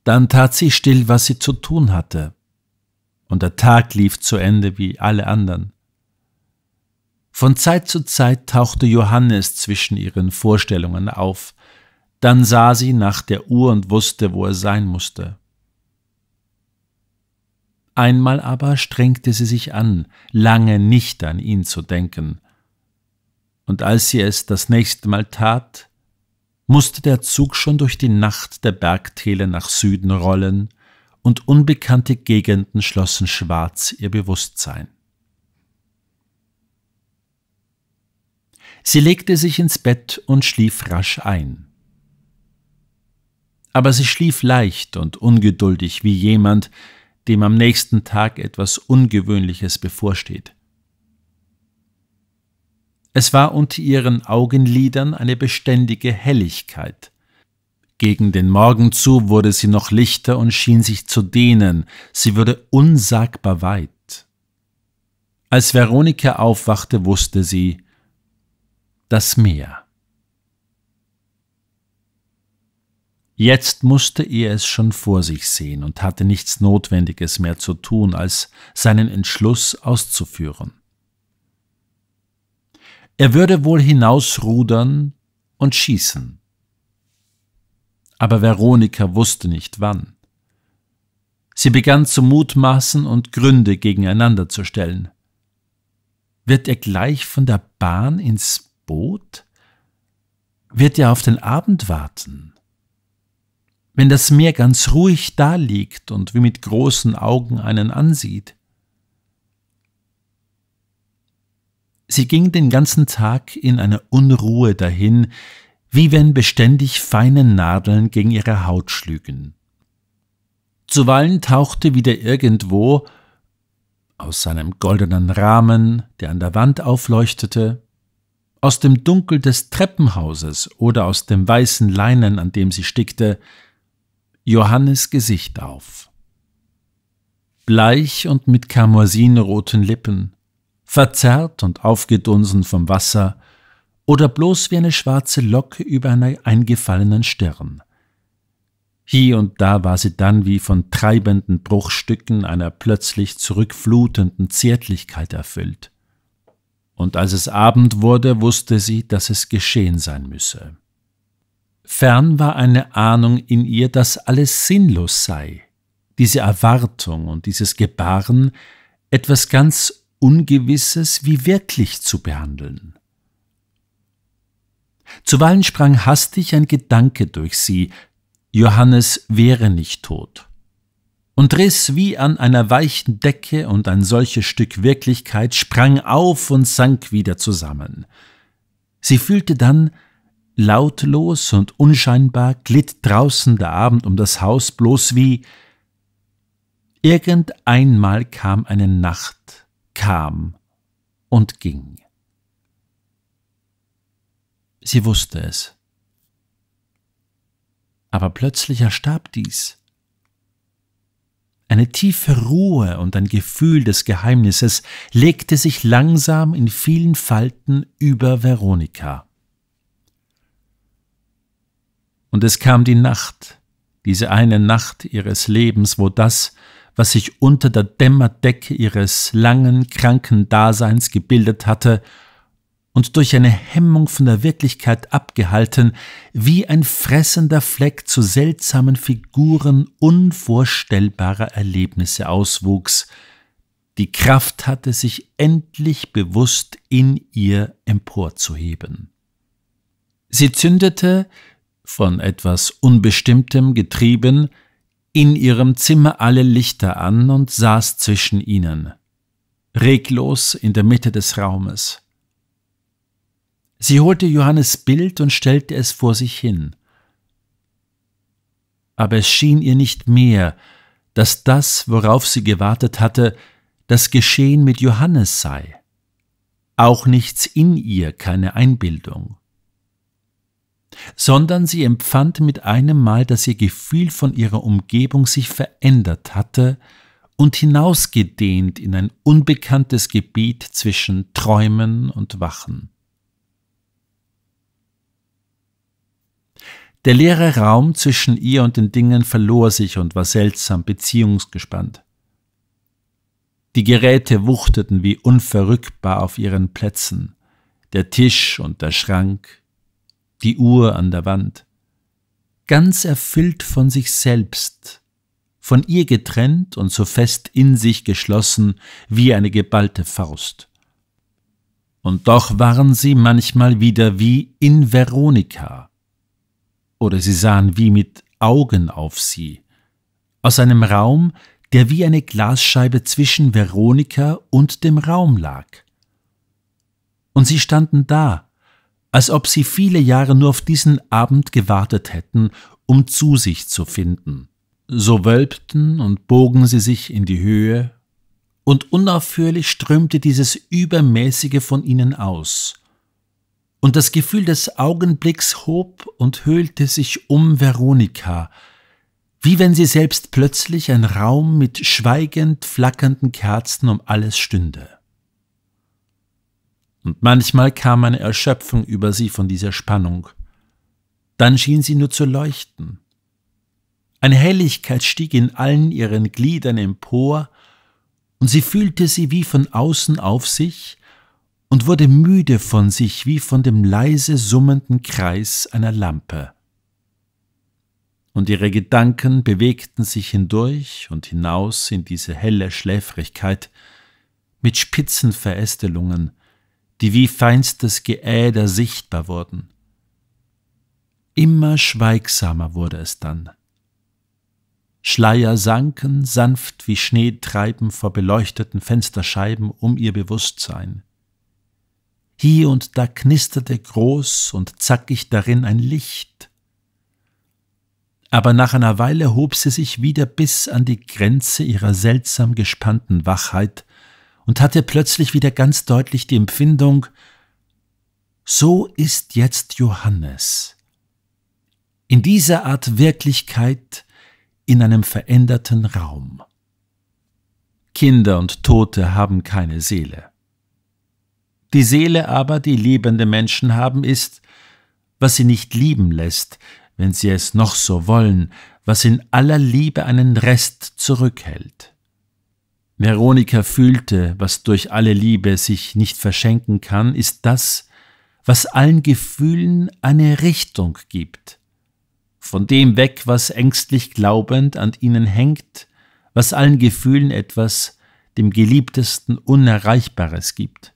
Dann tat sie still, was sie zu tun hatte, und der Tag lief zu Ende wie alle anderen. Von Zeit zu Zeit tauchte Johannes zwischen ihren Vorstellungen auf, dann sah sie nach der Uhr und wusste, wo er sein musste. Einmal aber strengte sie sich an, lange nicht an ihn zu denken. Und als sie es das nächste Mal tat, musste der Zug schon durch die Nacht der Bergtäler nach Süden rollen, und unbekannte Gegenden schlossen schwarz ihr Bewusstsein. Sie legte sich ins Bett und schlief rasch ein. Aber sie schlief leicht und ungeduldig wie jemand, dem am nächsten Tag etwas Ungewöhnliches bevorsteht. Es war unter ihren Augenlidern eine beständige Helligkeit. Gegen den Morgen zu wurde sie noch lichter und schien sich zu dehnen, sie wurde unsagbar weit. Als Veronika aufwachte, wusste sie, das Meer. Jetzt musste er es schon vor sich sehen und hatte nichts Notwendiges mehr zu tun, als seinen Entschluss auszuführen. Er würde wohl hinausrudern und schießen. Aber Veronika wusste nicht wann. Sie begann zu mutmaßen und Gründe gegeneinander zu stellen. Wird er gleich von der Bahn ins Boot? Wird er auf den Abend warten? wenn das Meer ganz ruhig daliegt und wie mit großen Augen einen ansieht. Sie ging den ganzen Tag in einer Unruhe dahin, wie wenn beständig feine Nadeln gegen ihre Haut schlügen. Zuweilen tauchte wieder irgendwo aus seinem goldenen Rahmen, der an der Wand aufleuchtete, aus dem Dunkel des Treppenhauses oder aus dem weißen Leinen, an dem sie stickte, Johannes Gesicht auf. Bleich und mit karmoisinroten Lippen, verzerrt und aufgedunsen vom Wasser oder bloß wie eine schwarze Locke über einer eingefallenen Stirn. Hier und da war sie dann wie von treibenden Bruchstücken einer plötzlich zurückflutenden Zärtlichkeit erfüllt. Und als es Abend wurde, wusste sie, dass es geschehen sein müsse. Fern war eine Ahnung in ihr, dass alles sinnlos sei, diese Erwartung und dieses Gebaren, etwas ganz Ungewisses wie wirklich zu behandeln. Zuweilen sprang hastig ein Gedanke durch sie, Johannes wäre nicht tot, und riss wie an einer weichen Decke und ein solches Stück Wirklichkeit, sprang auf und sank wieder zusammen. Sie fühlte dann, Lautlos und unscheinbar glitt draußen der Abend um das Haus bloß wie irgend einmal kam eine Nacht, kam und ging. Sie wusste es. Aber plötzlich erstarb dies. Eine tiefe Ruhe und ein Gefühl des Geheimnisses legte sich langsam in vielen Falten über Veronika. Und es kam die Nacht, diese eine Nacht ihres Lebens, wo das, was sich unter der Dämmerdecke ihres langen, kranken Daseins gebildet hatte, und durch eine Hemmung von der Wirklichkeit abgehalten, wie ein fressender Fleck zu seltsamen Figuren unvorstellbarer Erlebnisse auswuchs, die Kraft hatte, sich endlich bewusst in ihr emporzuheben. Sie zündete von etwas Unbestimmtem getrieben, in ihrem Zimmer alle Lichter an und saß zwischen ihnen, reglos in der Mitte des Raumes. Sie holte Johannes Bild und stellte es vor sich hin. Aber es schien ihr nicht mehr, dass das, worauf sie gewartet hatte, das Geschehen mit Johannes sei. Auch nichts in ihr, keine Einbildung sondern sie empfand mit einem Mal, dass ihr Gefühl von ihrer Umgebung sich verändert hatte und hinausgedehnt in ein unbekanntes Gebiet zwischen Träumen und Wachen. Der leere Raum zwischen ihr und den Dingen verlor sich und war seltsam beziehungsgespannt. Die Geräte wuchteten wie unverrückbar auf ihren Plätzen, der Tisch und der Schrank, die Uhr an der Wand. Ganz erfüllt von sich selbst, von ihr getrennt und so fest in sich geschlossen wie eine geballte Faust. Und doch waren sie manchmal wieder wie in Veronika. Oder sie sahen wie mit Augen auf sie, aus einem Raum, der wie eine Glasscheibe zwischen Veronika und dem Raum lag. Und sie standen da, als ob sie viele Jahre nur auf diesen Abend gewartet hätten, um zu sich zu finden. So wölbten und bogen sie sich in die Höhe, und unaufhörlich strömte dieses Übermäßige von ihnen aus, und das Gefühl des Augenblicks hob und höhlte sich um Veronika, wie wenn sie selbst plötzlich ein Raum mit schweigend flackernden Kerzen um alles stünde und manchmal kam eine Erschöpfung über sie von dieser Spannung. Dann schien sie nur zu leuchten. Eine Helligkeit stieg in allen ihren Gliedern empor, und sie fühlte sie wie von außen auf sich und wurde müde von sich wie von dem leise summenden Kreis einer Lampe. Und ihre Gedanken bewegten sich hindurch und hinaus in diese helle Schläfrigkeit mit spitzen Verästelungen, die wie feinstes Geäder sichtbar wurden. Immer schweigsamer wurde es dann. Schleier sanken sanft wie Schneetreiben vor beleuchteten Fensterscheiben um ihr Bewusstsein. Hier und da knisterte groß und zackig darin ein Licht. Aber nach einer Weile hob sie sich wieder bis an die Grenze ihrer seltsam gespannten Wachheit und hatte plötzlich wieder ganz deutlich die Empfindung, so ist jetzt Johannes. In dieser Art Wirklichkeit in einem veränderten Raum. Kinder und Tote haben keine Seele. Die Seele aber, die liebende Menschen haben, ist, was sie nicht lieben lässt, wenn sie es noch so wollen, was in aller Liebe einen Rest zurückhält. Veronika fühlte, was durch alle Liebe sich nicht verschenken kann, ist das, was allen Gefühlen eine Richtung gibt. Von dem weg, was ängstlich glaubend an ihnen hängt, was allen Gefühlen etwas dem Geliebtesten Unerreichbares gibt,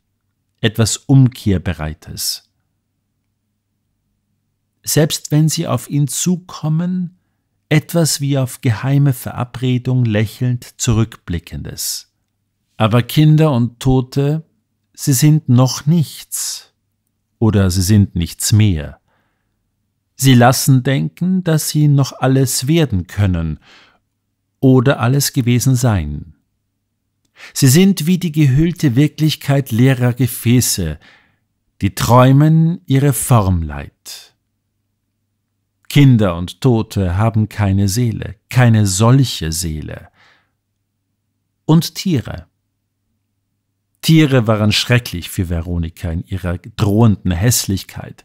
etwas Umkehrbereites. Selbst wenn sie auf ihn zukommen, etwas wie auf geheime Verabredung lächelnd zurückblickendes. Aber Kinder und Tote, sie sind noch nichts oder sie sind nichts mehr. Sie lassen denken, dass sie noch alles werden können oder alles gewesen sein. Sie sind wie die gehüllte Wirklichkeit leerer Gefäße, die träumen ihre Formleit. Kinder und Tote haben keine Seele, keine solche Seele. Und Tiere. Tiere waren schrecklich für Veronika in ihrer drohenden Hässlichkeit.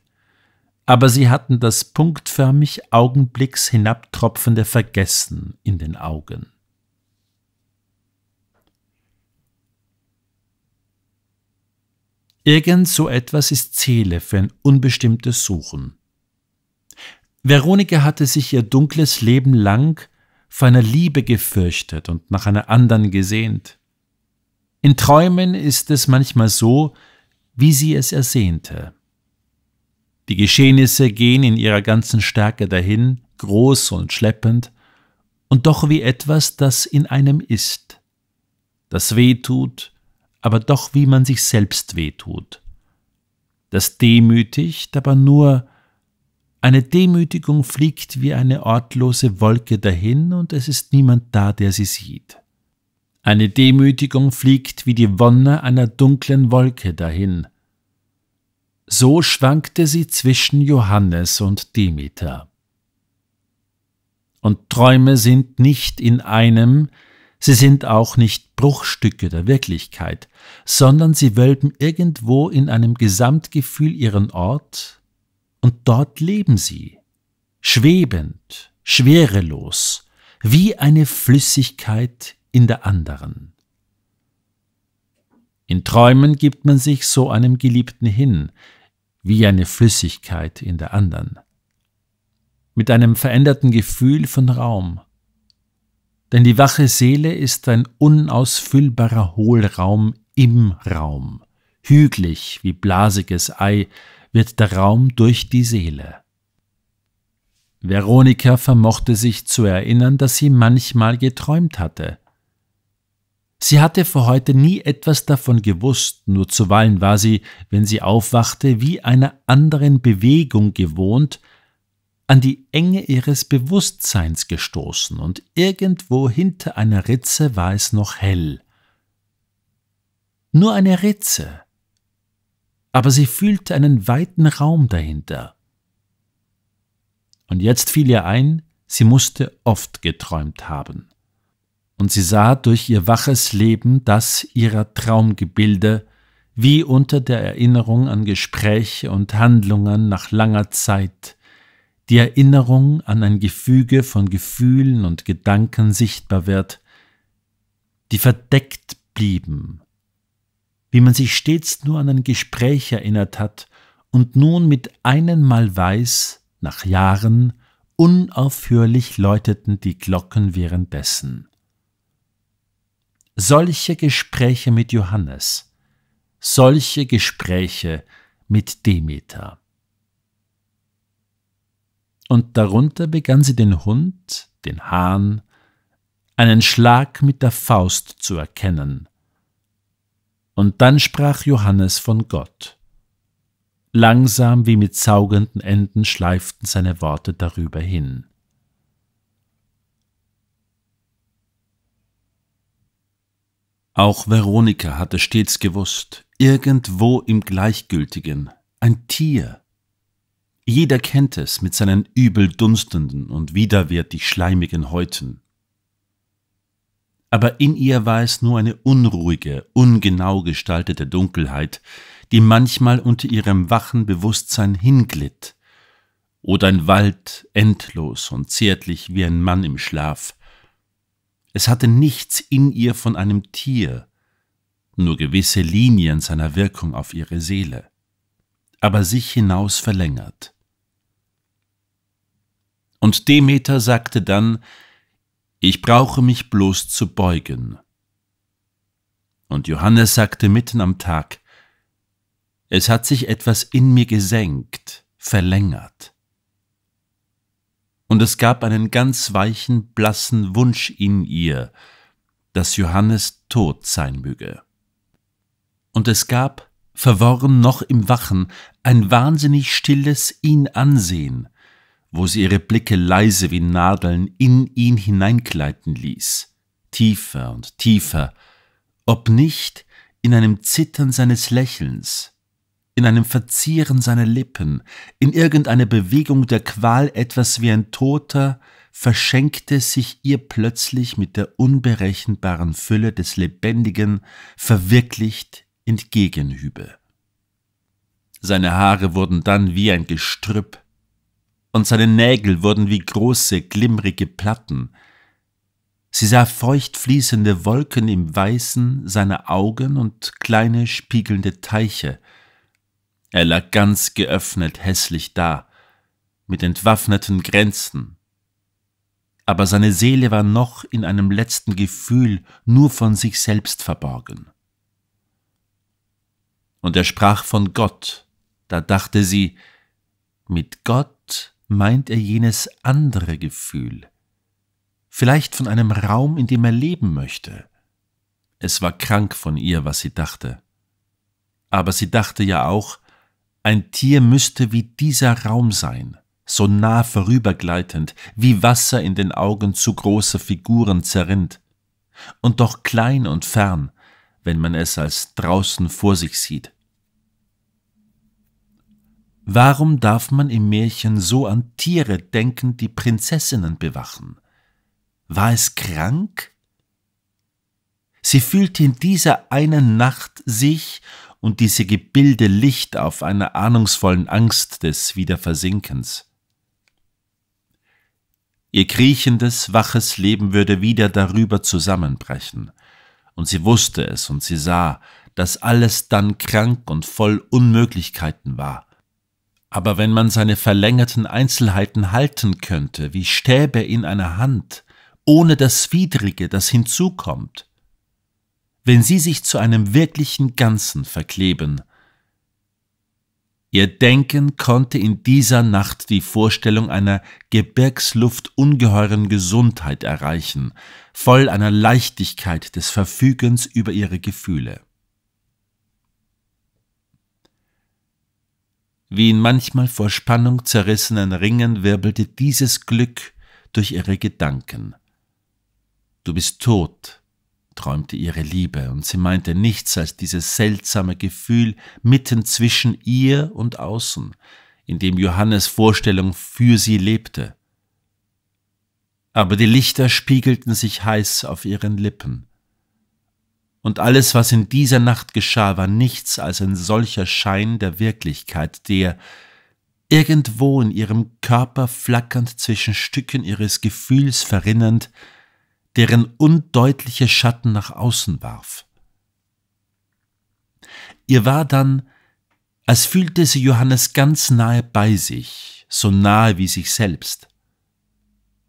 Aber sie hatten das punktförmig augenblicks hinabtropfende Vergessen in den Augen. Irgend so etwas ist Seele für ein unbestimmtes Suchen. Veronika hatte sich ihr dunkles Leben lang vor einer Liebe gefürchtet und nach einer anderen gesehnt. In Träumen ist es manchmal so, wie sie es ersehnte. Die Geschehnisse gehen in ihrer ganzen Stärke dahin, groß und schleppend, und doch wie etwas, das in einem ist, das weh tut, aber doch wie man sich selbst weh tut, das demütigt, aber nur eine Demütigung fliegt wie eine ortlose Wolke dahin und es ist niemand da, der sie sieht. Eine Demütigung fliegt wie die Wonne einer dunklen Wolke dahin. So schwankte sie zwischen Johannes und Demeter. Und Träume sind nicht in einem, sie sind auch nicht Bruchstücke der Wirklichkeit, sondern sie wölben irgendwo in einem Gesamtgefühl ihren Ort, und dort leben sie, schwebend, schwerelos, wie eine Flüssigkeit in der anderen. In Träumen gibt man sich so einem Geliebten hin, wie eine Flüssigkeit in der anderen, mit einem veränderten Gefühl von Raum. Denn die wache Seele ist ein unausfüllbarer Hohlraum im Raum, hüglich wie blasiges Ei, wird der Raum durch die Seele. Veronika vermochte sich zu erinnern, dass sie manchmal geträumt hatte. Sie hatte vor heute nie etwas davon gewusst, nur zuweilen war sie, wenn sie aufwachte, wie einer anderen Bewegung gewohnt, an die Enge ihres Bewusstseins gestoßen, und irgendwo hinter einer Ritze war es noch hell. Nur eine Ritze, aber sie fühlte einen weiten Raum dahinter. Und jetzt fiel ihr ein, sie musste oft geträumt haben. Und sie sah durch ihr waches Leben das ihrer Traumgebilde, wie unter der Erinnerung an Gespräche und Handlungen nach langer Zeit, die Erinnerung an ein Gefüge von Gefühlen und Gedanken sichtbar wird, die verdeckt blieben wie man sich stets nur an ein Gespräch erinnert hat und nun mit einem Mal weiß, nach Jahren, unaufhörlich läuteten die Glocken währenddessen. Solche Gespräche mit Johannes, solche Gespräche mit Demeter. Und darunter begann sie den Hund, den Hahn, einen Schlag mit der Faust zu erkennen, und dann sprach Johannes von Gott. Langsam wie mit saugenden Enden schleiften seine Worte darüber hin. Auch Veronika hatte stets gewusst, irgendwo im Gleichgültigen, ein Tier. Jeder kennt es mit seinen übel dunstenden und widerwärtig schleimigen Häuten aber in ihr war es nur eine unruhige, ungenau gestaltete Dunkelheit, die manchmal unter ihrem wachen Bewusstsein hinglitt, oder ein Wald endlos und zärtlich wie ein Mann im Schlaf. Es hatte nichts in ihr von einem Tier, nur gewisse Linien seiner Wirkung auf ihre Seele, aber sich hinaus verlängert. Und Demeter sagte dann, ich brauche mich bloß zu beugen. Und Johannes sagte mitten am Tag, es hat sich etwas in mir gesenkt, verlängert. Und es gab einen ganz weichen, blassen Wunsch in ihr, dass Johannes tot sein möge. Und es gab, verworren noch im Wachen, ein wahnsinnig stilles ihn ansehen, wo sie ihre Blicke leise wie Nadeln in ihn hineingleiten ließ, tiefer und tiefer, ob nicht in einem Zittern seines Lächelns, in einem Verzieren seiner Lippen, in irgendeiner Bewegung der Qual etwas wie ein Toter, verschenkte sich ihr plötzlich mit der unberechenbaren Fülle des Lebendigen verwirklicht entgegenhübe. Seine Haare wurden dann wie ein Gestrüpp und seine Nägel wurden wie große, glimmrige Platten. Sie sah feucht fließende Wolken im Weißen seiner Augen und kleine spiegelnde Teiche. Er lag ganz geöffnet hässlich da, mit entwaffneten Grenzen. Aber seine Seele war noch in einem letzten Gefühl nur von sich selbst verborgen. Und er sprach von Gott, da dachte sie, mit Gott meint er jenes andere Gefühl, vielleicht von einem Raum, in dem er leben möchte. Es war krank von ihr, was sie dachte. Aber sie dachte ja auch, ein Tier müsste wie dieser Raum sein, so nah vorübergleitend, wie Wasser in den Augen zu großer Figuren zerrinnt, und doch klein und fern, wenn man es als draußen vor sich sieht. Warum darf man im Märchen so an Tiere denken, die Prinzessinnen bewachen? War es krank? Sie fühlte in dieser einen Nacht sich und diese Gebilde Licht auf einer ahnungsvollen Angst des Wiederversinkens. Ihr kriechendes, waches Leben würde wieder darüber zusammenbrechen. Und sie wusste es und sie sah, dass alles dann krank und voll Unmöglichkeiten war. Aber wenn man seine verlängerten Einzelheiten halten könnte, wie Stäbe in einer Hand, ohne das Widrige, das hinzukommt, wenn sie sich zu einem wirklichen Ganzen verkleben. Ihr Denken konnte in dieser Nacht die Vorstellung einer Gebirgsluft ungeheuren Gesundheit erreichen, voll einer Leichtigkeit des Verfügens über ihre Gefühle. Wie in manchmal vor Spannung zerrissenen Ringen wirbelte dieses Glück durch ihre Gedanken. Du bist tot, träumte ihre Liebe, und sie meinte nichts als dieses seltsame Gefühl mitten zwischen ihr und außen, in dem Johannes Vorstellung für sie lebte. Aber die Lichter spiegelten sich heiß auf ihren Lippen und alles, was in dieser Nacht geschah, war nichts als ein solcher Schein der Wirklichkeit, der, irgendwo in ihrem Körper flackernd zwischen Stücken ihres Gefühls verrinnernd, deren undeutliche Schatten nach außen warf. Ihr war dann, als fühlte sie Johannes ganz nahe bei sich, so nahe wie sich selbst.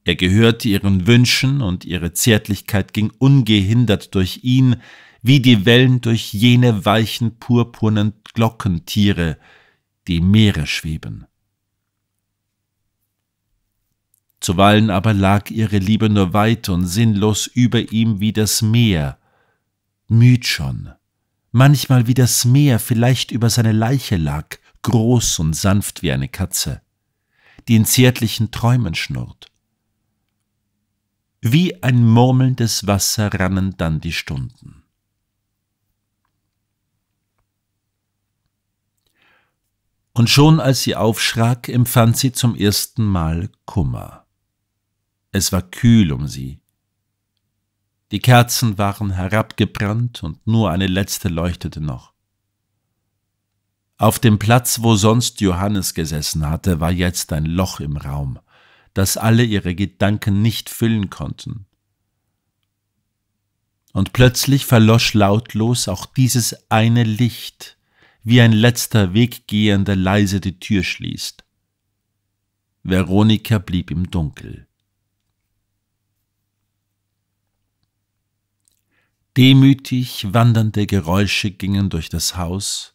Er gehörte ihren Wünschen und ihre Zärtlichkeit ging ungehindert durch ihn, wie die Wellen durch jene weichen purpurnen Glockentiere, die im Meere schweben. Zuweilen aber lag ihre Liebe nur weit und sinnlos über ihm wie das Meer, müd schon, manchmal wie das Meer vielleicht über seine Leiche lag, groß und sanft wie eine Katze, die in zärtlichen Träumen schnurrt. Wie ein murmelndes Wasser rannen dann die Stunden. und schon als sie aufschrak, empfand sie zum ersten Mal Kummer. Es war kühl um sie. Die Kerzen waren herabgebrannt und nur eine letzte leuchtete noch. Auf dem Platz, wo sonst Johannes gesessen hatte, war jetzt ein Loch im Raum, das alle ihre Gedanken nicht füllen konnten. Und plötzlich verlosch lautlos auch dieses eine Licht, wie ein letzter Weggehender leise die Tür schließt. Veronika blieb im Dunkel. Demütig wandernde Geräusche gingen durch das Haus.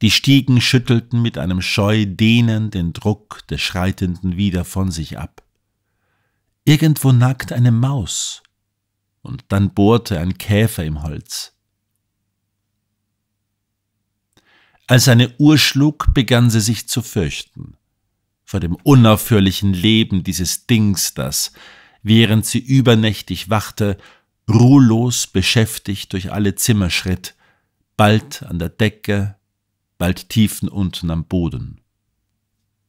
Die Stiegen schüttelten mit einem scheu Dehnen den Druck der Schreitenden wieder von sich ab. Irgendwo nagt eine Maus, und dann bohrte ein Käfer im Holz. Als eine Uhr schlug, begann sie sich zu fürchten. Vor dem unaufhörlichen Leben dieses Dings, das, während sie übernächtig wachte, ruhelos beschäftigt durch alle Zimmer schritt, bald an der Decke, bald tiefen unten am Boden.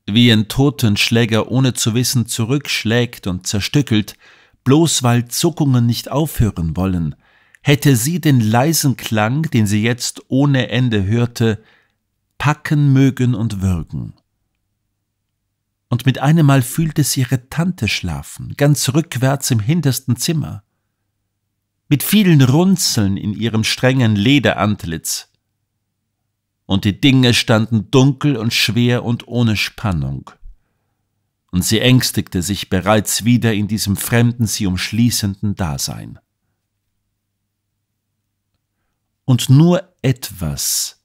Wie ein Totenschläger ohne zu wissen zurückschlägt und zerstückelt, bloß weil Zuckungen nicht aufhören wollen, hätte sie den leisen Klang, den sie jetzt ohne Ende hörte, packen mögen und würgen. Und mit einem Mal fühlte sie ihre Tante schlafen, ganz rückwärts im hintersten Zimmer. Mit vielen Runzeln in ihrem strengen Lederantlitz. Und die Dinge standen dunkel und schwer und ohne Spannung. Und sie ängstigte sich bereits wieder in diesem fremden, sie umschließenden Dasein. Und nur etwas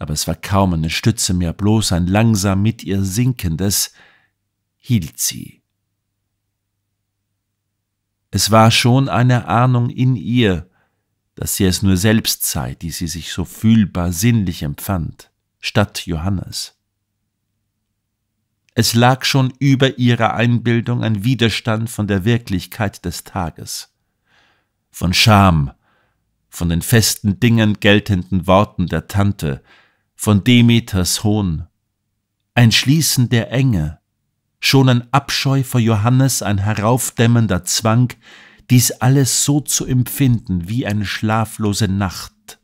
aber es war kaum eine Stütze mehr, bloß ein langsam mit ihr sinkendes, hielt sie. Es war schon eine Ahnung in ihr, dass sie es nur selbst sei, die sie sich so fühlbar sinnlich empfand, statt Johannes. Es lag schon über ihrer Einbildung ein Widerstand von der Wirklichkeit des Tages, von Scham, von den festen Dingen geltenden Worten der Tante, von Demeters Hohn, ein Schließen der Enge, schon ein Abscheu vor Johannes, ein heraufdämmender Zwang, dies alles so zu empfinden wie eine schlaflose Nacht.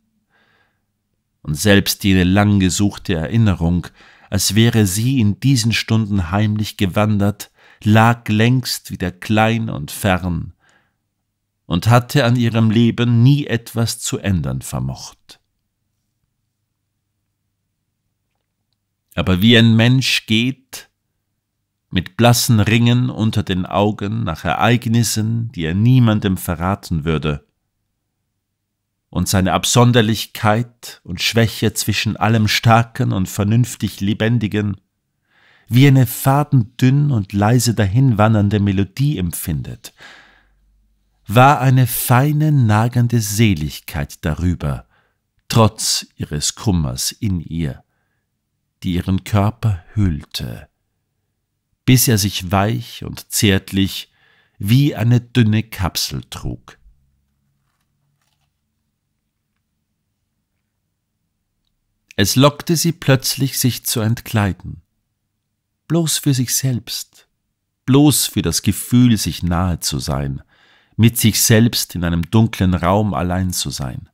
Und selbst jene lang gesuchte Erinnerung, als wäre sie in diesen Stunden heimlich gewandert, lag längst wieder klein und fern und hatte an ihrem Leben nie etwas zu ändern vermocht. Aber wie ein Mensch geht, mit blassen Ringen unter den Augen nach Ereignissen, die er niemandem verraten würde, und seine Absonderlichkeit und Schwäche zwischen allem Starken und vernünftig Lebendigen, wie eine fadendünn und leise dahinwandernde Melodie empfindet, war eine feine, nagende Seligkeit darüber, trotz ihres Kummers in ihr die ihren Körper hüllte, bis er sich weich und zärtlich wie eine dünne Kapsel trug. Es lockte sie plötzlich, sich zu entkleiden. Bloß für sich selbst, bloß für das Gefühl, sich nahe zu sein, mit sich selbst in einem dunklen Raum allein zu sein.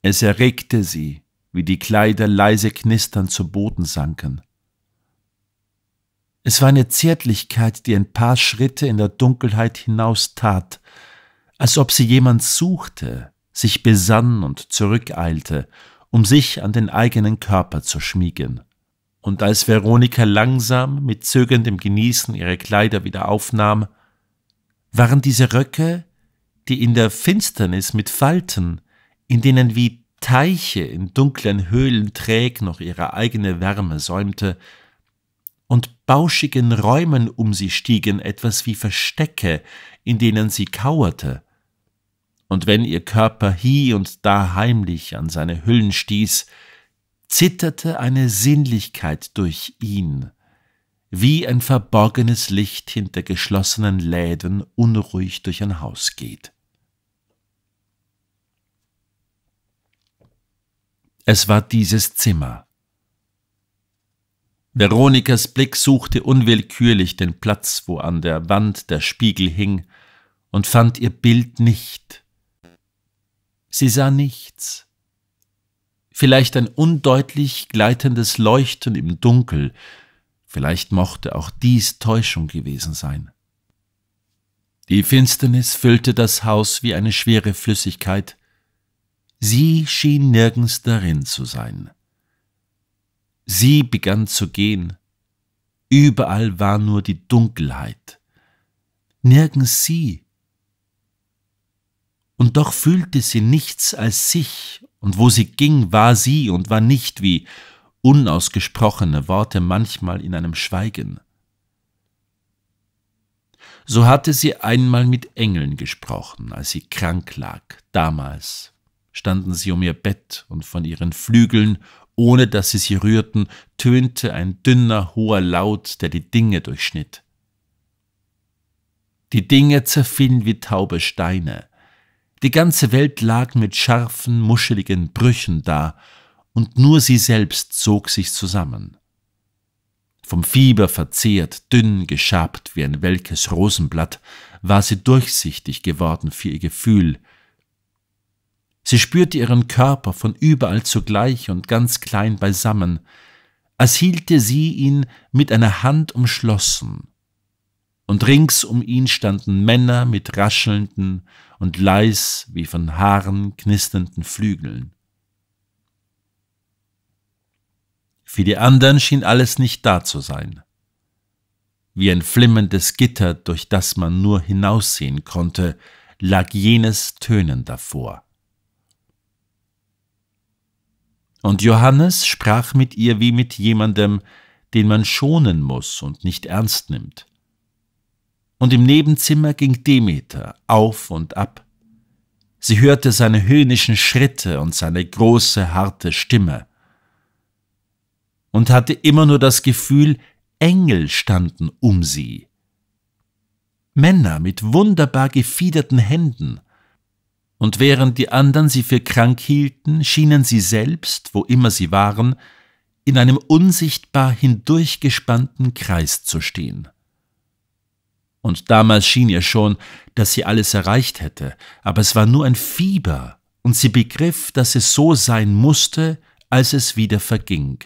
Es erregte sie, wie die Kleider leise knisternd zu Boden sanken. Es war eine Zärtlichkeit, die ein paar Schritte in der Dunkelheit hinaus tat, als ob sie jemand suchte, sich besann und zurückeilte, um sich an den eigenen Körper zu schmiegen. Und als Veronika langsam mit zögerndem Genießen ihre Kleider wieder aufnahm, waren diese Röcke, die in der Finsternis mit Falten, in denen wie Teiche in dunklen Höhlen träg noch ihre eigene Wärme säumte, und bauschigen Räumen um sie stiegen etwas wie Verstecke, in denen sie kauerte. Und wenn ihr Körper hie und da heimlich an seine Hüllen stieß, zitterte eine Sinnlichkeit durch ihn, wie ein verborgenes Licht hinter geschlossenen Läden unruhig durch ein Haus geht. Es war dieses Zimmer. Veronikas Blick suchte unwillkürlich den Platz, wo an der Wand der Spiegel hing, und fand ihr Bild nicht. Sie sah nichts. Vielleicht ein undeutlich gleitendes Leuchten im Dunkel, vielleicht mochte auch dies Täuschung gewesen sein. Die Finsternis füllte das Haus wie eine schwere Flüssigkeit, Sie schien nirgends darin zu sein. Sie begann zu gehen. Überall war nur die Dunkelheit. Nirgends sie. Und doch fühlte sie nichts als sich, und wo sie ging, war sie und war nicht wie unausgesprochene Worte manchmal in einem Schweigen. So hatte sie einmal mit Engeln gesprochen, als sie krank lag, damals standen sie um ihr Bett, und von ihren Flügeln, ohne dass sie sie rührten, tönte ein dünner, hoher Laut, der die Dinge durchschnitt. Die Dinge zerfielen wie taube Steine. Die ganze Welt lag mit scharfen, muscheligen Brüchen da, und nur sie selbst zog sich zusammen. Vom Fieber verzehrt, dünn geschabt wie ein welkes Rosenblatt, war sie durchsichtig geworden für ihr Gefühl, Sie spürte ihren Körper von überall zugleich und ganz klein beisammen, als hielte sie ihn mit einer Hand umschlossen. Und rings um ihn standen Männer mit raschelnden und leis wie von Haaren knisternden Flügeln. Für die anderen schien alles nicht da zu sein. Wie ein flimmendes Gitter, durch das man nur hinaussehen konnte, lag jenes Tönen davor. Und Johannes sprach mit ihr wie mit jemandem, den man schonen muss und nicht ernst nimmt. Und im Nebenzimmer ging Demeter auf und ab. Sie hörte seine höhnischen Schritte und seine große, harte Stimme und hatte immer nur das Gefühl, Engel standen um sie. Männer mit wunderbar gefiederten Händen, und während die anderen sie für krank hielten, schienen sie selbst, wo immer sie waren, in einem unsichtbar hindurchgespannten Kreis zu stehen. Und damals schien ihr schon, dass sie alles erreicht hätte, aber es war nur ein Fieber, und sie begriff, dass es so sein musste, als es wieder verging.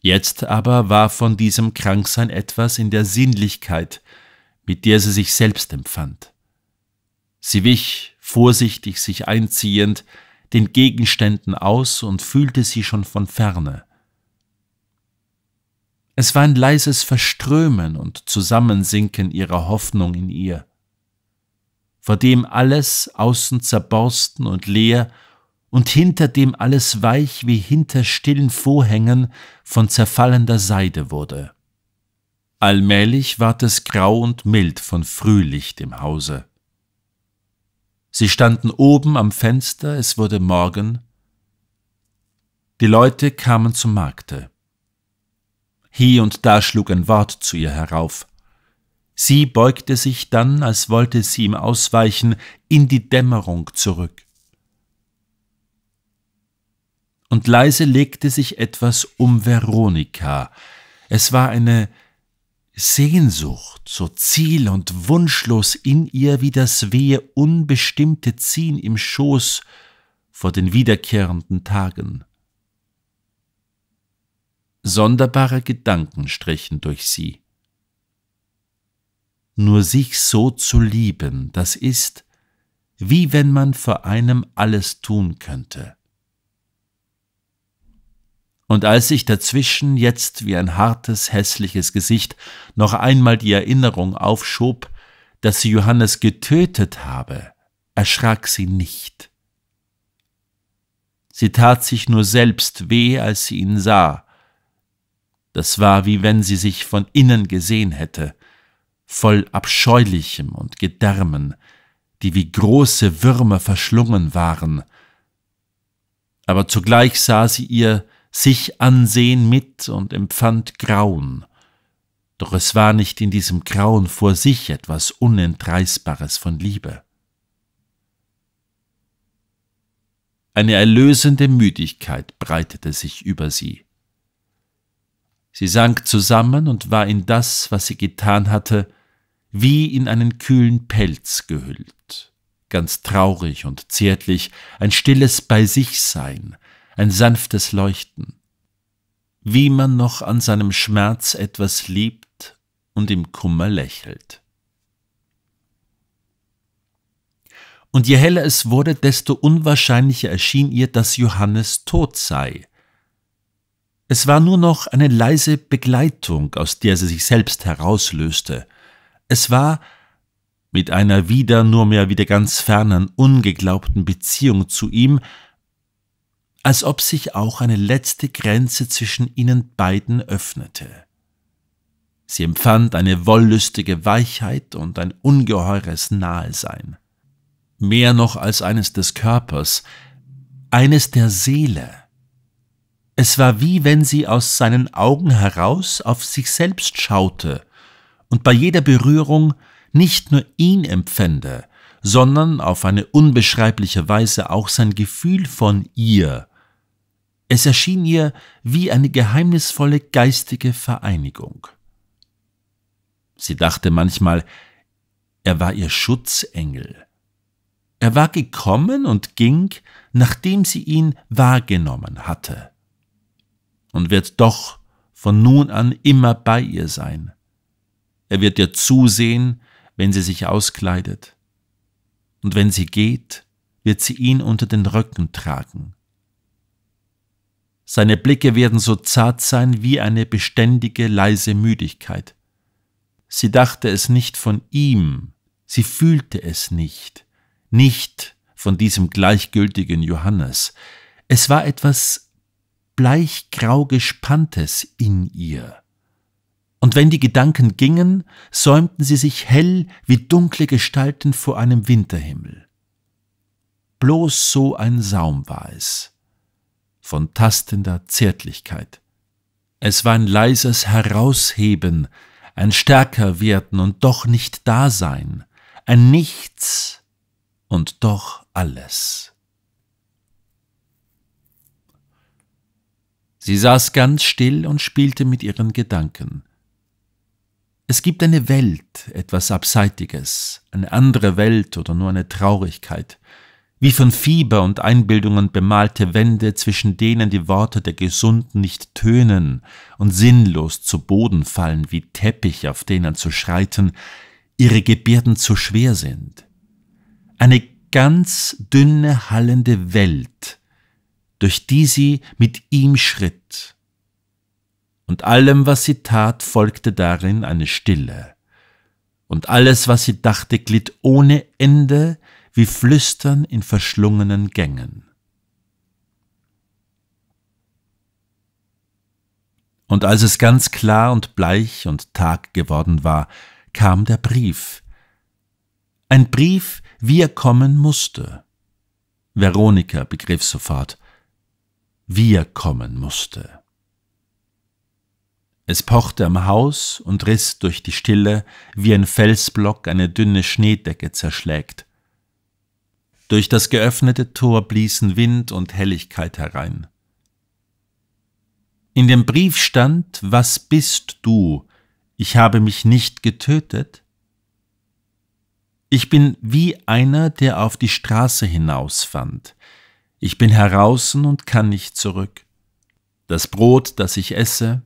Jetzt aber war von diesem Kranksein etwas in der Sinnlichkeit, mit der sie sich selbst empfand. Sie wich, vorsichtig sich einziehend, den Gegenständen aus und fühlte sie schon von ferne. Es war ein leises Verströmen und Zusammensinken ihrer Hoffnung in ihr, vor dem alles außen zerborsten und leer und hinter dem alles weich wie hinter stillen Vorhängen von zerfallender Seide wurde. Allmählich ward es grau und mild von Frühlicht im Hause. Sie standen oben am Fenster, es wurde Morgen. Die Leute kamen zum Markte. Hier und da schlug ein Wort zu ihr herauf. Sie beugte sich dann, als wollte sie ihm ausweichen, in die Dämmerung zurück. Und leise legte sich etwas um Veronika. Es war eine Sehnsucht, so ziel- und wunschlos in ihr wie das wehe Unbestimmte ziehen im Schoß vor den wiederkehrenden Tagen. Sonderbare Gedanken strichen durch sie. Nur sich so zu lieben, das ist, wie wenn man vor einem alles tun könnte und als sich dazwischen jetzt wie ein hartes, hässliches Gesicht noch einmal die Erinnerung aufschob, dass sie Johannes getötet habe, erschrak sie nicht. Sie tat sich nur selbst weh, als sie ihn sah. Das war, wie wenn sie sich von innen gesehen hätte, voll Abscheulichem und Gedärmen, die wie große Würmer verschlungen waren. Aber zugleich sah sie ihr sich ansehen mit und empfand Grauen. Doch es war nicht in diesem Grauen vor sich etwas Unentreißbares von Liebe. Eine erlösende Müdigkeit breitete sich über sie. Sie sank zusammen und war in das, was sie getan hatte, wie in einen kühlen Pelz gehüllt, ganz traurig und zärtlich, ein stilles Bei sich sein, ein sanftes Leuchten. Wie man noch an seinem Schmerz etwas liebt und im Kummer lächelt. Und je heller es wurde, desto unwahrscheinlicher erschien ihr, dass Johannes tot sei. Es war nur noch eine leise Begleitung, aus der sie sich selbst herauslöste. Es war mit einer wieder nur mehr wieder ganz fernen, ungeglaubten Beziehung zu ihm, als ob sich auch eine letzte Grenze zwischen ihnen beiden öffnete. Sie empfand eine wollüstige Weichheit und ein ungeheures Nahesein. Mehr noch als eines des Körpers, eines der Seele. Es war wie wenn sie aus seinen Augen heraus auf sich selbst schaute und bei jeder Berührung nicht nur ihn empfände, sondern auf eine unbeschreibliche Weise auch sein Gefühl von ihr es erschien ihr wie eine geheimnisvolle geistige Vereinigung. Sie dachte manchmal, er war ihr Schutzengel. Er war gekommen und ging, nachdem sie ihn wahrgenommen hatte, und wird doch von nun an immer bei ihr sein. Er wird ihr zusehen, wenn sie sich auskleidet, und wenn sie geht, wird sie ihn unter den Röcken tragen. Seine Blicke werden so zart sein wie eine beständige, leise Müdigkeit. Sie dachte es nicht von ihm, sie fühlte es nicht, nicht von diesem gleichgültigen Johannes. Es war etwas bleichgrau gespanntes in ihr. Und wenn die Gedanken gingen, säumten sie sich hell wie dunkle Gestalten vor einem Winterhimmel. Bloß so ein Saum war es von tastender Zärtlichkeit. Es war ein leises Herausheben, ein stärker werden und doch nicht Dasein, ein Nichts und doch alles. Sie saß ganz still und spielte mit ihren Gedanken. Es gibt eine Welt, etwas Abseitiges, eine andere Welt oder nur eine Traurigkeit wie von Fieber und Einbildungen bemalte Wände, zwischen denen die Worte der Gesunden nicht tönen und sinnlos zu Boden fallen, wie Teppich, auf denen zu schreiten, ihre Gebärden zu schwer sind. Eine ganz dünne, hallende Welt, durch die sie mit ihm schritt. Und allem, was sie tat, folgte darin eine Stille. Und alles, was sie dachte, glitt ohne Ende wie Flüstern in verschlungenen Gängen. Und als es ganz klar und bleich und Tag geworden war, kam der Brief. Ein Brief, wie er kommen musste. Veronika begriff sofort, wie er kommen musste. Es pochte am Haus und riss durch die Stille, wie ein Felsblock eine dünne Schneedecke zerschlägt. Durch das geöffnete Tor bliesen Wind und Helligkeit herein. In dem Brief stand, was bist du? Ich habe mich nicht getötet. Ich bin wie einer, der auf die Straße hinausfand. Ich bin heraußen und kann nicht zurück. Das Brot, das ich esse,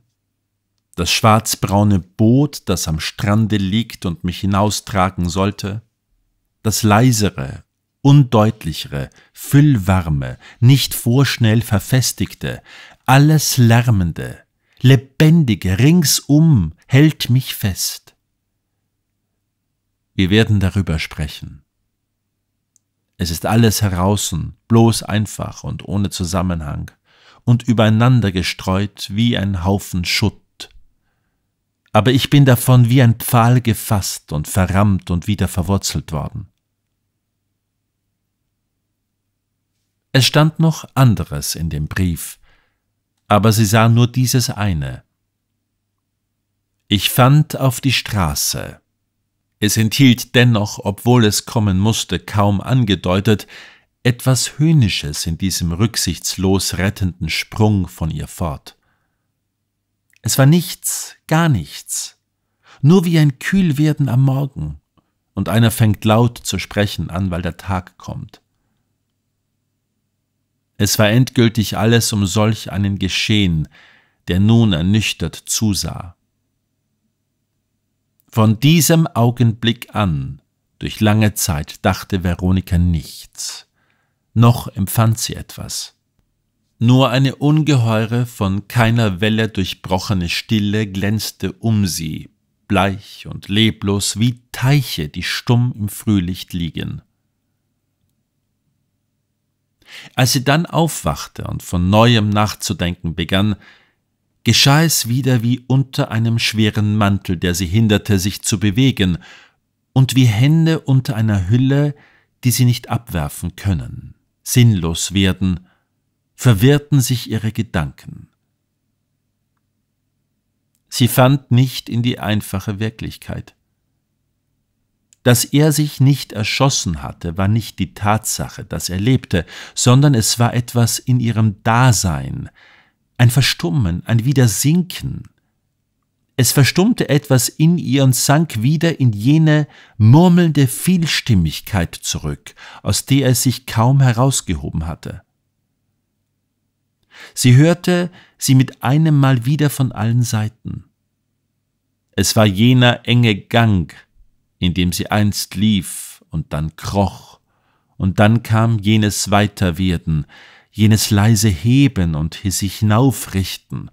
das schwarzbraune Boot, das am Strande liegt und mich hinaustragen sollte, das leisere undeutlichere, füllwarme, nicht vorschnell verfestigte, alles lärmende, lebendige ringsum hält mich fest. Wir werden darüber sprechen. Es ist alles heraußen, bloß einfach und ohne Zusammenhang und übereinander gestreut wie ein Haufen Schutt. Aber ich bin davon wie ein Pfahl gefasst und verrammt und wieder verwurzelt worden. Es stand noch anderes in dem Brief, aber sie sah nur dieses eine. Ich fand auf die Straße. Es enthielt dennoch, obwohl es kommen musste, kaum angedeutet, etwas Höhnisches in diesem rücksichtslos rettenden Sprung von ihr fort. Es war nichts, gar nichts, nur wie ein Kühlwerden am Morgen, und einer fängt laut zu sprechen an, weil der Tag kommt. Es war endgültig alles um solch einen Geschehen, der nun ernüchtert zusah. Von diesem Augenblick an, durch lange Zeit, dachte Veronika nichts, noch empfand sie etwas. Nur eine ungeheure, von keiner Welle durchbrochene Stille glänzte um sie, bleich und leblos wie Teiche, die stumm im Frühlicht liegen. Als sie dann aufwachte und von neuem nachzudenken begann, geschah es wieder wie unter einem schweren Mantel, der sie hinderte, sich zu bewegen, und wie Hände unter einer Hülle, die sie nicht abwerfen können, sinnlos werden, verwirrten sich ihre Gedanken. Sie fand nicht in die einfache Wirklichkeit. Dass er sich nicht erschossen hatte, war nicht die Tatsache, dass er lebte, sondern es war etwas in ihrem Dasein, ein Verstummen, ein Widersinken. Es verstummte etwas in ihr und sank wieder in jene murmelnde Vielstimmigkeit zurück, aus der es sich kaum herausgehoben hatte. Sie hörte sie mit einem Mal wieder von allen Seiten. Es war jener enge Gang, in dem sie einst lief und dann kroch, und dann kam jenes Weiterwerden, jenes leise Heben und sich hinaufrichten,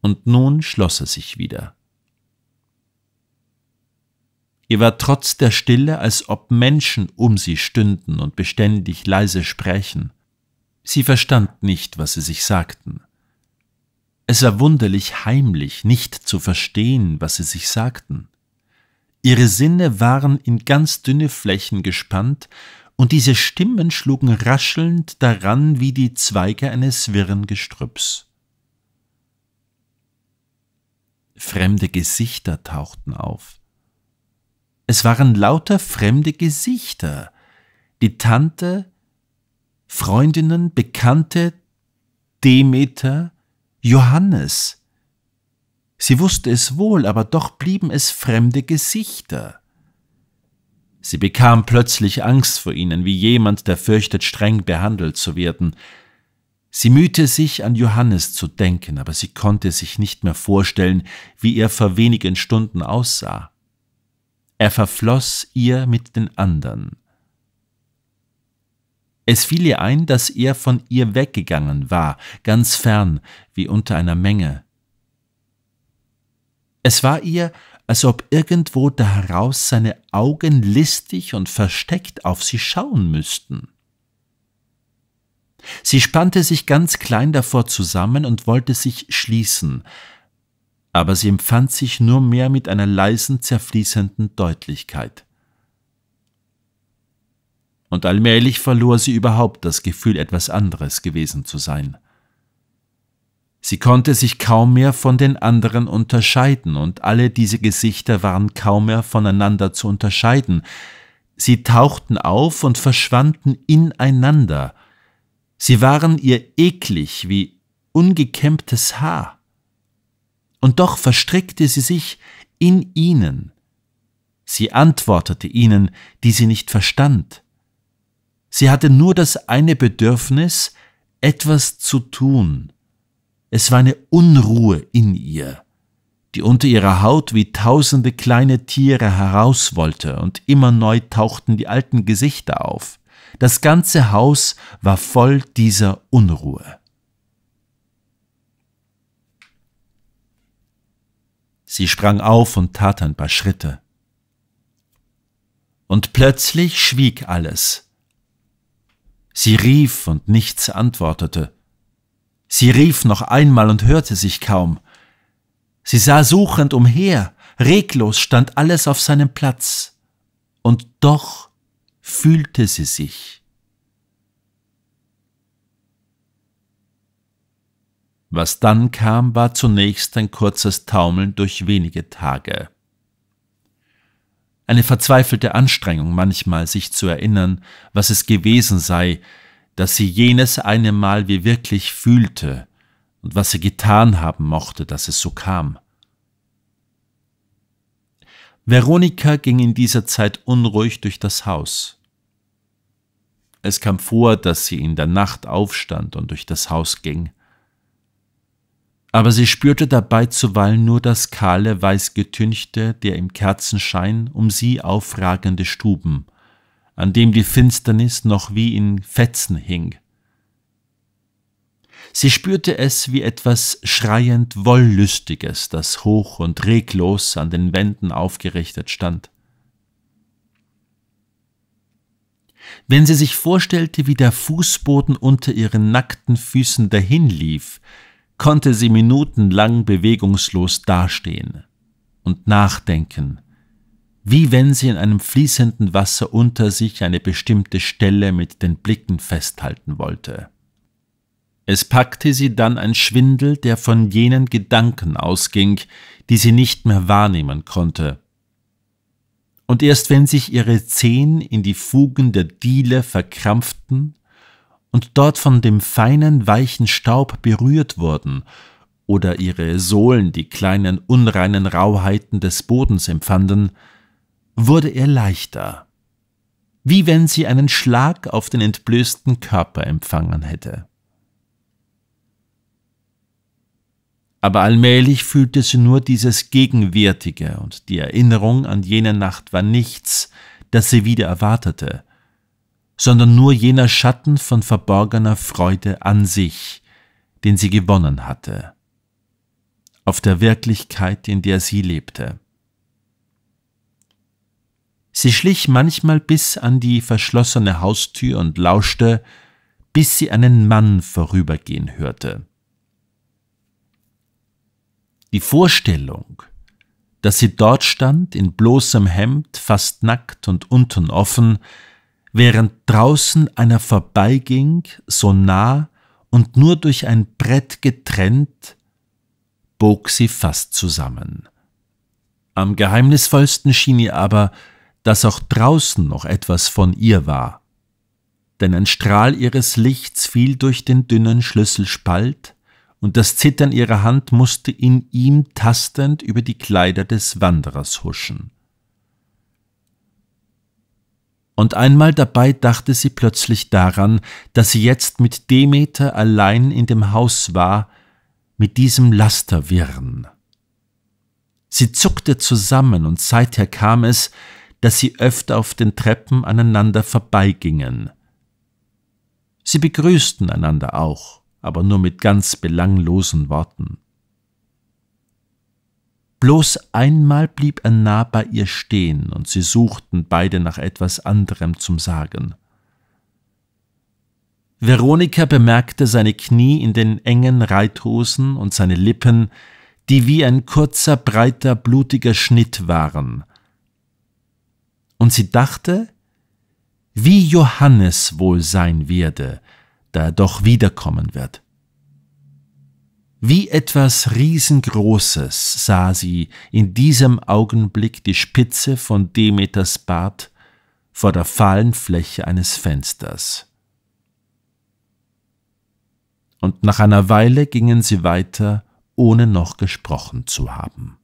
und nun schloss er sich wieder. Ihr war trotz der Stille, als ob Menschen um sie stünden und beständig leise sprächen. Sie verstand nicht, was sie sich sagten. Es war wunderlich heimlich, nicht zu verstehen, was sie sich sagten. Ihre Sinne waren in ganz dünne Flächen gespannt, und diese Stimmen schlugen raschelnd daran wie die Zweige eines wirren Gestrüpps. Fremde Gesichter tauchten auf. Es waren lauter fremde Gesichter. Die Tante, Freundinnen, Bekannte, Demeter, Johannes. Sie wusste es wohl, aber doch blieben es fremde Gesichter. Sie bekam plötzlich Angst vor ihnen, wie jemand, der fürchtet, streng behandelt zu werden. Sie mühte sich, an Johannes zu denken, aber sie konnte sich nicht mehr vorstellen, wie er vor wenigen Stunden aussah. Er verfloss ihr mit den anderen. Es fiel ihr ein, dass er von ihr weggegangen war, ganz fern, wie unter einer Menge. Es war ihr, als ob irgendwo daraus seine Augen listig und versteckt auf sie schauen müssten. Sie spannte sich ganz klein davor zusammen und wollte sich schließen, aber sie empfand sich nur mehr mit einer leisen, zerfließenden Deutlichkeit. Und allmählich verlor sie überhaupt das Gefühl, etwas anderes gewesen zu sein. Sie konnte sich kaum mehr von den anderen unterscheiden, und alle diese Gesichter waren kaum mehr voneinander zu unterscheiden. Sie tauchten auf und verschwanden ineinander. Sie waren ihr eklig wie ungekämmtes Haar. Und doch verstrickte sie sich in ihnen. Sie antwortete ihnen, die sie nicht verstand. Sie hatte nur das eine Bedürfnis, etwas zu tun. Es war eine Unruhe in ihr, die unter ihrer Haut wie tausende kleine Tiere heraus wollte, und immer neu tauchten die alten Gesichter auf. Das ganze Haus war voll dieser Unruhe. Sie sprang auf und tat ein paar Schritte. Und plötzlich schwieg alles. Sie rief und nichts antwortete. Sie rief noch einmal und hörte sich kaum. Sie sah suchend umher, reglos stand alles auf seinem Platz, und doch fühlte sie sich. Was dann kam, war zunächst ein kurzes Taumeln durch wenige Tage. Eine verzweifelte Anstrengung manchmal, sich zu erinnern, was es gewesen sei, dass sie jenes eine Mal wie wirklich fühlte und was sie getan haben mochte, dass es so kam. Veronika ging in dieser Zeit unruhig durch das Haus. Es kam vor, dass sie in der Nacht aufstand und durch das Haus ging. Aber sie spürte dabei zuweilen nur das kahle, weiß getünchte der im Kerzenschein um sie aufragende Stuben an dem die Finsternis noch wie in Fetzen hing. Sie spürte es wie etwas schreiend Wollüstiges, das hoch und reglos an den Wänden aufgerichtet stand. Wenn sie sich vorstellte, wie der Fußboden unter ihren nackten Füßen dahinlief, konnte sie minutenlang bewegungslos dastehen und nachdenken wie wenn sie in einem fließenden Wasser unter sich eine bestimmte Stelle mit den Blicken festhalten wollte. Es packte sie dann ein Schwindel, der von jenen Gedanken ausging, die sie nicht mehr wahrnehmen konnte. Und erst wenn sich ihre Zehen in die Fugen der Diele verkrampften und dort von dem feinen, weichen Staub berührt wurden oder ihre Sohlen die kleinen, unreinen Rauheiten des Bodens empfanden, wurde er leichter, wie wenn sie einen Schlag auf den entblößten Körper empfangen hätte. aber allmählich fühlte sie nur dieses Gegenwärtige, und die Erinnerung an jene Nacht war nichts, das sie wieder erwartete, sondern nur jener Schatten von verborgener Freude an sich, den sie gewonnen hatte, auf der Wirklichkeit, in der sie lebte. Sie schlich manchmal bis an die verschlossene Haustür und lauschte, bis sie einen Mann vorübergehen hörte. Die Vorstellung, dass sie dort stand, in bloßem Hemd, fast nackt und unten offen, während draußen einer vorbeiging, so nah und nur durch ein Brett getrennt, bog sie fast zusammen. Am geheimnisvollsten schien ihr aber, dass auch draußen noch etwas von ihr war. Denn ein Strahl ihres Lichts fiel durch den dünnen Schlüsselspalt, und das Zittern ihrer Hand musste in ihm tastend über die Kleider des Wanderers huschen. Und einmal dabei dachte sie plötzlich daran, dass sie jetzt mit Demeter allein in dem Haus war, mit diesem Lasterwirren. Sie zuckte zusammen, und seither kam es, dass sie öfter auf den Treppen aneinander vorbeigingen. Sie begrüßten einander auch, aber nur mit ganz belanglosen Worten. Bloß einmal blieb er nah bei ihr stehen, und sie suchten beide nach etwas anderem zum Sagen. Veronika bemerkte seine Knie in den engen Reithosen und seine Lippen, die wie ein kurzer, breiter, blutiger Schnitt waren, und sie dachte, wie Johannes wohl sein werde, da er doch wiederkommen wird. Wie etwas Riesengroßes sah sie in diesem Augenblick die Spitze von Demeters Bart vor der fahlen Fläche eines Fensters. Und nach einer Weile gingen sie weiter, ohne noch gesprochen zu haben.